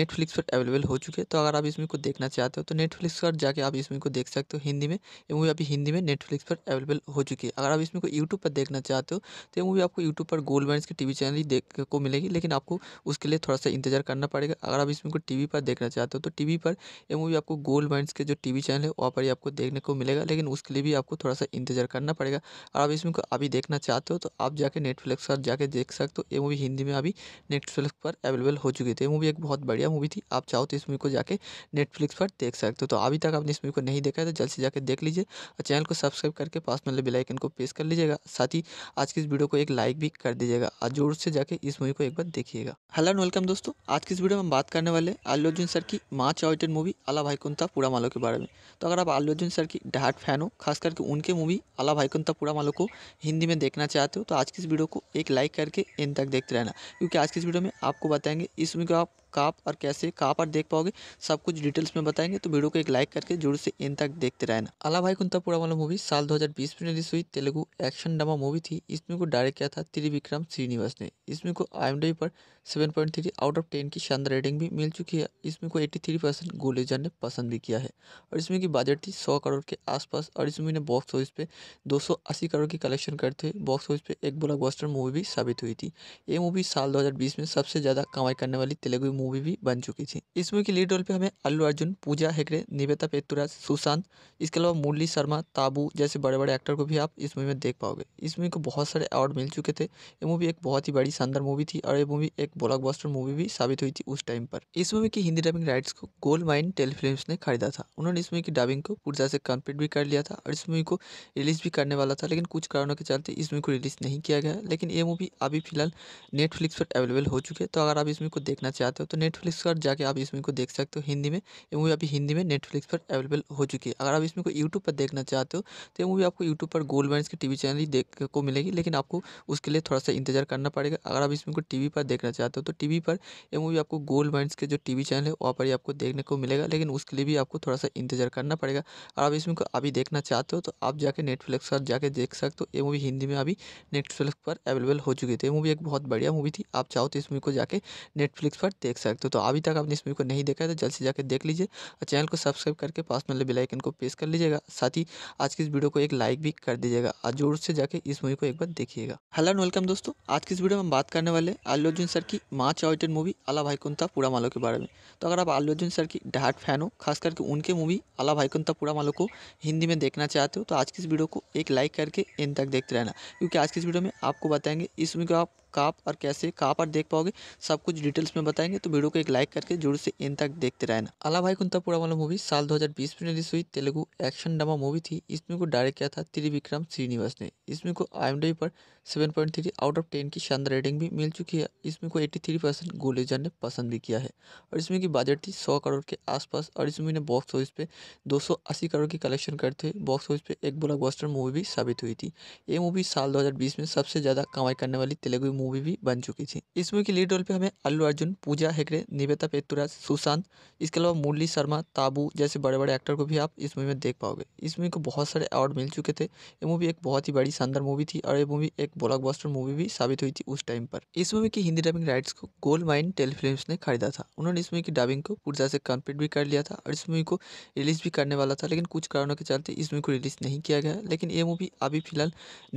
नेटफ्लिक्स पर अवेलेबल हो चुकी है तो अगर आप इस मूवी को देखना चाहते हो तो नेटफ्लिक्स पर जाके आप इस मूवी को देख सकते हो हिंदी में ये मूवी अभी हिंदी में नेटफ्लिक्स पर अवेलेबल हो चुकी है अगर आप इस मूवी को यूट्यूब पर देखना चाहते हो तो ये मूवी आपको यूट्यूब पर गोल्ड बैंड के टीवी चैनल ही देख को मिलेगी लेकिन आपको उसके लिए थोड़ा सा इंतजार करना पड़ेगा अगर आप इस मूवी को टीवी पर देखना चाहते हो तो टीवी पर यह मूवी आपको गोल्ड बैंड के जो टीवी चैनल है वहाँ पर ही आपको देखने को मिलेगा लेकिन उसके लिए भी आपको थोड़ा सा इंतजार करना पड़ेगा अगर आप इस मूवी को अभी देखना चाहते हो तो आप जाके नेटफ्लिक्स पर जाके देख सकते हो ये मूवी हिंदी में अभी नेटफ्लिक्स पर अवेलेबल हो चुकी थी ये मूवी एक बहुत बढ़िया मूवी थी आप चाहो तो इस मूवी को जाके नेटफ्लिक्स पर देख देख सकते हो तो अभी तक आपने इस मूवी को नहीं देखा है तो जल्द से जाकर देख लीजिए और चैनल को सब्सक्राइब करके पास में बेल आइकन को प्रेस कर लीजिएगा साथ ही आज की इस वीडियो को एक लाइक भी कर दीजिएगा और जोर से जाकर इस मूवी को एक बार देखिएगा हेलो एंड वेलकम दोस्तों आज की इस वीडियो में हम बात करने वाले आलू अर्जुन सर की माँ चॉइटेड मूवी अला भाईकुंता पूरा मालो के बारे में तो अगर आप आलू अर्जुन सर की डहाट फैन हो खास करके उनके मूवी अला भाईकुंता पूरा मालो को हिंदी में देखना चाहते हो तो आज की इस वीडियो को एक लाइक करके इन तक देखते रहना क्योंकि आज की इस वीडियो में आपको बताएंगे इस मूवी को आप कहाँ और कैसे कहाँ पर देख पाओगे सब कुछ डिटेल्स में बताएंगे तो वीडियो को एक लाइक करके जरूर से इन तक देखते रहना अला भाई कुंता पुरा वाला मूवी साल 2020 में रिलीज हुई तेलुगु एक्शन ड्रामा मूवी थी इसमें को डायरेक्ट किया था त्रिविक्रम श्रीनिवास ने इसमें को आई पर 7.3 आउट ऑफ टेन की शानदार रेटिंग भी मिल चुकी है इसमें को थ्री परसेंट गोलेजर ने पसंद भी किया है और इसमें की बजट थी सौ करोड़ के आसपास और इसमें ने बॉक्स ऑफिस पे अस्सी करोड़ की कलेक्शन करते हुए बॉक्स ऑफिस पे एक ब्लॉकबस्टर मूवी भी साबित हुई थी ये मूवी साल दो में सबसे ज़्यादा कमाई करने वाली तेलुगु मूवी भी बन चुकी थी इस मूवी की लीड रोल पे हमें अल्लू अर्जुन पूजा हेगड़े निवेता पेतुराज सुशांत इसके अलावा मुरली शर्मा ताबू जैसे बड़े बड़े एक्टर को भी आप इस मूवी में देख पाओगे इस मूवी को बहुत सारे अवार्ड मिल चुके थे ये मूवी एक बहुत ही बड़ी शानदार मूवी थी और ये मूवी एक ब्लॉकबस्टर मूवी भी साबित हुई थी उस टाइम पर इस मूवी की हिंदी डबिंग राइट्स को गोल्ड माइन टेलीफिल्म ने खरीदा था उन्होंने इस मूवी की डबिंग को पूर्जा से कम्प्लीट भी कर लिया था और इस मूवी को रिलीज भी करने वाला था लेकिन कुछ कारणों के चलते इस मूवी को रिलीज नहीं किया गया लेकिन ये मूवी अभी फिलहाल नेटफ्लिक्स पर अवेलेबल हो चुकी है तो अगर आप इस मूवी को देखना चाहते हो तो तो नेटफ्लिक्स पर जाके आप इस मूवी को देख सकते हो हिंदी में ये मूवी अभी हिंदी में नेटफ्लिक्स पर अवेलेबल हो चुकी है अगर आप इसमें को यूट्यूब पर देखना चाहते हो तो ये मूवी आपको यूट्यूब पर गोल्ड बैंड के टीवी चैनल ही देख को मिलेगी लेकिन आपको उसके लिए थोड़ा सा इंतजार करना पड़ेगा अगर आप इसमें को टीवी पर देखना चाहते हो तो टीवी पर यह मूवी आपको गोल्ड बैंड के जो टीवी चैनल है वहाँ पर ही आपको देखने को मिलेगा लेकिन उसके लिए भी आपको थोड़ा सा इंतजार करना पड़ेगा अगर आप इसमें को अभी देखना चाहते हो तो आप जाके नेटफ्लिक्स पर जाके देख सकते हो ये मूवी हिंदी में अभी नेटफ्लिक्स पर अवेलेबल हो चुकी थी तो ये मूवी एक बहुत बढ़िया मूवी थी आप चाहो तो इस मूवी को जाके नेटफ्लिक्स पर देख सकते हो तो अभी तक आपने इस मूवी को नहीं देखा है तो जल्द से जाकर देख लीजिए और चैनल को सब्सक्राइब करके पास में बेल आइकन को प्रेस कर लीजिएगा साथ ही आज की इस वीडियो को एक लाइक भी कर दीजिएगा और जोर से जाकर इस मूवी को एक बार देखिएगा हेलो एंड वेलकम दोस्तों आज की इस वीडियो में हम बात करने वाले आलू अर्जुन सर की माँ आउटेड मूवी अला भाई कुंता पूरा मालो के बारे में तो अगर आप आलू अर्जुन सर की डहाट फैन हो खास करके उनके मूवी अला भाई कुंता पूरा मालो को हिंदी में देखना चाहते हो तो आज की इस वीडियो को एक लाइक करके इन तक देखते रहना क्योंकि आज की इस वीडियो में आपको बताएंगे इस मूवी को आप कहाँ पर कैसे कहाँ पर देख पाओगे सब कुछ डिटेल्स में बताएंगे तो वीडियो को एक लाइक करके जरूर से इन तक देखते रहना अला भाई कुंता तो पूरा वाला मूवी साल 2020 में रिलीज हुई तेलुगु एक्शन ड्रामा मूवी थी इसमें को डायरेक्ट किया था त्रिविक्रम श्रीनिवास ने इसमें को आई पर 7.3 आउट ऑफ 10 की शानदार रेटिंग भी मिल चुकी है इसमें को 83 परसेंट गोलेजर ने पसंद भी किया है और इसमें की बजट थी सौ करोड़ के आसपास और इसमें ने बॉक्स ऑफिस पे 280 करोड़ की कलेक्शन करते हुए बॉक्स ऑफिस पे एक ब्लॉकबस्टर मूवी भी साबित हुई थी ये मूवी साल 2020 में सबसे ज़्यादा कमाई करने वाली तेलुगु मूवी भी बन चुकी थी इसमें की लीड रोल पर हमें अल्लू अर्जुन पूजा हेगड़े निवेता पेतुराज सुशांत इसके अलावा मुरली शर्मा ताबू जैसे बड़े बड़े एक्टर को भी आप इस मूवी में देख पाओगे इस मूवी को बहुत सारे अवार्ड मिल चुके थे ये मूवी एक बहुत ही बड़ी शानदार मूवी थी और ये मूवी एक ब्लॉकबस्टर मूवी भी साबित हुई थी उस टाइम पर इस मूवी की हिंदी डबिंग राइट्स को गोल्ड माइन टेलीफिल्म ने खरीदा था उन्होंने इस मूवी की डबिंग को तरह से कंप्लीट भी कर लिया था और इस मूवी को रिलीज भी करने वाला था लेकिन कुछ कारणों के चलते इस मूवी को रिलीज नहीं किया गया लेकिन ये मूवी अभी फिलहाल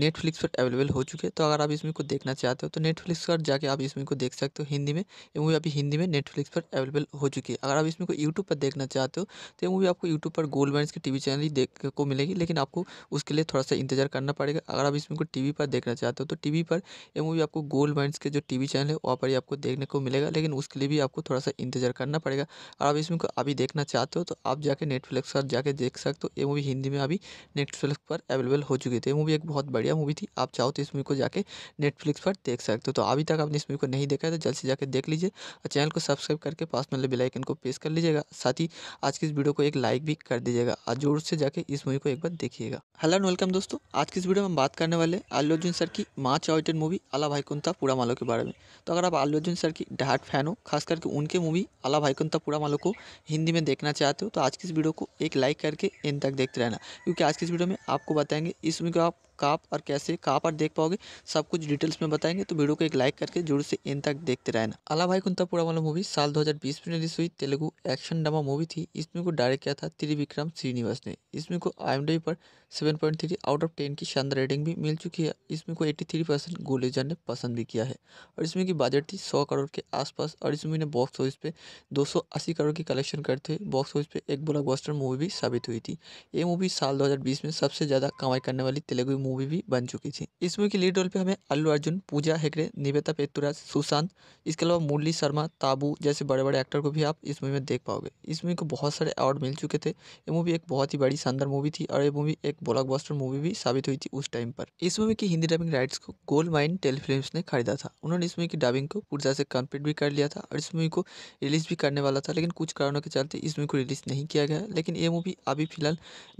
नेटफ्लिक्स पर अवेलेबल हो चुके तो अगर आप इस मूवी को देखना चाहते हो तो नेटफ्लिक्स पर जाके आप इस मूवी को देख सकते हो हिंदी में ये मूवी अभी हिंदी हिंदी में नेटफ्लिक्स पर अवेलेबल हो चुकी है अगर आप इसमें को यूट्यूब पर देखना चाहते हो तो ये मूवी आपको यूट्यूब पर गोल्ड बैंड के टीवी चैनल ही देख को मिलेगी लेकिन आपको उसके लिए थोड़ा सा इंतजार करना पड़ेगा अगर आप इसमें को टीवी पर देखना चाहते हो तो टीवी पर यह मूवी आपको गोल्ड बैंड के जो टीवी चैनल है वहाँ पर ही आपको देखने को मिलेगा लेकिन उसके लिए भी आपको थोड़ा सा इंतजार करना पड़ेगा अगर आप इसमें को अभी देखना चाहते हो तो आप जाके नेटफ्लिक्स पर जाके देख सकते हो ये मूवी हिंदी में अभी नेटफ्लिक्स पर अवेलेबल हो चुकी थी ये मूवी एक बहुत बढ़िया मूवी थी आप चाहो तो इस मूवी को जाके नेटफ्लिक्स पर देख सकते हो तो अभी तक आपने इस मूवी को नहीं देखा है तो जल्द से जाके देख लीजिए अच्छा चैनल को सब्सक्राइब करके पास में बेल आइकन को प्रेस कर लीजिएगा साथ ही आज की इस वीडियो को एक लाइक भी कर दीजिएगा और जोर से जाके इस मूवी को एक बार देखिएगा हेलो एंड वेलकम दोस्तों आज की इस वीडियो में हम बात करने वाले अल्लू अर्जुन सर की माँ चॉइटेड मूवी अला कुंता पूरा मालो के बारे में तो अगर आप अल्लू अर्जुन सर की डहाट फैन हो खास करके उनके मूवी अला कुंता पूरा मालो को हिंदी में देखना चाहते हो तो आज की इस वीडियो को एक लाइक करके इन तक देखते रहना क्योंकि आज की इस वीडियो में आपको बताएंगे इस मूवी को आप कहाँ पर कैसे कहाँ पर देख पाओगे सब कुछ डिटेल्स में बताएंगे तो वीडियो को एक लाइक करके जरूर से इन तक देखते रहना अला भाई कुंतापुरा वाला मूवी साल 2020 में रिलीज हुई तेलुगु एक्शन ड्रामा मूवी थी इसमें को डायरेक्ट किया था त्रिविक्रम श्रीनिवास ने इसमें को आई पर seven point three out of ten की शानदार रेटिंग भी मिल चुकी है इसमें को एट्टी थ्री परसेंट गोलेजर ने पसंद भी किया है और इसमें की बजट थी सौ करोड़ के आसपास और इस मूवी ने बॉक्स ऑफिस पे दो सौ अस्सी करोड़ की कलेक्शन करते हुए बॉक्स ऑफिस पे एक ब्लॉकबस्टर मूवी भी साबित हुई थी ये मूवी साल दो में सबसे ज़्यादा कमाई करने वाली तेलुगु मूवी भी बन चुकी थी इस मूवी की लीड रोल पे हमें अल्लू अर्जुन पूजा हेगड़े निवेता पेतुराज सुशांत इसके अलावा मुरली शर्मा ताबू जैसे बड़े बड़े एक्टर को भी आप इस मूवी में देख पाओगे इस मूवी को बहुत सारे अवार्ड मिल चुके थे ये मूवी एक बहुत ही बड़ी शानदार मूवी थी और ये मूवी एक ब्लॉक मूवी भी साबित हुई थी उस टाइम पर इस मूवी की हिंदी डबिंग राइट्स को गोल्ड माइन टेलीफिल्म ने खरीदा था उन्होंने इस मूवी की डबिंग को पूरी से कम्प्लीट भी कर लिया था और इस मूवी को रिलीज भी करने वाला था लेकिन कुछ कारणों के चलते इस मूवी को रिलीज नहीं किया गया लेकिन ये मूवी अभी फिलहाल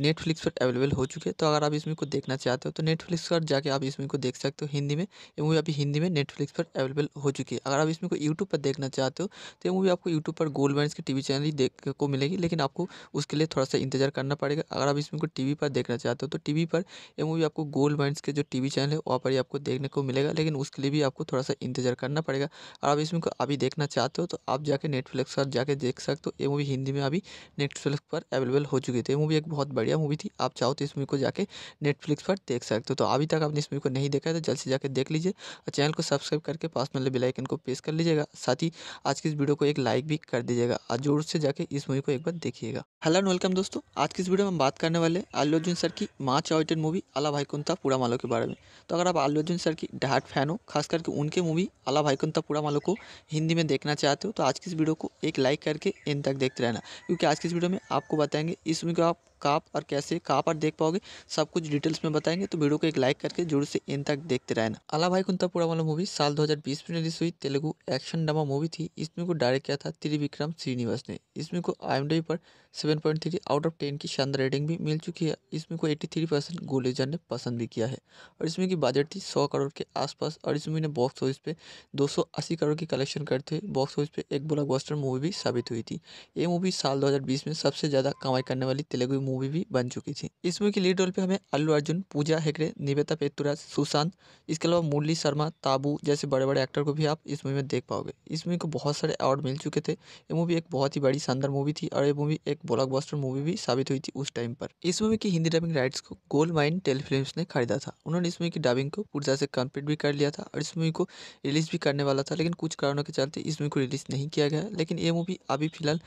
नेटफ्लिक्स पर अवेलेबल हो चुके तो अगर आप इस मूवी को देखना चाहते हो तो नेटफ्लिक्स पर जाके आप इस मूवी को देख सकते हो हिंदी में ये मूवी अभी हिंदी में नेटफ्लिक्स पर अवेलेबल हो चुकी है अगर आप इसमें को यूट्यूब पर देखना चाहते हो तो ये मूवी आपको यूट्यूब पर गोल्ड बैंड की वी चैनल ही देख को मिलेगी लेकिन आपको उसके लिए थोड़ा सा इंतजार करना पड़ेगा अगर आप इसमें को वी पर देखना चाहते हो तो वी पर ये मूवी आपको गोल्ड बैंड के जो वी चैनल है वहाँ पर ही आपको देखने को मिलेगा लेकिन उसके लिए भी आपको थोड़ा सा इंतजार करना पड़ेगा अगर आप इसमें को अभी देखना चाहते हो तो आप जाके नेटफ्लिक्स पर जाके देख सकते हो ये मूवी हिंदी में अभी नेटफ्लिक्स पर अवेलेबल हो चुकी थी तो ये मूवी एक बहुत बढ़िया मूवी थी आप चाहो तो इस मूवी को जाके नेटफ्लिक्स पर देख सकते हो तो अभी तक आपने इस मूवी को नहीं देखा है तो जल्द से जाकर देख लीजिए और चैनल को सब्सक्राइब करके पास में बेल आइकन को प्रेस कर लीजिएगा साथ ही आज की इस वीडियो को एक लाइक भी कर दीजिएगा और जोर से जाके इस मूवी को एक बार देखिएगा हेलो एंड वेलकम दोस्तों आज की इस वीडियो में हम बात करने वाले आलू अर्जुन सर की माँ चाइटेड मूवी अला भाईकुंता पूरा मालो के बारे में तो अगर आप आलू अर्जुन सर की डहाट फैन हो खास करके उनके मूवी अला भाईकुंता पूरा मालो को हिंदी में देखना चाहते हो तो आज की इस वीडियो को एक लाइक करके इन तक देखते रहना क्योंकि आज की इस वीडियो में आपको बताएंगे इस मूवी को आप कहाँ पर कैसे कहाँ पर देख पाओगे सब कुछ डिटेल्स में बताएंगे तो वीडियो को एक लाइक करके जरूर से इन तक देखते रहना अला भाई कुंतापुरा वाला मूवी साल 2020 में रिलीज हुई तेलुगु एक्शन ड्रामा मूवी थी इसमें को डायरेक्ट किया था त्रिविक्रम श्रीनिवास ने इसमें को आई पर seven point three out of ten की शानदार रेटिंग भी मिल चुकी है इसमें को एट्टी थ्री परसेंट गोलेजर ने पसंद भी किया है और इसमें की बजट थी सौ करोड़ के आसपास और इसमें ने बॉक्स ऑफिस पे दो सौ अस्सी करोड़ की कलेक्शन करते हुए बॉक्स ऑफिस पे एक ब्लॉकबस्टर मूवी भी साबित हुई थी ये मूवी साल दो हजार बीस में सबसे ज़्यादा कमाई करने वाली तेलुगु मूवी भी बन चुकी थी इस मूवी की लीड रोल पे हमें अल्लू अर्जुन पूजा हेगड़े निवेदा पेतुराज सुशांत इसके अलावा मुरली शर्मा ताबू जैसे बड़े बड़े एक्टर को भी आप इस मूवी में देख पाओगे इस मूवी को बहुत सारे अवार्ड मिल चुके थे ये मूवी एक बहुत ही बड़ी शानदार मूवी थी और ये मूवी एक ब्लॉक मूवी भी साबित हुई थी उस टाइम पर इस मूवी की हिंदी डबिंग राइट्स को गोल्ड माइन टेली फिल्म ने खरीदा था उन्होंने इस मूवी की डबिंग को पूर्जा से कम्प्लीट भी कर लिया था और इस मूवी को रिलीज भी करने वाला था लेकिन कुछ कारणों के चलते इस मूवी को रिलीज नहीं किया गया लेकिन ये मूवी अभी फिलहाल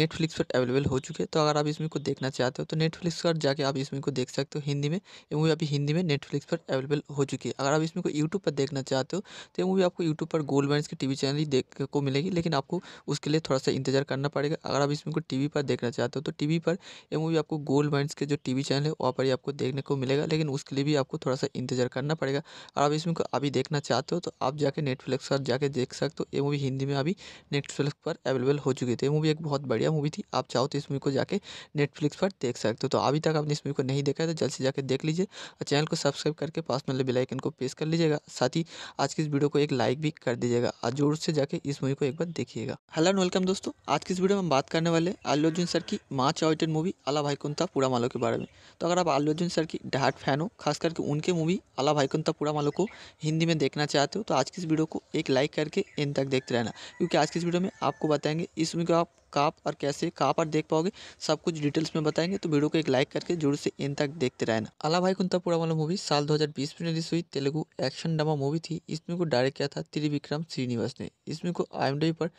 नेटफ्लिक्स पर अवेलेबल हो चुके तो अगर आप इस मूवी को देखना चाहते हो तो नेटफ्लिक्स पर जाके आप इसमें को देख सकते हो हिंदी में ये मूवी अभी हिंदी में नेटफ्लिक्स पर अवेलेबल हो चुकी है अगर आप इसमें को यूट्यूब पर देखना चाहते हो तो ये मूवी आपको यूट्यूब पर गोल्ड बैंड की टी चैनल ही देख को मिलेगी लेकिन आपको उसके लिए थोड़ा सा इंतजार करना पड़ेगा अगर आप इसमें को टी पर देखना चाहते हो तो टी पर ये मूवी आपको गोल्ड माइंस के जो टी चैनल है वहाँ पर ही आपको देखने को मिलेगा लेकिन उसके लिए भी आपको थोड़ा सा इंतजार करना पड़ेगा अगर आप इसमें को अभी देखना चाहते हो तो आप जाके नेटफ्लिक्स पर जाके देख सकते हो ये मूवी हिंदी में अभी नेटफ्लिक्स पर अवेलेबल हो चुकी थी तो ये मूवी एक बहुत बढ़िया मूवी थी आप चाहो तो इस मूवी को जाके नेटफ्लिक्स पर देख सकते हो तो अभी तक आपने इस मूवी को नहीं देखा है तो जल्द से जाकर देख लीजिए और चैनल को सब्सक्राइब करके पास में बेलाइकन को प्रेस कर लीजिएगा साथ ही आज की इस वीडियो को एक लाइक भी कर दीजिएगा और जोर से जाकर इस मूवी को एक बार देखिएगा हेलो एंड वेलकम दोस्तों आज की इस वीडियो में हम बात करने वाले आलू अर्जुन सर की माँ चॉइटेड मूवी अला कुंता पूरा मालो के बारे में तो अगर आप आलू अर्जुन सर की डहाट फैन हो खास करके उनके मूवी अला भाई कुंता पूरा मालो को हिंदी में देखना चाहते हो तो आज की इस वीडियो को एक लाइक करके इन तक देखते रहना क्योंकि आज की इस वीडियो में आपको बताएंगे इस मूवी को आप कहाँ पर कैसे कहाँ पर देख पाओगे सब कुछ डिटेल्स में बताएंगे तो वीडियो को एक लाइक करके जरूर से इन तक देखते रहना अला भाई कुंतापुरा वाला मूवी साल 2020 में रिलीज हुई तेलुगु एक्शन ड्रामा मूवी थी इसमें को डायरेक्ट किया था त्रिविक्रम श्रीनिवास ने इसमें को आई पर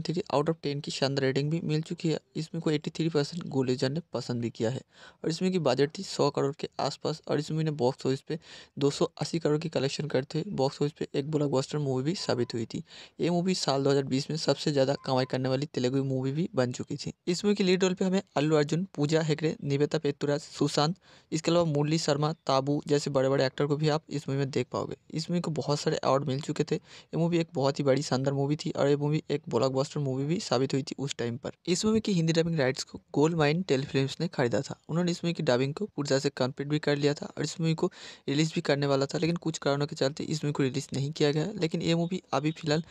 थ्री आउट ऑफ टेन की शानदार रेटिंग भी मिल चुकी है इसमें को थ्री परसेंट गोलेजर ने पसंद भी किया है और इसमें की बजट थी सौ करोड़ के आसपास और इसमें ने बॉक्स ऑफिस पे अस्सी करोड़ की कलेक्शन करते हुए बॉक्स ऑफिस पे एक ब्लॉकबस्टर मूवी भी साबित हुई थी ये मूवी साल 2020 में सबसे ज़्यादा कमाई करने वाली तेलुगु मूवी भी बन चुकी थी इस मूवी की लीड रोल पे हमें अल्लू अर्जुन पूजा हेगड़े निवेदा पेतुराज सुशांत इसके अलावा मुरली शर्मा ताबू जैसे बड़े बड़े एक्टर को भी आप इस मूवी में देख पाओगे इस मूवी को बहुत सारे अवार्ड मिल चुके थे ये मूवी एक बहुत ही बड़ी शानदार मूवी थी और ये मूवी एक ब्लॉक मूवी भी साबित हुई थी उस टाइम पर इस मूवी की हिंदी डबिंग राइट्स को गोल्ड माइन टेली ने खरीदा था उन्होंने इस मूवी की डबिंग को पूर्जा से कम्प्लीट भी कर लिया था और इस मूवी को रिलीज भी करने वाला था लेकिन कुछ कारणों के चलते इस मूवी को रिलीज नहीं किया गया लेकिन ये मूवी अभी फिलहाल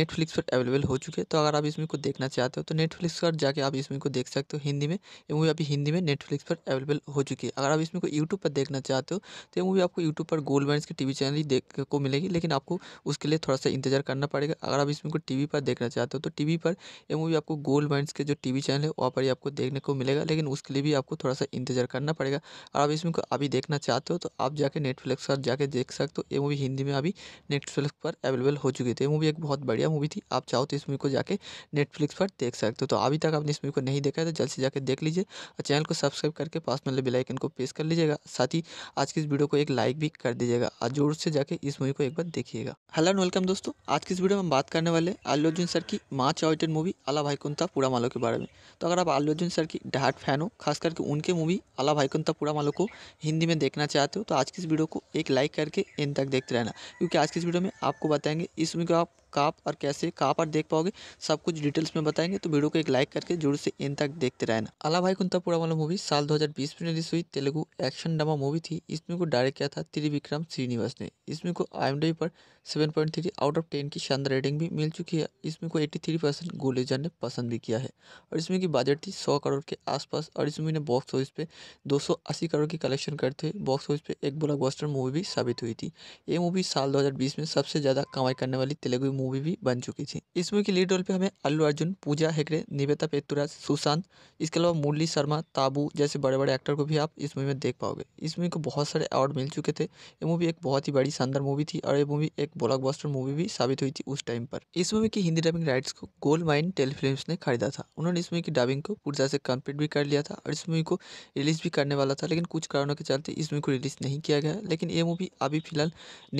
नेटफ्लिक्स पर अवेलेबल हो चुके तो अगर आप इस मूवी को देखना चाहते हो तो नेटफ्लिक्स पर जाके आप इसमें को देख सकते हो हिंदी में ये मूवी अभी हिंदी में नेटफ्लिक्स पर अवेलेबल हो चुकी है अगर आप इसमें को यूट्यूब पर देखना चाहते हो तो ये मूवी आपको यूट्यूब पर गोल्ड बैंड के टी चैनल ही देख को मिलेगी लेकिन आपको उसके लिए थोड़ा सा इंतजार करना पड़ेगा अगर आप इसमें को टी पर देखना चाहते हो तो टी पर ये मूवी आपको गोल्ड बैंड के जो टी चैनल है वहाँ पर ही आपको देखने को मिलेगा लेकिन उसके लिए भी आपको थोड़ा सा इंतजार करना पड़ेगा अगर आप इसमें को अभी देखना चाहते हो तो आप जाके नेटफ्लिक्स पर जाके देख सकते हो ये मूवी हिंदी में अभी नेटफ्लिक्स पर अवेलेबल हो चुकी थी तो ये मूवी एक बहुत बढ़िया मूवी थी आप चाहो तो इस मूवी को जाके नेटफ्लिक्स पर देख देख सकते हो तो अभी तक आपने इस मूवी को नहीं देखा है तो जल्द से जाकर देख लीजिए और चैनल को सब्सक्राइब करके पास में बिलाइकन को प्रेस कर लीजिएगा साथ ही आज की इस वीडियो को एक लाइक भी कर दीजिएगा और जोर से जाकर इस मूवी को एक बार देखिएगा हेलो एंड वेलकम दोस्तों आज की इस वीडियो में हम बात करने वाले आलू अर्जुन सर की माँ आउटेड मूवी अला कुंता पूरा मालो के बारे में तो अगर आप आलू अर्जुन सर की डहाट फैन हो खास करके उनके मूवी अला कुंता पूरा मालो को हिंदी में देखना चाहते हो तो आज की इस वीडियो को एक लाइक करके इन तक देखते रहना क्योंकि आज की इस वीडियो में आपको बताएंगे इस मूवी को आप कहाँ पर कैसे कहाँ पर देख पाओगे सब कुछ डिटेल्स में बताएंगे तो वीडियो को एक लाइक करके जरूर से इन तक देखते रहना अला भाई कुंता पूरा वाला मूवी साल 2020 में रिलीज हुई तेलुगु एक्शन ड्रामा मूवी थी इसमें को डायरेक्ट किया था त्रिविक्रम श्रीनिवास ने इसमें को आई पर seven point three out of ten की शानदार रेटिंग भी मिल चुकी है इसमें को एट्टी थ्री परसेंट गोलेजर ने पसंद भी किया है और इसमें की बजट थी सौ करोड़ के आसपास और इसमें ने बॉक्स ऑफिस पे दो सौ अस्सी करोड़ की कलेक्शन करते हुए बॉक्स ऑफिस पे एक ब्लॉकबस्टर मूवी भी साबित हुई थी ये मूवी साल दो हजार बीस में सबसे ज़्यादा कमाई करने वाली तेलुगु मूवी मूवी भी बन चुकी थी इस मूवी की लीड रोल पे हमें अल्लू अर्जुन पूजा हेगड़े निवेदा पेतुराज सुशांत इसके अलावा मुरली शर्मा ताबू जैसे बड़े बड़े एक्टर को भी आप इस मूवी में देख पाओगे इस मूवी को बहुत सारे अवार्ड मिल चुके थे ये मूवी एक बहुत ही बड़ी शानदार मूवी थी और ये मूवी एक ब्लॉक मूवी भी साबित हुई थी उस टाइम पर इस मूवी की हिंदी डबिंग राइट्स को गोल्ड माइन टेलीफिल्म ने खरीदा था उन्होंने इस मूवी की डबिंग को तरह से कम्प्लीट भी कर लिया था और इस मूवी को रिलीज भी करने वाला था लेकिन कुछ कारणों के चलते इस मूवी को रिलीज नहीं किया गया लेकिन ये मूवी अभी फिलहाल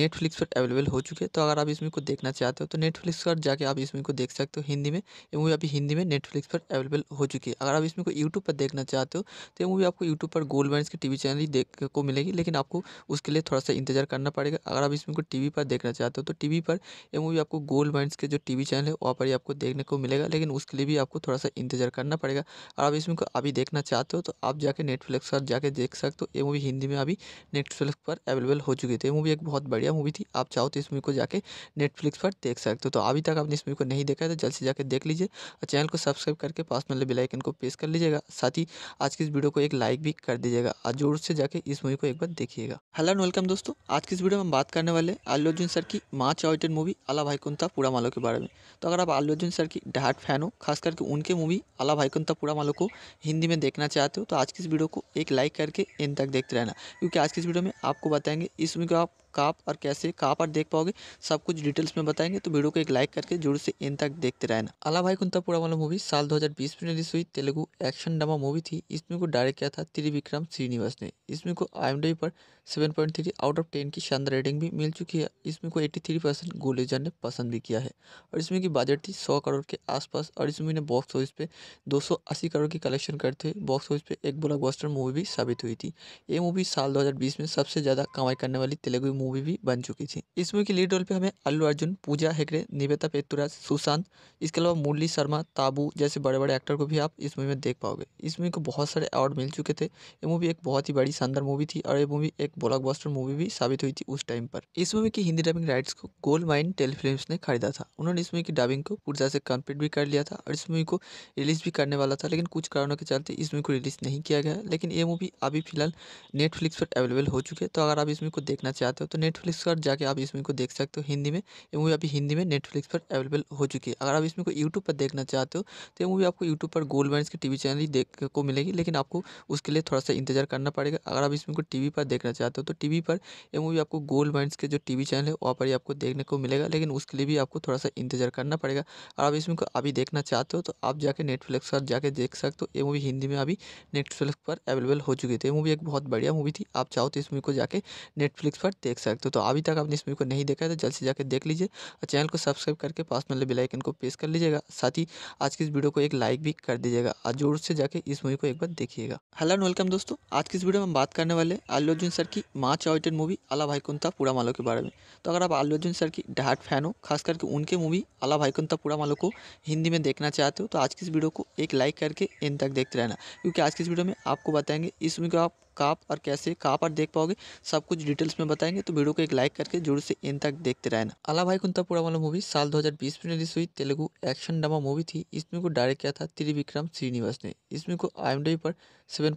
नेटफ्लिक्स पर अवेलेबल हो चुकी है तो अगर आप इस मूवी को देखना चाहते हो तो नेटफ्लिक्स पर जाके आप इस मूवी को देख सकते हो हिंदी में ये मूवी अभी हिंदी में नेटफ्लिक्स पर अवेलेबल हो चुकी है अगर आप इस मूवी को यूट्यूब पर देखना चाहते हो तो ये मूवी आपको यूट्यूब पर गोल्ड बैंड के टीवी चैनल ही देख को मिलेगी लेकिन आपको उसके लिए थोड़ा सा इंतजार करना पड़ेगा अगर आप इस मूवी को टीवी पर देखना चाहते हो तो टीवी पर यह मूवी आपको गोल्ड बैंड के जो टीवी चैनल है वहाँ पर ही आपको देखने को मिलेगा लेकिन उसके लिए भी आपको थोड़ा सा इंतजार करना पड़ेगा अगर आप इस मूवी को अभी देखना चाहते हो तो आप जाके नेटफ्लिक्स पर जाके देख सकते हो ये मूवी हिंदी में अभी नेटफ्लिक्स पर अवेलेबल हो चुकी थी तो ये मूवी एक बहुत बढ़िया मूवी थी आप चाहो तो इस मूवी को जाके नेटफ्लिक्स पर देख देख सकते हो तो अभी तक आपने इस मूवी को नहीं देखा है तो जल्द से जाकर देख लीजिए और चैनल को सब्सक्राइब करके पास में बेल आइकन को प्रेस कर लीजिएगा साथ ही आज की इस वीडियो को एक लाइक भी कर दीजिएगा और जोर से जाकर इस मूवी को एक बार देखिएगा हेलो एंड वेलकम दोस्तों आज की इस वीडियो में हम बात करने वाले अल्लू अर्जुन सर की माँ चाइटेड मूवी अला भाईकुंता पूरा मालो के बारे में तो अगर आप अल्लू अर्जुन सर की डहाट फैन हो खास करके उनके मूवी अला भाईकुंता पूरा मालो को हिंदी में देखना चाहते हो तो आज की इस वीडियो को एक लाइक करके इन तक देखते रहना क्योंकि आज की इस वीडियो में आपको बताएंगे इस मूवी को आप कहाँ और कैसे कहाँ पर देख पाओगे सब कुछ डिटेल्स में बताएंगे तो वीडियो को एक लाइक करके जरूर से इन तक देखते रहना अला भाई कुंता पूरा वाला मूवी साल 2020 में रिलीज हुई तेलुगु एक्शन ड्रामा मूवी थी इसमें को डायरेक्ट किया था त्रिविक्रम श्रीनिवास ने इसमें को आई पर seven point three out of ten की शानदार रेटिंग भी मिल चुकी है इसमें को एट्टी थ्री परसेंट गोलेजर ने पसंद भी किया है और इसमें की बजट थी सौ करोड़ के आसपास और इस मूवी ने बॉक्स ऑफिस पे दो सौ अस्सी करोड़ की कलेक्शन करते हुए बॉक्स ऑफिस पे एक ब्लॉकबस्टर मूवी भी साबित हुई थी ये मूवी साल दो हज़ार बीस में सबसे ज़्यादा कमाई करने वाली तेलुगु मूवी भी बन चुकी थी इस मूवी की लीड रोल पर हमें अल्लू अर्जुन पूजा हेगड़े निवेता पेतुराज सुशांत इसके अलावा मुरली शर्मा ताबू जैसे बड़े बड़े एक्टर को भी आप इस मूवी में देख पाओगे इस मूवी को बहुत सारे अवार्ड मिल चुके थे ये मूवी एक बहुत ही बड़ी शानदार मूवी थी और ये मूवी एक ब्लॉकबस्टर मूवी भी साबित हुई थी उस टाइम पर इस मूवी की हिंदी डबिंग राइट्स को गोल माइन टेलीफिल्म ने खरीदा था उन्होंने इस मूवी की डबिंग को पूरी तरह से कम्प्लीट भी कर लिया था और इस मूवी को रिलीज भी करने वाला था लेकिन कुछ कारणों के चलते इस मूवी को रिलीज नहीं किया गया लेकिन ये मूवी अभी फिलहाल नेटफ्लिक्स पर अवेलेबल हो चुकी है तो अगर आप इस मूवी को देखना चाहते हो तो नेटफ्लिक्स पर जाके आप इस मूवी को देख सकते हो हिंदी में ये मूवी अभी हिंदी में नेटफ्लिक्स पर अवेलेबल हो चुकी है अगर आप इस मूवी को यूट्यूब पर देखना चाहते हो तो ये मूवी आपको यूट्यूब पर गोल्ड माइन के टी चैनल ही देख को मिलेगी लेकिन आपको उसके लिए थोड़ा सा इंतजार करना पड़ेगा अगर आप इस मूवी को टी पर देखना चाहते चाहते हो तो टीवी पर ये मूवी आपको गोल्ड माइंस के जो टीवी चैनल है वहाँ पर ही आपको देखने को मिलेगा लेकिन उसके लिए भी आपको थोड़ा सा इंतजार करना पड़ेगा और आप इसमें को अभी देखना चाहते हो तो आप जाके नेटफ्लिक्स पर जाके देख सकते हो ये मूवी हिंदी में अभी नेटफ्लिक्स पर अवेलेबल हो चुकी थी ये मूवी एक बहुत बढ़िया मूवी थी आप चाहो तो इस मूवी को जाकर नेटफ्लिक्स पर देख सकते हो तो अभी तक आपने इस मूवी को नहीं देखा है तो जल्द से जाकर देख लीजिए और चैनल को सब्सक्राइब करके पास में बेलाइकन को प्रेस कर लीजिएगा साथ ही आज की इस वीडियो को एक लाइक भी कर दीजिएगा और जोर से जाके इस मूवी को एक बार देखिएगा हेलो एंड वेलकम दोस्तों आज की इस वीडियो में हम बात करने वाले अल्लू अर्जुन सर की की माँ आउटेड मूवी आला भाईकुंता पूरा मालो के बारे में तो अगर आप आलू अर्जुन सर की डहाट फैन हो खास करके उनके मूवी आला भाईकुंता पूरा मालो को हिंदी में देखना चाहते हो तो आज की इस वीडियो को एक लाइक करके इन तक देखते रहना क्योंकि आज की इस वीडियो में आपको बताएंगे इस मूवी को आप कहाँ पर कैसे कहाँ पर देख पाओगे सब कुछ डिटेल्स में बताएंगे तो वीडियो को एक लाइक करके जरूर से इन तक देखते रहना अला भाई कुंता पूरा वाला मूवी साल 2020 में रिलीज हुई तेलुगु एक्शन ड्रामा मूवी थी इसमें को डायरेक्ट किया था त्रिविक्रम श्रीनिवास ने इसमें को आई पर सेवन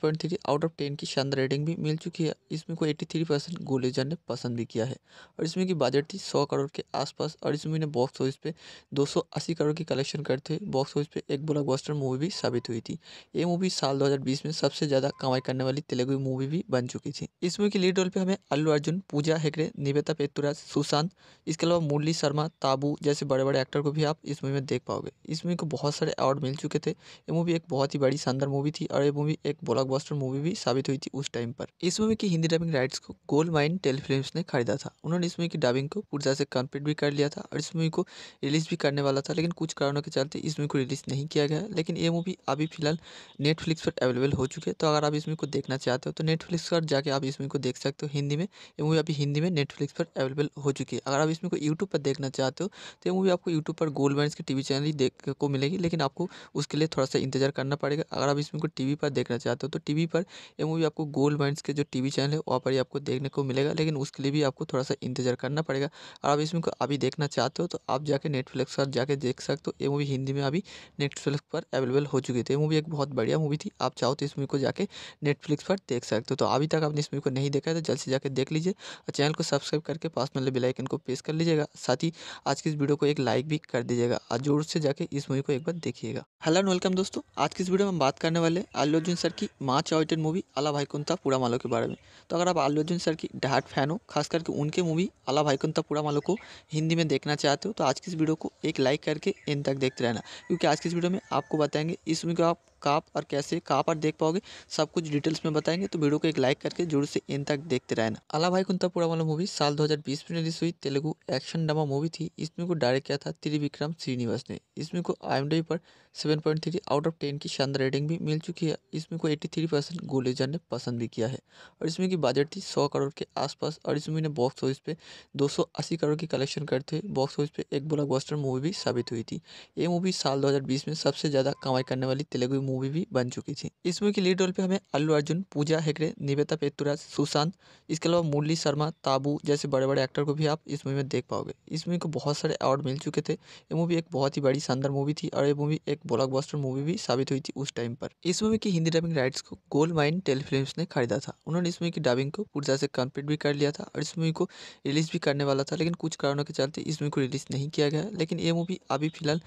आउट ऑफ टेन की शानदार रेटिंग भी मिल चुकी है इसमें को एट्टी परसेंट गोलेजर ने पसंद भी किया है और इसमें की बजट थी सौ करोड़ के आसपास और इस मूवी ने बॉक्स ऑफिस पे दो करोड़ की कलेक्शन करते हुए बॉक्स ऑफिस पे एक ब्लॉकबस्टर मूवी भी साबित हुई थी ये मूवी साल 2020 में सबसे ज़्यादा कमाई करने वाली तेलुगु मूवी भी बन चुकी थी इस मूवी के लीड रोल पे हमें अल्लू अर्जुन पूजा हेगड़े निवेदा पेतुराज सुशांत इसके अलावा मुरली शर्मा ताबू जैसे बड़े बड़े एक्टर को भी आप इस मूवी में देख पाओगे इस मूवी को बहुत सारे अवार्ड मिल चुके थे ये मूवी एक बहुत ही बड़ी शानदार मूवी थी और ये मूवी एक ब्लॉक मूवी भी साबित हुई थी उस टाइम पर इस मूवी की हिंदी डबिंग राइट्स को गोल्ड माइन टेलीफिल्म ने खरीदा था उन्होंने इस मूवी की डबिंग को पूर्जा से कम्प्लीट भी कर लिया था और इस मूवी को रिलीज भी करने वाला था लेकिन कुछ कारणों के चलते इस मूवी को रिलीज नहीं किया गया लेकिन ये मूवी अभी फिलहाल नेटफ्लिक्स पर अवेलेबल हो चुकी है तो अगर आप इस मूवी को देखना चाहते हो तो नेटफ्लिक्स पर जाके आप इस मूवी को देख सकते हो हिंदी में ये मूवी अभी हिंदी में नेटफ्लिक्स पर अवेलेबल हो चुकी है अगर आप इसमें को यूट्यूब पर देखना चाहते हो तो ये मूवी आपको यूट्यूब पर गोल्ड बैंड के टीवी चैनल ही देख को मिलेगी लेकिन आपको उसके लिए थोड़ा सा इंतजार करना पड़ेगा अगर आप इसमें को टीवी पर देखना चाहते हो तो टीवी पर ये मूवी आपको गोल्ड बैंड के जो टीवी चैनल है वहाँ पर ही आपको देखने को मिलेगा लेकिन उसके लिए भी आपको थोड़ा सा इंतजार करना पड़ेगा अगर आप इसमें को अभी देखना चाहते हो तो आप जाके नेटफ्लिक्स पर जाके देख सकते हो ये मूवी हिंदी में अभी नेटफ्लिक्स पर अवेलेबल हो चुकी थी ये मूवी एक बहुत बढ़िया मूवी थी आप चाहो तो इस मूवी को जाके नेटफ्लिक्स पर देख सकते हो तो अभी तक आपने इस मूवी को नहीं देखा है तो जल्द से जाकर देख लीजिए और चैनल को सब्सक्राइब करके पास में बेल आइकन को प्रेस कर लीजिएगा साथ ही आज की इस वीडियो को एक लाइक भी कर दीजिएगा और जोर से जाके इस मूवी को एक बार देखिएगा हेलो एंड वेलकम दोस्तों आज की इस वीडियो में हम बात करने वाले अल्लू अर्जुन सर की माँ चॉइटेड मूवी अला भाई कुंता पूरा मालो के बारे में तो अगर आप अल्लू अर्जुन सर की डहाट फैन हो खास करके उनके मूवी अला कुंता पूरा मालो को हिंदी में देखना चाहते हो तो आज की इस वीडियो को एक लाइक करके इन तक देखते रहना क्योंकि आज की इस वीडियो में आपको बताएंगे इस मूवी को आप कहाँ पर कैसे कहाँ पर देख पाओगे सब कुछ डिटेल्स में बताएंगे तो वीडियो को एक लाइक करके जरूर से इन तक देखते रहना अला भाई कुंता पूरा वाला मूवी साल 2020 में रिलीज हुई तेलुगु एक्शन ड्रामा मूवी थी इसमें को डायरेक्ट किया था त्रिविक्रम श्रीनिवास ने इसमें को आई पर seven point three out of ten की शानदार रेटिंग भी मिल चुकी है इसमें को एट्टी थ्री परसेंट गोलेजर ने पसंद भी किया है और इसमें की बजट थी सौ करोड़ के आसपास और इस मूवी ने बॉक्स ऑफिस पे दो सौ अस्सी करोड़ की कलेक्शन करते हुए बॉक्स ऑफिस पे एक ब्लॉकबस्टर मूवी भी साबित हुई थी ये मूवी साल दो में सबसे ज़्यादा कमाई करने वाली तेलुगु मूवी भी बन चुकी थी इस मूवी की लीड रोल पे हमें अल्लू अर्जुन पूजा हेगड़े निवेता पेतुराज सुशांत इसके अलावा मुरली शर्मा ताबू जैसे बड़े बड़े एक्टर को भी आप इस मूवी में देख पाओगे इस मूवी को बहुत सारे अवार्ड मिल चुके थे ये मूवी एक बहुत ही बड़ी शानदार मूवी थी और ये मूवी एक ब्लॉक मूवी भी साबित हुई थी उस टाइम पर इस मूवी की हिंदी डबिंग राइट्स को गोल्ड माइन टेली फिल्म ने खरीदा था उन्होंने इस मूवी की डबिंग को पूरी तरह से कम्प्लीट भी कर लिया था और इस मूवी को रिलीज भी करने वाला था लेकिन कुछ कारणों के चलते इस मूवी को रिलीज नहीं किया गया लेकिन ये मूवी अभी फिलहाल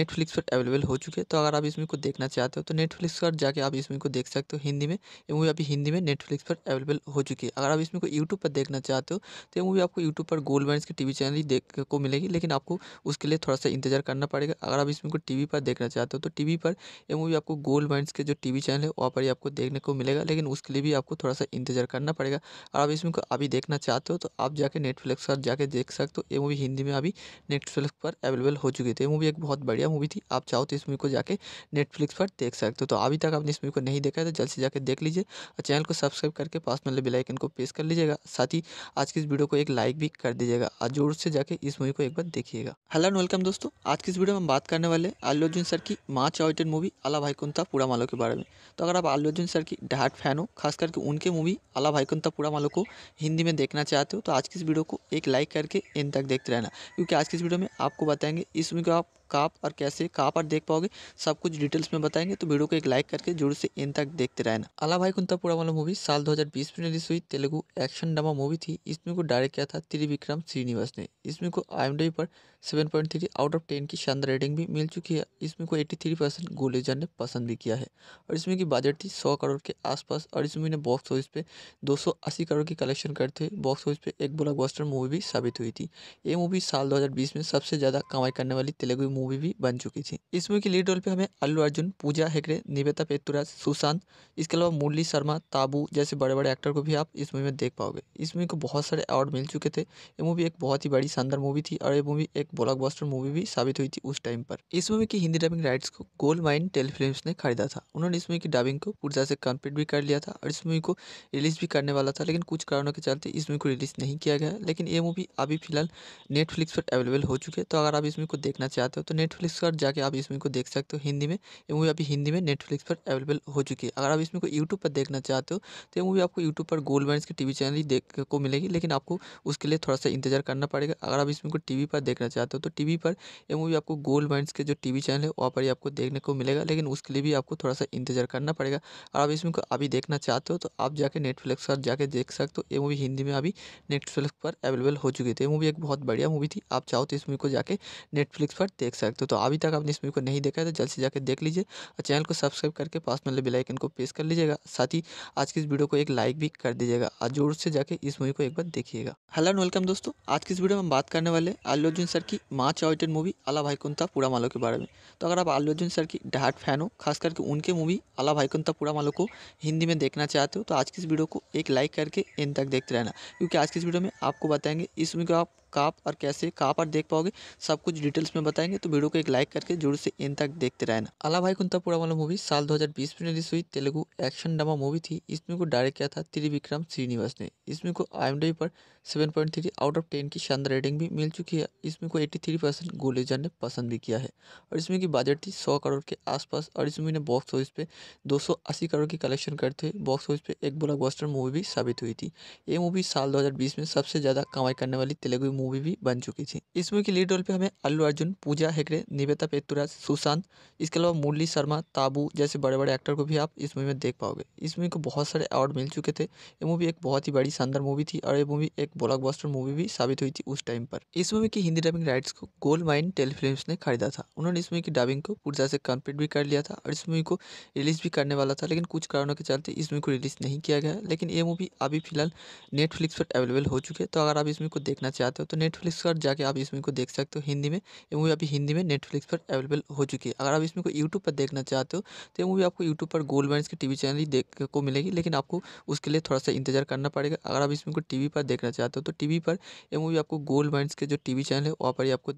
नेटफ्लिक्स पर अवेलेबल हो चुके तो अगर आप इस मूवी को देखना चाहते हो तो नेटफ्लिक्स पर जाके आप इसमें को देख सकते हो हिंदी में ये मूवी अभी हिंदी में नेटफ्लिक्स पर अवेलेबल हो चुकी है अगर आप इसमें को यूट्यूब पर देखना चाहते हो तो ये मूवी आपको यूट्यूब पर गोल्ड बैंड की वी चैनल ही देख को मिलेगी लेकिन आपको उसके लिए थोड़ा सा इंतजार करना पड़ेगा अगर आप इसमें को वी पर देखना चाहते हो तो वी पर ये मूवी आपको गोल्ड मैंस के जो वी चैनल है वहाँ पर ही आपको देखने को मिलेगा लेकिन उसके लिए भी आपको थोड़ा सा इंतजार करना पड़ेगा अगर आप इसमें को अभी देखना चाहते हो तो आप जाके नेटफ्लिक्स पर जाके देख सकते हो ये मूवी हिंदी में अभी नेटफ्लिक्स पर अवेलेबल हो चुकी थी तो ये मूवी एक बहुत बढ़िया मूवी थी आप चाहो तो इस मूवी को जाके नेटफ्लिक्स पर देख सकते हो तो अभी तक आपने इस मूवी को नहीं देखा है तो जल्द से जाकर देख लीजिए और चैनल को सब्सक्राइब करके पास में बेल आइकन को प्रेस कर लीजिएगा साथ ही आज की इस वीडियो को एक लाइक भी कर दीजिएगा और जोर से जाके इस मूवी को एक बार देखिएगा हेलो एंड वेलकम दोस्तों आज की इस वीडियो में हम बात करने वाले अल्लू अर्जुन सर की माँ चॉइटेड मूवी अला भाई कुंता पूरा मालो के बारे में तो अगर आप अल्लू अर्जुन सर की डहाट फैन हो खास करके उनके मूवी अला भाई कुंता पूरा मालो को हिंदी में देखना चाहते हो तो आज की इस वीडियो को एक लाइक करके इन तक देखते रहना क्योंकि आज की इस वीडियो में आपको बताएंगे इस मूवी को आप कहाँ और कैसे कहाँ पर देख पाओगे सब कुछ डिटेल्स में बताएंगे तो वीडियो को एक लाइक करके जरूर से इन तक देखते रहना अला भाई कुंता पूरा वाला मूवी साल 2020 में रिलीज हुई तेलुगु एक्शन ड्रामा मूवी थी इसमें को डायरेक्ट किया था त्रिविक्रम श्रीनिवास ने इसमें को आई पर 7.3 आउट ऑफ 10 की शानदार रेटिंग भी मिल चुकी है इसमें को थ्री परसेंट गोलेजर ने पसंद भी किया है और इसमें की बजट थी सौ करोड़ के आसपास और इस मूवी ने बॉक्स ऑफिस पे अस्सी करोड़ की कलेक्शन करते हुए बॉक्स ऑफिस पे एक ब्लॉकबस्टर मूवी भी साबित हुई थी ये मूवी साल बीस में सबसे ज़्यादा कमाई करने वाली तेलुगु मूवी भी बन चुकी थी इस मूवी के लीड रोल पर हमें अल्लू अर्जुन पूजा हेगड़े निवेदा पेतुराज सुशांत इसके अलावा मुरली शर्मा ताबू जैसे बड़े बड़े एक्टर को भी आप इस मूवी में देख पाओगे इस मूवी को बहुत सारे अवार्ड मिल चुके थे ये मूवी एक बहुत ही बड़ी शानदार मूवी थी और ये मूवी एक ब्लॉकबस्टर मूवी भी साबित हुई थी उस टाइम पर इस मूवी की हिंदी डबिंग राइट्स को गोल्ड माइन टेलीफिल्म ने खरीदा था उन्होंने इस मूवी की डबिंग को पूरी तरह से कंप्लीट भी कर लिया था और इस मूवी को रिलीज भी करने वाला था लेकिन कुछ कारणों के चलते इस मूवी को रिलीज नहीं किया गया लेकिन ये मूवी अभी फिलहाल नेटफ्लिक्स पर अवेलेबल हो चुके तो अगर आप इस मूवी को देखना चाहते हो तो नेटफ्लिक्स पर जाके आप इस मूवी को देख सकते हो हिंदी में ये मूवी अभी हिंदी हिंदी में नेटफ्लिक्स पर अवेलेबल हो चुकी है अगर आप इसमें कोई यूट्यूब पर देखना चाहते हो तो ये मूवी आपको यूट्यूब पर गोल्ड बैंड के टीवी चैनल ही देख को मिलेगी लेकिन आपको उसके लिए थोड़ा सा इंतजार करना पड़ेगा अगर आप इसमें को टीवी पर देखना चाहते हो तो वी पर यह मूवी आपको गोल्ड बैंड के जो वी चैनल है वहाँ पर ही आपको देखने को मिलेगा लेकिन उसके लिए भी आपको थोड़ा सा इंतजार करना पड़ेगा और आप इसमें को अभी देखना चाहते हो तो आप जाके नेटफ्लिक्स पर जाके देख सकते हो ये मूवी हिंदी में अभी नेटफ्लिक्स पर अवेलेबल हो चुकी थी तो ये मूवी एक बहुत बढ़िया मूवी थी आप चाहो तो इस मूवी को जाके नेटफ्लिक्स पर देख सकते हो तो अभी तक आपने इस मूवी को नहीं देखा है तो जल्द से जाके देख लीजिए अच्छा चैनल को सब्सक्राइब करके पास में बेल आइकन को प्रेस कर लीजिएगा साथ ही आज की इस वीडियो को एक लाइक भी कर दीजिएगा और जोर से जाके इस मूवी को एक बार देखिएगा हेलो एंड वेलकम दोस्तों आज की इस वीडियो में हम बात करने वाले अल्लू अर्जुन सर की माँ चॉइटेड मूवी अला भाईकुंता पूरा मालो के बारे में तो अगर आप अल्लू अर्जुन सर की डहाट फैन हो खास करके उनके मूवी अला भाईकुंता पूरा मालो को हिंदी में देखना चाहते हो तो आज की इस वीडियो को एक लाइक करके इन तक देखते रहना क्योंकि आज की इस वीडियो में आपको बताएंगे इस मूवी को आप कहाँ पर कैसे कहाँ पर देख पाओगे सब कुछ डिटेल्स में बताएंगे तो वीडियो को एक लाइक करके जरूर से इन तक देखते रहना अला भाई कुंतापुरा वाला मूवी साल 2020 में रिलीज हुई तेलुगु एक्शन ड्रामा मूवी थी इसमें को डायरेक्ट किया था त्रिविक्रम श्रीनिवास ने इसमें को आई पर seven point three out of ten की शानदार रेटिंग भी मिल चुकी है इसमें को एट्टी थ्री परसेंट गोलेजर ने पसंद भी किया है और इसमें की बजट थी सौ करोड़ के आसपास और इसमें ने बॉक्स ऑफिस पे दो सौ अस्सी करोड़ की कलेक्शन करते हुए बॉक्स ऑफिस पे एक ब्लॉकबस्टर मूवी भी साबित हुई थी ये मूवी साल दो हजार बीस में सबसे ज़्यादा कमाई करने वाली तेलुगु मूवी भी बन चुकी थी इस मूवी की लीड रोल पे हमें अल्लू अर्जुन पूजा हेगड़े निवेदा पेतुराज सुशांत इसके अलावा मुरली शर्मा ताबू जैसे बड़े बड़े एक्टर को भी आप इस मूवी में देख पाओगे इस मूवी को बहुत सारे अवार्ड मिल चुके थे ये मूवी एक बहुत ही बड़ी शानदार मूवी थी और ये मूवी एक ब्लॉक मूवी भी साबित हुई थी उस टाइम पर इस मूवी की हिंदी डबिंग राइट्स को गोल्ड माइन टेली ने खरीदा था उन्होंने इस मूवी की डबिंग को पूर्जा से कम्प्लीट भी कर लिया था और इस मूवी को रिलीज भी करने वाला था लेकिन कुछ कारणों के चलते इस मूवी को रिलीज नहीं किया गया लेकिन ये मूवी अभी फिलहाल नेटफ्लिक्स पर अवेलेबल हो चुके तो अगर आप इस मूवी को देखना चाहते हो तो नेटफ्लिक्स पर जाके आप इसमें को देख सकते हो हिंदी में ये मूवी अभी हिंदी में नेटफ्लिक्स पर अवेलेबल हो चुकी है अगर आप इसमें को यूट्यूब पर देखना चाहते हो तो ये मूवी आपको यूट्यूब पर गोल्ड बैंड की टी चैनल ही देख को मिलेगी लेकिन आपको उसके लिए थोड़ा सा इंतजार करना पड़ेगा अगर आप इसमें को टी पर देखना चाहते हो तो टी पर यह मूवी आपको गोल्ड बैंड के जो टी चैनल है वहाँ पर ही आपको